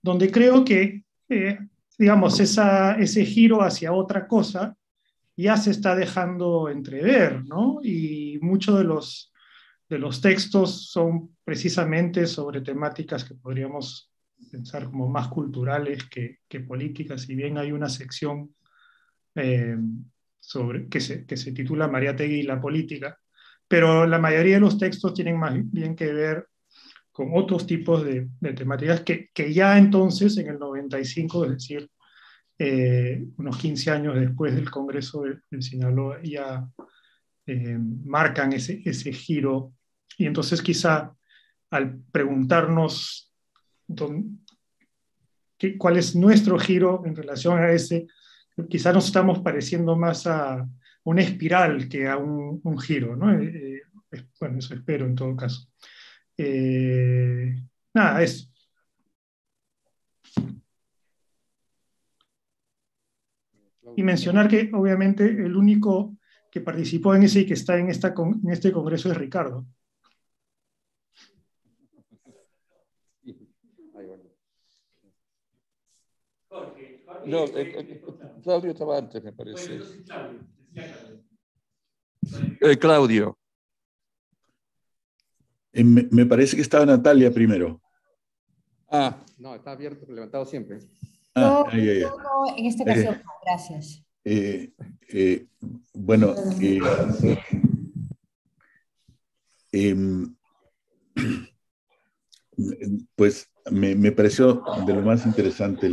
donde creo que, eh, digamos, esa, ese giro hacia otra cosa ya se está dejando entrever, ¿no? Y muchos de los, de los textos son precisamente sobre temáticas que podríamos pensar como más culturales que, que políticas, si bien hay una sección eh, sobre, que, se, que se titula María y la política, pero la mayoría de los textos tienen más bien que ver con otros tipos de, de temáticas que, ya entonces, en el 95, es decir, eh, unos 15 años después del Congreso de, Sinaloa, ya eh, marcan ese, giro. Y entonces quizá al preguntarnos cuál es nuestro giro en relación a ese quizás nos estamos pareciendo más a una espiral que a un, giro, ¿no? Eh, eh, bueno, eso espero en todo caso. Eh, nada, es. Y mencionar que obviamente el único que participó en ese y que está en este congreso es Ricardo. No, eh, eh, eh, Claudio estaba antes, me parece. Pues, Claudio. me, parece que estaba Natalia primero. Ah, no, está abierto, levantado siempre. Ah, no, ahí, no, en este caso, gracias. bueno, em, pues me, pareció de lo más interesante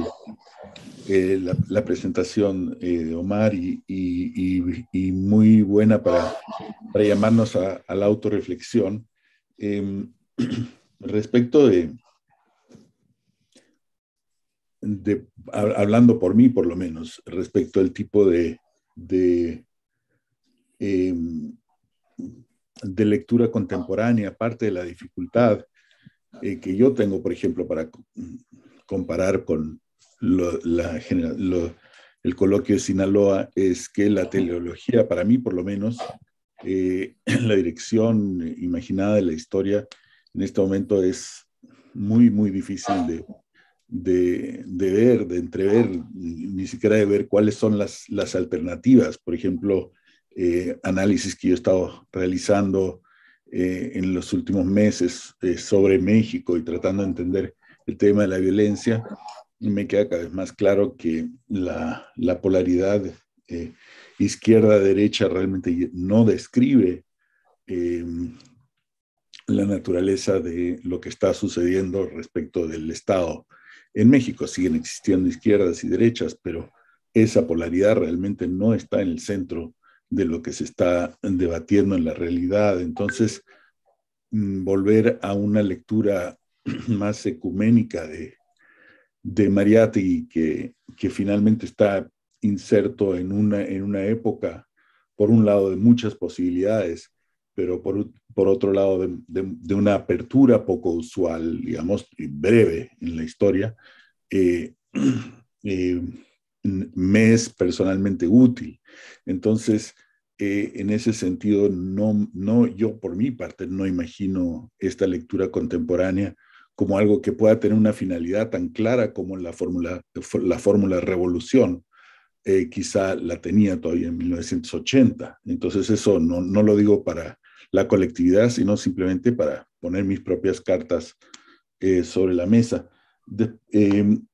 eh, la, presentación eh, de Omar y, muy buena para, llamarnos a, la autorreflexión. Em, respecto de, hablando por mí por lo menos, respecto al tipo de, de, em, lectura contemporánea, aparte de la dificultad eh, que yo tengo, por ejemplo, para comparar con la, el coloquio de Sinaloa, es que la teleología, para mí por lo menos, eh, la dirección imaginada de la historia en este momento es muy, muy difícil de, ver, de entrever, ni siquiera de ver cuáles son las, alternativas. Por ejemplo, eh, análisis que yo he estado realizando eh, en los últimos meses eh, sobre México y tratando de entender el tema de la violencia, me queda cada vez más claro que la, polaridad eh, izquierda-derecha realmente no describe la naturaleza de lo que está sucediendo respecto del Estado. En México siguen existiendo izquierdas y derechas, pero esa polaridad realmente no está en el centro de lo que se está debatiendo en la realidad. Entonces, mm, volver a una lectura más ecuménica de, de Mariátegui, que, que finalmente está inserto en una, en una época, por un lado, de muchas posibilidades, pero por, otro lado, de, una apertura poco usual, digamos, breve en la historia. Eh, eh, me es personalmente útil. Entonces, eh, en ese sentido, no, no, yo por mi parte no imagino esta lectura contemporánea como algo que pueda tener una finalidad tan clara como la fórmula, la fórmula revolución. Eh, quizá la tenía todavía en 1980. Entonces eso no, no lo digo para la colectividad, sino simplemente para poner mis propias cartas eh, sobre la mesa. Em,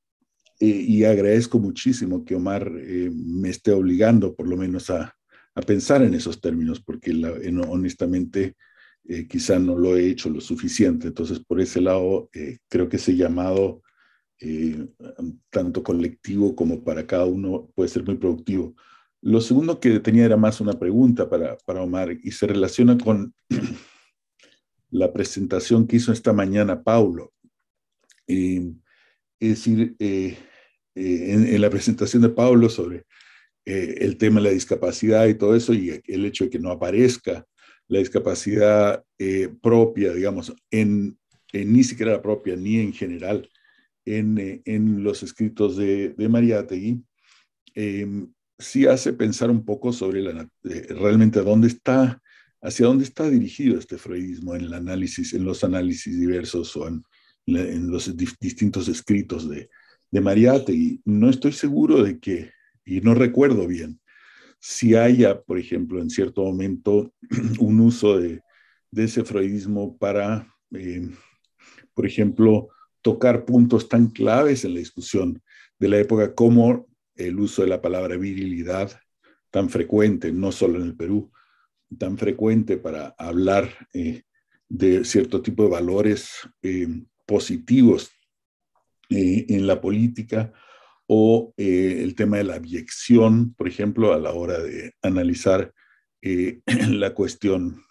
y agradezco muchísimo que Omar eh, me esté obligando por lo menos a, a pensar en esos términos, porque honestamente eh, quizá no lo he hecho lo suficiente. Entonces, por ese lado, eh, creo que ese llamado, tanto colectivo como para cada uno, puede ser muy productivo. Lo segundo que tenía era más una pregunta para, para Omar y se relaciona con la presentación que hizo esta mañana Paulo. Eh, es decir, eh, eh, en, la presentación de Pablo sobre eh, el tema de la discapacidad y todo eso, y el hecho de que no aparezca la discapacidad propia, digamos, ni siquiera la propia, ni en general, en, los escritos de, de Mariátegui, sí hace pensar un poco sobre la, realmente dónde está, hacia dónde está dirigido este freudismo en el análisis, en los análisis diversos o en, en los distintos escritos de, de y No estoy seguro de que, y no recuerdo bien, si haya, por ejemplo, en cierto momento un uso de, ese freudismo para, em, por ejemplo, tocar puntos tan claves en la discusión de la época como el uso de la palabra virilidad tan frecuente, no solo en el Perú, tan frecuente para hablar eh, de cierto tipo de valores em, positivos eh, en la política o eh, el tema de la abyección, por ejemplo, a la hora de analizar eh, la cuestión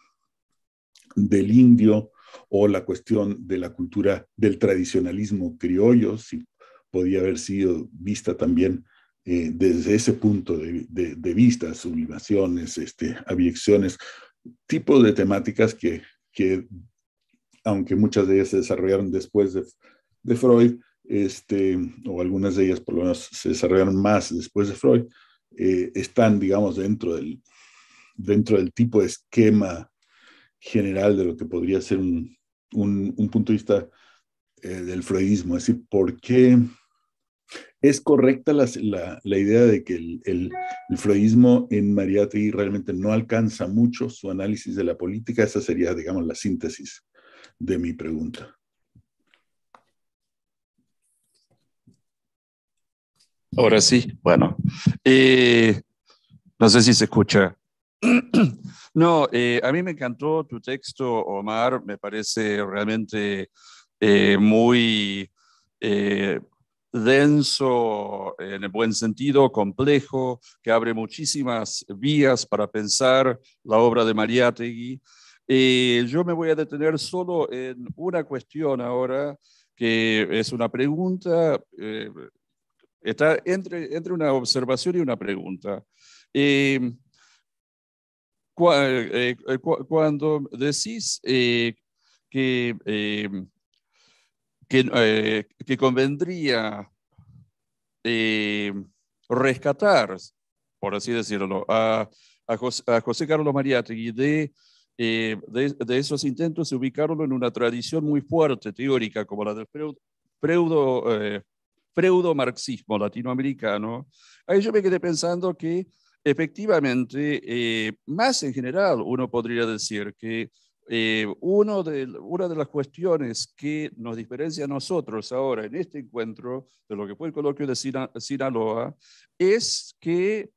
del indio o la cuestión de la cultura del tradicionalismo criollo, si podía haber sido vista también desde ese punto de, vista, sublimaciones, este, abyecciones, tipo de temáticas que, que aunque muchas de ellas se desarrollaron después de, Freud, este, o algunas de ellas por lo menos se desarrollaron más después de Freud, eh, están, digamos, dentro del, dentro del tipo de esquema general de lo que podría ser un, punto de vista eh, del freudismo. Es decir, ¿por qué es correcta la, idea de que el, el, freudismo en Mariátegui realmente no alcanza mucho su análisis de la política? Esa sería, digamos, la síntesis de mi pregunta. Ahora sí, bueno. Eh, no sé si se escucha. No, eh, a mí me encantó tu texto, Omar. Me parece realmente eh, muy denso en el buen sentido, complejo, que abre muchísimas vías para pensar la obra de Mariátegui. Eh, yo me voy a detener solo en una cuestión ahora, que es una pregunta, eh, está entre, entre una observación y una pregunta. Eh, cuando decís que, que, convendría rescatar, por así decirlo, a, José, Carlos Mariátegui de eh, de, esos intentos se ubicaron en una tradición muy fuerte teórica como la del freudo, eh, marxismo latinoamericano, ahí yo me quedé pensando que efectivamente, eh, más en general, uno podría decir que eh, uno de, una de las cuestiones que nos diferencia a nosotros ahora en este encuentro de lo que fue el coloquio de Sinaloa es que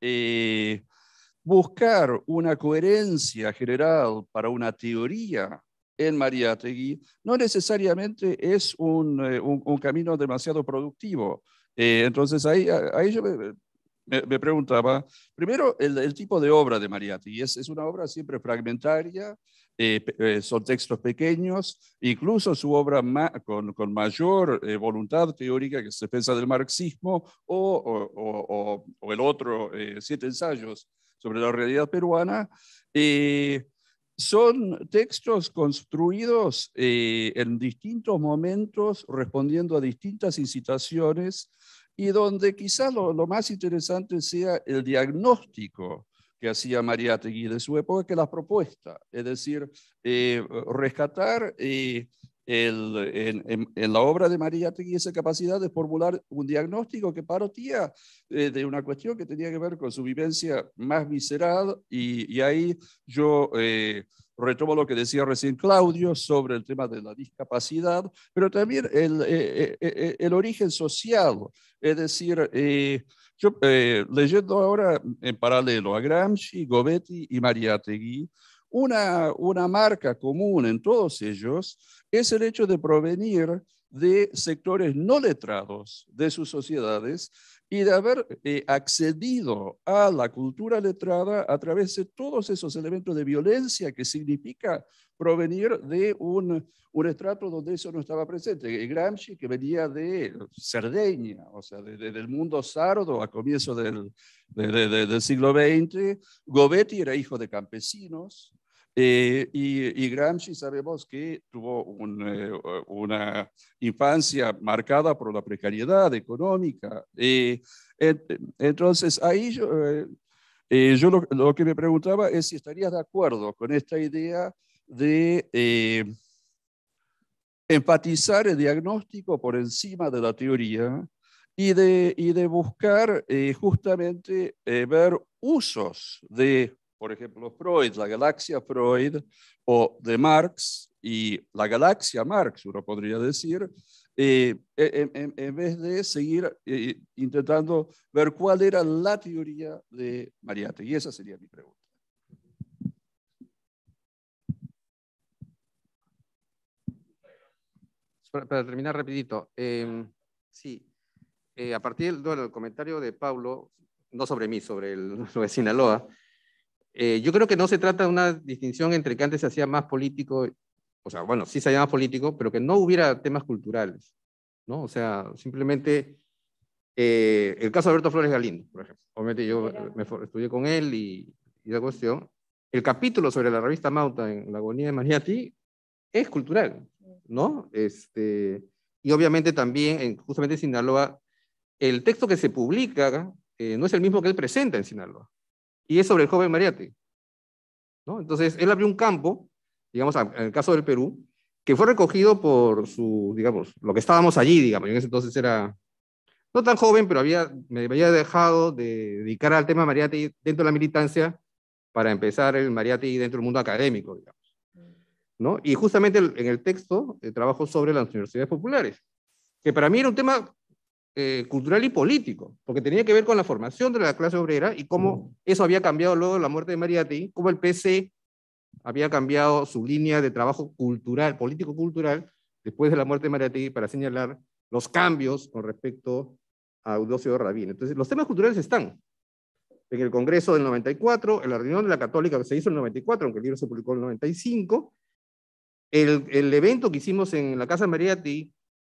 buscar una coherencia general para una teoría en Mariátegui no necesariamente es un, eh, un, camino demasiado productivo. Eh, entonces, ahí, ahí yo me, preguntaba, primero, el, tipo de obra de Mariátegui. Es, es una obra siempre fragmentaria, eh, son textos pequeños, incluso su obra con, con, mayor voluntad teórica que se piensa del marxismo o, o el otro, Siete Ensayos sobre la realidad peruana, eh, son textos construidos eh, en distintos momentos, respondiendo a distintas incitaciones, y donde quizás lo, más interesante sea el diagnóstico que hacía María Mariátegui de su época que la propuesta, es decir, eh, rescatar en, la obra de María esa capacidad de formular un diagnóstico que parotía eh, de una cuestión que tenía que ver con su vivencia más visceral y, ahí yo eh, retomo lo que decía recién Claudio sobre el tema de la discapacidad, pero también el, eh, origen social, es decir, yo leyendo ahora en paralelo a Gramsci, Gobetti y Mariátegui, una, una marca común en todos ellos es el hecho de provenir de sectores no letrados de sus sociedades y de haber eh, accedido a la cultura letrada a través de todos esos elementos de violencia que significa provenir de un, un estrato donde eso no estaba presente. Gramsci, que venía de Cerdeña, o sea, desde el del mundo sardo a comienzos del, del siglo XX, Gobetti era hijo de campesinos, eh, y, y, Gramsci sabemos que tuvo eh, una infancia marcada por la precariedad económica. Eh, entonces, ahí yo, lo, que me preguntaba es si estarías de acuerdo con esta idea de enfatizar el diagnóstico por encima de la teoría y de, y de buscar justamente ver usos de por ejemplo, Freud, la galaxia Freud, o de Marx, y la galaxia Marx, uno podría decir, eh, e, e, en, vez de seguir eh, intentando ver cuál era la teoría de Mariate. Y esa sería mi pregunta. Para, terminar rapidito, em, sí, eh, a partir del, comentario de Pablo, no sobre mí, sobre el, de Sinaloa, eh, yo creo que no se trata de una distinción entre que antes se hacía más político, o sea, bueno, sí se hacía más político, pero que no hubiera temas culturales, ¿no? O sea, simplemente eh, el caso de Alberto Flores Galindo, por ejemplo. Obviamente yo me estudié con él y, la cuestión. El capítulo sobre la revista Mauta en la agonía de Sí es cultural, ¿no? Este, y obviamente también, justamente en Sinaloa, el texto que se publica eh, no es el mismo que él presenta en Sinaloa y es sobre el joven Mariate. ¿no? Entonces, él abrió un campo, digamos, en el caso del Perú, que fue recogido por su, digamos, lo que estábamos allí, digamos, en ese entonces era no tan joven, pero había, me había dejado de dedicar al tema Mariate dentro de la militancia para empezar el Mariate dentro del mundo académico, digamos. ¿no? Y justamente en el texto eh, trabajo sobre las universidades populares, que para mí era un tema eh, cultural y político, porque tenía que ver con la formación de la clase obrera y cómo mm. eso había cambiado luego de la muerte de Mariati, cómo el PC había cambiado su línea de trabajo cultural, político-cultural, después de la muerte de Mariati, para señalar los cambios con respecto a Eudocio Rabín. Entonces, los temas culturales están en el Congreso del 94, en la reunión de la Católica que se hizo en el 94, aunque el libro se publicó en el 95, el, el evento que hicimos en la Casa Mariati,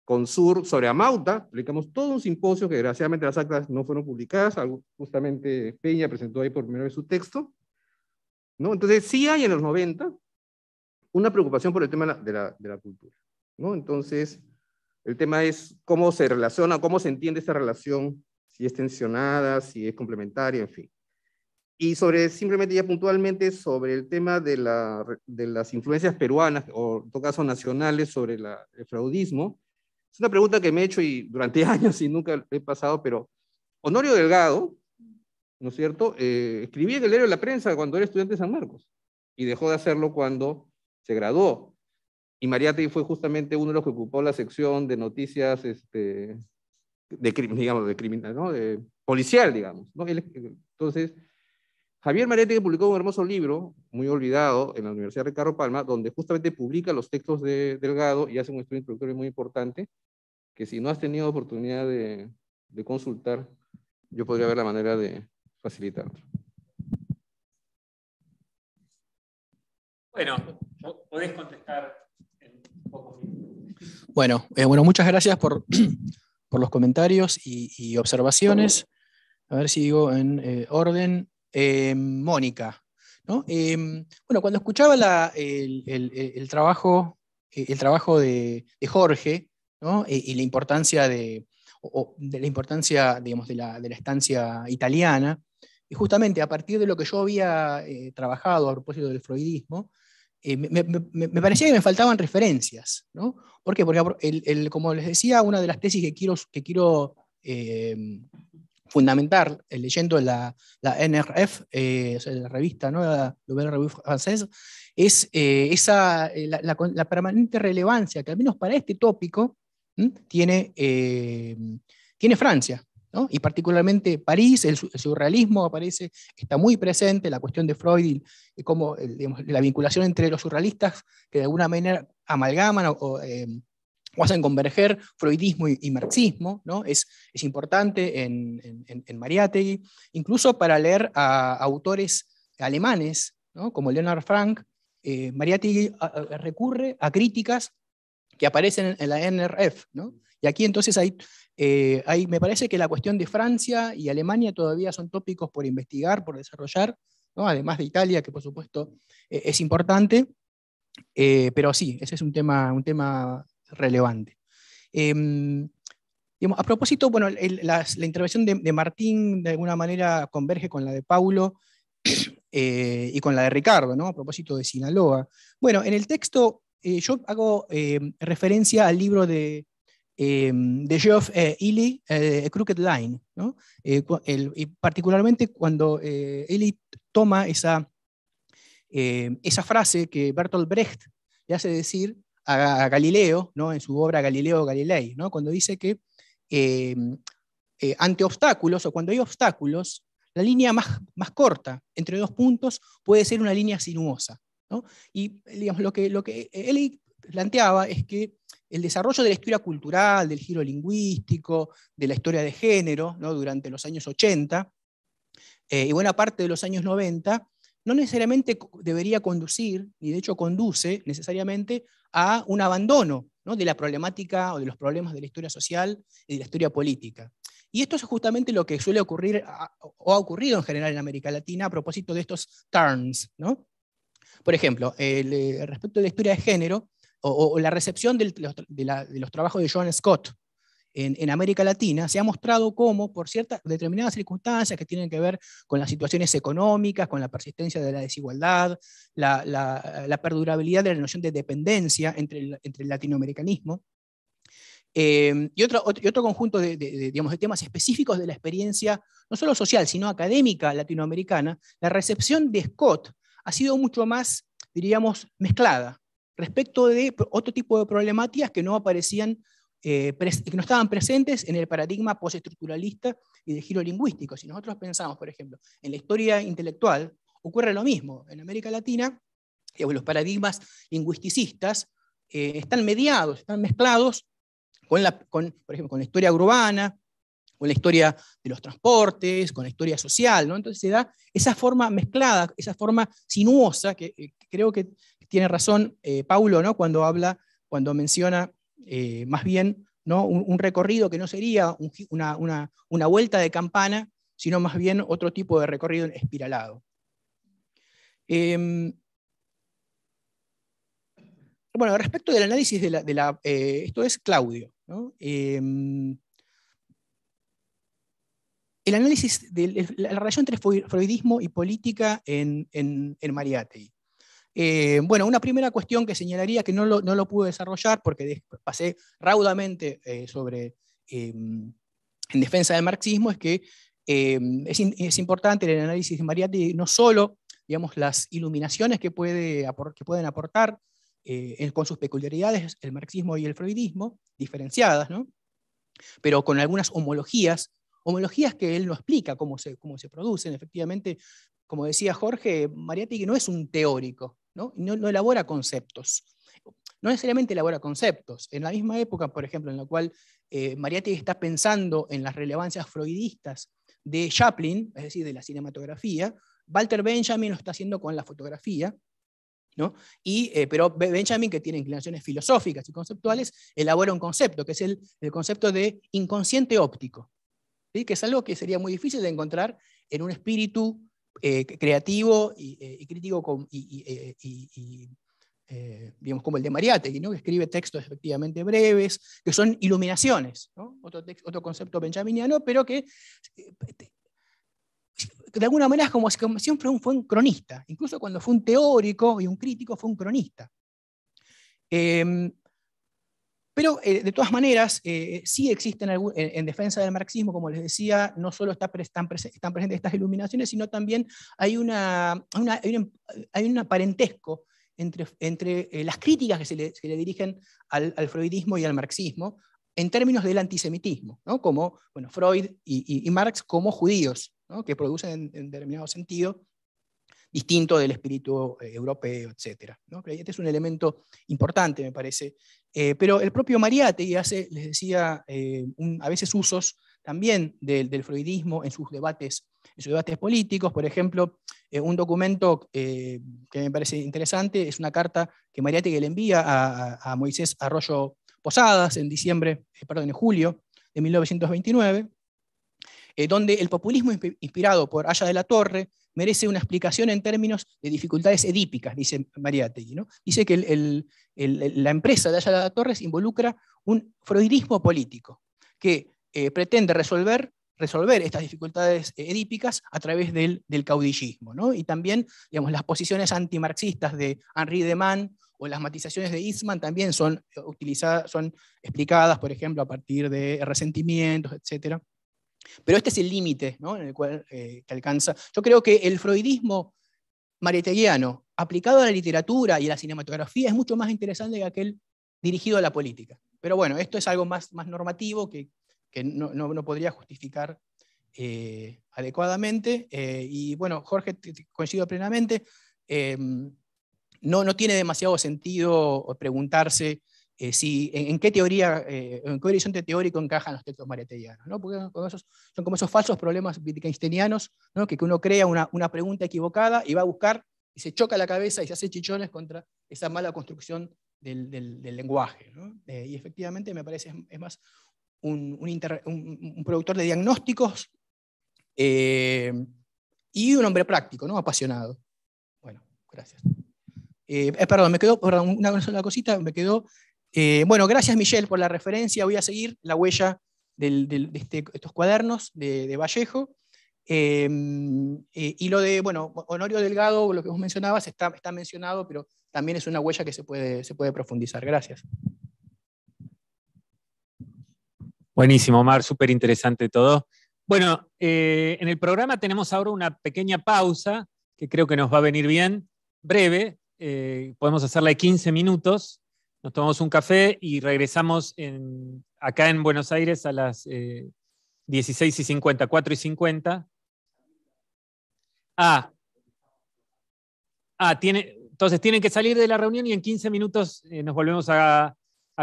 con Sur sobre Amauta, publicamos todo un simposio que desgraciadamente las actas no fueron publicadas, justamente Peña presentó ahí por primera vez su texto. ¿no? Entonces sí hay en los 90 una preocupación por el tema de la, de la, cultura. ¿no? Entonces el tema es cómo se relaciona, cómo se entiende esta relación, si es tensionada, si es complementaria, en fin. Y sobre, simplemente ya puntualmente, sobre el tema de, la, de las influencias peruanas, o en todo caso nacionales, sobre el fraudismo, es una pregunta que me he hecho y durante años y nunca he pasado, pero Honorio Delgado, ¿no es cierto? Eh, escribía en el diario de la prensa cuando era estudiante de San Marcos y dejó de hacerlo cuando se graduó. Y Mariati fue justamente uno de los que ocupó la sección de noticias, este, de, digamos, de criminal, ¿no? De policial, digamos. ¿no? entonces, Javier Marete publicó un hermoso libro, muy olvidado, en la Universidad de Ricardo Palma, donde justamente publica los textos de Delgado y hace un estudio introductorio muy importante, que si no has tenido oportunidad de, consultar, yo podría ver la manera de facilitarlo. Bueno, podés contestar en poco Bueno, eh, bueno, muchas gracias por, los comentarios y, observaciones. A ver si digo en eh, orden. Eh, Mónica. Em, bueno, cuando escuchaba el, trabajo, eh, el trabajo de, Jorge eh, y la importancia de, la importancia digamos, de, la, estancia italiana, y justamente a partir de lo que yo había trabajado a propósito del freudismo, me, parecía que me faltaban referencias. ¿no? ¿Por qué? Porque, como les decía, una de las tesis que quiero, que fundamental, eh, leyendo la, NRF, eh, la revista, nueva, la Nouvelle Revue Française, es eh, esa, la, permanente relevancia que al menos para este tópico tiene, tiene Francia. ¿no? Y particularmente París, el, surrealismo aparece, está muy presente, la cuestión de Freud y, la vinculación entre los surrealistas que de alguna manera amalgaman o o hacen converger freudismo y, marxismo, ¿no? Es, es importante en, en, Mariátegui, incluso para leer a, autores alemanes, ¿no? como Leonard Frank, eh, Mariátegui recurre a críticas que aparecen en, la NRF, Y aquí entonces eh, hay, me parece que la cuestión de Francia y Alemania todavía son tópicos por investigar, por desarrollar, ¿no? además de Italia, que por supuesto eh, es importante, eh, pero sí, ese es un tema, un tema relevante. Em, a propósito, bueno, la, intervención de, Martín de alguna manera converge con la de Paulo eh, y con la de Ricardo, ¿no? A propósito de Sinaloa. Bueno, en el texto eh, yo hago em, referencia al libro de, em, de Geoff eh, Ely, Crooked Line, y particularmente cuando Ely toma esa, esa frase que Bertolt Brecht le hace decir a, Galileo, ¿no? en su obra Galileo Galilei, ¿no? cuando dice que em, eh, ante obstáculos o cuando hay obstáculos, la línea más, más corta entre dos puntos puede ser una línea sinuosa. Y digamos, lo, que, lo que él planteaba es que el desarrollo de la historia cultural, del giro lingüístico, de la historia de género ¿no? durante los años 80 eh, y buena parte de los años 90, no necesariamente debería conducir, ni de hecho conduce necesariamente a un abandono de la problemática o de los problemas de la historia social y de la historia política. Y esto es justamente lo que suele ocurrir o ha ocurrido en general en América Latina a propósito de estos turns. ¿no? Por ejemplo, el, eh, respecto de la historia de género o, la recepción de, de los trabajos de John Scott, en, América Latina, se ha mostrado cómo, por ciertas determinadas circunstancias que tienen que ver con las situaciones económicas, con la persistencia de la desigualdad, la, perdurabilidad de la noción de dependencia entre el, entre el latinoamericanismo, eh, y, otro, otro, conjunto de, digamos, de, temas específicos de la experiencia, no solo social, sino académica latinoamericana, la recepción de Scott ha sido mucho más, diríamos, mezclada respecto de otro tipo de problemáticas que no aparecían eh, que no estaban presentes en el paradigma postestructuralista y de giro lingüístico. Si nosotros pensamos, por ejemplo, en la historia intelectual, ocurre lo mismo. En América Latina, los paradigmas lingüisticistas eh, están mediados, están mezclados con, la, por ejemplo, con la historia urbana, con la historia de los transportes, con la historia social, ¿no? Entonces se da esa forma mezclada, esa forma sinuosa, que, eh, creo que tiene razón Paulo, ¿no? Cuando habla, cuando menciona eh, más bien ¿no? un, recorrido que no sería una, una, una, vuelta de campana, sino más bien otro tipo de recorrido espiralado. Em, bueno, respecto del análisis de la... De la eh, esto es Claudio. ¿no? Em, el análisis de la relación entre freudismo y política en, en, en Mariátegui. Eh, bueno, una primera cuestión que señalaría que no lo, pude desarrollar porque pasé raudamente eh, sobre, eh, en defensa del marxismo es que es, importante en el análisis de Mariatti no solo digamos, las iluminaciones que, puede, que pueden aportar con sus peculiaridades el marxismo y el freudismo, diferenciadas, pero con algunas homologías, homologías que él no explica cómo se, cómo se producen. Efectivamente, como decía Jorge, Mariátegui no es un teórico, ¿no? No, elabora conceptos. No necesariamente elabora conceptos. En la misma época, por ejemplo, en la cual eh, está pensando en las relevancias freudistas de Chaplin, es decir, de la cinematografía, Walter Benjamin lo está haciendo con la fotografía, ¿no? Y, eh, pero Benjamin, que tiene inclinaciones filosóficas y conceptuales, elabora un concepto, que es el, el concepto de inconsciente óptico, ¿sí? que es algo que sería muy difícil de encontrar en un espíritu eh, creativo y, eh, crítico y, eh, como el de Mariátegui, ¿no? que escribe textos efectivamente breves, que son iluminaciones, otro, concepto benjaminiano, pero que de alguna manera es como, siempre fue un cronista, incluso cuando fue un teórico y un crítico fue un cronista. Em, pero eh, de todas maneras, eh, eh, sí existen en, defensa del marxismo, como les decía, no solo están, presentes estas iluminaciones, sino también hay, una, un, aparentesco parentesco entre, las críticas que se le, dirigen al, freudismo y al marxismo en términos del antisemitismo, como Freud y, Marx como judíos, que producen en determinado sentido distinto del espíritu eh, europeo, etc. Este es un elemento importante, me parece. Eh, pero el propio Mariátegui hace, les decía, eh, a veces usos también del, freudismo en sus debates, en sus debates políticos. Por ejemplo, un documento que me parece interesante es una carta que Mariátegui le envía a, a Moisés Arroyo Posadas en diciembre, perdón, en julio de 1929 eh, donde el populismo inspirado por Aya de la Torre merece una explicación en términos de dificultades edípicas, dice María ¿no? Dice que la empresa de Aya de la Torre involucra un freudismo político que eh, pretende resolver estas dificultades eh, edípicas a través del, caudillismo. ¿no? Y también digamos, las posiciones antimarxistas de Henri de Man o las matizaciones de Eastman también son, son explicadas, por ejemplo, a partir de resentimientos, etc. Pero este es el límite en el cual eh, alcanza. Yo creo que el freudismo marieteguiano, aplicado a la literatura y a la cinematografía, es mucho más interesante que aquel dirigido a la política. Pero bueno, esto es algo más, normativo que, no, podría justificar eh, adecuadamente. Eh, y bueno, Jorge, coincido plenamente. Em, no tiene demasiado sentido preguntarse eh, en, qué teoría, eh, en qué horizonte teórico encajan los textos mariatellanos, Porque son como, esos, falsos problemas wittgensteinianos, que, uno crea una, pregunta equivocada y va a buscar, y se choca la cabeza y se hace chichones contra esa mala construcción del, lenguaje. Eh, y efectivamente me parece, es más, un, productor de diagnósticos y un hombre práctico, ¿no? apasionado. Bueno, gracias. perdón, me quedó, una sola cosita, me quedó eh, bueno, gracias Michelle por la referencia. Voy a seguir la huella de este, estos cuadernos de, Vallejo. Em, eh, y lo de, bueno, Honorio Delgado, lo que vos mencionabas, está, está mencionado, pero también es una huella que se puede, se puede profundizar. Gracias. Buenísimo, Omar, súper interesante todo. Bueno, eh, en el programa tenemos ahora una pequeña pausa que creo que nos va a venir bien, breve, podemos hacerla de 15 minutos, nos tomamos un café y regresamos acá en Buenos Aires a las 16 eh, y 50, 4 y 50. Ah. ah, tiene, entonces tienen que salir de la reunión y en 15 minutos eh, nos volvemos a,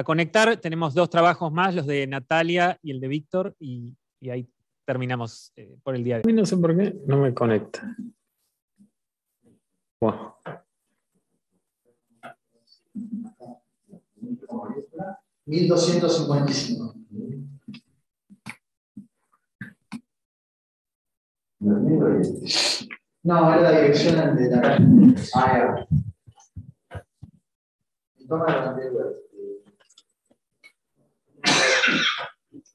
conectar. Tenemos dos trabajos más, los de Natalia y el de Víctor, y, ahí terminamos eh, por el día de hoy. No sé por qué no me conecta. Wow. 1255. No, era la dirección de la. Ah, ya. Toma la antigua.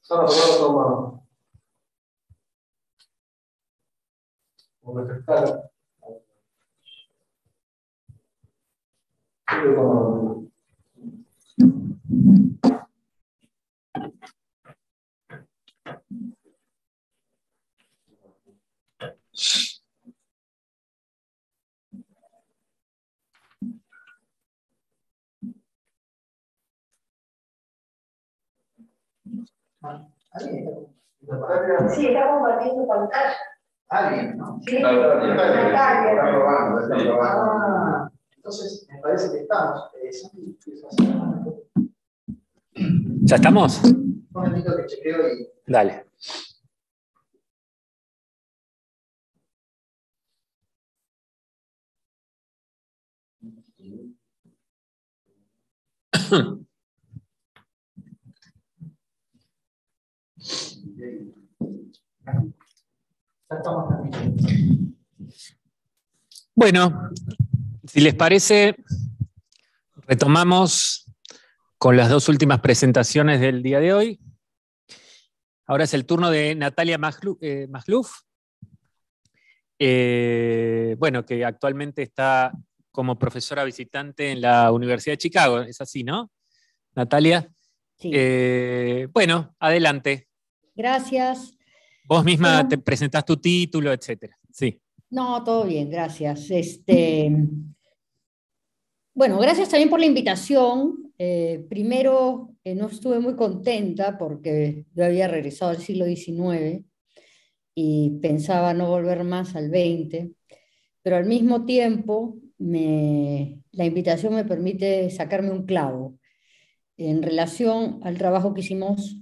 Solo puedo tomar. Con la escala. Sí, está compartiendo pantalla. ¿Alguien? ¿no? Sí. Está probando, está probando. Ah. Entonces, me parece que estamos. Eh, ¿Ya estamos? Un momentito que chequeo y... Dale. Bueno, si les parece, retomamos con las dos últimas presentaciones del día de hoy. Ahora es el turno de Natalia Masluf eh, eh, bueno, que actualmente está como profesora visitante en la Universidad de Chicago, es así, ¿no? Natalia. Eh, bueno, adelante. Gracias. Vos misma te presentás tu título, etcétera. Sí. No, todo bien, gracias. Este, bueno, gracias también por la invitación. Eh, primero, eh, no estuve muy contenta porque yo había regresado al siglo XIX y pensaba no volver más al XX, pero al mismo tiempo la invitación me permite sacarme un clavo en relación al trabajo que hicimos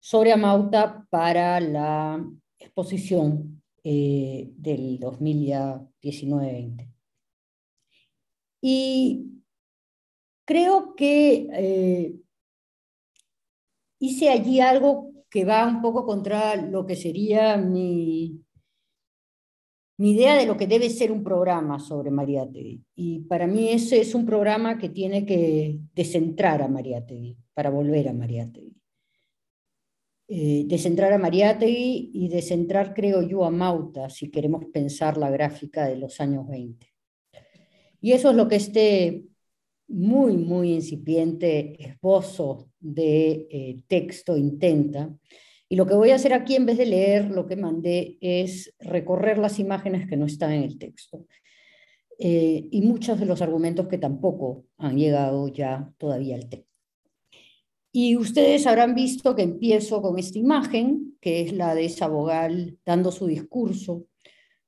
sobre Amauta para la exposición eh, del 2019 20 y creo que eh, hice allí algo que va un poco contra lo que sería mi, idea de lo que debe ser un programa sobre Mariátegui. Y para mí ese es un programa que tiene que descentrar a Mariátegui, para volver a Mariátegui. Eh, descentrar a Mariátegui y descentrar, creo yo, a Mauta, si queremos pensar la gráfica de los años 20. Y eso es lo que este muy, muy incipiente esbozo de eh, texto intenta. Y lo que voy a hacer aquí, en vez de leer lo que mandé, es recorrer las imágenes que no están en el texto. Eh, y muchos de los argumentos que tampoco han llegado ya todavía al texto. Y ustedes habrán visto que empiezo con esta imagen, que es la de esa vogal dando su discurso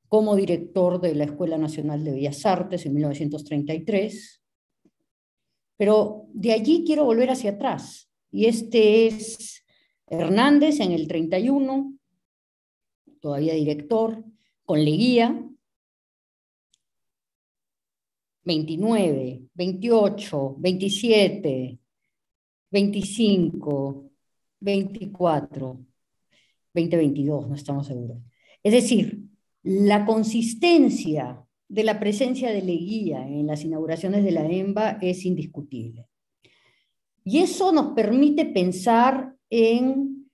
como director de la Escuela Nacional de Bellas Artes en 1933. Pero de allí quiero volver hacia atrás. Y este es Hernández en el 31, todavía director, con Leguía. 29, 28, 27, 25, 24, 2022, no estamos seguros. Es decir, la consistencia de la presencia de Leguía en las inauguraciones de la EMBA es indiscutible. Y eso nos permite pensar en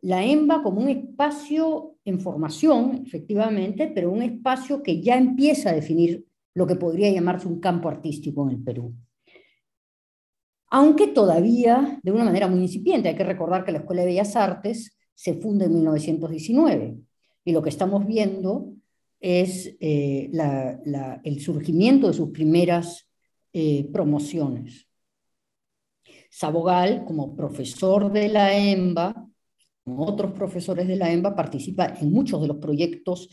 la EMBA como un espacio en formación, efectivamente, pero un espacio que ya empieza a definir lo que podría llamarse un campo artístico en el Perú. Aunque todavía de una manera muy incipiente, hay que recordar que la Escuela de Bellas Artes se funda en 1919 y lo que estamos viendo es eh, el surgimiento de sus primeras eh, promociones. Sabogal, como profesor de la EMBA, como otros profesores de la EMBA, participa en muchos de los proyectos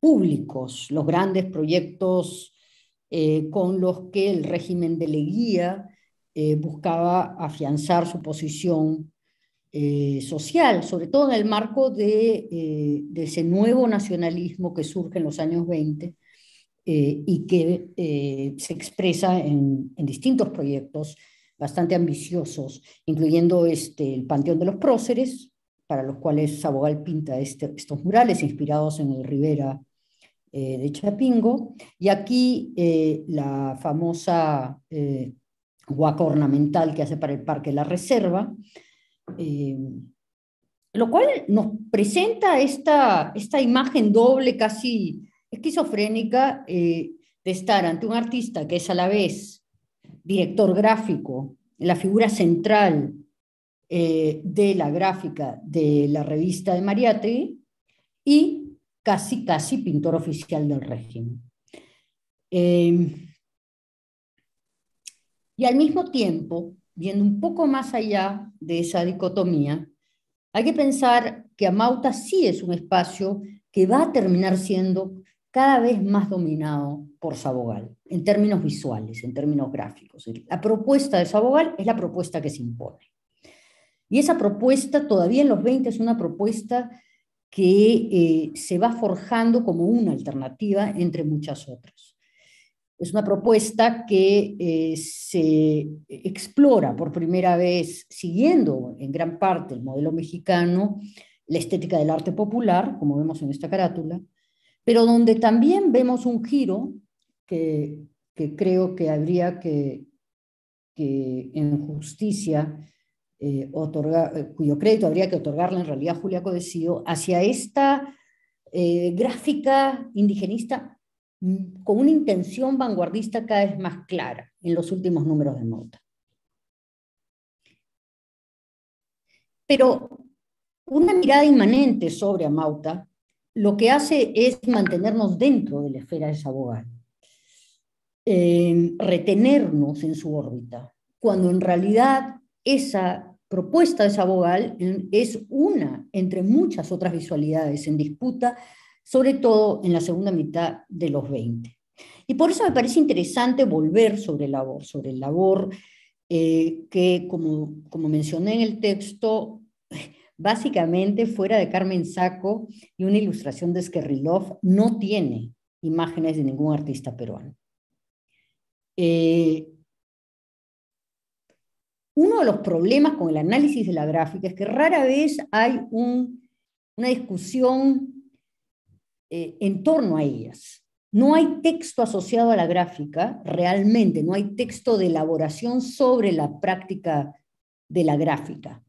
públicos, los grandes proyectos eh, con los que el régimen de Leguía buscaba afianzar su posición eh, social, sobre todo en el marco eh, de, ese nuevo nacionalismo que surge en los años 20 eh, y que se expresa en, distintos proyectos bastante ambiciosos, incluyendo este, el Panteón de los Próceres, para los cuales Sabogal pinta este, estos murales inspirados en el Rivera de Chapingo, y aquí la famosa huaca ornamental que hace para el Parque La Reserva, eh, lo cual nos presenta esta, esta imagen doble, casi esquizofrénica, eh, de estar ante un artista que es a la vez director gráfico, la figura central eh, de la gráfica de la revista de Mariátegui y casi, casi pintor oficial del régimen. y al mismo tiempo, viendo un poco más allá de esa dicotomía, hay que pensar que Amauta sí es un espacio que va a terminar siendo cada vez más dominado por Sabogal, en términos visuales, en términos gráficos. La propuesta de Sabogal es la propuesta que se impone. Y esa propuesta, todavía en los 20, es una propuesta que eh, se va forjando como una alternativa entre muchas otras. Es una propuesta que eh, se explora por primera vez, siguiendo en gran parte el modelo mexicano, la estética del arte popular, como vemos en esta carátula, pero donde también vemos un giro que, creo que habría que, en justicia eh, otorgar, eh, cuyo crédito habría que otorgarle en realidad a Julia Decido hacia esta gráfica indigenista con una intención vanguardista cada vez más clara en los últimos números de Mauta. Pero una mirada inmanente sobre Mauta lo que hace es mantenernos dentro de la esfera de Sabogal, eh, retenernos en su órbita, cuando en realidad esa propuesta de Sabogal es una entre muchas otras visualidades en disputa sobre todo en la segunda mitad de los 20. Y por eso me parece interesante volver sobre el labor, sobre el labor eh, que, como, mencioné en el texto, básicamente fuera de Carmen Saco y una ilustración de Skerrilov, no tiene imágenes de ningún artista peruano. Eh, uno de los problemas con el análisis de la gráfica es que rara vez hay una discusión eh, en torno a ellas. No hay texto asociado a la gráfica, realmente, no hay texto de elaboración sobre la práctica de la gráfica.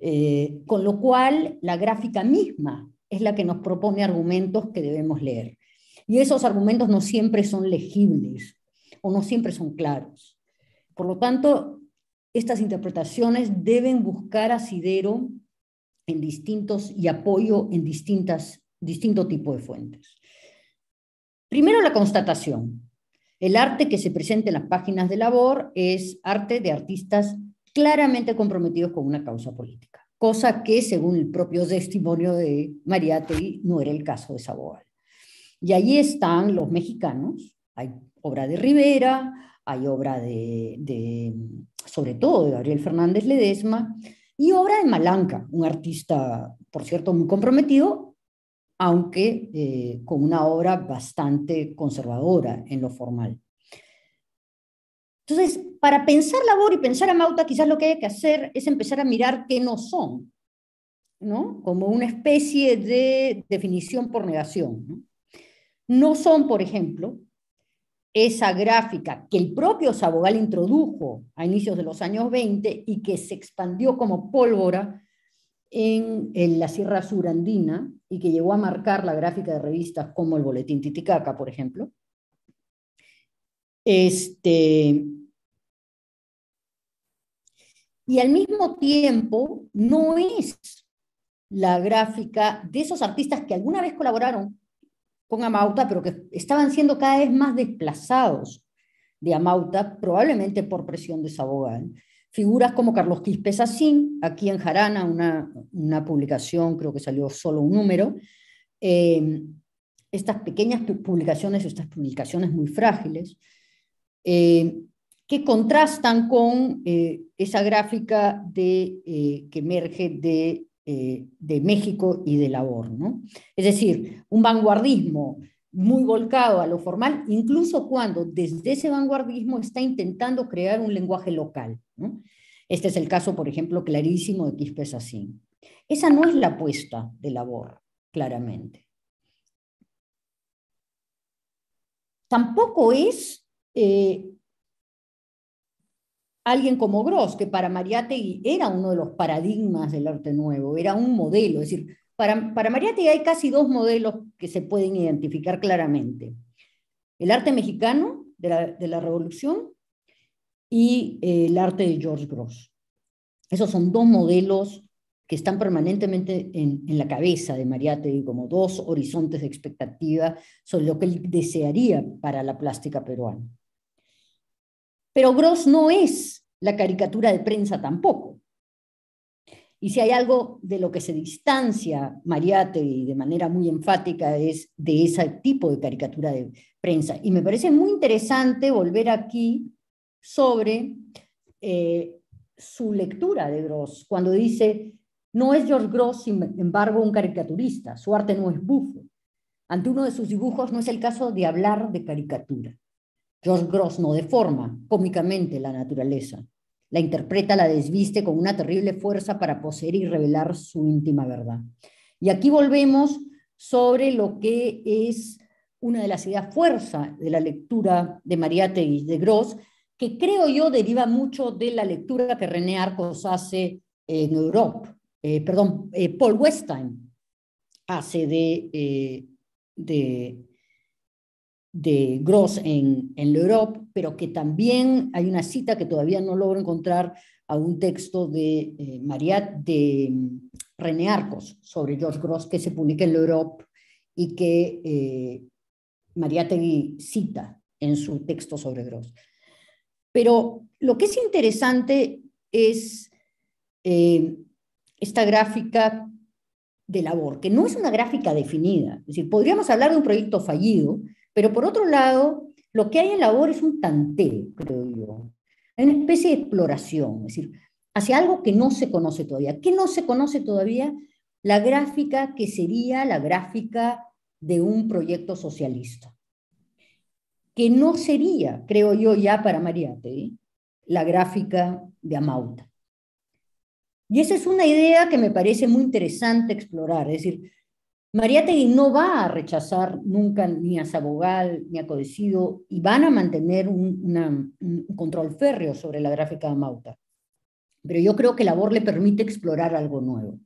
Eh, con lo cual, la gráfica misma es la que nos propone argumentos que debemos leer. Y esos argumentos no siempre son legibles o no siempre son claros. Por lo tanto, estas interpretaciones deben buscar asidero en distintos y apoyo en distintas distinto tipo de fuentes. Primero la constatación. El arte que se presenta en las páginas de labor es arte de artistas claramente comprometidos con una causa política, cosa que según el propio testimonio de Teli, no era el caso de Saboal. Y ahí están los mexicanos, hay obra de Rivera, hay obra de, de sobre todo de Gabriel Fernández Ledesma, y obra de Malanca, un artista, por cierto, muy comprometido, aunque eh, con una obra bastante conservadora en lo formal. Entonces, para pensar labor y pensar a Mauta, quizás lo que hay que hacer es empezar a mirar qué no son, ¿no? Como una especie de definición por negación. No, no son, por ejemplo, esa gráfica que el propio Sabogal introdujo a inicios de los años 20 y que se expandió como pólvora en, la Sierra Surandina y que llegó a marcar la gráfica de revistas como el Boletín Titicaca, por ejemplo. Este, y al mismo tiempo no es la gráfica de esos artistas que alguna vez colaboraron con Amauta, pero que estaban siendo cada vez más desplazados de Amauta, probablemente por presión de Sabogal, Figuras como Carlos Quispe Sacín, aquí en Jarana, una, publicación, creo que salió solo un número. Eh, estas pequeñas publicaciones, estas publicaciones muy frágiles, eh, que contrastan con eh, esa gráfica de, que emerge de, México y de labor. ¿no? Es decir, un vanguardismo muy volcado a lo formal, incluso cuando desde ese vanguardismo está intentando crear un lenguaje local. Este es el caso, por ejemplo, clarísimo de Quispe Sassín. Esa no es la apuesta de labor, claramente. Tampoco es eh, alguien como Gross, que para Mariette era uno de los paradigmas del arte nuevo, era un modelo, es decir, para, para hay casi dos modelos que se pueden identificar claramente. El arte mexicano de la, Revolución y eh, el arte de George Gross. Esos son dos modelos que están permanentemente en, la cabeza de Mariátegui como dos horizontes de expectativa sobre lo que él desearía para la plástica peruana. Pero Gross no es la caricatura de prensa tampoco. Y si hay algo de lo que se distancia y de manera muy enfática es de ese tipo de caricatura de prensa. Y me parece muy interesante volver aquí sobre eh, su lectura de Gross, cuando dice, no es George Gross, sin embargo, un caricaturista, su arte no es bufo. Ante uno de sus dibujos no es el caso de hablar de caricatura. George Gross no deforma cómicamente la naturaleza, la interpreta, la desviste con una terrible fuerza para poseer y revelar su íntima verdad. Y aquí volvemos sobre lo que es una de las ideas fuerza de la lectura de Mariátegui de Gross, que creo yo deriva mucho de la lectura que René Arcos hace en Europa, eh, perdón, eh, Paul Westheim hace eh, de, de, Gross en, en pero que también hay una cita que todavía no logro encontrar a un texto de eh, de mm, René Arcos sobre George Gross que se publica en L'Europe y que eh, Mariategui cita en su texto sobre Gross. Pero lo que es interesante es eh, esta gráfica de labor, que no es una gráfica definida. Es decir, podríamos hablar de un proyecto fallido, pero por otro lado, lo que hay en la obra es un tanteo, creo yo. una especie de exploración, es decir, hacia algo que no se conoce todavía. ¿Qué no se conoce todavía? La gráfica que sería la gráfica de un proyecto socialista. Que no sería, creo yo, ya para Mariate, la gráfica de Amauta. Y esa es una idea que me parece muy interesante explorar, es decir, Mariátegui no va a rechazar nunca ni a Sabogal ni a Codecido y van a mantener un, control férreo sobre la gráfica de Mauta. Pero yo creo que Labor le permite explorar algo nuevo.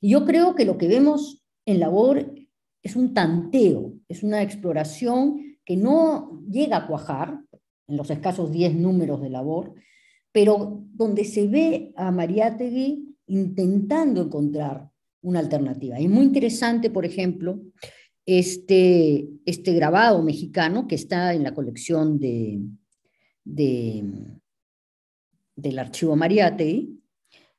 Y yo creo que lo que vemos en Labor es un tanteo, es una exploración que no llega a cuajar en los escasos 10 números de Labor, pero donde se ve a Mariátegui intentando encontrar una alternativa. y muy interesante, por ejemplo, este, este grabado mexicano que está en la colección de, del archivo Mariatei,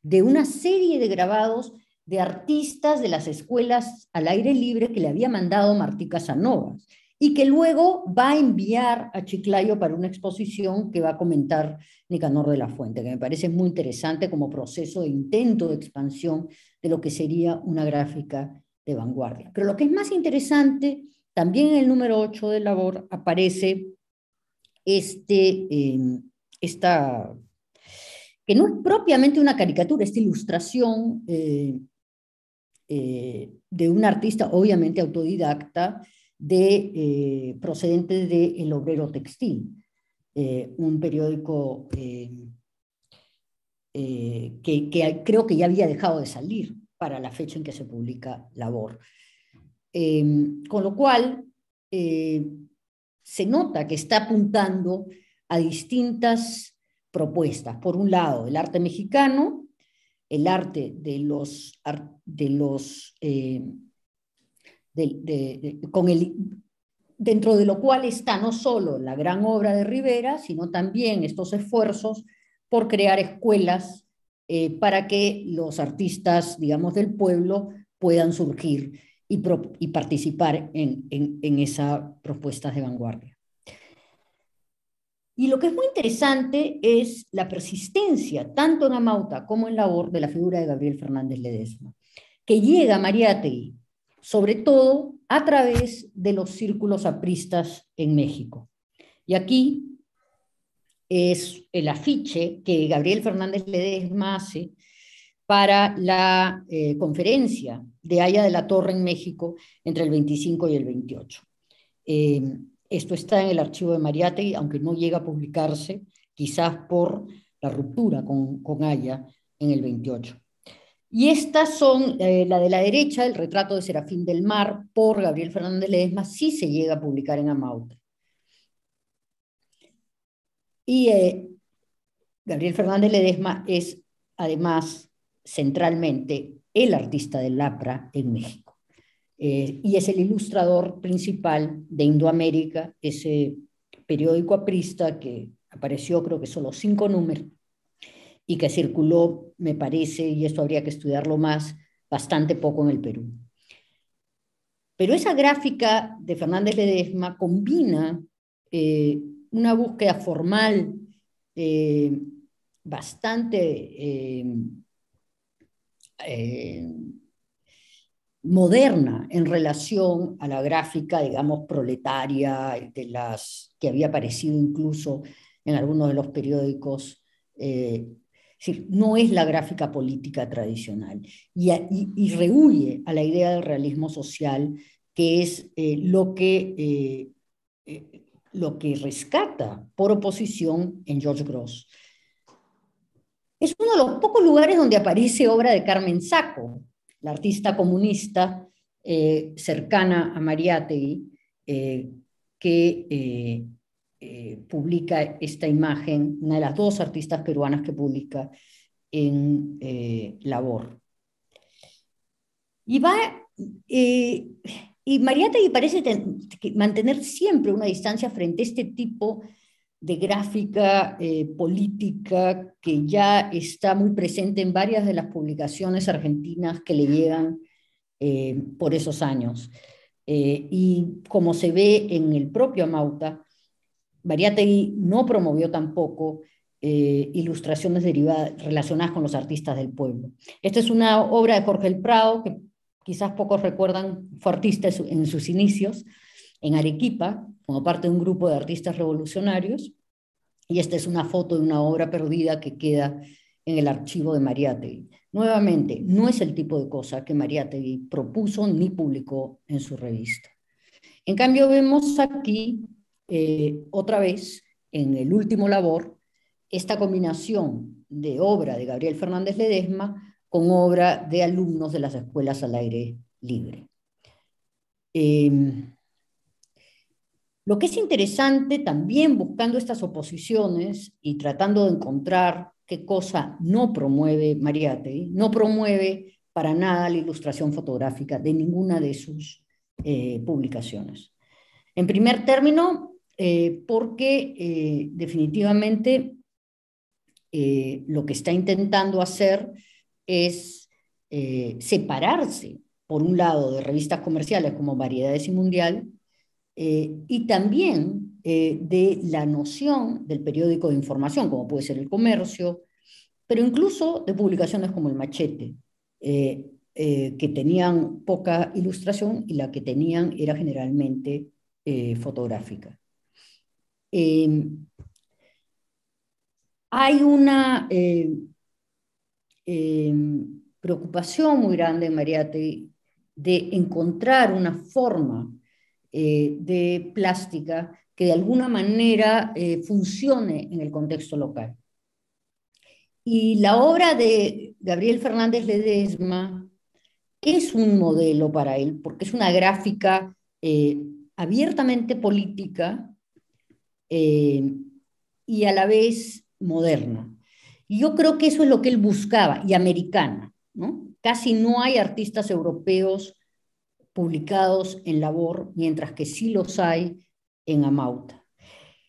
de una serie de grabados de artistas de las escuelas al aire libre que le había mandado Martí Casanovas y que luego va a enviar a Chiclayo para una exposición que va a comentar Nicanor de la Fuente, que me parece muy interesante como proceso de intento de expansión de lo que sería una gráfica de vanguardia. Pero lo que es más interesante, también en el número 8 de labor aparece este, em, esta, que no es propiamente una caricatura, esta ilustración eh, eh, de un artista obviamente autodidacta, de, eh, de El Obrero Textil, eh, un periódico eh, que, creo que ya había dejado de salir para la fecha en que se publica Labor. Em, con lo cual, se nota que está apuntando a distintas propuestas. Por un lado, el arte mexicano, el arte de los, de los con el, dentro de lo cual está no solo la gran obra de Rivera, sino también estos esfuerzos por crear escuelas eh, para que los artistas, digamos, del pueblo puedan surgir y, participar en, en, en esas propuestas de vanguardia. Y lo que es muy interesante es la persistencia, tanto en Amauta como en Labor, de la figura de Gabriel Fernández Ledesma, que llega a Mariategui sobre todo a través de los círculos apristas en México. Y aquí es el afiche que Gabriel Fernández le hace para la eh, conferencia de Haya de la Torre en México entre el 25 y el 28. Eh, esto está en el archivo de Mariate, aunque no llega a publicarse, quizás por la ruptura con, con Haya en el 28. Y estas son, eh, la de la derecha, el retrato de Serafín del Mar por Gabriel Fernández Ledesma, si se llega a publicar en Amauta. Y eh, Gabriel Fernández Ledesma es además centralmente el artista del Lapra en México. Eh, y es el ilustrador principal de Indoamérica, ese periódico aprista que apareció creo que solo cinco números, y que circuló, me parece, y esto habría que estudiarlo más, bastante poco en el Perú. Pero esa gráfica de Fernández Ledesma combina eh, una búsqueda formal eh, bastante eh, moderna en relación a la gráfica, digamos, proletaria, de las que había aparecido incluso en algunos de los periódicos es decir, no es la gráfica política tradicional y, y, rehuye a la idea del realismo social, que es eh, lo, que, eh, eh, lo que rescata por oposición en George Gross. Es uno de los pocos lugares donde aparece obra de Carmen Sacco, la artista comunista cercana a Mariátegui, que eh, publica esta imagen, una de las dos artistas peruanas que publica en eh, Labor. Y va, eh, y parece mantener siempre una distancia frente a este tipo de gráfica política que ya está muy presente en varias de las publicaciones argentinas que le llegan por esos años. y como se ve en el propio Amauta, Variategui no promovió tampoco eh, ilustraciones derivadas, relacionadas con los artistas del pueblo. Esta es una obra de Jorge El Prado, que quizás pocos recuerdan, fue artista en sus inicios, en Arequipa, como parte de un grupo de artistas revolucionarios, y esta es una foto de una obra perdida que queda en el archivo de Mariátegui. Nuevamente, no es el tipo de cosa que Mariátegui propuso ni publicó en su revista. En cambio, vemos aquí eh, otra vez en el último labor esta combinación de obra de Gabriel Fernández Ledesma con obra de alumnos de las escuelas al aire libre. Em, lo que es interesante también buscando estas oposiciones y tratando de encontrar qué cosa no promueve Mariate, no promueve para nada la ilustración fotográfica de ninguna de sus eh, publicaciones. En primer término, eh, porque eh, definitivamente eh, lo que está intentando hacer es separarse, por un lado, de revistas comerciales como Variedades y Mundial, y también de la noción del periódico de información, como puede ser el comercio, pero incluso de publicaciones como el Machete. que tenían poca ilustración y la que tenían era generalmente fotográfica. Em, hay una eh, em, preocupación muy grande en Mariate de encontrar una forma eh, de plástica que de alguna manera eh, funcione en el contexto local. Y la obra de Gabriel Fernández Ledesma es un modelo para él, porque es una gráfica abiertamente política, eh, y a la vez moderna. Y yo creo que eso es lo que él buscaba, y americana. Casi no hay artistas europeos publicados en labor, mientras que sí los hay en Amauta.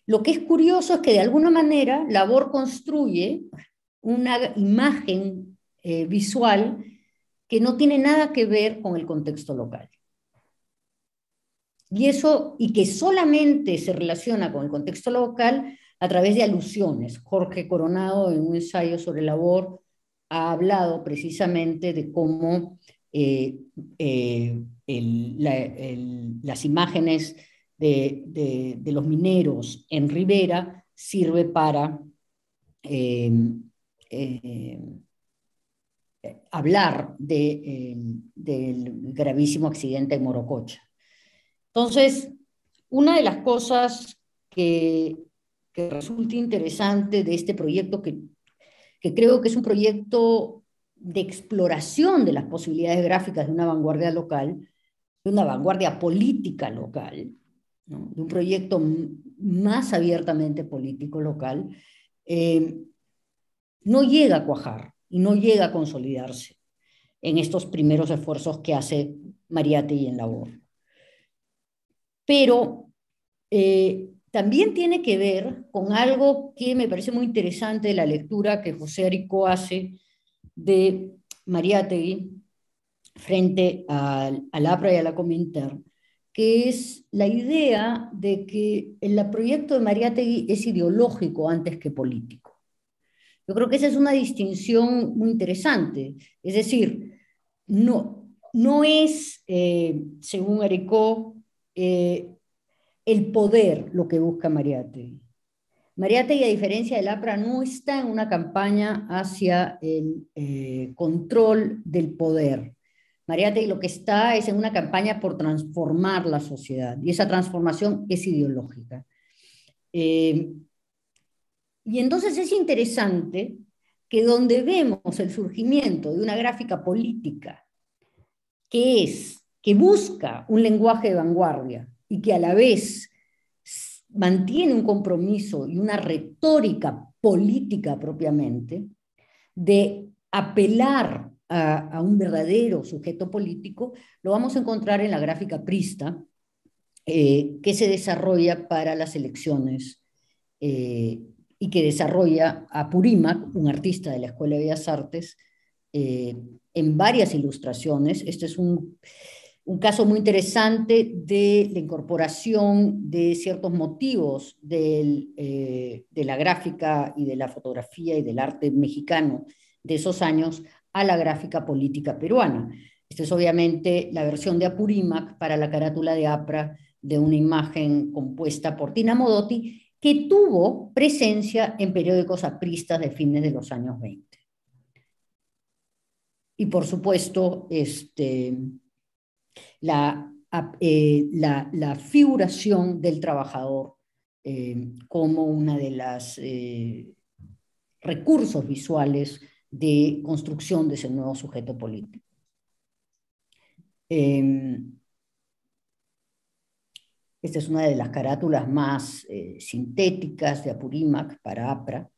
Lo que es curioso es que de alguna manera labor construye una imagen eh, visual que no tiene nada que ver con el contexto local y eso, y que solamente se relaciona con el contexto local a través de alusiones. Jorge Coronado, en un ensayo sobre labor, ha hablado precisamente de cómo eh, eh, las imágenes de, los mineros en Rivera sirve para em, em, hablar em, del gravísimo accidente en Morococha. Entonces, una de las cosas que, resulta interesante de este proyecto, que, creo que es un proyecto de exploración de las posibilidades gráficas de una vanguardia local, de una vanguardia política local, de un proyecto más abiertamente político local, eh, no llega a cuajar y no llega a consolidarse en estos primeros esfuerzos que hace Mariate y en labor pero eh, también tiene que ver con algo que me parece muy interesante de la lectura que José Arico hace de Mariátegui frente al, APRA y a la comentar, que es la idea de que el proyecto de Mariátegui es ideológico antes que político. Yo creo que esa es una distinción muy interesante. Es decir, no, no es, eh, según Aricó, eh, el poder lo que busca Mariate Mariátegui, a diferencia de Lapra, no está en una campaña hacia el eh, control del poder. Mariátegui lo que está es en una campaña por transformar la sociedad y esa transformación es ideológica. Eh, y entonces es interesante que donde vemos el surgimiento de una gráfica política que es que busca un lenguaje de vanguardia y que a la vez mantiene un compromiso y una retórica política propiamente de apelar a, un verdadero sujeto político, lo vamos a encontrar en la gráfica Prista, eh, que se desarrolla para las elecciones eh, y que desarrolla a Purímac, un artista de la Escuela de Bellas Artes, eh, en varias ilustraciones. Este es un un caso muy interesante de la incorporación de ciertos motivos eh, de la gráfica y de la fotografía y del arte mexicano de esos años a la gráfica política peruana. Esta es obviamente la versión de Apurímac para la carátula de APRA de una imagen compuesta por Tina Modotti que tuvo presencia en periódicos apristas de fines de los años 20. Y por supuesto, este, eh, la, la, figuración del trabajador eh, como uno de los eh, recursos visuales de construcción de ese nuevo sujeto político. Em, esta es una de las carátulas más sintéticas de Apurímac para APRA.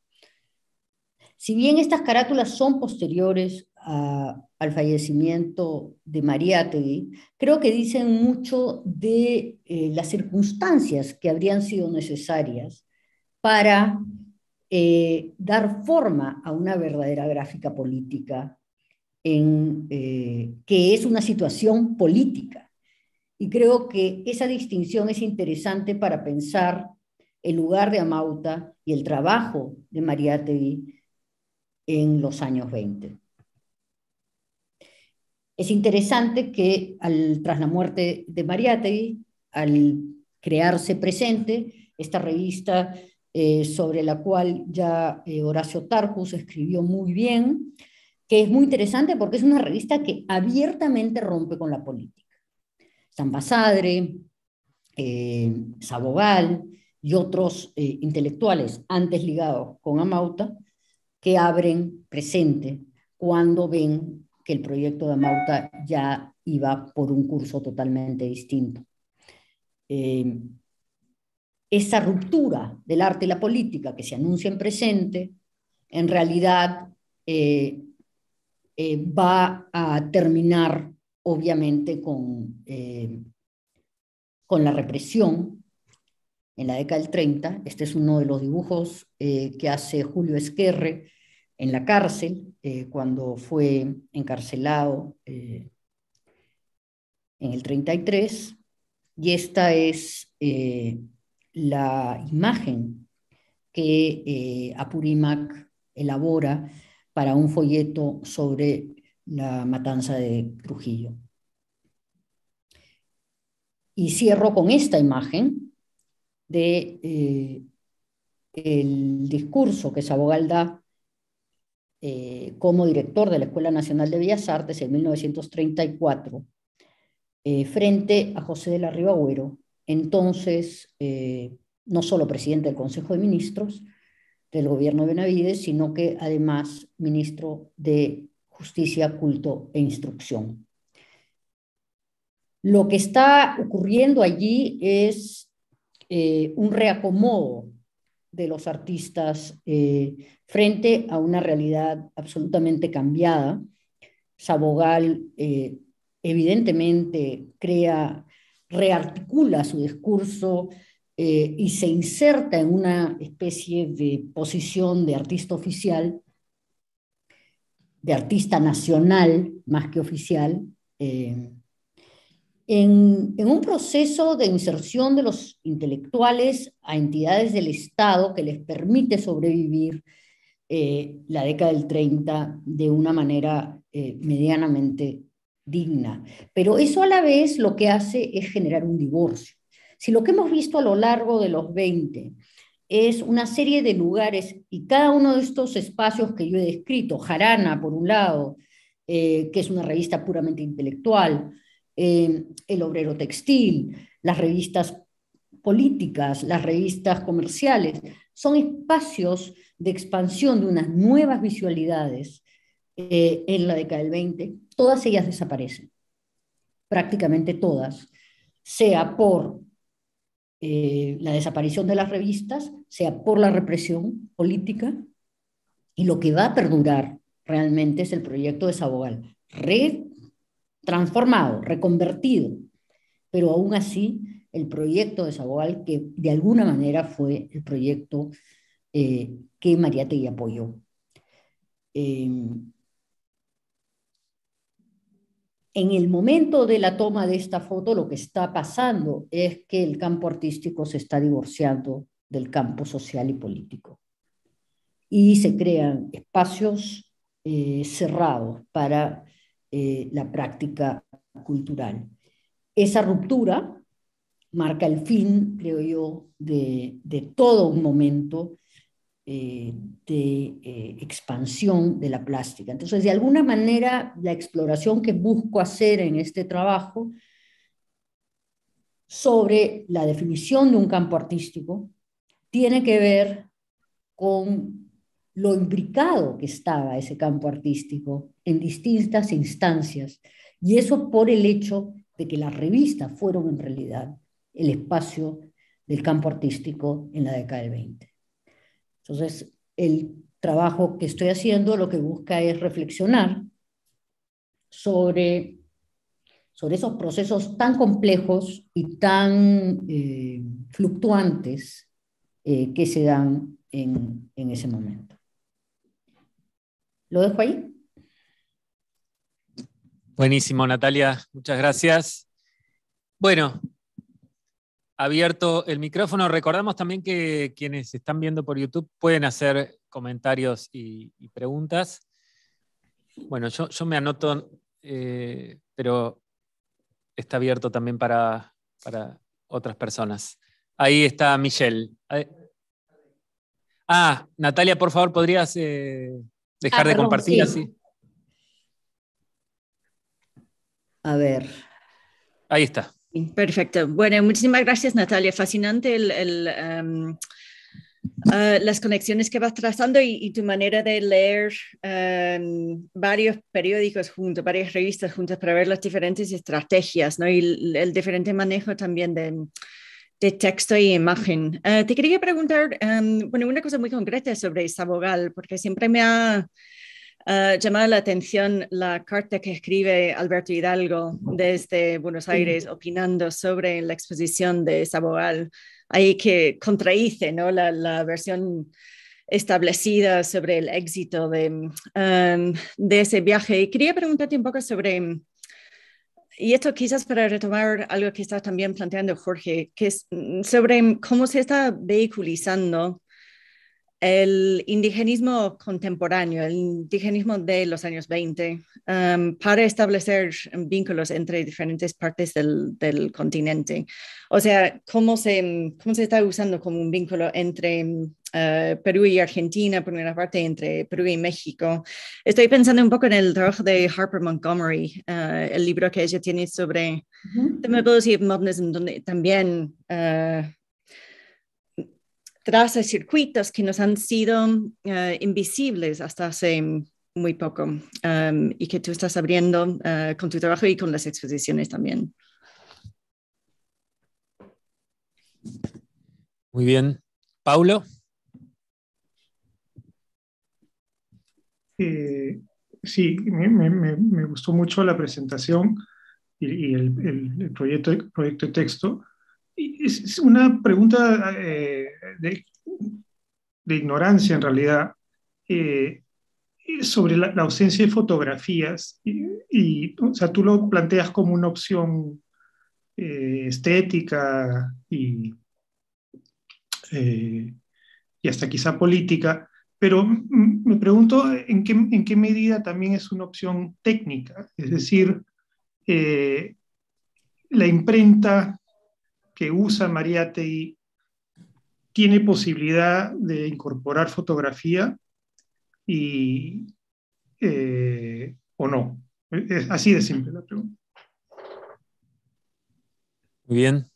Si bien estas carátulas son posteriores a al fallecimiento de Mariátegui, creo que dicen mucho de eh, las circunstancias que habrían sido necesarias para eh, dar forma a una verdadera gráfica política en, eh, que es una situación política. Y creo que esa distinción es interesante para pensar el lugar de Amauta y el trabajo de Mariátegui en los años 20. Es interesante que tras la muerte de Mariátegui, al crearse presente, esta revista eh, sobre la cual ya eh, Horacio Tarjus escribió muy bien, que es muy interesante porque es una revista que abiertamente rompe con la política. San Basadre, eh, Sabogal y otros intelectuales antes ligados con Amauta, que abren presente cuando ven que el proyecto de Amauta ya iba por un curso totalmente distinto. Eh, esa ruptura del arte y la política que se anuncia en presente, en realidad eh, eh, va a terminar obviamente con, con la represión en la década del 30. Este es uno de los dibujos que hace Julio Esquerre en la cárcel eh, cuando fue encarcelado eh, en el 33, y esta es eh, la imagen que Apurímac elabora para un folleto sobre la matanza de Trujillo. Y cierro con esta imagen de el discurso que Sabogal da eh, como director de la Escuela Nacional de Bellas Artes en 1934, eh, frente a José de la Riva Agüero, entonces eh, no solo presidente del Consejo de Ministros del gobierno de Benavides, sino que además ministro de Justicia, Culto e Instrucción. Lo que está ocurriendo allí es un reacomodo de los artistas eh, frente a una realidad absolutamente cambiada. Sabogal eh, evidentemente crea, rearticula su discurso eh, y se inserta en una especie de posición de artista oficial, de artista nacional más que oficial en, un proceso de inserción de los intelectuales a entidades del Estado que les permite sobrevivir eh, la década del 30 de una manera eh, medianamente digna. Pero eso a la vez lo que hace es generar un divorcio. Si lo que hemos visto a lo largo de los 20 es una serie de lugares y cada uno de estos espacios que yo he descrito, Jarana por un lado, eh, que es una revista puramente intelectual, eh, el obrero textil, las revistas políticas, las revistas comerciales, son espacios de expansión de unas nuevas visualidades eh, en la década del 20, todas ellas desaparecen, prácticamente todas, sea por eh, la desaparición de las revistas, sea por la represión política, y lo que va a perdurar realmente es el proyecto de Sabogal, red transformado, reconvertido, pero aún así el proyecto de Saboal, que de alguna manera fue el proyecto eh, que que Mariategui apoyó. Em, en el momento de la toma de esta foto, lo que está pasando es que el campo artístico se está divorciando del campo social y político. Y se crean espacios eh, cerrados para eh, la práctica cultural. Esa ruptura marca el fin, creo yo, de, todo un momento eh, de eh, expansión de la plástica. Entonces, de alguna manera, la exploración que busco hacer en este trabajo sobre la definición de un campo artístico tiene que ver con lo imbricado que estaba ese campo artístico en distintas instancias, y eso por el hecho de que las revistas fueron en realidad el espacio del campo artístico en la década del 20. Entonces, el trabajo que estoy haciendo lo que busca es reflexionar sobre, sobre esos procesos tan complejos y tan eh, fluctuantes eh, que se dan en ese momento. Lo dejo ahí. Buenísimo, Natalia. Muchas gracias. Bueno, abierto el micrófono. Recordamos también que quienes están viendo por YouTube pueden hacer comentarios y, preguntas. Bueno, yo, me anoto, eh, pero está abierto también para, otras personas. Ahí está Michelle. Ah, Natalia, por favor, podrías eh, Dejar ah, de compartir así. A ver. Ahí está. Perfecto. Bueno, muchísimas gracias Natalia. Fascinante el, em, ah, las conexiones que vas trazando y, tu manera de leer em, varios periódicos juntos, varias revistas juntas para ver las diferentes estrategias y el diferente manejo también de de texto y imagen. Eh, te quería preguntar, em, bueno, una cosa muy concreta sobre Sabogal, porque siempre me ha eh, llamado la atención la carta que escribe Alberto Hidalgo desde Buenos Aires opinando sobre la exposición de Sabogal, ahí que contraíce ¿no? la, versión establecida sobre el éxito de, em, de ese viaje. Y quería preguntarte un poco sobre em, y esto quizás para retomar algo que está también planteando Jorge, que es mm, sobre cómo se está vehiculizando el indigenismo contemporáneo, el indigenismo de los años 20, um, para establecer vínculos entre diferentes partes del, continente. O sea, cómo se, cómo se está usando como un vínculo entre um, eh, Perú y Argentina, por una parte, entre Perú y México. Estoy pensando un poco en el trabajo de Harper Montgomery, eh, el libro que ella tiene sobre uh -huh. The Mobility of Modernism, donde también eh, traza circuitos que nos han sido eh, invisibles hasta hace muy poco um, y que tú estás abriendo eh, con tu trabajo y con las exposiciones también. Muy bien. Paulo. sí, me, gustó mucho la presentación y, el, proyecto, proyecto de texto. Es una pregunta eh, de, ignorancia en realidad eh, sobre la, ausencia de fotografías y, sea, tú lo planteas como una opción eh, estética y, hasta quizá política, pero me pregunto en qué, en qué medida también es una opción técnica, es decir, la imprenta que usa Mariati tiene posibilidad de incorporar fotografía y, eh, o no. así de simple la pregunta. Muy bien.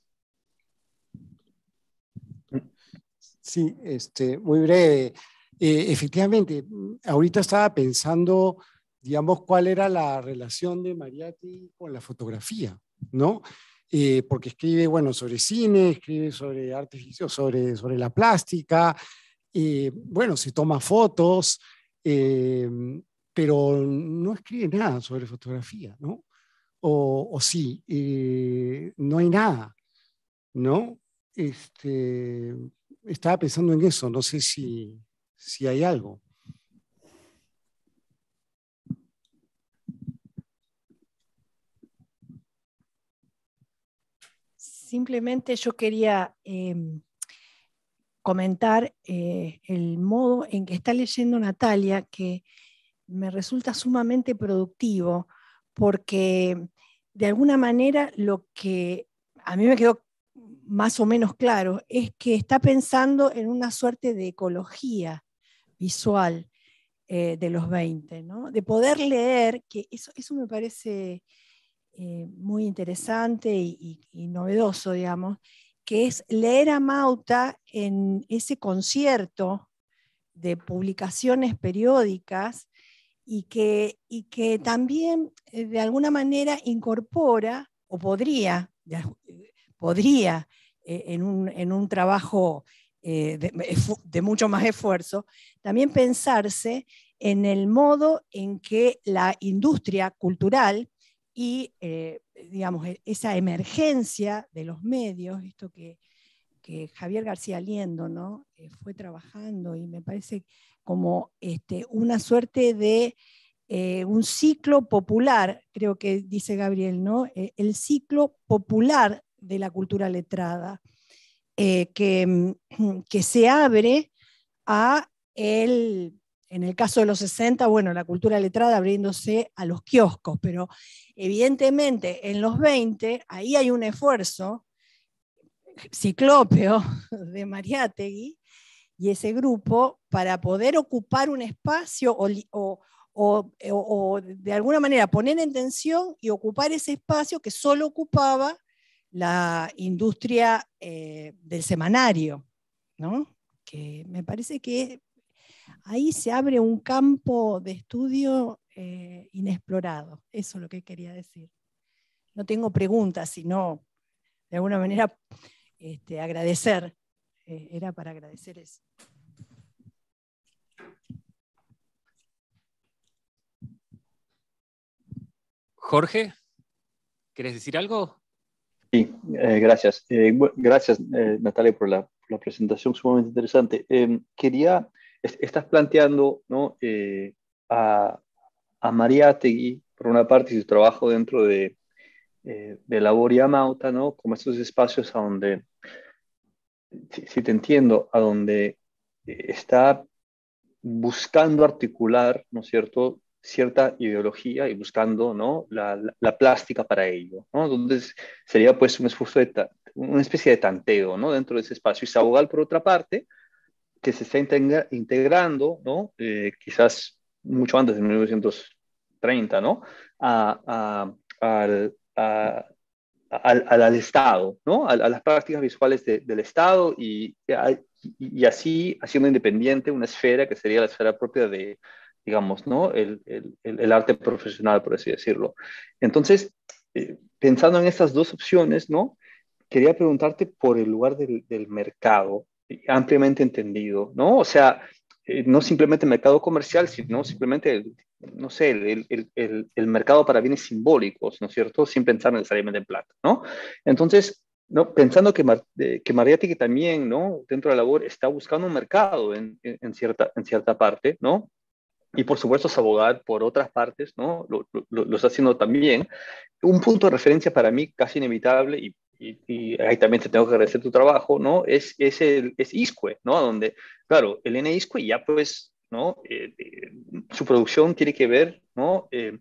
Sí, este, muy breve. Eh, efectivamente, ahorita estaba pensando, digamos, cuál era la relación de mariati con la fotografía, ¿no? Eh, porque escribe, sobre cine, escribe sobre arte sobre, sobre la plástica, eh, bueno, se toma fotos, eh, pero no escribe nada sobre fotografía, ¿no? O, sí, no hay nada, ¿no? Este, estaba pensando en eso, no sé si hay algo. Simplemente yo quería em, comentar eh, el modo en que está leyendo Natalia, que me resulta sumamente productivo, porque de alguna manera lo que a mí me quedó más o menos claro es que está pensando en una suerte de ecología visual eh, de los 20, ¿no? de poder leer, que eso, eso me parece eh, muy interesante y, novedoso, digamos, que es leer a Mauta en ese concierto de publicaciones periódicas y que, y que también eh, de alguna manera incorpora o podría, eh, podría en, un, trabajo de, de mucho más esfuerzo, también pensarse en el modo en que la industria cultural, y, eh, digamos, e, esa emergencia de los medios, esto que, Javier García Liendo ¿no? Eh, fue trabajando y me parece como este, una suerte de eh, un ciclo popular, creo que dice Gabriel, ¿no? el ciclo popular de la cultura letrada, que, mm, que se abre a el en el caso de los 60, bueno, la cultura letrada abriéndose a los kioscos, pero evidentemente en los 20 ahí hay un esfuerzo ciclópeo de Mariátegui y ese grupo para poder ocupar un espacio o, de alguna manera poner en tensión y ocupar ese espacio que solo ocupaba la industria eh, del semanario, que me parece que ahí se abre un campo de estudio eh, inexplorado. Eso es lo que quería decir. No tengo preguntas, sino de alguna manera este, agradecer. Eh, era para agradecer eso. Jorge, ¿quieres decir algo? Sí, eh, gracias. gracias, Natalia, por la, por la, presentación sumamente interesante. Em, quería estás planteando ¿no? Eh, a, a Mariátegui, por una parte, su trabajo dentro de, eh, Labor y Amauta, ¿no? como estos espacios a donde, si, te entiendo, a donde eh, está buscando articular, ¿no es cierto?, cierta ideología y buscando ¿no? la, plástica para ello. ¿no? Entonces sería pues un esfuerzo de una especie de tanteo ¿no? dentro de ese espacio. Y Sabogal, por otra parte, que se está integrando, ¿no? Eh, quizás mucho antes de 1930, ¿no? al, Estado, ¿no? a, las prácticas visuales del Estado y, y, así haciendo independiente una esfera que sería la esfera propia de, digamos, ¿no? el, arte profesional, por así decirlo. Entonces, eh, pensando en estas dos opciones, ¿no? quería preguntarte por el lugar del, del mercado ampliamente entendido, ¿no? O sea, eh, no simplemente mercado comercial, sino simplemente, no sé, el, el, el, mercado para bienes simbólicos, ¿no es cierto? Sin pensar necesariamente en plata, ¿no? Entonces, ¿no? pensando que, que eh, que también, ¿no? Dentro de la labor está buscando un mercado en, en, cierta, en cierta parte, ¿no? Y por supuesto, abogar por otras partes, ¿no? Lo, lo, lo, está haciendo también. Un punto de referencia para mí casi inevitable, y y, ahí también te tengo que agradecer tu trabajo, ¿no? Es, es, el, es ISCUE, ¿no? Donde, claro, el N ISCUE ya pues, ¿no? Eh, eh, su producción tiene que ver, ¿no? Eh,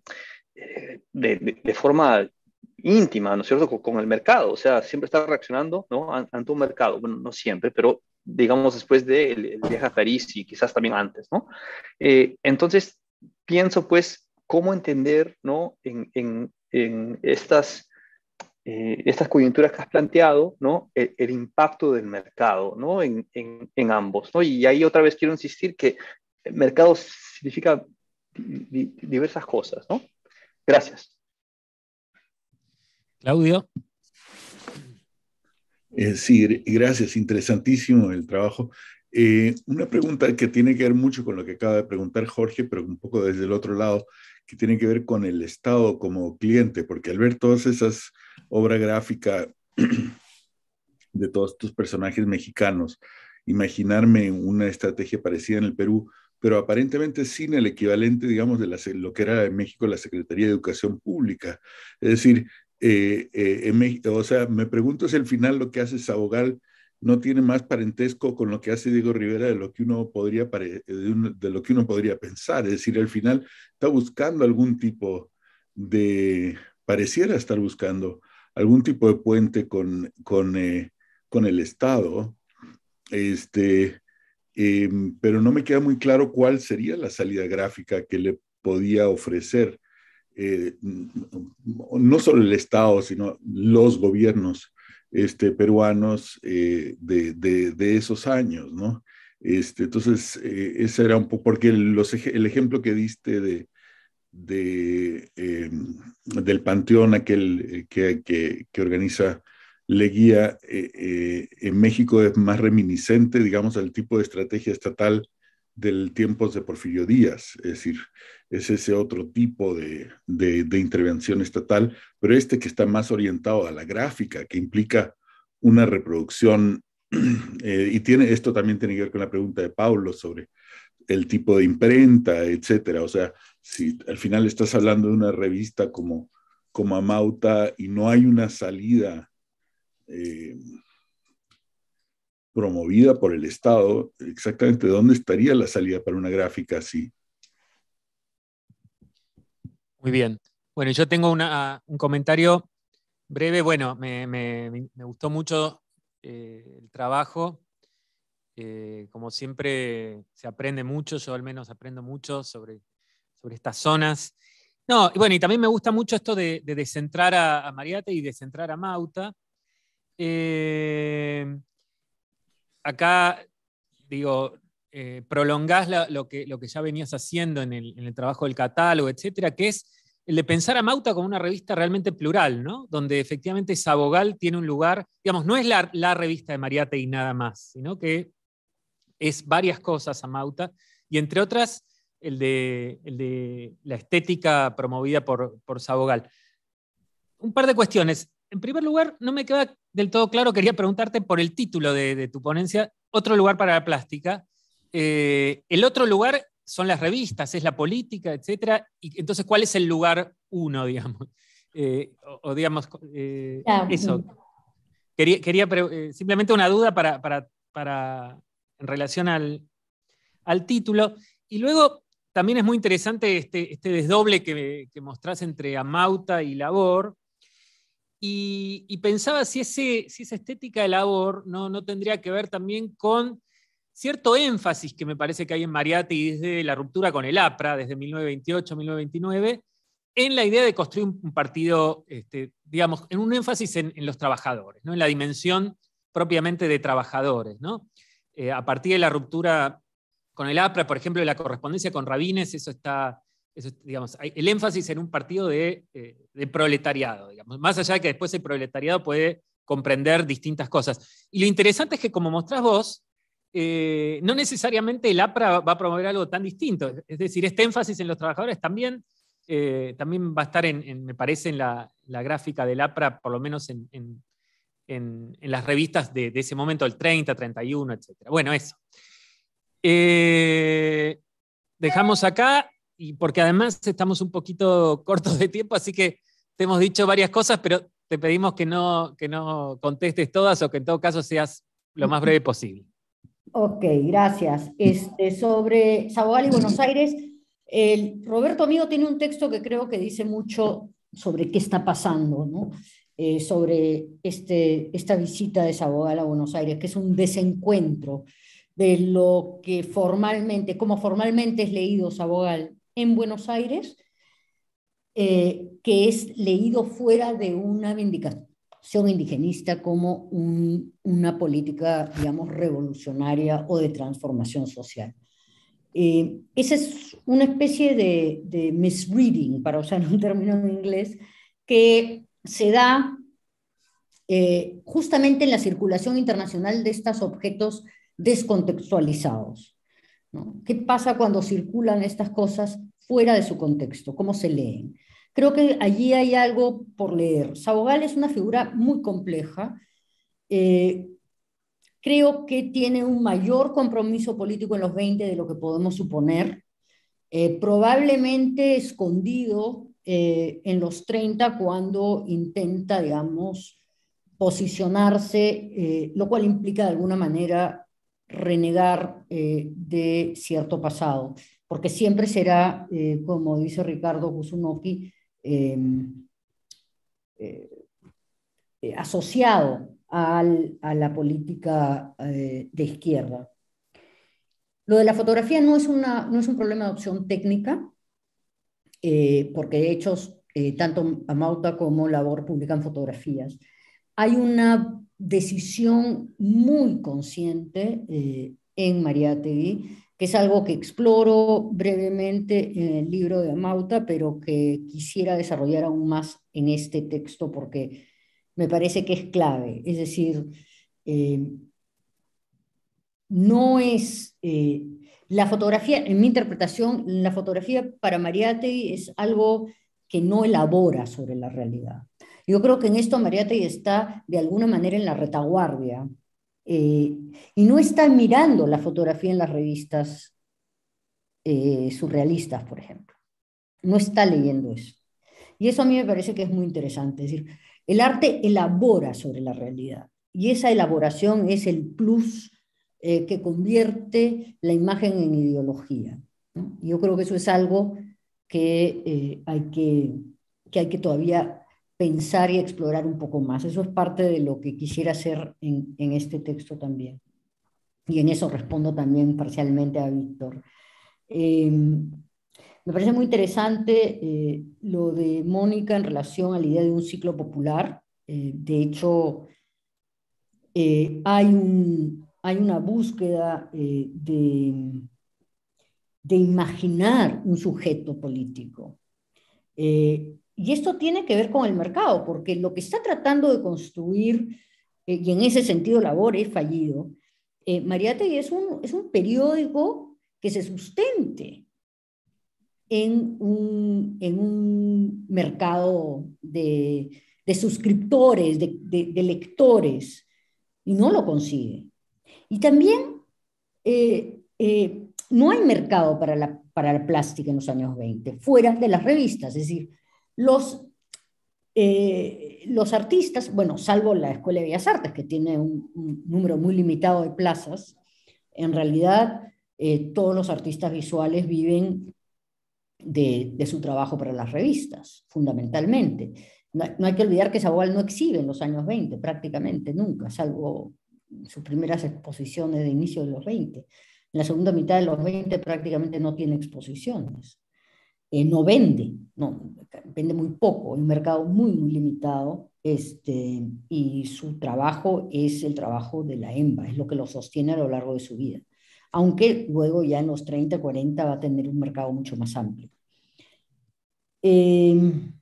de, de, forma íntima, ¿no es cierto?, con, el mercado, o sea, siempre está reaccionando, ¿no?, ante un mercado, bueno, no siempre, pero digamos después de viaje a París y quizás también antes, ¿no? entonces, pienso pues, cómo entender, ¿no?, en, en, en estas eh, estas coyunturas que has planteado, ¿no? E, el, impacto del mercado, ¿no? En, en, ambos, ¿no? Y ahí otra vez quiero insistir que el mercado significa diversas cosas, ¿no? Gracias. Claudio. Eh, sí, gracias, interesantísimo el trabajo. Eh, una pregunta que tiene que ver mucho con lo que acaba de preguntar Jorge, pero un poco desde el otro lado que tiene que ver con el Estado como cliente, porque al ver todas esas obra gráfica de todos estos personajes mexicanos, imaginarme una estrategia parecida en el Perú, pero aparentemente sin el equivalente, digamos, de lo que era en México la Secretaría de Educación Pública. Es decir, eh, eh, en México, o sea, me pregunto si al final lo que hace abogar, no tiene más parentesco con lo que hace Diego Rivera de lo que uno podría, eh, de, lo que uno podría pensar. Es decir, al final está buscando algún tipo de, pareciera estar buscando algún tipo de puente con, con, eh, el Estado, este, em, pero no me queda muy claro cuál sería la salida gráfica que le podía ofrecer eh, no solo el Estado, sino los gobiernos este, peruanos eh, de, esos años, ¿no? Este, entonces, eh, ese era un poco, porque el ejemplo que diste de, eh, del panteón, aquel que, que, que, organiza Leguía en México, es más reminiscente, digamos, al tipo de estrategia estatal del tiempos de Porfirio Díaz, es decir, es ese otro tipo de, intervención estatal, pero este que está más orientado a la gráfica, que implica una reproducción, eh, y tiene, esto también tiene que ver con la pregunta de Paulo sobre el tipo de imprenta, etcétera, o sea, si al final estás hablando de una revista como, como Amauta y no hay una salida... Eh, promovida por el Estado, exactamente dónde estaría la salida para una gráfica así. Muy bien. Bueno, yo tengo ah, un comentario breve. Bueno, me, gustó mucho eh, el trabajo. Eh, como siempre, se aprende mucho, yo al menos aprendo mucho sobre, sobre estas zonas. No, y bueno, y también me gusta mucho esto de, descentrar a, a, Mariate y descentrar a Mauta. Eh, acá, digo, eh, prolongás lo, que, lo que ya venías haciendo en el, trabajo del catálogo, etcétera, que es el de pensar a Mauta como una revista realmente plural, Donde efectivamente Sabogal tiene un lugar, digamos, no es la, revista de Mariate y nada más, sino que es varias cosas a Mauta, y entre otras, el de, la estética promovida por, por Sabogal. Un par de cuestiones en primer lugar, no me queda del todo claro, quería preguntarte por el título de, tu ponencia, Otro lugar para la plástica. Eh, el otro lugar son las revistas, es la política, etc. entonces, ¿cuál es el lugar uno, digamos? Eh, o, digamos, eh, eso. Quería, simplemente una duda para, en relación al, título. Y luego también es muy interesante este, este desdoble que, que mostrás entre Amauta y Labor, y, pensaba si, esa estética de labor ¿no? tendría que ver también con cierto énfasis que me parece que hay en Mariati, desde la ruptura con el APRA, desde 1928-1929, en la idea de construir un partido, este, digamos, en un énfasis en, los trabajadores, ¿no? en la dimensión propiamente de trabajadores. ¿no? Eh, a partir de la ruptura con el APRA, por ejemplo, la correspondencia con Rabines, eso está el énfasis en un partido de, eh, proletariado, más allá de que después el proletariado puede comprender distintas cosas. Y lo interesante es que, como mostrás vos, eh, no necesariamente el APRA va a promover algo tan distinto. Es decir, este énfasis en los trabajadores también, eh, también va a estar, en, me parece, en la, gráfica del APRA, por lo menos en, las revistas de, ese momento, el 30, 31, etc. Bueno, eso. dejamos acá y porque además estamos un poquito cortos de tiempo, así que te hemos dicho varias cosas, pero te pedimos que no, que no contestes todas o que en todo caso seas lo más breve posible. Ok, gracias. Este, sobre Sabogal y Buenos Aires, Roberto Amigo tiene un texto que creo que dice mucho sobre qué está pasando, eh, sobre este, esta visita de Sabogal a Buenos Aires, que es un desencuentro de lo que formalmente, como formalmente es leído Sabogal en Buenos Aires, eh, que es leído fuera de una vindicación indigenista como una política, digamos, revolucionaria o de transformación social. Eh, esa es una especie de, misreading, para usar un término en inglés, que se da eh, justamente en la circulación internacional de estos objetos descontextualizados. ¿Qué pasa cuando circulan estas cosas fuera de su contexto, cómo se leen. Creo que allí hay algo por leer. Sabogal es una figura muy compleja. Eh, creo que tiene un mayor compromiso político en los 20 de lo que podemos suponer. Eh, probablemente escondido eh, en los 30 cuando intenta, digamos, posicionarse, lo cual implica de alguna manera renegar de cierto pasado porque siempre será, eh, como dice Ricardo Kusunoki, em, eh, eh, asociado a la política de izquierda. Lo de la fotografía no es, no es un problema de opción técnica, porque de hecho tanto Amauta como Labor publican fotografías. Hay una decisión muy consciente en Mariátegui que es algo que exploro brevemente en el libro de Amauta, pero que quisiera desarrollar aún más en este texto porque me parece que es clave. Es decir, eh, no es... Eh, la fotografía, en mi interpretación, la fotografía para Mariategui es algo que no elabora sobre la realidad. Yo creo que en esto Mariategui está de alguna manera en la retaguardia eh, y no está mirando la fotografía en las revistas eh, surrealistas, por ejemplo. No está leyendo eso. Y eso a mí me parece que es muy interesante. Es decir, el arte elabora sobre la realidad y esa elaboración es el plus eh, que convierte la imagen en ideología. Yo creo que eso es algo que, hay que, que hay que todavía pensar y explorar un poco más. Eso es parte de lo que quisiera hacer en, este texto también. Y en eso respondo también parcialmente a Víctor. Em, me parece muy interesante eh, lo de Mónica en relación a la idea de un ciclo popular. Eh, de hecho, eh, hay, un, hay una búsqueda de, de imaginar un sujeto político. Y esto tiene que ver con el mercado, porque lo que está tratando de construir, eh, y en ese sentido labor es fallido, eh, es un, es un periódico que se sustente en un, mercado de, suscriptores, de, lectores, y no lo consigue. Y también eh, eh, no hay mercado para la, para la plástica en los años 20, fuera de las revistas, es decir, los, eh, los artistas, bueno, salvo la Escuela de Bellas Artes, que tiene un, número muy limitado de plazas, en realidad eh, todos los artistas visuales viven de, su trabajo para las revistas, fundamentalmente. No, hay que olvidar que Zabual no exhibe en los años 20, prácticamente nunca, salvo sus primeras exposiciones de inicio de los 20. En la segunda mitad de los 20 prácticamente no tiene exposiciones. Eh, no vende, no, vende muy poco, un mercado muy, muy limitado, este, y su trabajo es el trabajo de la EMBA, es lo que lo sostiene a lo largo de su vida. Aunque luego ya en los 30, 40 va a tener un mercado mucho más amplio. Em,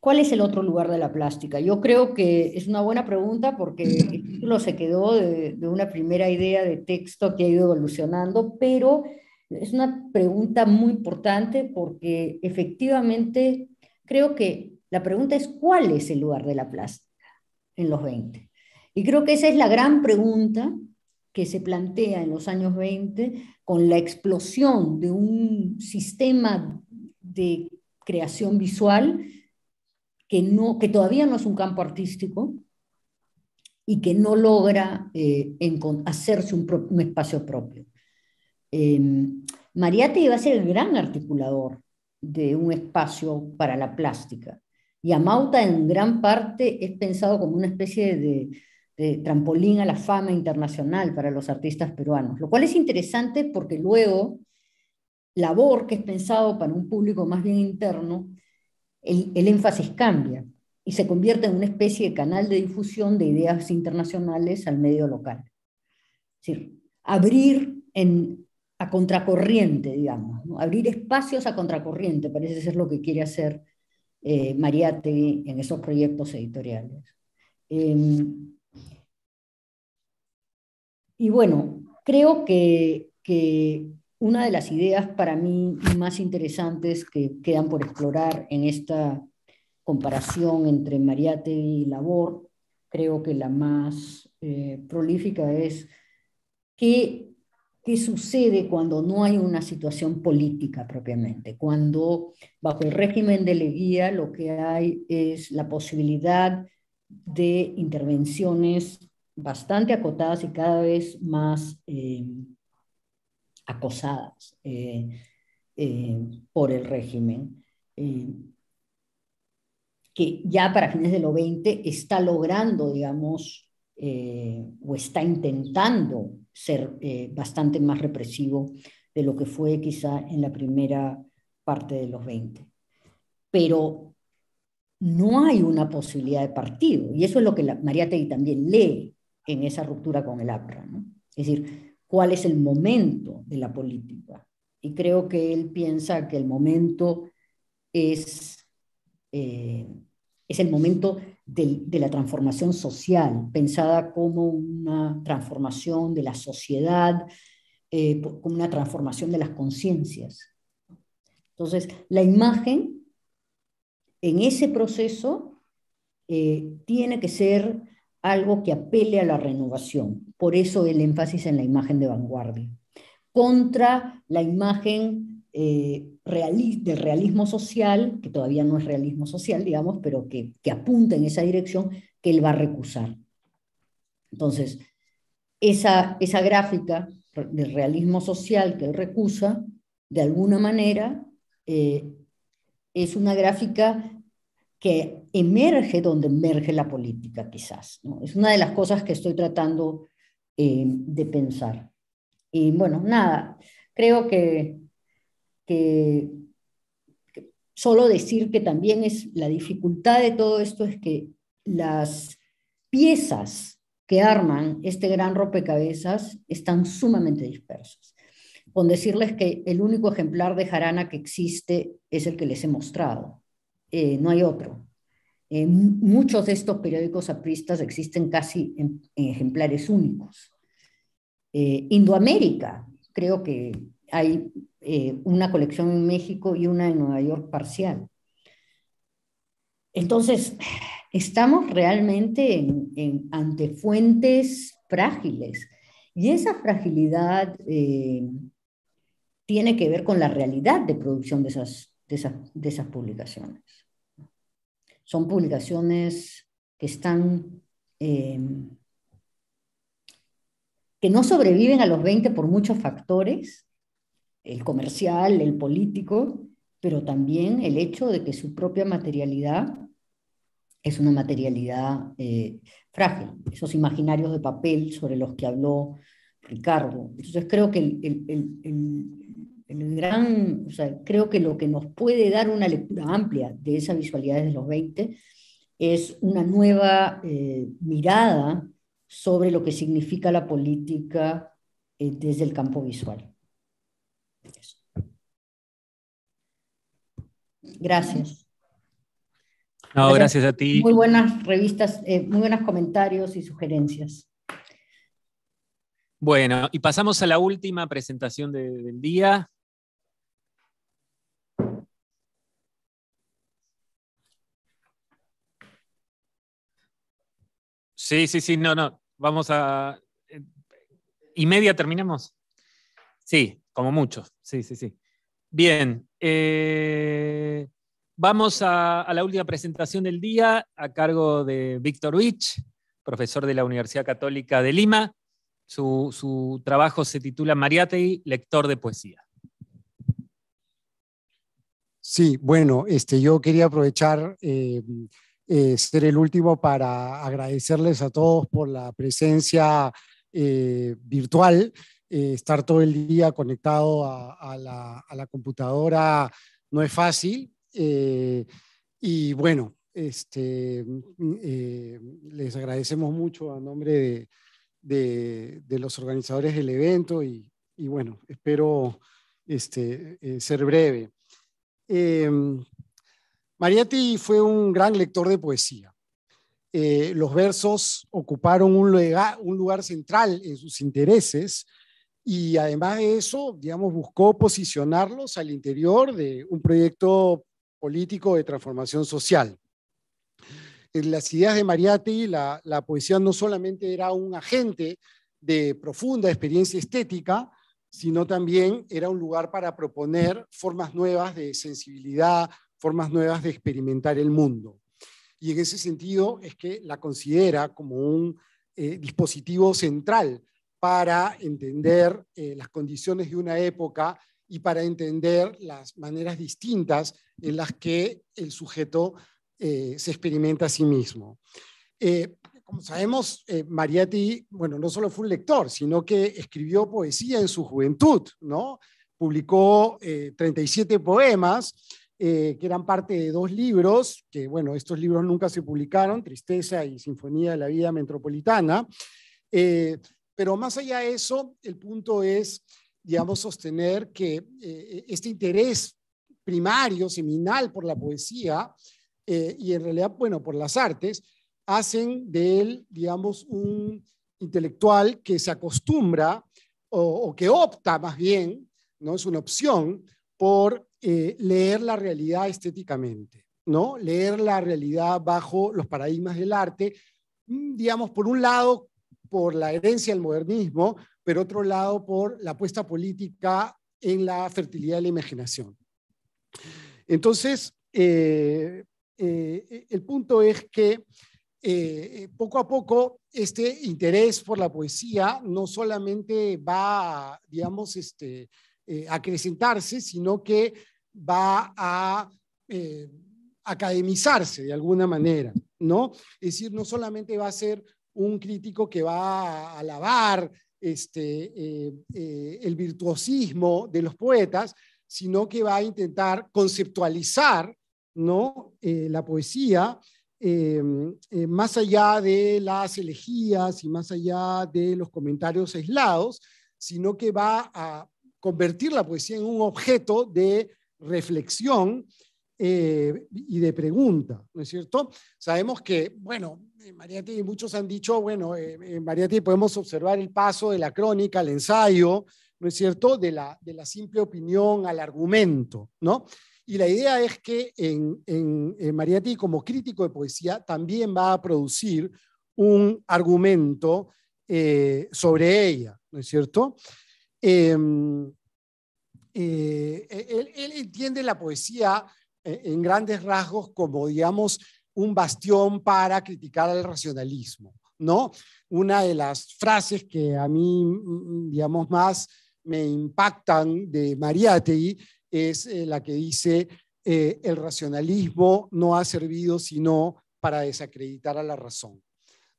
¿Cuál es el otro lugar de la plástica? Yo creo que es una buena pregunta porque el título se quedó de, de una primera idea de texto que ha ido evolucionando, pero es una pregunta muy importante porque efectivamente creo que la pregunta es cuál es el lugar de la plástica en los 20. Y creo que esa es la gran pregunta que se plantea en los años 20 con la explosión de un sistema de creación visual que, no, que todavía no es un campo artístico y que no logra eh, hacerse un espacio propio. Em, Mariate iba a ser el gran articulador de un espacio para la plástica. Y Amauta en gran parte es pensado como una especie de, trampolín a la fama internacional para los artistas peruanos, lo cual es interesante porque luego labor que es pensado para un público más bien interno, el, el, énfasis cambia y se convierte en una especie de canal de difusión de ideas internacionales al medio local. abrir en a contracorriente, digamos, abrir espacios a contracorriente, parece ser lo que quiere hacer eh, Mariate en esos proyectos editoriales. Em, y bueno, creo que, una de las ideas para mí más interesantes que quedan por explorar en esta comparación entre Mariate y Labor, creo que la más eh, prolífica es que ¿Qué sucede cuando no hay una situación política propiamente, cuando bajo el régimen de Leguía lo que hay es la posibilidad de intervenciones bastante acotadas y cada vez más eh, acosadas eh, eh, por el régimen, que ya para fines de los 20 está logrando, digamos, o está intentando ser eh, bastante más represivo de lo que fue quizá en la primera parte de los 20. Pero no hay una posibilidad de partido, y eso es lo que la, Mariategui también lee en esa ruptura con el APRA. Es decir, cuál es el momento de la política. Y creo que él piensa que el momento es, eh, es el momento de, la transformación social, pensada como una transformación de la sociedad, eh, como una transformación de las conciencias. Entonces, la imagen en ese proceso eh, tiene que ser algo que apele a la renovación. Por eso el énfasis en la imagen de vanguardia, contra la imagen eh, realismo social, que todavía no es realismo social, digamos, pero que, apunta en esa dirección, que él va a recusar. Entonces, esa, esa gráfica del realismo social que él recusa, de alguna manera, eh, es una gráfica que emerge donde emerge la política, quizás. Es una de las cosas que estoy tratando eh, de pensar. Y bueno, nada, creo que solo decir que también es la dificultad de todo esto es que las piezas que arman este gran rompecabezas están sumamente dispersas. Con decirles que el único ejemplar de jarana que existe es el que les he mostrado, eh, no hay otro. Eh, muchos de estos periódicos apristas existen casi en, ejemplares únicos. Eh, Indoamérica, creo que hay eh, una colección en México y una en Nueva York parcial. Entonces, estamos realmente ante fuentes frágiles y esa fragilidad eh, tiene que ver con la realidad de producción de esas, publicaciones. Son publicaciones que están... Eh, que no sobreviven a los 20 por muchos factores, el comercial, el político, pero también el hecho de que su propia materialidad es una materialidad eh, frágil, esos imaginarios de papel sobre los que habló Ricardo. Entonces creo que gran, creo que lo que nos puede dar una lectura amplia de esa visualidad de los 20 es una nueva eh, mirada sobre lo que significa la política eh, desde el campo visual. Gracias. No, gracias, a ti. Muy buenas revistas, eh, muy buenos comentarios y sugerencias. Bueno, y pasamos a la última presentación del día. Sí, sí, sí, no, no. Vamos a... Eh, ¿Y media terminamos? Sí, como mucho. Sí, sí, sí. Bien, eh, vamos a, la última presentación del día a cargo de Víctor Wich, profesor de la Universidad Católica de Lima. Su, trabajo se titula Mariategui, lector de poesía. Sí, bueno, este, yo quería aprovechar, eh, eh, ser el último para agradecerles a todos por la presencia virtual. Eh, estar todo el día conectado a, la, computadora no es fácil. Eh, y bueno, este, eh, les agradecemos mucho a nombre de, los organizadores del evento y, bueno, espero este, ser breve. Em, Mariatti fue un gran lector de poesía. los versos ocuparon un lugar, central en sus intereses y además de eso, digamos, buscó posicionarlos al interior de un proyecto político de transformación social. En eh, las ideas de Mariati la, poesía no solamente era un agente de profunda experiencia estética, sino también era un lugar para proponer formas nuevas de sensibilidad, formas nuevas de experimentar el mundo. Y en ese sentido es que la considera como un eh, dispositivo central para entender eh, las condiciones de una época y para entender las maneras distintas en las que el sujeto eh, se experimenta a sí mismo. Eh, como sabemos, Mariatti, bueno, no solo fue un lector, sino que escribió poesía en su juventud, ¿no? Publicó 37 poemas, que eran parte de dos libros, que bueno, estos libros nunca se publicaron, Tristeza y Sinfonía de la Vida Metropolitana. Pero más allá de eso, el punto es, digamos, sostener que eh, este interés primario, seminal por la poesía eh, y en realidad, bueno, por las artes, hacen de él, digamos, un intelectual que se acostumbra o, que opta más bien, no es una opción, por eh, leer la realidad estéticamente, ¿no? Leer la realidad bajo los paradigmas del arte, mm, digamos, por un lado, por la herencia del modernismo, pero otro lado por la apuesta política en la fertilidad de la imaginación. Entonces, eh, eh, el punto es que eh, poco a poco este interés por la poesía no solamente va, digamos, este, acrecentarse, sino que va a academizarse de alguna manera, ¿no? Es decir, no solamente va a ser un crítico que va a alabar este, eh, eh, el virtuosismo de los poetas, sino que va a intentar conceptualizar ¿no? Eh, la poesía más allá de las elegías y más allá de los comentarios aislados, sino que va a convertir la poesía en un objeto de reflexión y de pregunta, ¿no es cierto? Sabemos que, bueno, Mariati muchos han dicho, bueno, en Mariati podemos observar el paso de la crónica al ensayo, ¿no es cierto?, de la, de la simple opinión al argumento, ¿no? Y la idea es que en, en, Mariati, como crítico de poesía, también va a producir un argumento eh, sobre ella, ¿no es cierto? Em, eh, e, él, entiende la poesía eh, en grandes rasgos como, digamos, un bastión para criticar al racionalismo, ¿no? Una de las frases que a mí, mm, mm, digamos, más me impactan de Mariátegui es eh, la que dice, eh, el racionalismo no ha servido sino para desacreditar a la razón,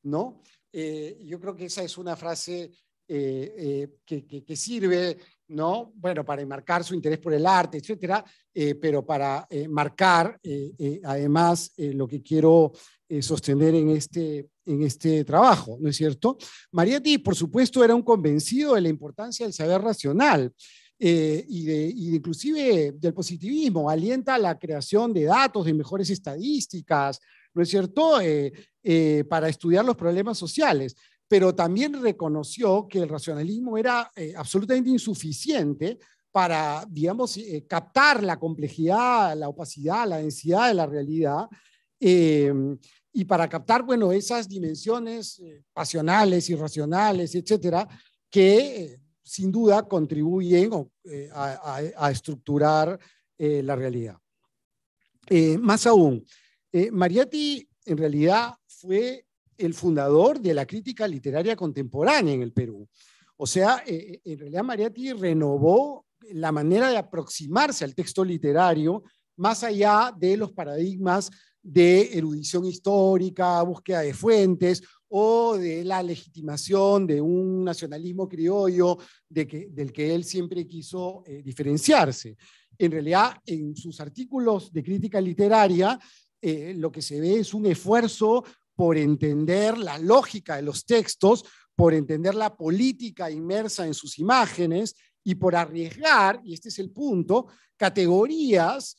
¿no? Eh, yo creo que esa es una frase que, sirve bueno, para enmarcar su interés por el arte, etcétera, eh, pero para eh, marcar eh, además lo que quiero sostener este, en este, trabajo, ¿no es cierto? Marietti, por supuesto, era un convencido de la importancia del saber racional. y, inclusive del positivismo, alienta la creación de datos, de mejores estadísticas, ¿no es cierto?, para estudiar los problemas sociales pero también reconoció que el racionalismo era eh, absolutamente insuficiente para, digamos, eh, captar la complejidad, la opacidad, la densidad de la realidad eh, y para captar, bueno, esas dimensiones pasionales, irracionales, etcétera, que sin duda contribuyen a, a estructurar la realidad. más aún, Mariatti en realidad fue el fundador de la crítica literaria contemporánea en el Perú. O sea, eh, eh, en realidad Mariati renovó la manera de aproximarse al texto literario más allá de los paradigmas de erudición histórica, búsqueda de fuentes o de la legitimación de un nacionalismo criollo del que él siempre quiso eh, diferenciarse. En realidad, en sus artículos de crítica literaria, lo que se ve es un esfuerzo por entender la lógica de los textos, por entender la política inmersa en sus imágenes y por arriesgar, y este es el punto, categorías,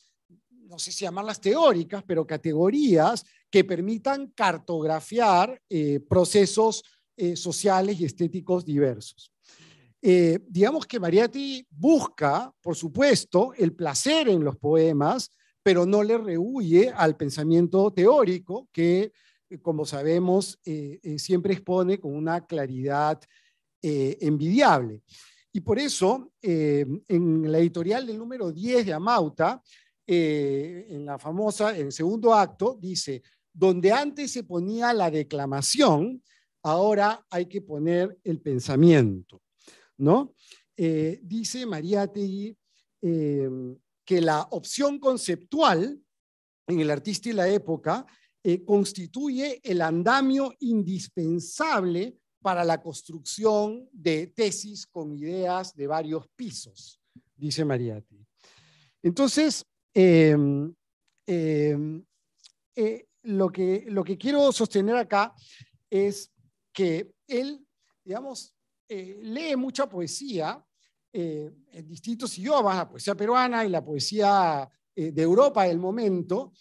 no sé si llamarlas teóricas, pero categorías que permitan cartografiar eh, procesos eh, sociales y estéticos diversos. Eh, digamos que Mariatti busca, por supuesto, el placer en los poemas, pero no le rehuye al pensamiento teórico que eh, como sabemos, eh, eh, siempre expone con una claridad envidiable. Y por eso, en la editorial del número 10 de Amauta, en la famosa, en el segundo acto, dice, donde antes se ponía la declamación, ahora hay que poner el pensamiento, dice María eh, que la opción conceptual en el artista y la época eh, constituye el andamio indispensable para la construcción de tesis con ideas de varios pisos, dice Mariatti. Entonces, em, em, eh, lo, que, lo que quiero sostener acá es que él, digamos, eh, lee mucha poesía en distintos idiomas, la poesía peruana y la poesía de Europa del momento,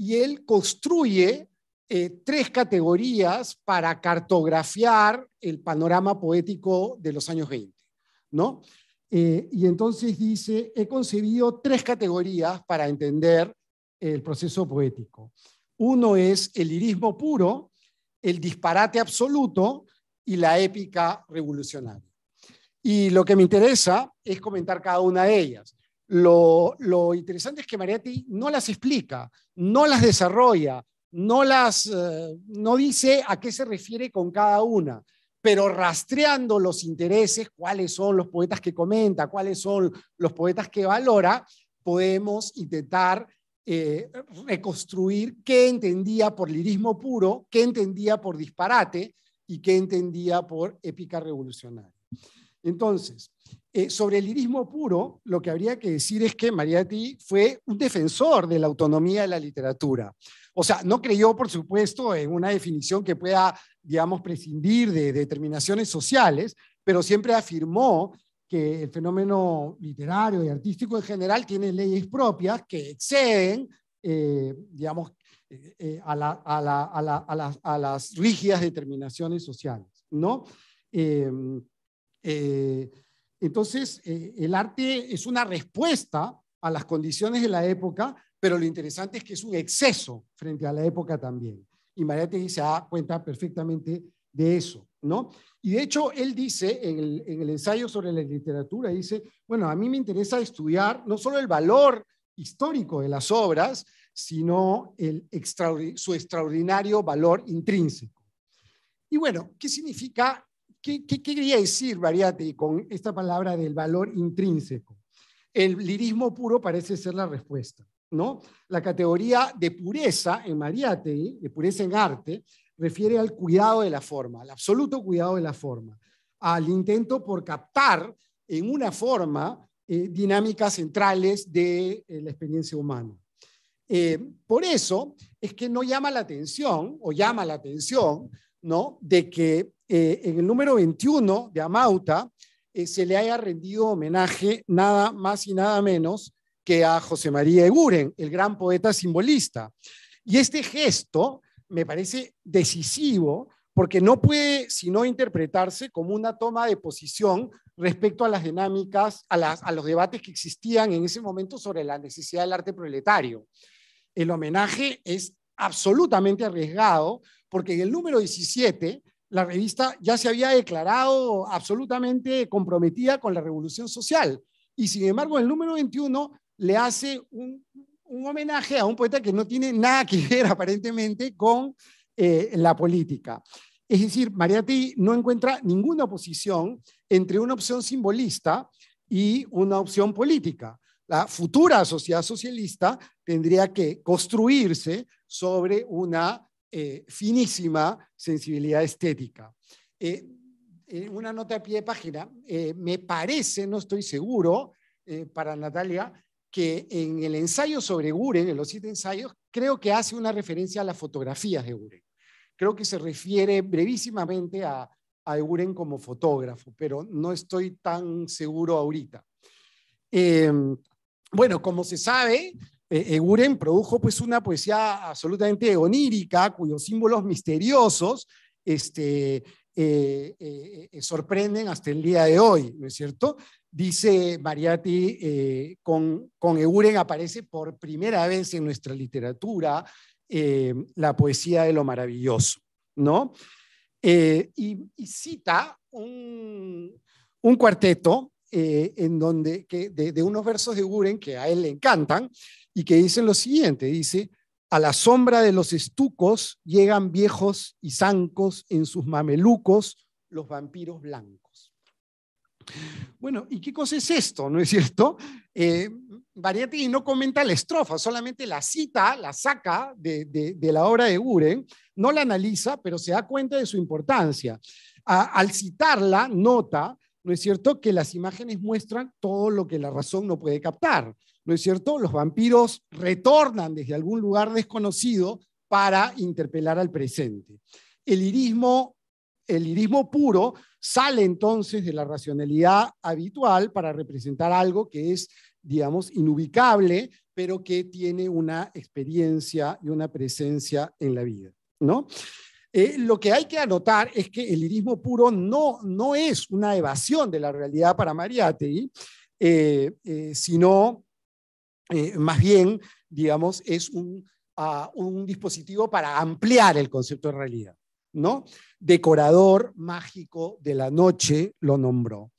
y él construye eh, tres categorías para cartografiar el panorama poético de los años 20. ¿no? Eh, y entonces dice, he concebido tres categorías para entender el proceso poético. Uno es el lirismo puro, el disparate absoluto y la épica revolucionaria. Y lo que me interesa es comentar cada una de ellas. Lo, interesante es que Mariatti no las explica, no las desarrolla, no, las, eh, no dice a qué se refiere con cada una, pero rastreando los intereses, cuáles son los poetas que comenta, cuáles son los poetas que valora, podemos intentar eh, reconstruir qué entendía por lirismo puro, qué entendía por disparate y qué entendía por épica revolucionaria. Entonces, eh, sobre el lirismo puro, lo que habría que decir es que Ti fue un defensor de la autonomía de la literatura. O sea, no creyó, por supuesto, en una definición que pueda, digamos, prescindir de determinaciones sociales, pero siempre afirmó que el fenómeno literario y artístico en general tiene leyes propias que exceden, eh, digamos, eh, a, las, a las rígidas determinaciones sociales, ¿no? Entonces, eh, el arte es una respuesta a las condiciones de la época, pero lo interesante es que es un exceso frente a la época también. Y Mariette se da cuenta perfectamente de eso, ¿no? Y de hecho, él dice en el, ensayo sobre la literatura, dice, bueno, a mí me interesa estudiar no solo el valor histórico de las obras, sino su extraordinario valor intrínseco. Y bueno, ¿qué significa ¿Qué, quería decir Mariate con esta palabra del valor intrínseco? El lirismo puro parece ser la respuesta, ¿no? La categoría de pureza en Mariate, de pureza en arte, refiere al cuidado de la forma, al absoluto cuidado de la forma, al intento por captar en una forma eh, dinámicas centrales de eh, la experiencia humana. Eh, por eso es que no llama la atención, o llama la atención, ¿no? De que eh, en el número 21 de Amauta eh, se le haya rendido homenaje nada más y nada menos que a José María Eguren, el gran poeta simbolista. Y este gesto me parece decisivo porque no puede sino interpretarse como una toma de posición respecto a las dinámicas, a los debates que existían en ese momento sobre la necesidad del arte proletario. El homenaje es absolutamente arriesgado porque en el número 17 la revista ya se había declarado absolutamente comprometida con la revolución social. Y sin embargo, el número 21 le hace un, homenaje a un poeta que no tiene nada que ver aparentemente con eh, la política. Es decir, Marietti no encuentra ninguna oposición entre una opción simbolista y una opción política. La futura sociedad socialista tendría que construirse sobre una eh, finísima sensibilidad estética. Eh, una nota a pie de página, eh, me parece, no estoy seguro, para Natalia, que en el ensayo sobre Guren, en los siete ensayos, creo que hace una referencia a las fotografías de Guren. Creo que se refiere brevísimamente a, Guren como fotógrafo, pero no estoy tan seguro ahorita. bueno, como se sabe, Eguren eh, eh, produjo pues una poesía absolutamente onírica, cuyos símbolos misteriosos este, eh, sorprenden hasta el día de hoy, ¿no es cierto? Dice Mariati, con, con Eguren aparece por primera vez en nuestra literatura la poesía de lo maravilloso, ¿no? Y, cita un, cuarteto en donde, de, unos versos de Eguren que a él le encantan, y que dice lo siguiente, dice, a la sombra de los estucos llegan viejos y zancos en sus mamelucos los vampiros blancos. Bueno, ¿y qué cosa es esto? ¿No es cierto? Eh, y no comenta la estrofa, solamente la cita, la saca de, la obra de Guren, no la analiza, pero se da cuenta de su importancia. al citarla, nota, ¿no es cierto?, que las imágenes muestran todo lo que la razón no puede captar. ¿no es cierto? Los vampiros retornan desde algún lugar desconocido para interpelar al presente. El irismo, el irismo puro sale entonces de la racionalidad habitual para representar algo que es, digamos, inubicable, pero que tiene una experiencia y una presencia en la vida, ¿no? Eh, lo que hay que anotar es que el irismo puro no, no es una evasión de la realidad para Mariátegui, eh, eh, sino eh, más bien, digamos, es ah, un, dispositivo para ampliar el concepto de realidad. ¿no? Decorador mágico de la noche lo nombró.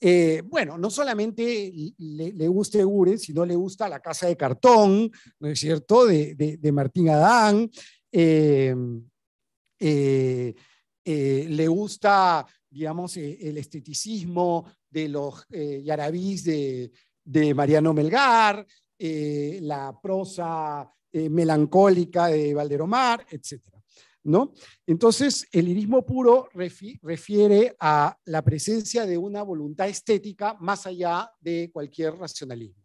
Eh, bueno, no solamente le, le gusta Eguren, sino le gusta La Casa de Cartón, ¿no es cierto?, de, Martín Adán. Eh, le gusta, digamos, el esteticismo de los yarabís de, de Mariano Melgar, eh, la prosa eh, melancólica de Valderomar, etc. Entonces, el irismo puro refiere a la presencia de una voluntad estética más allá de cualquier racionalismo.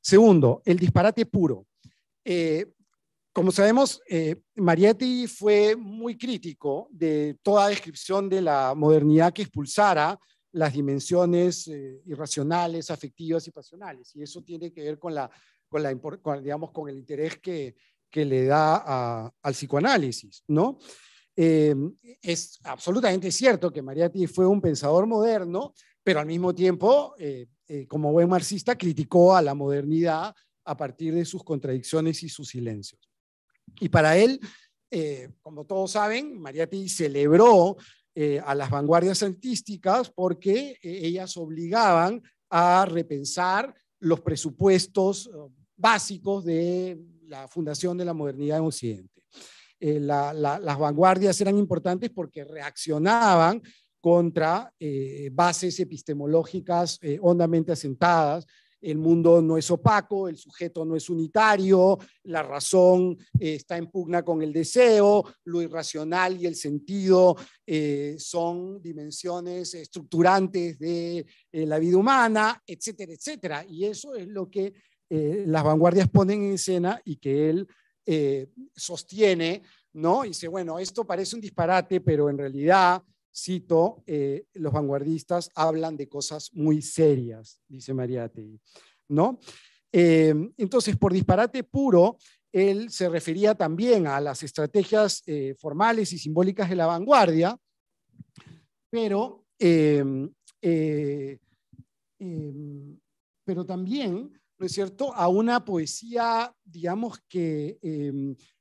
Segundo, el disparate puro. Eh, como sabemos, Marietti fue muy crítico de toda descripción de la modernidad que expulsara las dimensiones eh, irracionales, afectivas y pasionales. Y eso tiene que ver con, la, con, la, digamos, con el interés que, le da al psicoanálisis, ¿no? Eh, es absolutamente cierto que Mariati fue un pensador moderno, pero al mismo tiempo, eh, como buen marxista, criticó a la modernidad a partir de sus contradicciones y sus silencios. Y para él, como todos saben, Mariati celebró eh, a las vanguardias artísticas porque eh, ellas obligaban a repensar los presupuestos eh, básicos de la fundación de la modernidad en Occidente. las vanguardias eran importantes porque reaccionaban contra bases epistemológicas hondamente asentadas el mundo no es opaco, el sujeto no es unitario, la razón eh, está en pugna con el deseo, lo irracional y el sentido eh, son dimensiones estructurantes de eh, la vida humana, etcétera, etcétera. Y eso es lo que las vanguardias ponen en escena y que él sostiene, ¿no? Y dice, bueno, esto parece un disparate, pero en realidad cito, eh, los vanguardistas hablan de cosas muy serias, dice Mariátegui, ¿no? Eh, entonces, por disparate puro, él se refería también a las estrategias eh, formales y simbólicas de la vanguardia, pero, pero también, ¿no es cierto?, a una poesía, digamos que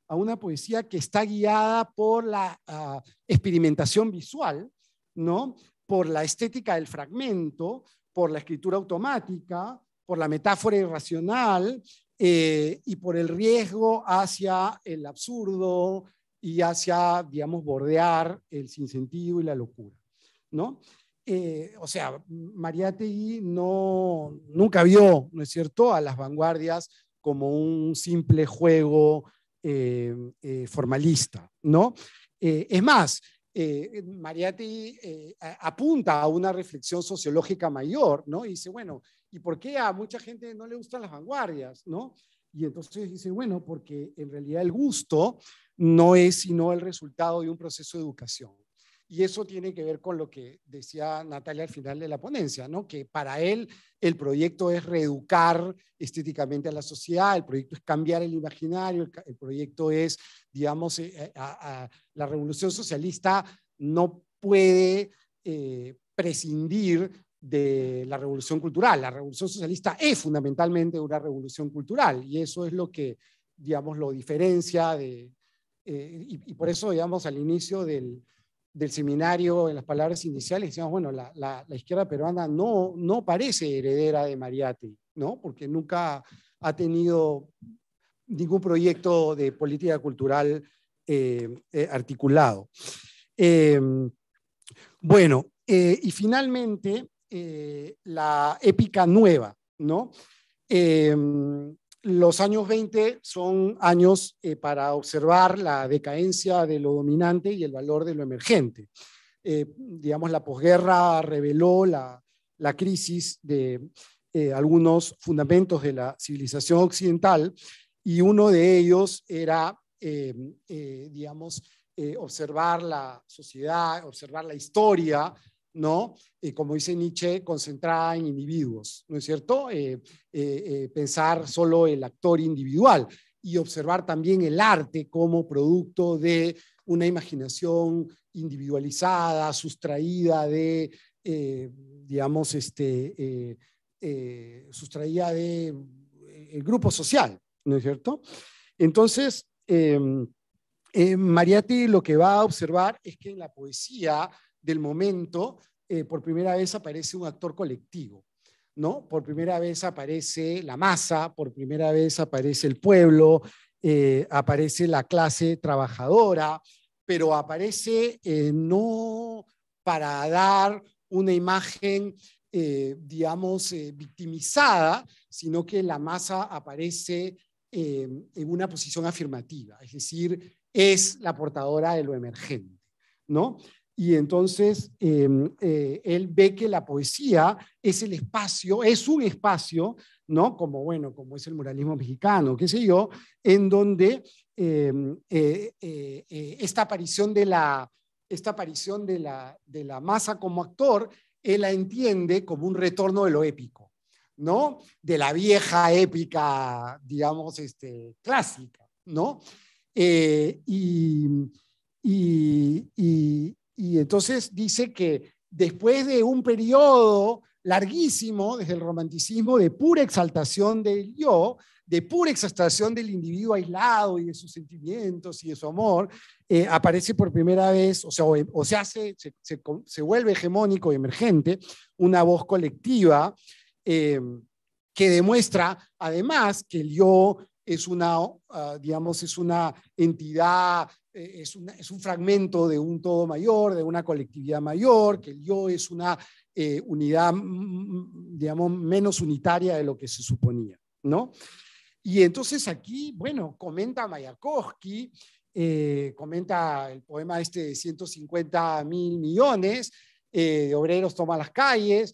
a una poesía que está guiada por la ah, experimentación visual, ¿no? por la estética del fragmento, por la escritura automática, por la metáfora irracional eh, y por el riesgo hacia el absurdo y hacia, digamos, bordear el sinsentido y la locura. ¿no? Eh, o sea, Mariategui no, nunca vio, ¿no es cierto?, a las vanguardias como un simple juego Em, eh, formalista, ¿no? Eh, es más, eh, Mariatti apunta a una reflexión sociológica mayor, ¿no? Y dice, bueno, ¿y por qué a mucha gente no le gustan las vanguardias, ¿no? Y entonces dice, bueno, porque en realidad el gusto no es sino el resultado de un proceso de educación. Y eso tiene que ver con lo que decía Natalia al final de la ponencia, que para él el proyecto es reeducar estéticamente a la sociedad, el proyecto es cambiar el imaginario, el, proyecto es, digamos, eh, eh, la revolución socialista no puede eh, prescindir de la revolución cultural. La revolución socialista es fundamentalmente una revolución cultural y eso es lo que, digamos, lo diferencia de... y por eso, digamos, al inicio del, del seminario, en las palabras iniciales, decíamos, bueno, la, izquierda peruana no, no parece heredera de Mariati, ¿no? Porque nunca ha tenido ningún proyecto de política cultural eh, eh, articulado. Em, bueno, eh, y finalmente, la épica nueva, ¿no? Em, los años 20 son años eh, para observar la decadencia de lo dominante y el valor de lo emergente. Eh, digamos, la posguerra reveló la, crisis de eh, algunos fundamentos de la civilización occidental y uno de ellos era, digamos, observar la sociedad, observar la historia, ¿no? Eh, como dice Nietzsche, concentrada en individuos, ¿no es cierto? Eh, eh, pensar solo el actor individual y observar también el arte como producto de una imaginación individualizada, sustraída de, digamos, este, sustraída de el grupo social, ¿no es cierto? Entonces, em, Mariati lo que va a observar es que en la poesía del momento, eh, por primera vez aparece un actor colectivo, ¿no? Por primera vez aparece la masa, por primera vez aparece el pueblo, eh, aparece la clase trabajadora, pero aparece eh, no para dar una imagen, digamos, victimizada, sino que la masa aparece en una posición afirmativa, es decir, es la portadora de lo emergente, ¿no? y entonces em, eh, él ve que la poesía es el espacio, es un espacio, ¿no? Como, bueno, como es el muralismo mexicano, qué sé yo, en donde em, eh, eh, esta aparición, de la, esta aparición de, la, masa como actor, él la entiende como un retorno de lo épico, ¿no? De la vieja épica, digamos, este, clásica, ¿no? y, y entonces dice que después de un periodo larguísimo desde el romanticismo de pura exaltación del yo, de pura exaltación del individuo aislado y de sus sentimientos y de su amor, eh, aparece por primera vez, o sea, o, se hace, se, vuelve hegemónico y emergente, una voz colectiva eh, que demuestra además que el yo es una, ah, digamos, es una entidad, eh, es, es, un fragmento de un todo mayor, de una colectividad mayor, que el yo es una eh, unidad, mm, mm, digamos, menos unitaria de lo que se suponía, ¿no? Y entonces aquí, bueno, comenta Mayakovsky, eh, comenta el poema este de 150 mil millones, de obreros toman las calles,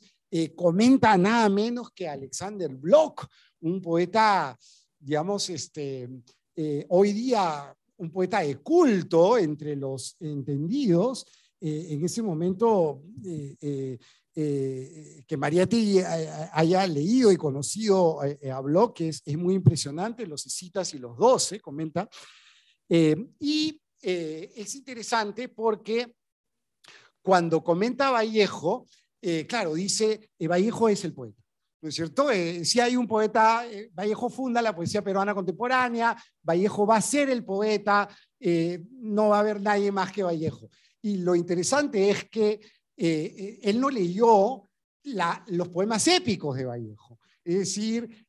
comenta nada menos que Alexander Bloch, un poeta digamos, este, eh, hoy día un poeta de culto entre los entendidos, eh, en ese momento eh, que Mariati haya leído y conocido habló, que es, es, muy impresionante, los citas y los doce, comenta. y es interesante porque cuando comenta Vallejo, claro, dice, Vallejo es el poeta. ¿no es cierto? Eh, si hay un poeta, eh, Vallejo funda la poesía peruana contemporánea, Vallejo va a ser el poeta, eh, no va a haber nadie más que Vallejo. Y lo interesante es que él no leyó los poemas épicos de Vallejo. Es decir,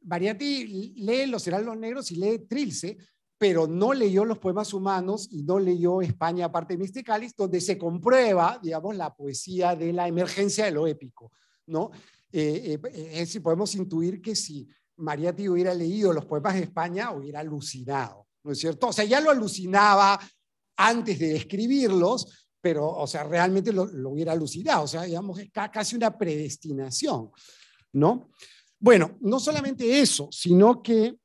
Variati lee Los Heraldos Negros y lee Trilce, pero no leyó los poemas humanos y no leyó España aparte de Misticalis, donde se comprueba, digamos, la poesía de la emergencia de lo épico, ¿no? Eh, eh, es podemos intuir que si Mariatti hubiera leído los poemas de España, hubiera alucinado, ¿no es cierto? O sea, ya lo alucinaba antes de escribirlos, pero, o sea, realmente lo, hubiera alucinado, o sea, digamos, es casi una predestinación, ¿no? Bueno, no solamente eso, sino que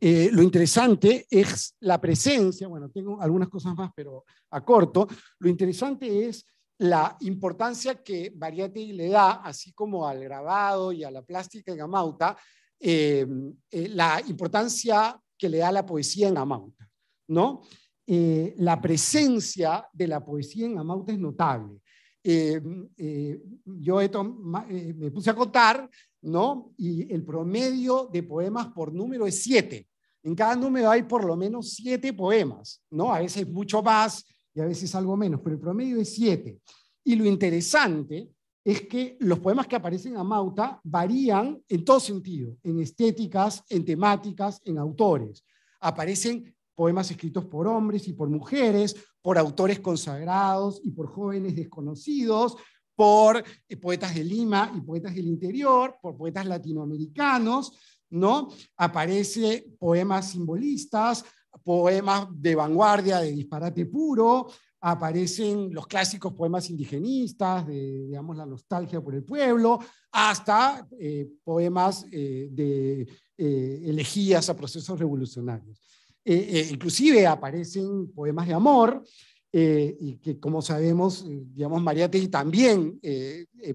eh, lo interesante es la presencia, bueno, tengo algunas cosas más, pero a corto, lo interesante es la importancia que Variety le da, así como al grabado y a la plástica en Amauta, em, eh, la importancia que le da la poesía en Amauta, ¿no? Eh, la presencia de la poesía en Amauta es notable. Em, eh, yo me puse a contar, ¿no? Y el promedio de poemas por número es siete. En cada número hay por lo menos siete poemas, ¿no? A veces mucho más, a veces algo menos, pero el promedio es siete Y lo interesante es que los poemas que aparecen a Mauta varían en todo sentido, en estéticas, en temáticas, en autores. Aparecen poemas escritos por hombres y por mujeres, por autores consagrados y por jóvenes desconocidos, por eh, poetas de Lima y poetas del interior, por poetas latinoamericanos, ¿no? Aparece poemas simbolistas, poemas de vanguardia, de disparate puro, aparecen los clásicos poemas indigenistas, de digamos, la nostalgia por el pueblo, hasta eh, poemas eh, de eh, elegías a procesos revolucionarios. inclusive aparecen poemas de amor, y que como sabemos, digamos, Mariategui también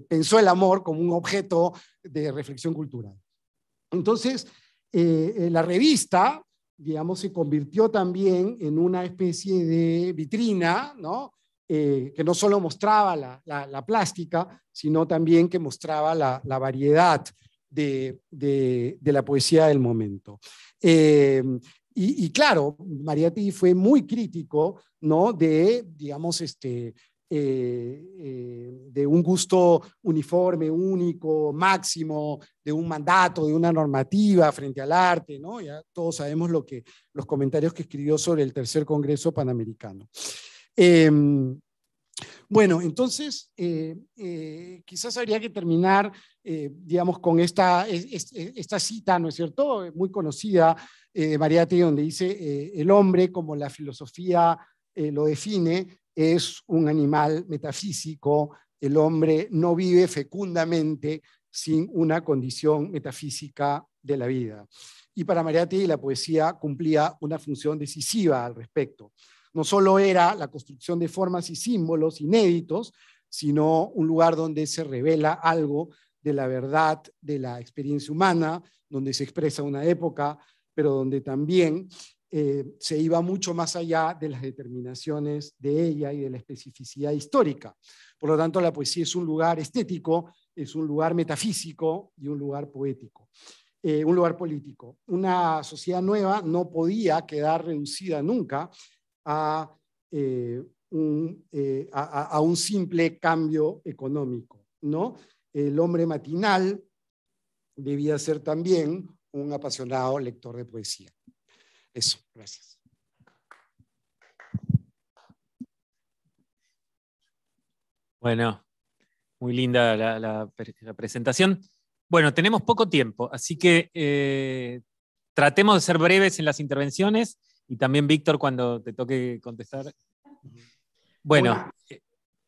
pensó el amor como un objeto de reflexión cultural. Entonces, la revista digamos, se convirtió también en una especie de vitrina, ¿no? Eh, que no solo mostraba la, plástica, sino también que mostraba la, variedad de, la poesía del momento. Eh, y, claro, claro, Mariati fue muy crítico ¿no? de, digamos, este, eh, eh, de un gusto uniforme, único, máximo, de un mandato, de una normativa frente al arte, ¿no? Ya todos sabemos lo que, los comentarios que escribió sobre el tercer Congreso Panamericano. Em, bueno, entonces eh, quizás habría que terminar, digamos, con esta, esta cita, ¿no es cierto?, muy conocida de Mariati, donde dice, el hombre como la filosofía lo define, es un animal metafísico, el hombre no vive fecundamente sin una condición metafísica de la vida. Y para Mariati la poesía cumplía una función decisiva al respecto. No solo era la construcción de formas y símbolos inéditos, sino un lugar donde se revela algo de la verdad de la experiencia humana, donde se expresa una época, pero donde también eh, se iba mucho más allá de las determinaciones de ella y de la especificidad histórica. Por lo tanto, la poesía es un lugar estético, es un lugar metafísico y un lugar poético, eh, un lugar político. Una sociedad nueva no podía quedar reducida nunca a, eh, un, a un, simple cambio económico. ¿no? El hombre matinal debía ser también un apasionado lector de poesía. Eso, gracias. Bueno, muy linda la, presentación. Bueno, tenemos poco tiempo, así que eh, tratemos de ser breves en las intervenciones y también Víctor cuando te toque contestar. Bueno.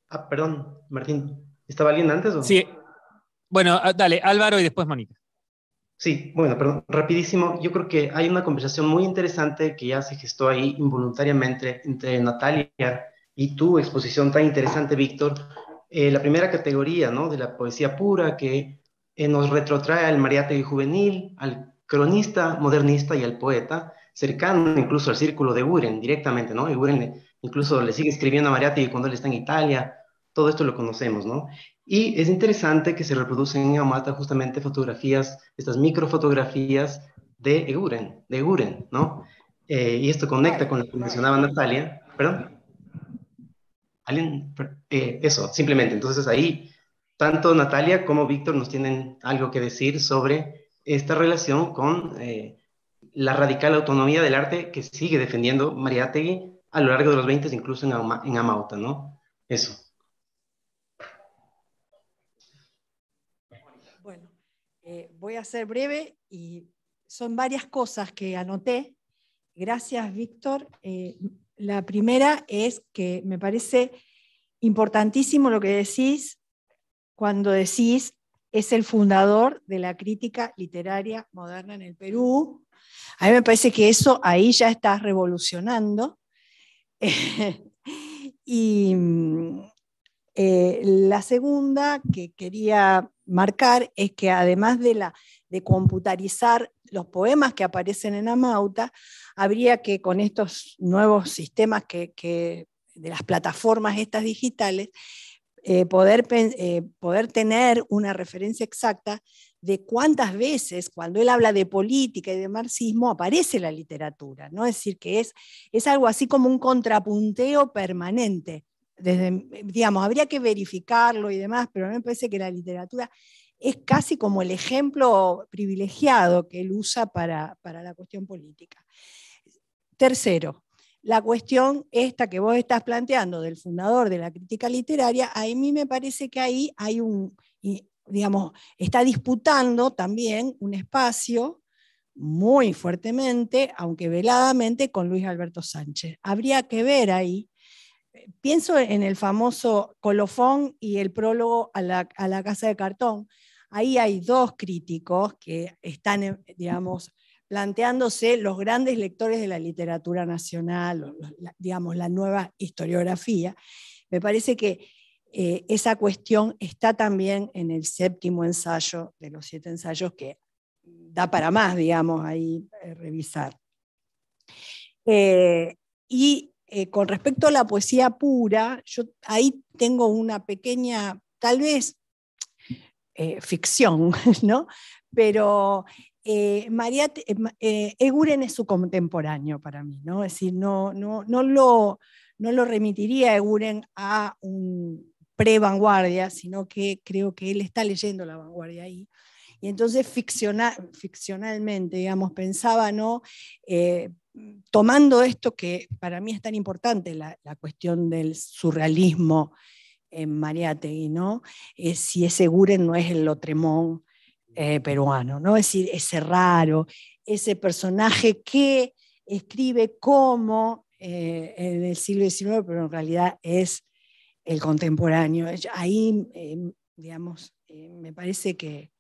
Ah, perdón, Martín. ¿Estaba alguien antes? O? Sí. Bueno, ah, dale, Álvaro y después Mónica. Sí, bueno, perdón, rapidísimo. Yo creo que hay una conversación muy interesante que ya se gestó ahí involuntariamente entre Natalia y tu exposición tan interesante, Víctor. Eh, la primera categoría, ¿no? De la poesía pura que eh, nos retrotrae al mariategui juvenil, al cronista, modernista y al poeta, cercano incluso al círculo de Uren directamente, ¿no? Y Uren incluso le sigue escribiendo a Mariategui cuando él está en Italia. Todo esto lo conocemos, ¿no? Y es interesante que se reproducen en Amata justamente fotografías, estas microfotografías de Eguren, de Eguren, ¿no? Eh, y esto conecta con lo que mencionaba Natalia, perdón. ¿Alguien? Eh, eso, simplemente. Entonces ahí, tanto Natalia como Víctor nos tienen algo que decir sobre esta relación con eh, la radical autonomía del arte que sigue defendiendo Mariátegui a lo largo de los 20, incluso en, en Amauta, ¿no? Eso. Eh, voy a ser breve y son varias cosas que anoté. Gracias, Víctor. Eh, la primera es que me parece importantísimo lo que decís cuando decís es el fundador de la crítica literaria moderna en el Perú. A mí me parece que eso ahí ya está revolucionando. y mm, eh, la segunda que quería marcar es que además de, computarizar los poemas que aparecen en Amauta, habría que con estos nuevos sistemas que, de las plataformas estas digitales, eh, poder, eh, poder tener una referencia exacta de cuántas veces cuando él habla de política y de marxismo aparece la literatura, ¿no? Es decir, que es algo así como un contrapunteo permanente digamos, habría que verificarlo y demás, pero a mí me parece que la literatura es casi como el ejemplo privilegiado que él usa para, para la cuestión política. Tercero, la cuestión esta que vos estás planteando del fundador de la crítica literaria, a mí me parece que ahí hay un, digamos, está disputando también un espacio muy fuertemente, aunque veladamente, con Luis Alberto Sánchez. Habría que ver ahí pienso en el famoso colofón y el prólogo a la, Casa de Cartón. Ahí hay dos críticos que están, eh, digamos, planteándose los grandes lectores de la literatura nacional, digamos, la nueva historiografía. Me parece que eh, esa cuestión está también en el séptimo ensayo de los siete ensayos que da para más, digamos, ahí eh, revisar. y eh, con respecto a la poesía pura, yo ahí tengo una pequeña, tal vez, eh, ficción, ¿no? Pero eh, María Eguren es su contemporáneo para mí, ¿no? Es decir, no, no, no, lo, no lo remitiría Eguren a un pre-vanguardia, sino que creo que él está leyendo la vanguardia ahí. Y entonces ficcionalmente, digamos, pensaba, ¿no? tomando esto que para mí es tan importante, la, cuestión del surrealismo en Mariategui, ¿no? si ese Guren no es el Lotremón eh, peruano, ¿no? Es decir, ese raro, ese personaje que escribe como eh, en el siglo XIX, pero en realidad es el contemporáneo. Ahí, em, digamos, eh, me parece que,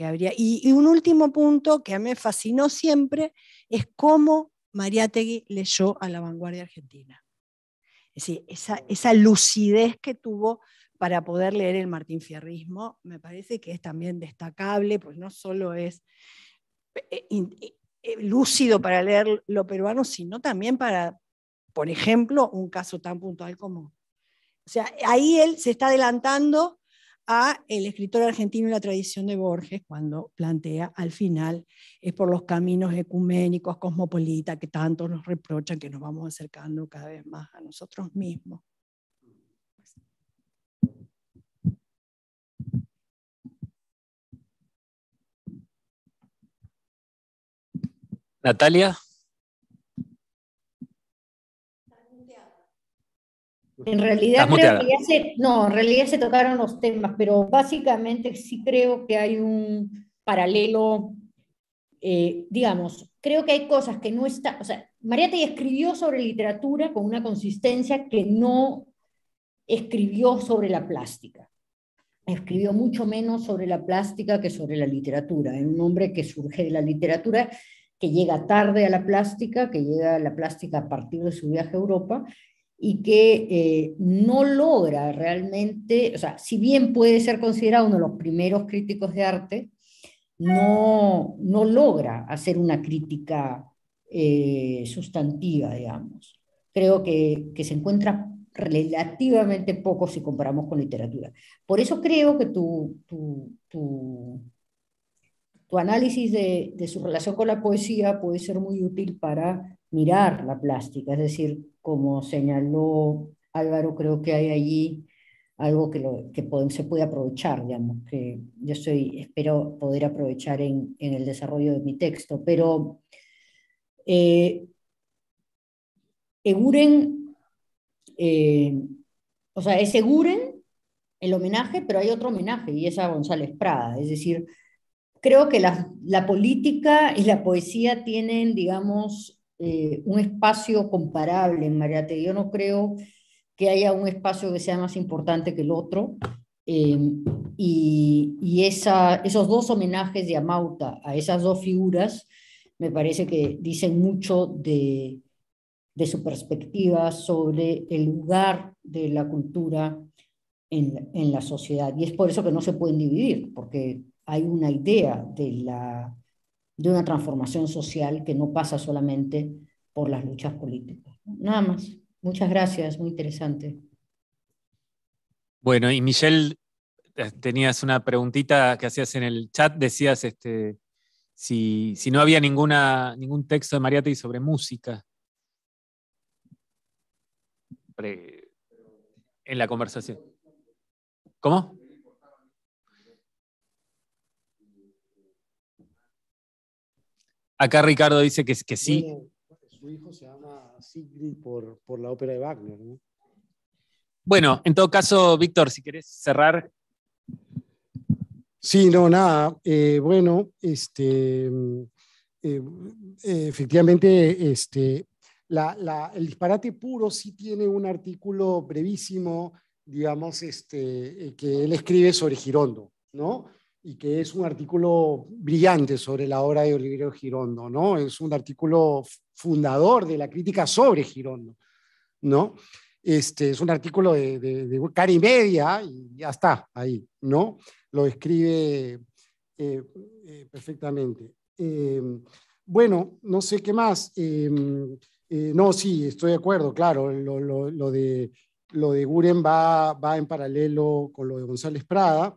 habría. Y, y, un último punto que a mí me fascinó siempre es cómo María Tegui leyó a la vanguardia argentina. Es decir, esa, esa lucidez que tuvo para poder leer el Martín Fierrismo me parece que es también destacable, pues no solo es eh, eh, eh, lúcido para leer lo peruano, sino también para, por ejemplo, un caso tan puntual como... O sea, ahí él se está adelantando a el escritor argentino y la tradición de Borges cuando plantea al final es por los caminos ecuménicos, cosmopolitas, que tanto nos reprochan que nos vamos acercando cada vez más a nosotros mismos. Natalia, En realidad, se, no, en realidad se tocaron los temas, pero básicamente sí creo que hay un paralelo, eh, digamos, creo que hay cosas que no están o sea, Mariate escribió sobre literatura con una consistencia que no escribió sobre la plástica. Escribió mucho menos sobre la plástica que sobre la literatura. en un hombre que surge de la literatura, que llega tarde a la plástica, que llega a la plástica a partir de su viaje a Europa y que eh, no logra realmente, o sea, si bien puede ser considerado uno de los primeros críticos de arte, no, no logra hacer una crítica eh, sustantiva, digamos. Creo que, se encuentra relativamente poco si comparamos con literatura. Por eso creo que tu, tu, tu, análisis de, su relación con la poesía puede ser muy útil para mirar la plástica, es decir, como señaló Álvaro, creo que hay allí algo que, se puede aprovechar, digamos, que yo soy espero poder aprovechar en, el desarrollo de mi texto, pero eh, Eguren, eh, o sea, es Eguren el homenaje, pero hay otro homenaje y es a González Prada, es decir, creo que la, la política y la poesía tienen, digamos, eh, un espacio comparable en Mariate. Yo no creo que haya un espacio que sea más importante que el otro. Eh, y, esa, esos dos homenajes de Amauta a esas dos figuras me parece que dicen mucho de, de su perspectiva sobre el lugar de la cultura en, en, la sociedad. Y es por eso que no se pueden dividir, porque hay una idea de la de una transformación social que no pasa solamente por las luchas políticas. Nada más. Muchas gracias, muy interesante. Bueno, y Michelle, eh, tenías una preguntita que hacías en el chat, decías este, si, si no había ninguna, ningún texto de Mariati sobre música en la conversación. ¿Cómo? Acá Ricardo dice que, que sí. Su hijo se llama Sigrid por, la ópera de Wagner. ¿no? Bueno, en todo caso, Víctor, si querés cerrar. Sí, no, nada. Eh, bueno, este, eh, eh, efectivamente, este, la, el disparate puro sí tiene un artículo brevísimo, digamos, este, que él escribe sobre Girondo, ¿no? y que es un artículo brillante sobre la obra de Oliverio Girondo, ¿no? Es un artículo fundador de la crítica sobre Girondo, ¿no? Este, es un artículo de, de, cara y media y ya está, ahí, ¿no? Lo escribe eh, eh, perfectamente. Eh, bueno, no sé qué más. no, sí, estoy de acuerdo, claro, lo, de, lo de Guren va en paralelo con lo de González Prada.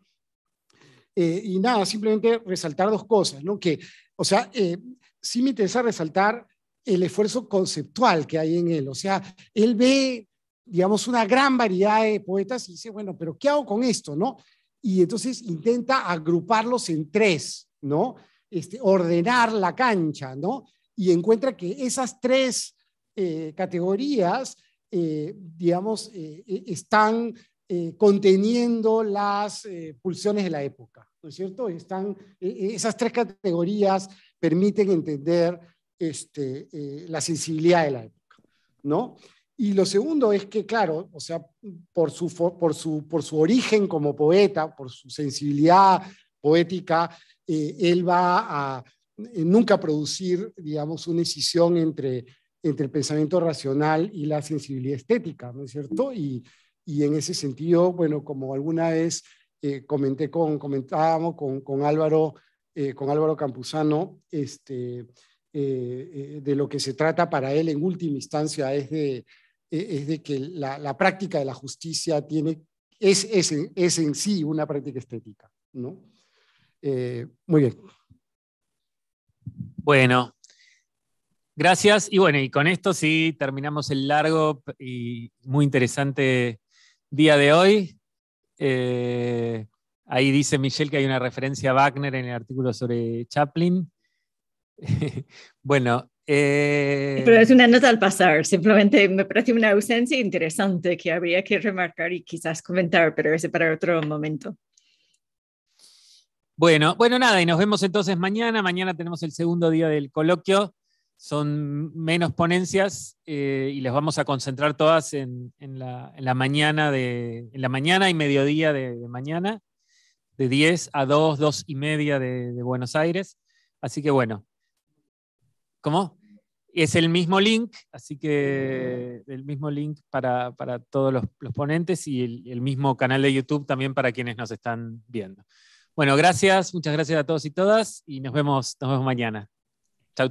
Eh, y nada, simplemente resaltar dos cosas, ¿no? Que, o sea, eh, sí me interesa resaltar el esfuerzo conceptual que hay en él. O sea, él ve, digamos, una gran variedad de poetas y dice, bueno, pero ¿qué hago con esto, no? Y entonces intenta agruparlos en tres, ¿no? Este, ordenar la cancha, ¿no? Y encuentra que esas tres eh, categorías, digamos, e-, están eh, conteniendo las eh, pulsiones de la época, ¿no es cierto? Están, e, e, esas tres categorías permiten entender este, eh, la sensibilidad de la época, ¿no? Y lo segundo es que, claro, o sea, por su, por su, por su origen como poeta, por su sensibilidad poética, él va a nunca producir, digamos, una incisión entre, entre el pensamiento racional y la sensibilidad estética, ¿no es cierto? Y, y en ese sentido, bueno, como alguna vez eh, comenté con, comentábamos con, Álvaro, eh, con Álvaro Campuzano, este, eh, de lo que se trata para él en última instancia es de, e, es de que la, práctica de la justicia tiene, es, es, es en sí una práctica estética. ¿no? muy bien. Bueno, Gracias. Y bueno, y con esto sí terminamos el largo y muy interesante día de hoy. Eh, ahí dice Michelle que hay una referencia a Wagner en el artículo sobre Chaplin. bueno. Eh, pero es una nota al pasar, simplemente me parece una ausencia interesante que habría que remarcar y quizás comentar, pero ese para otro momento. Bueno, bueno, nada, y nos vemos entonces mañana. Mañana tenemos el segundo día del coloquio son menos ponencias eh, y las vamos a concentrar todas en, la, mañana de, la mañana y mediodía de, mañana, de 10 a 2, 2 y media de, Buenos Aires. Así que bueno, ¿cómo? Es el mismo link, así que el mismo link para, todos los, ponentes y el, el mismo canal de YouTube también para quienes nos están viendo. Bueno, gracias, muchas gracias a todos y todas y nos vemos, nos vemos mañana. Chao,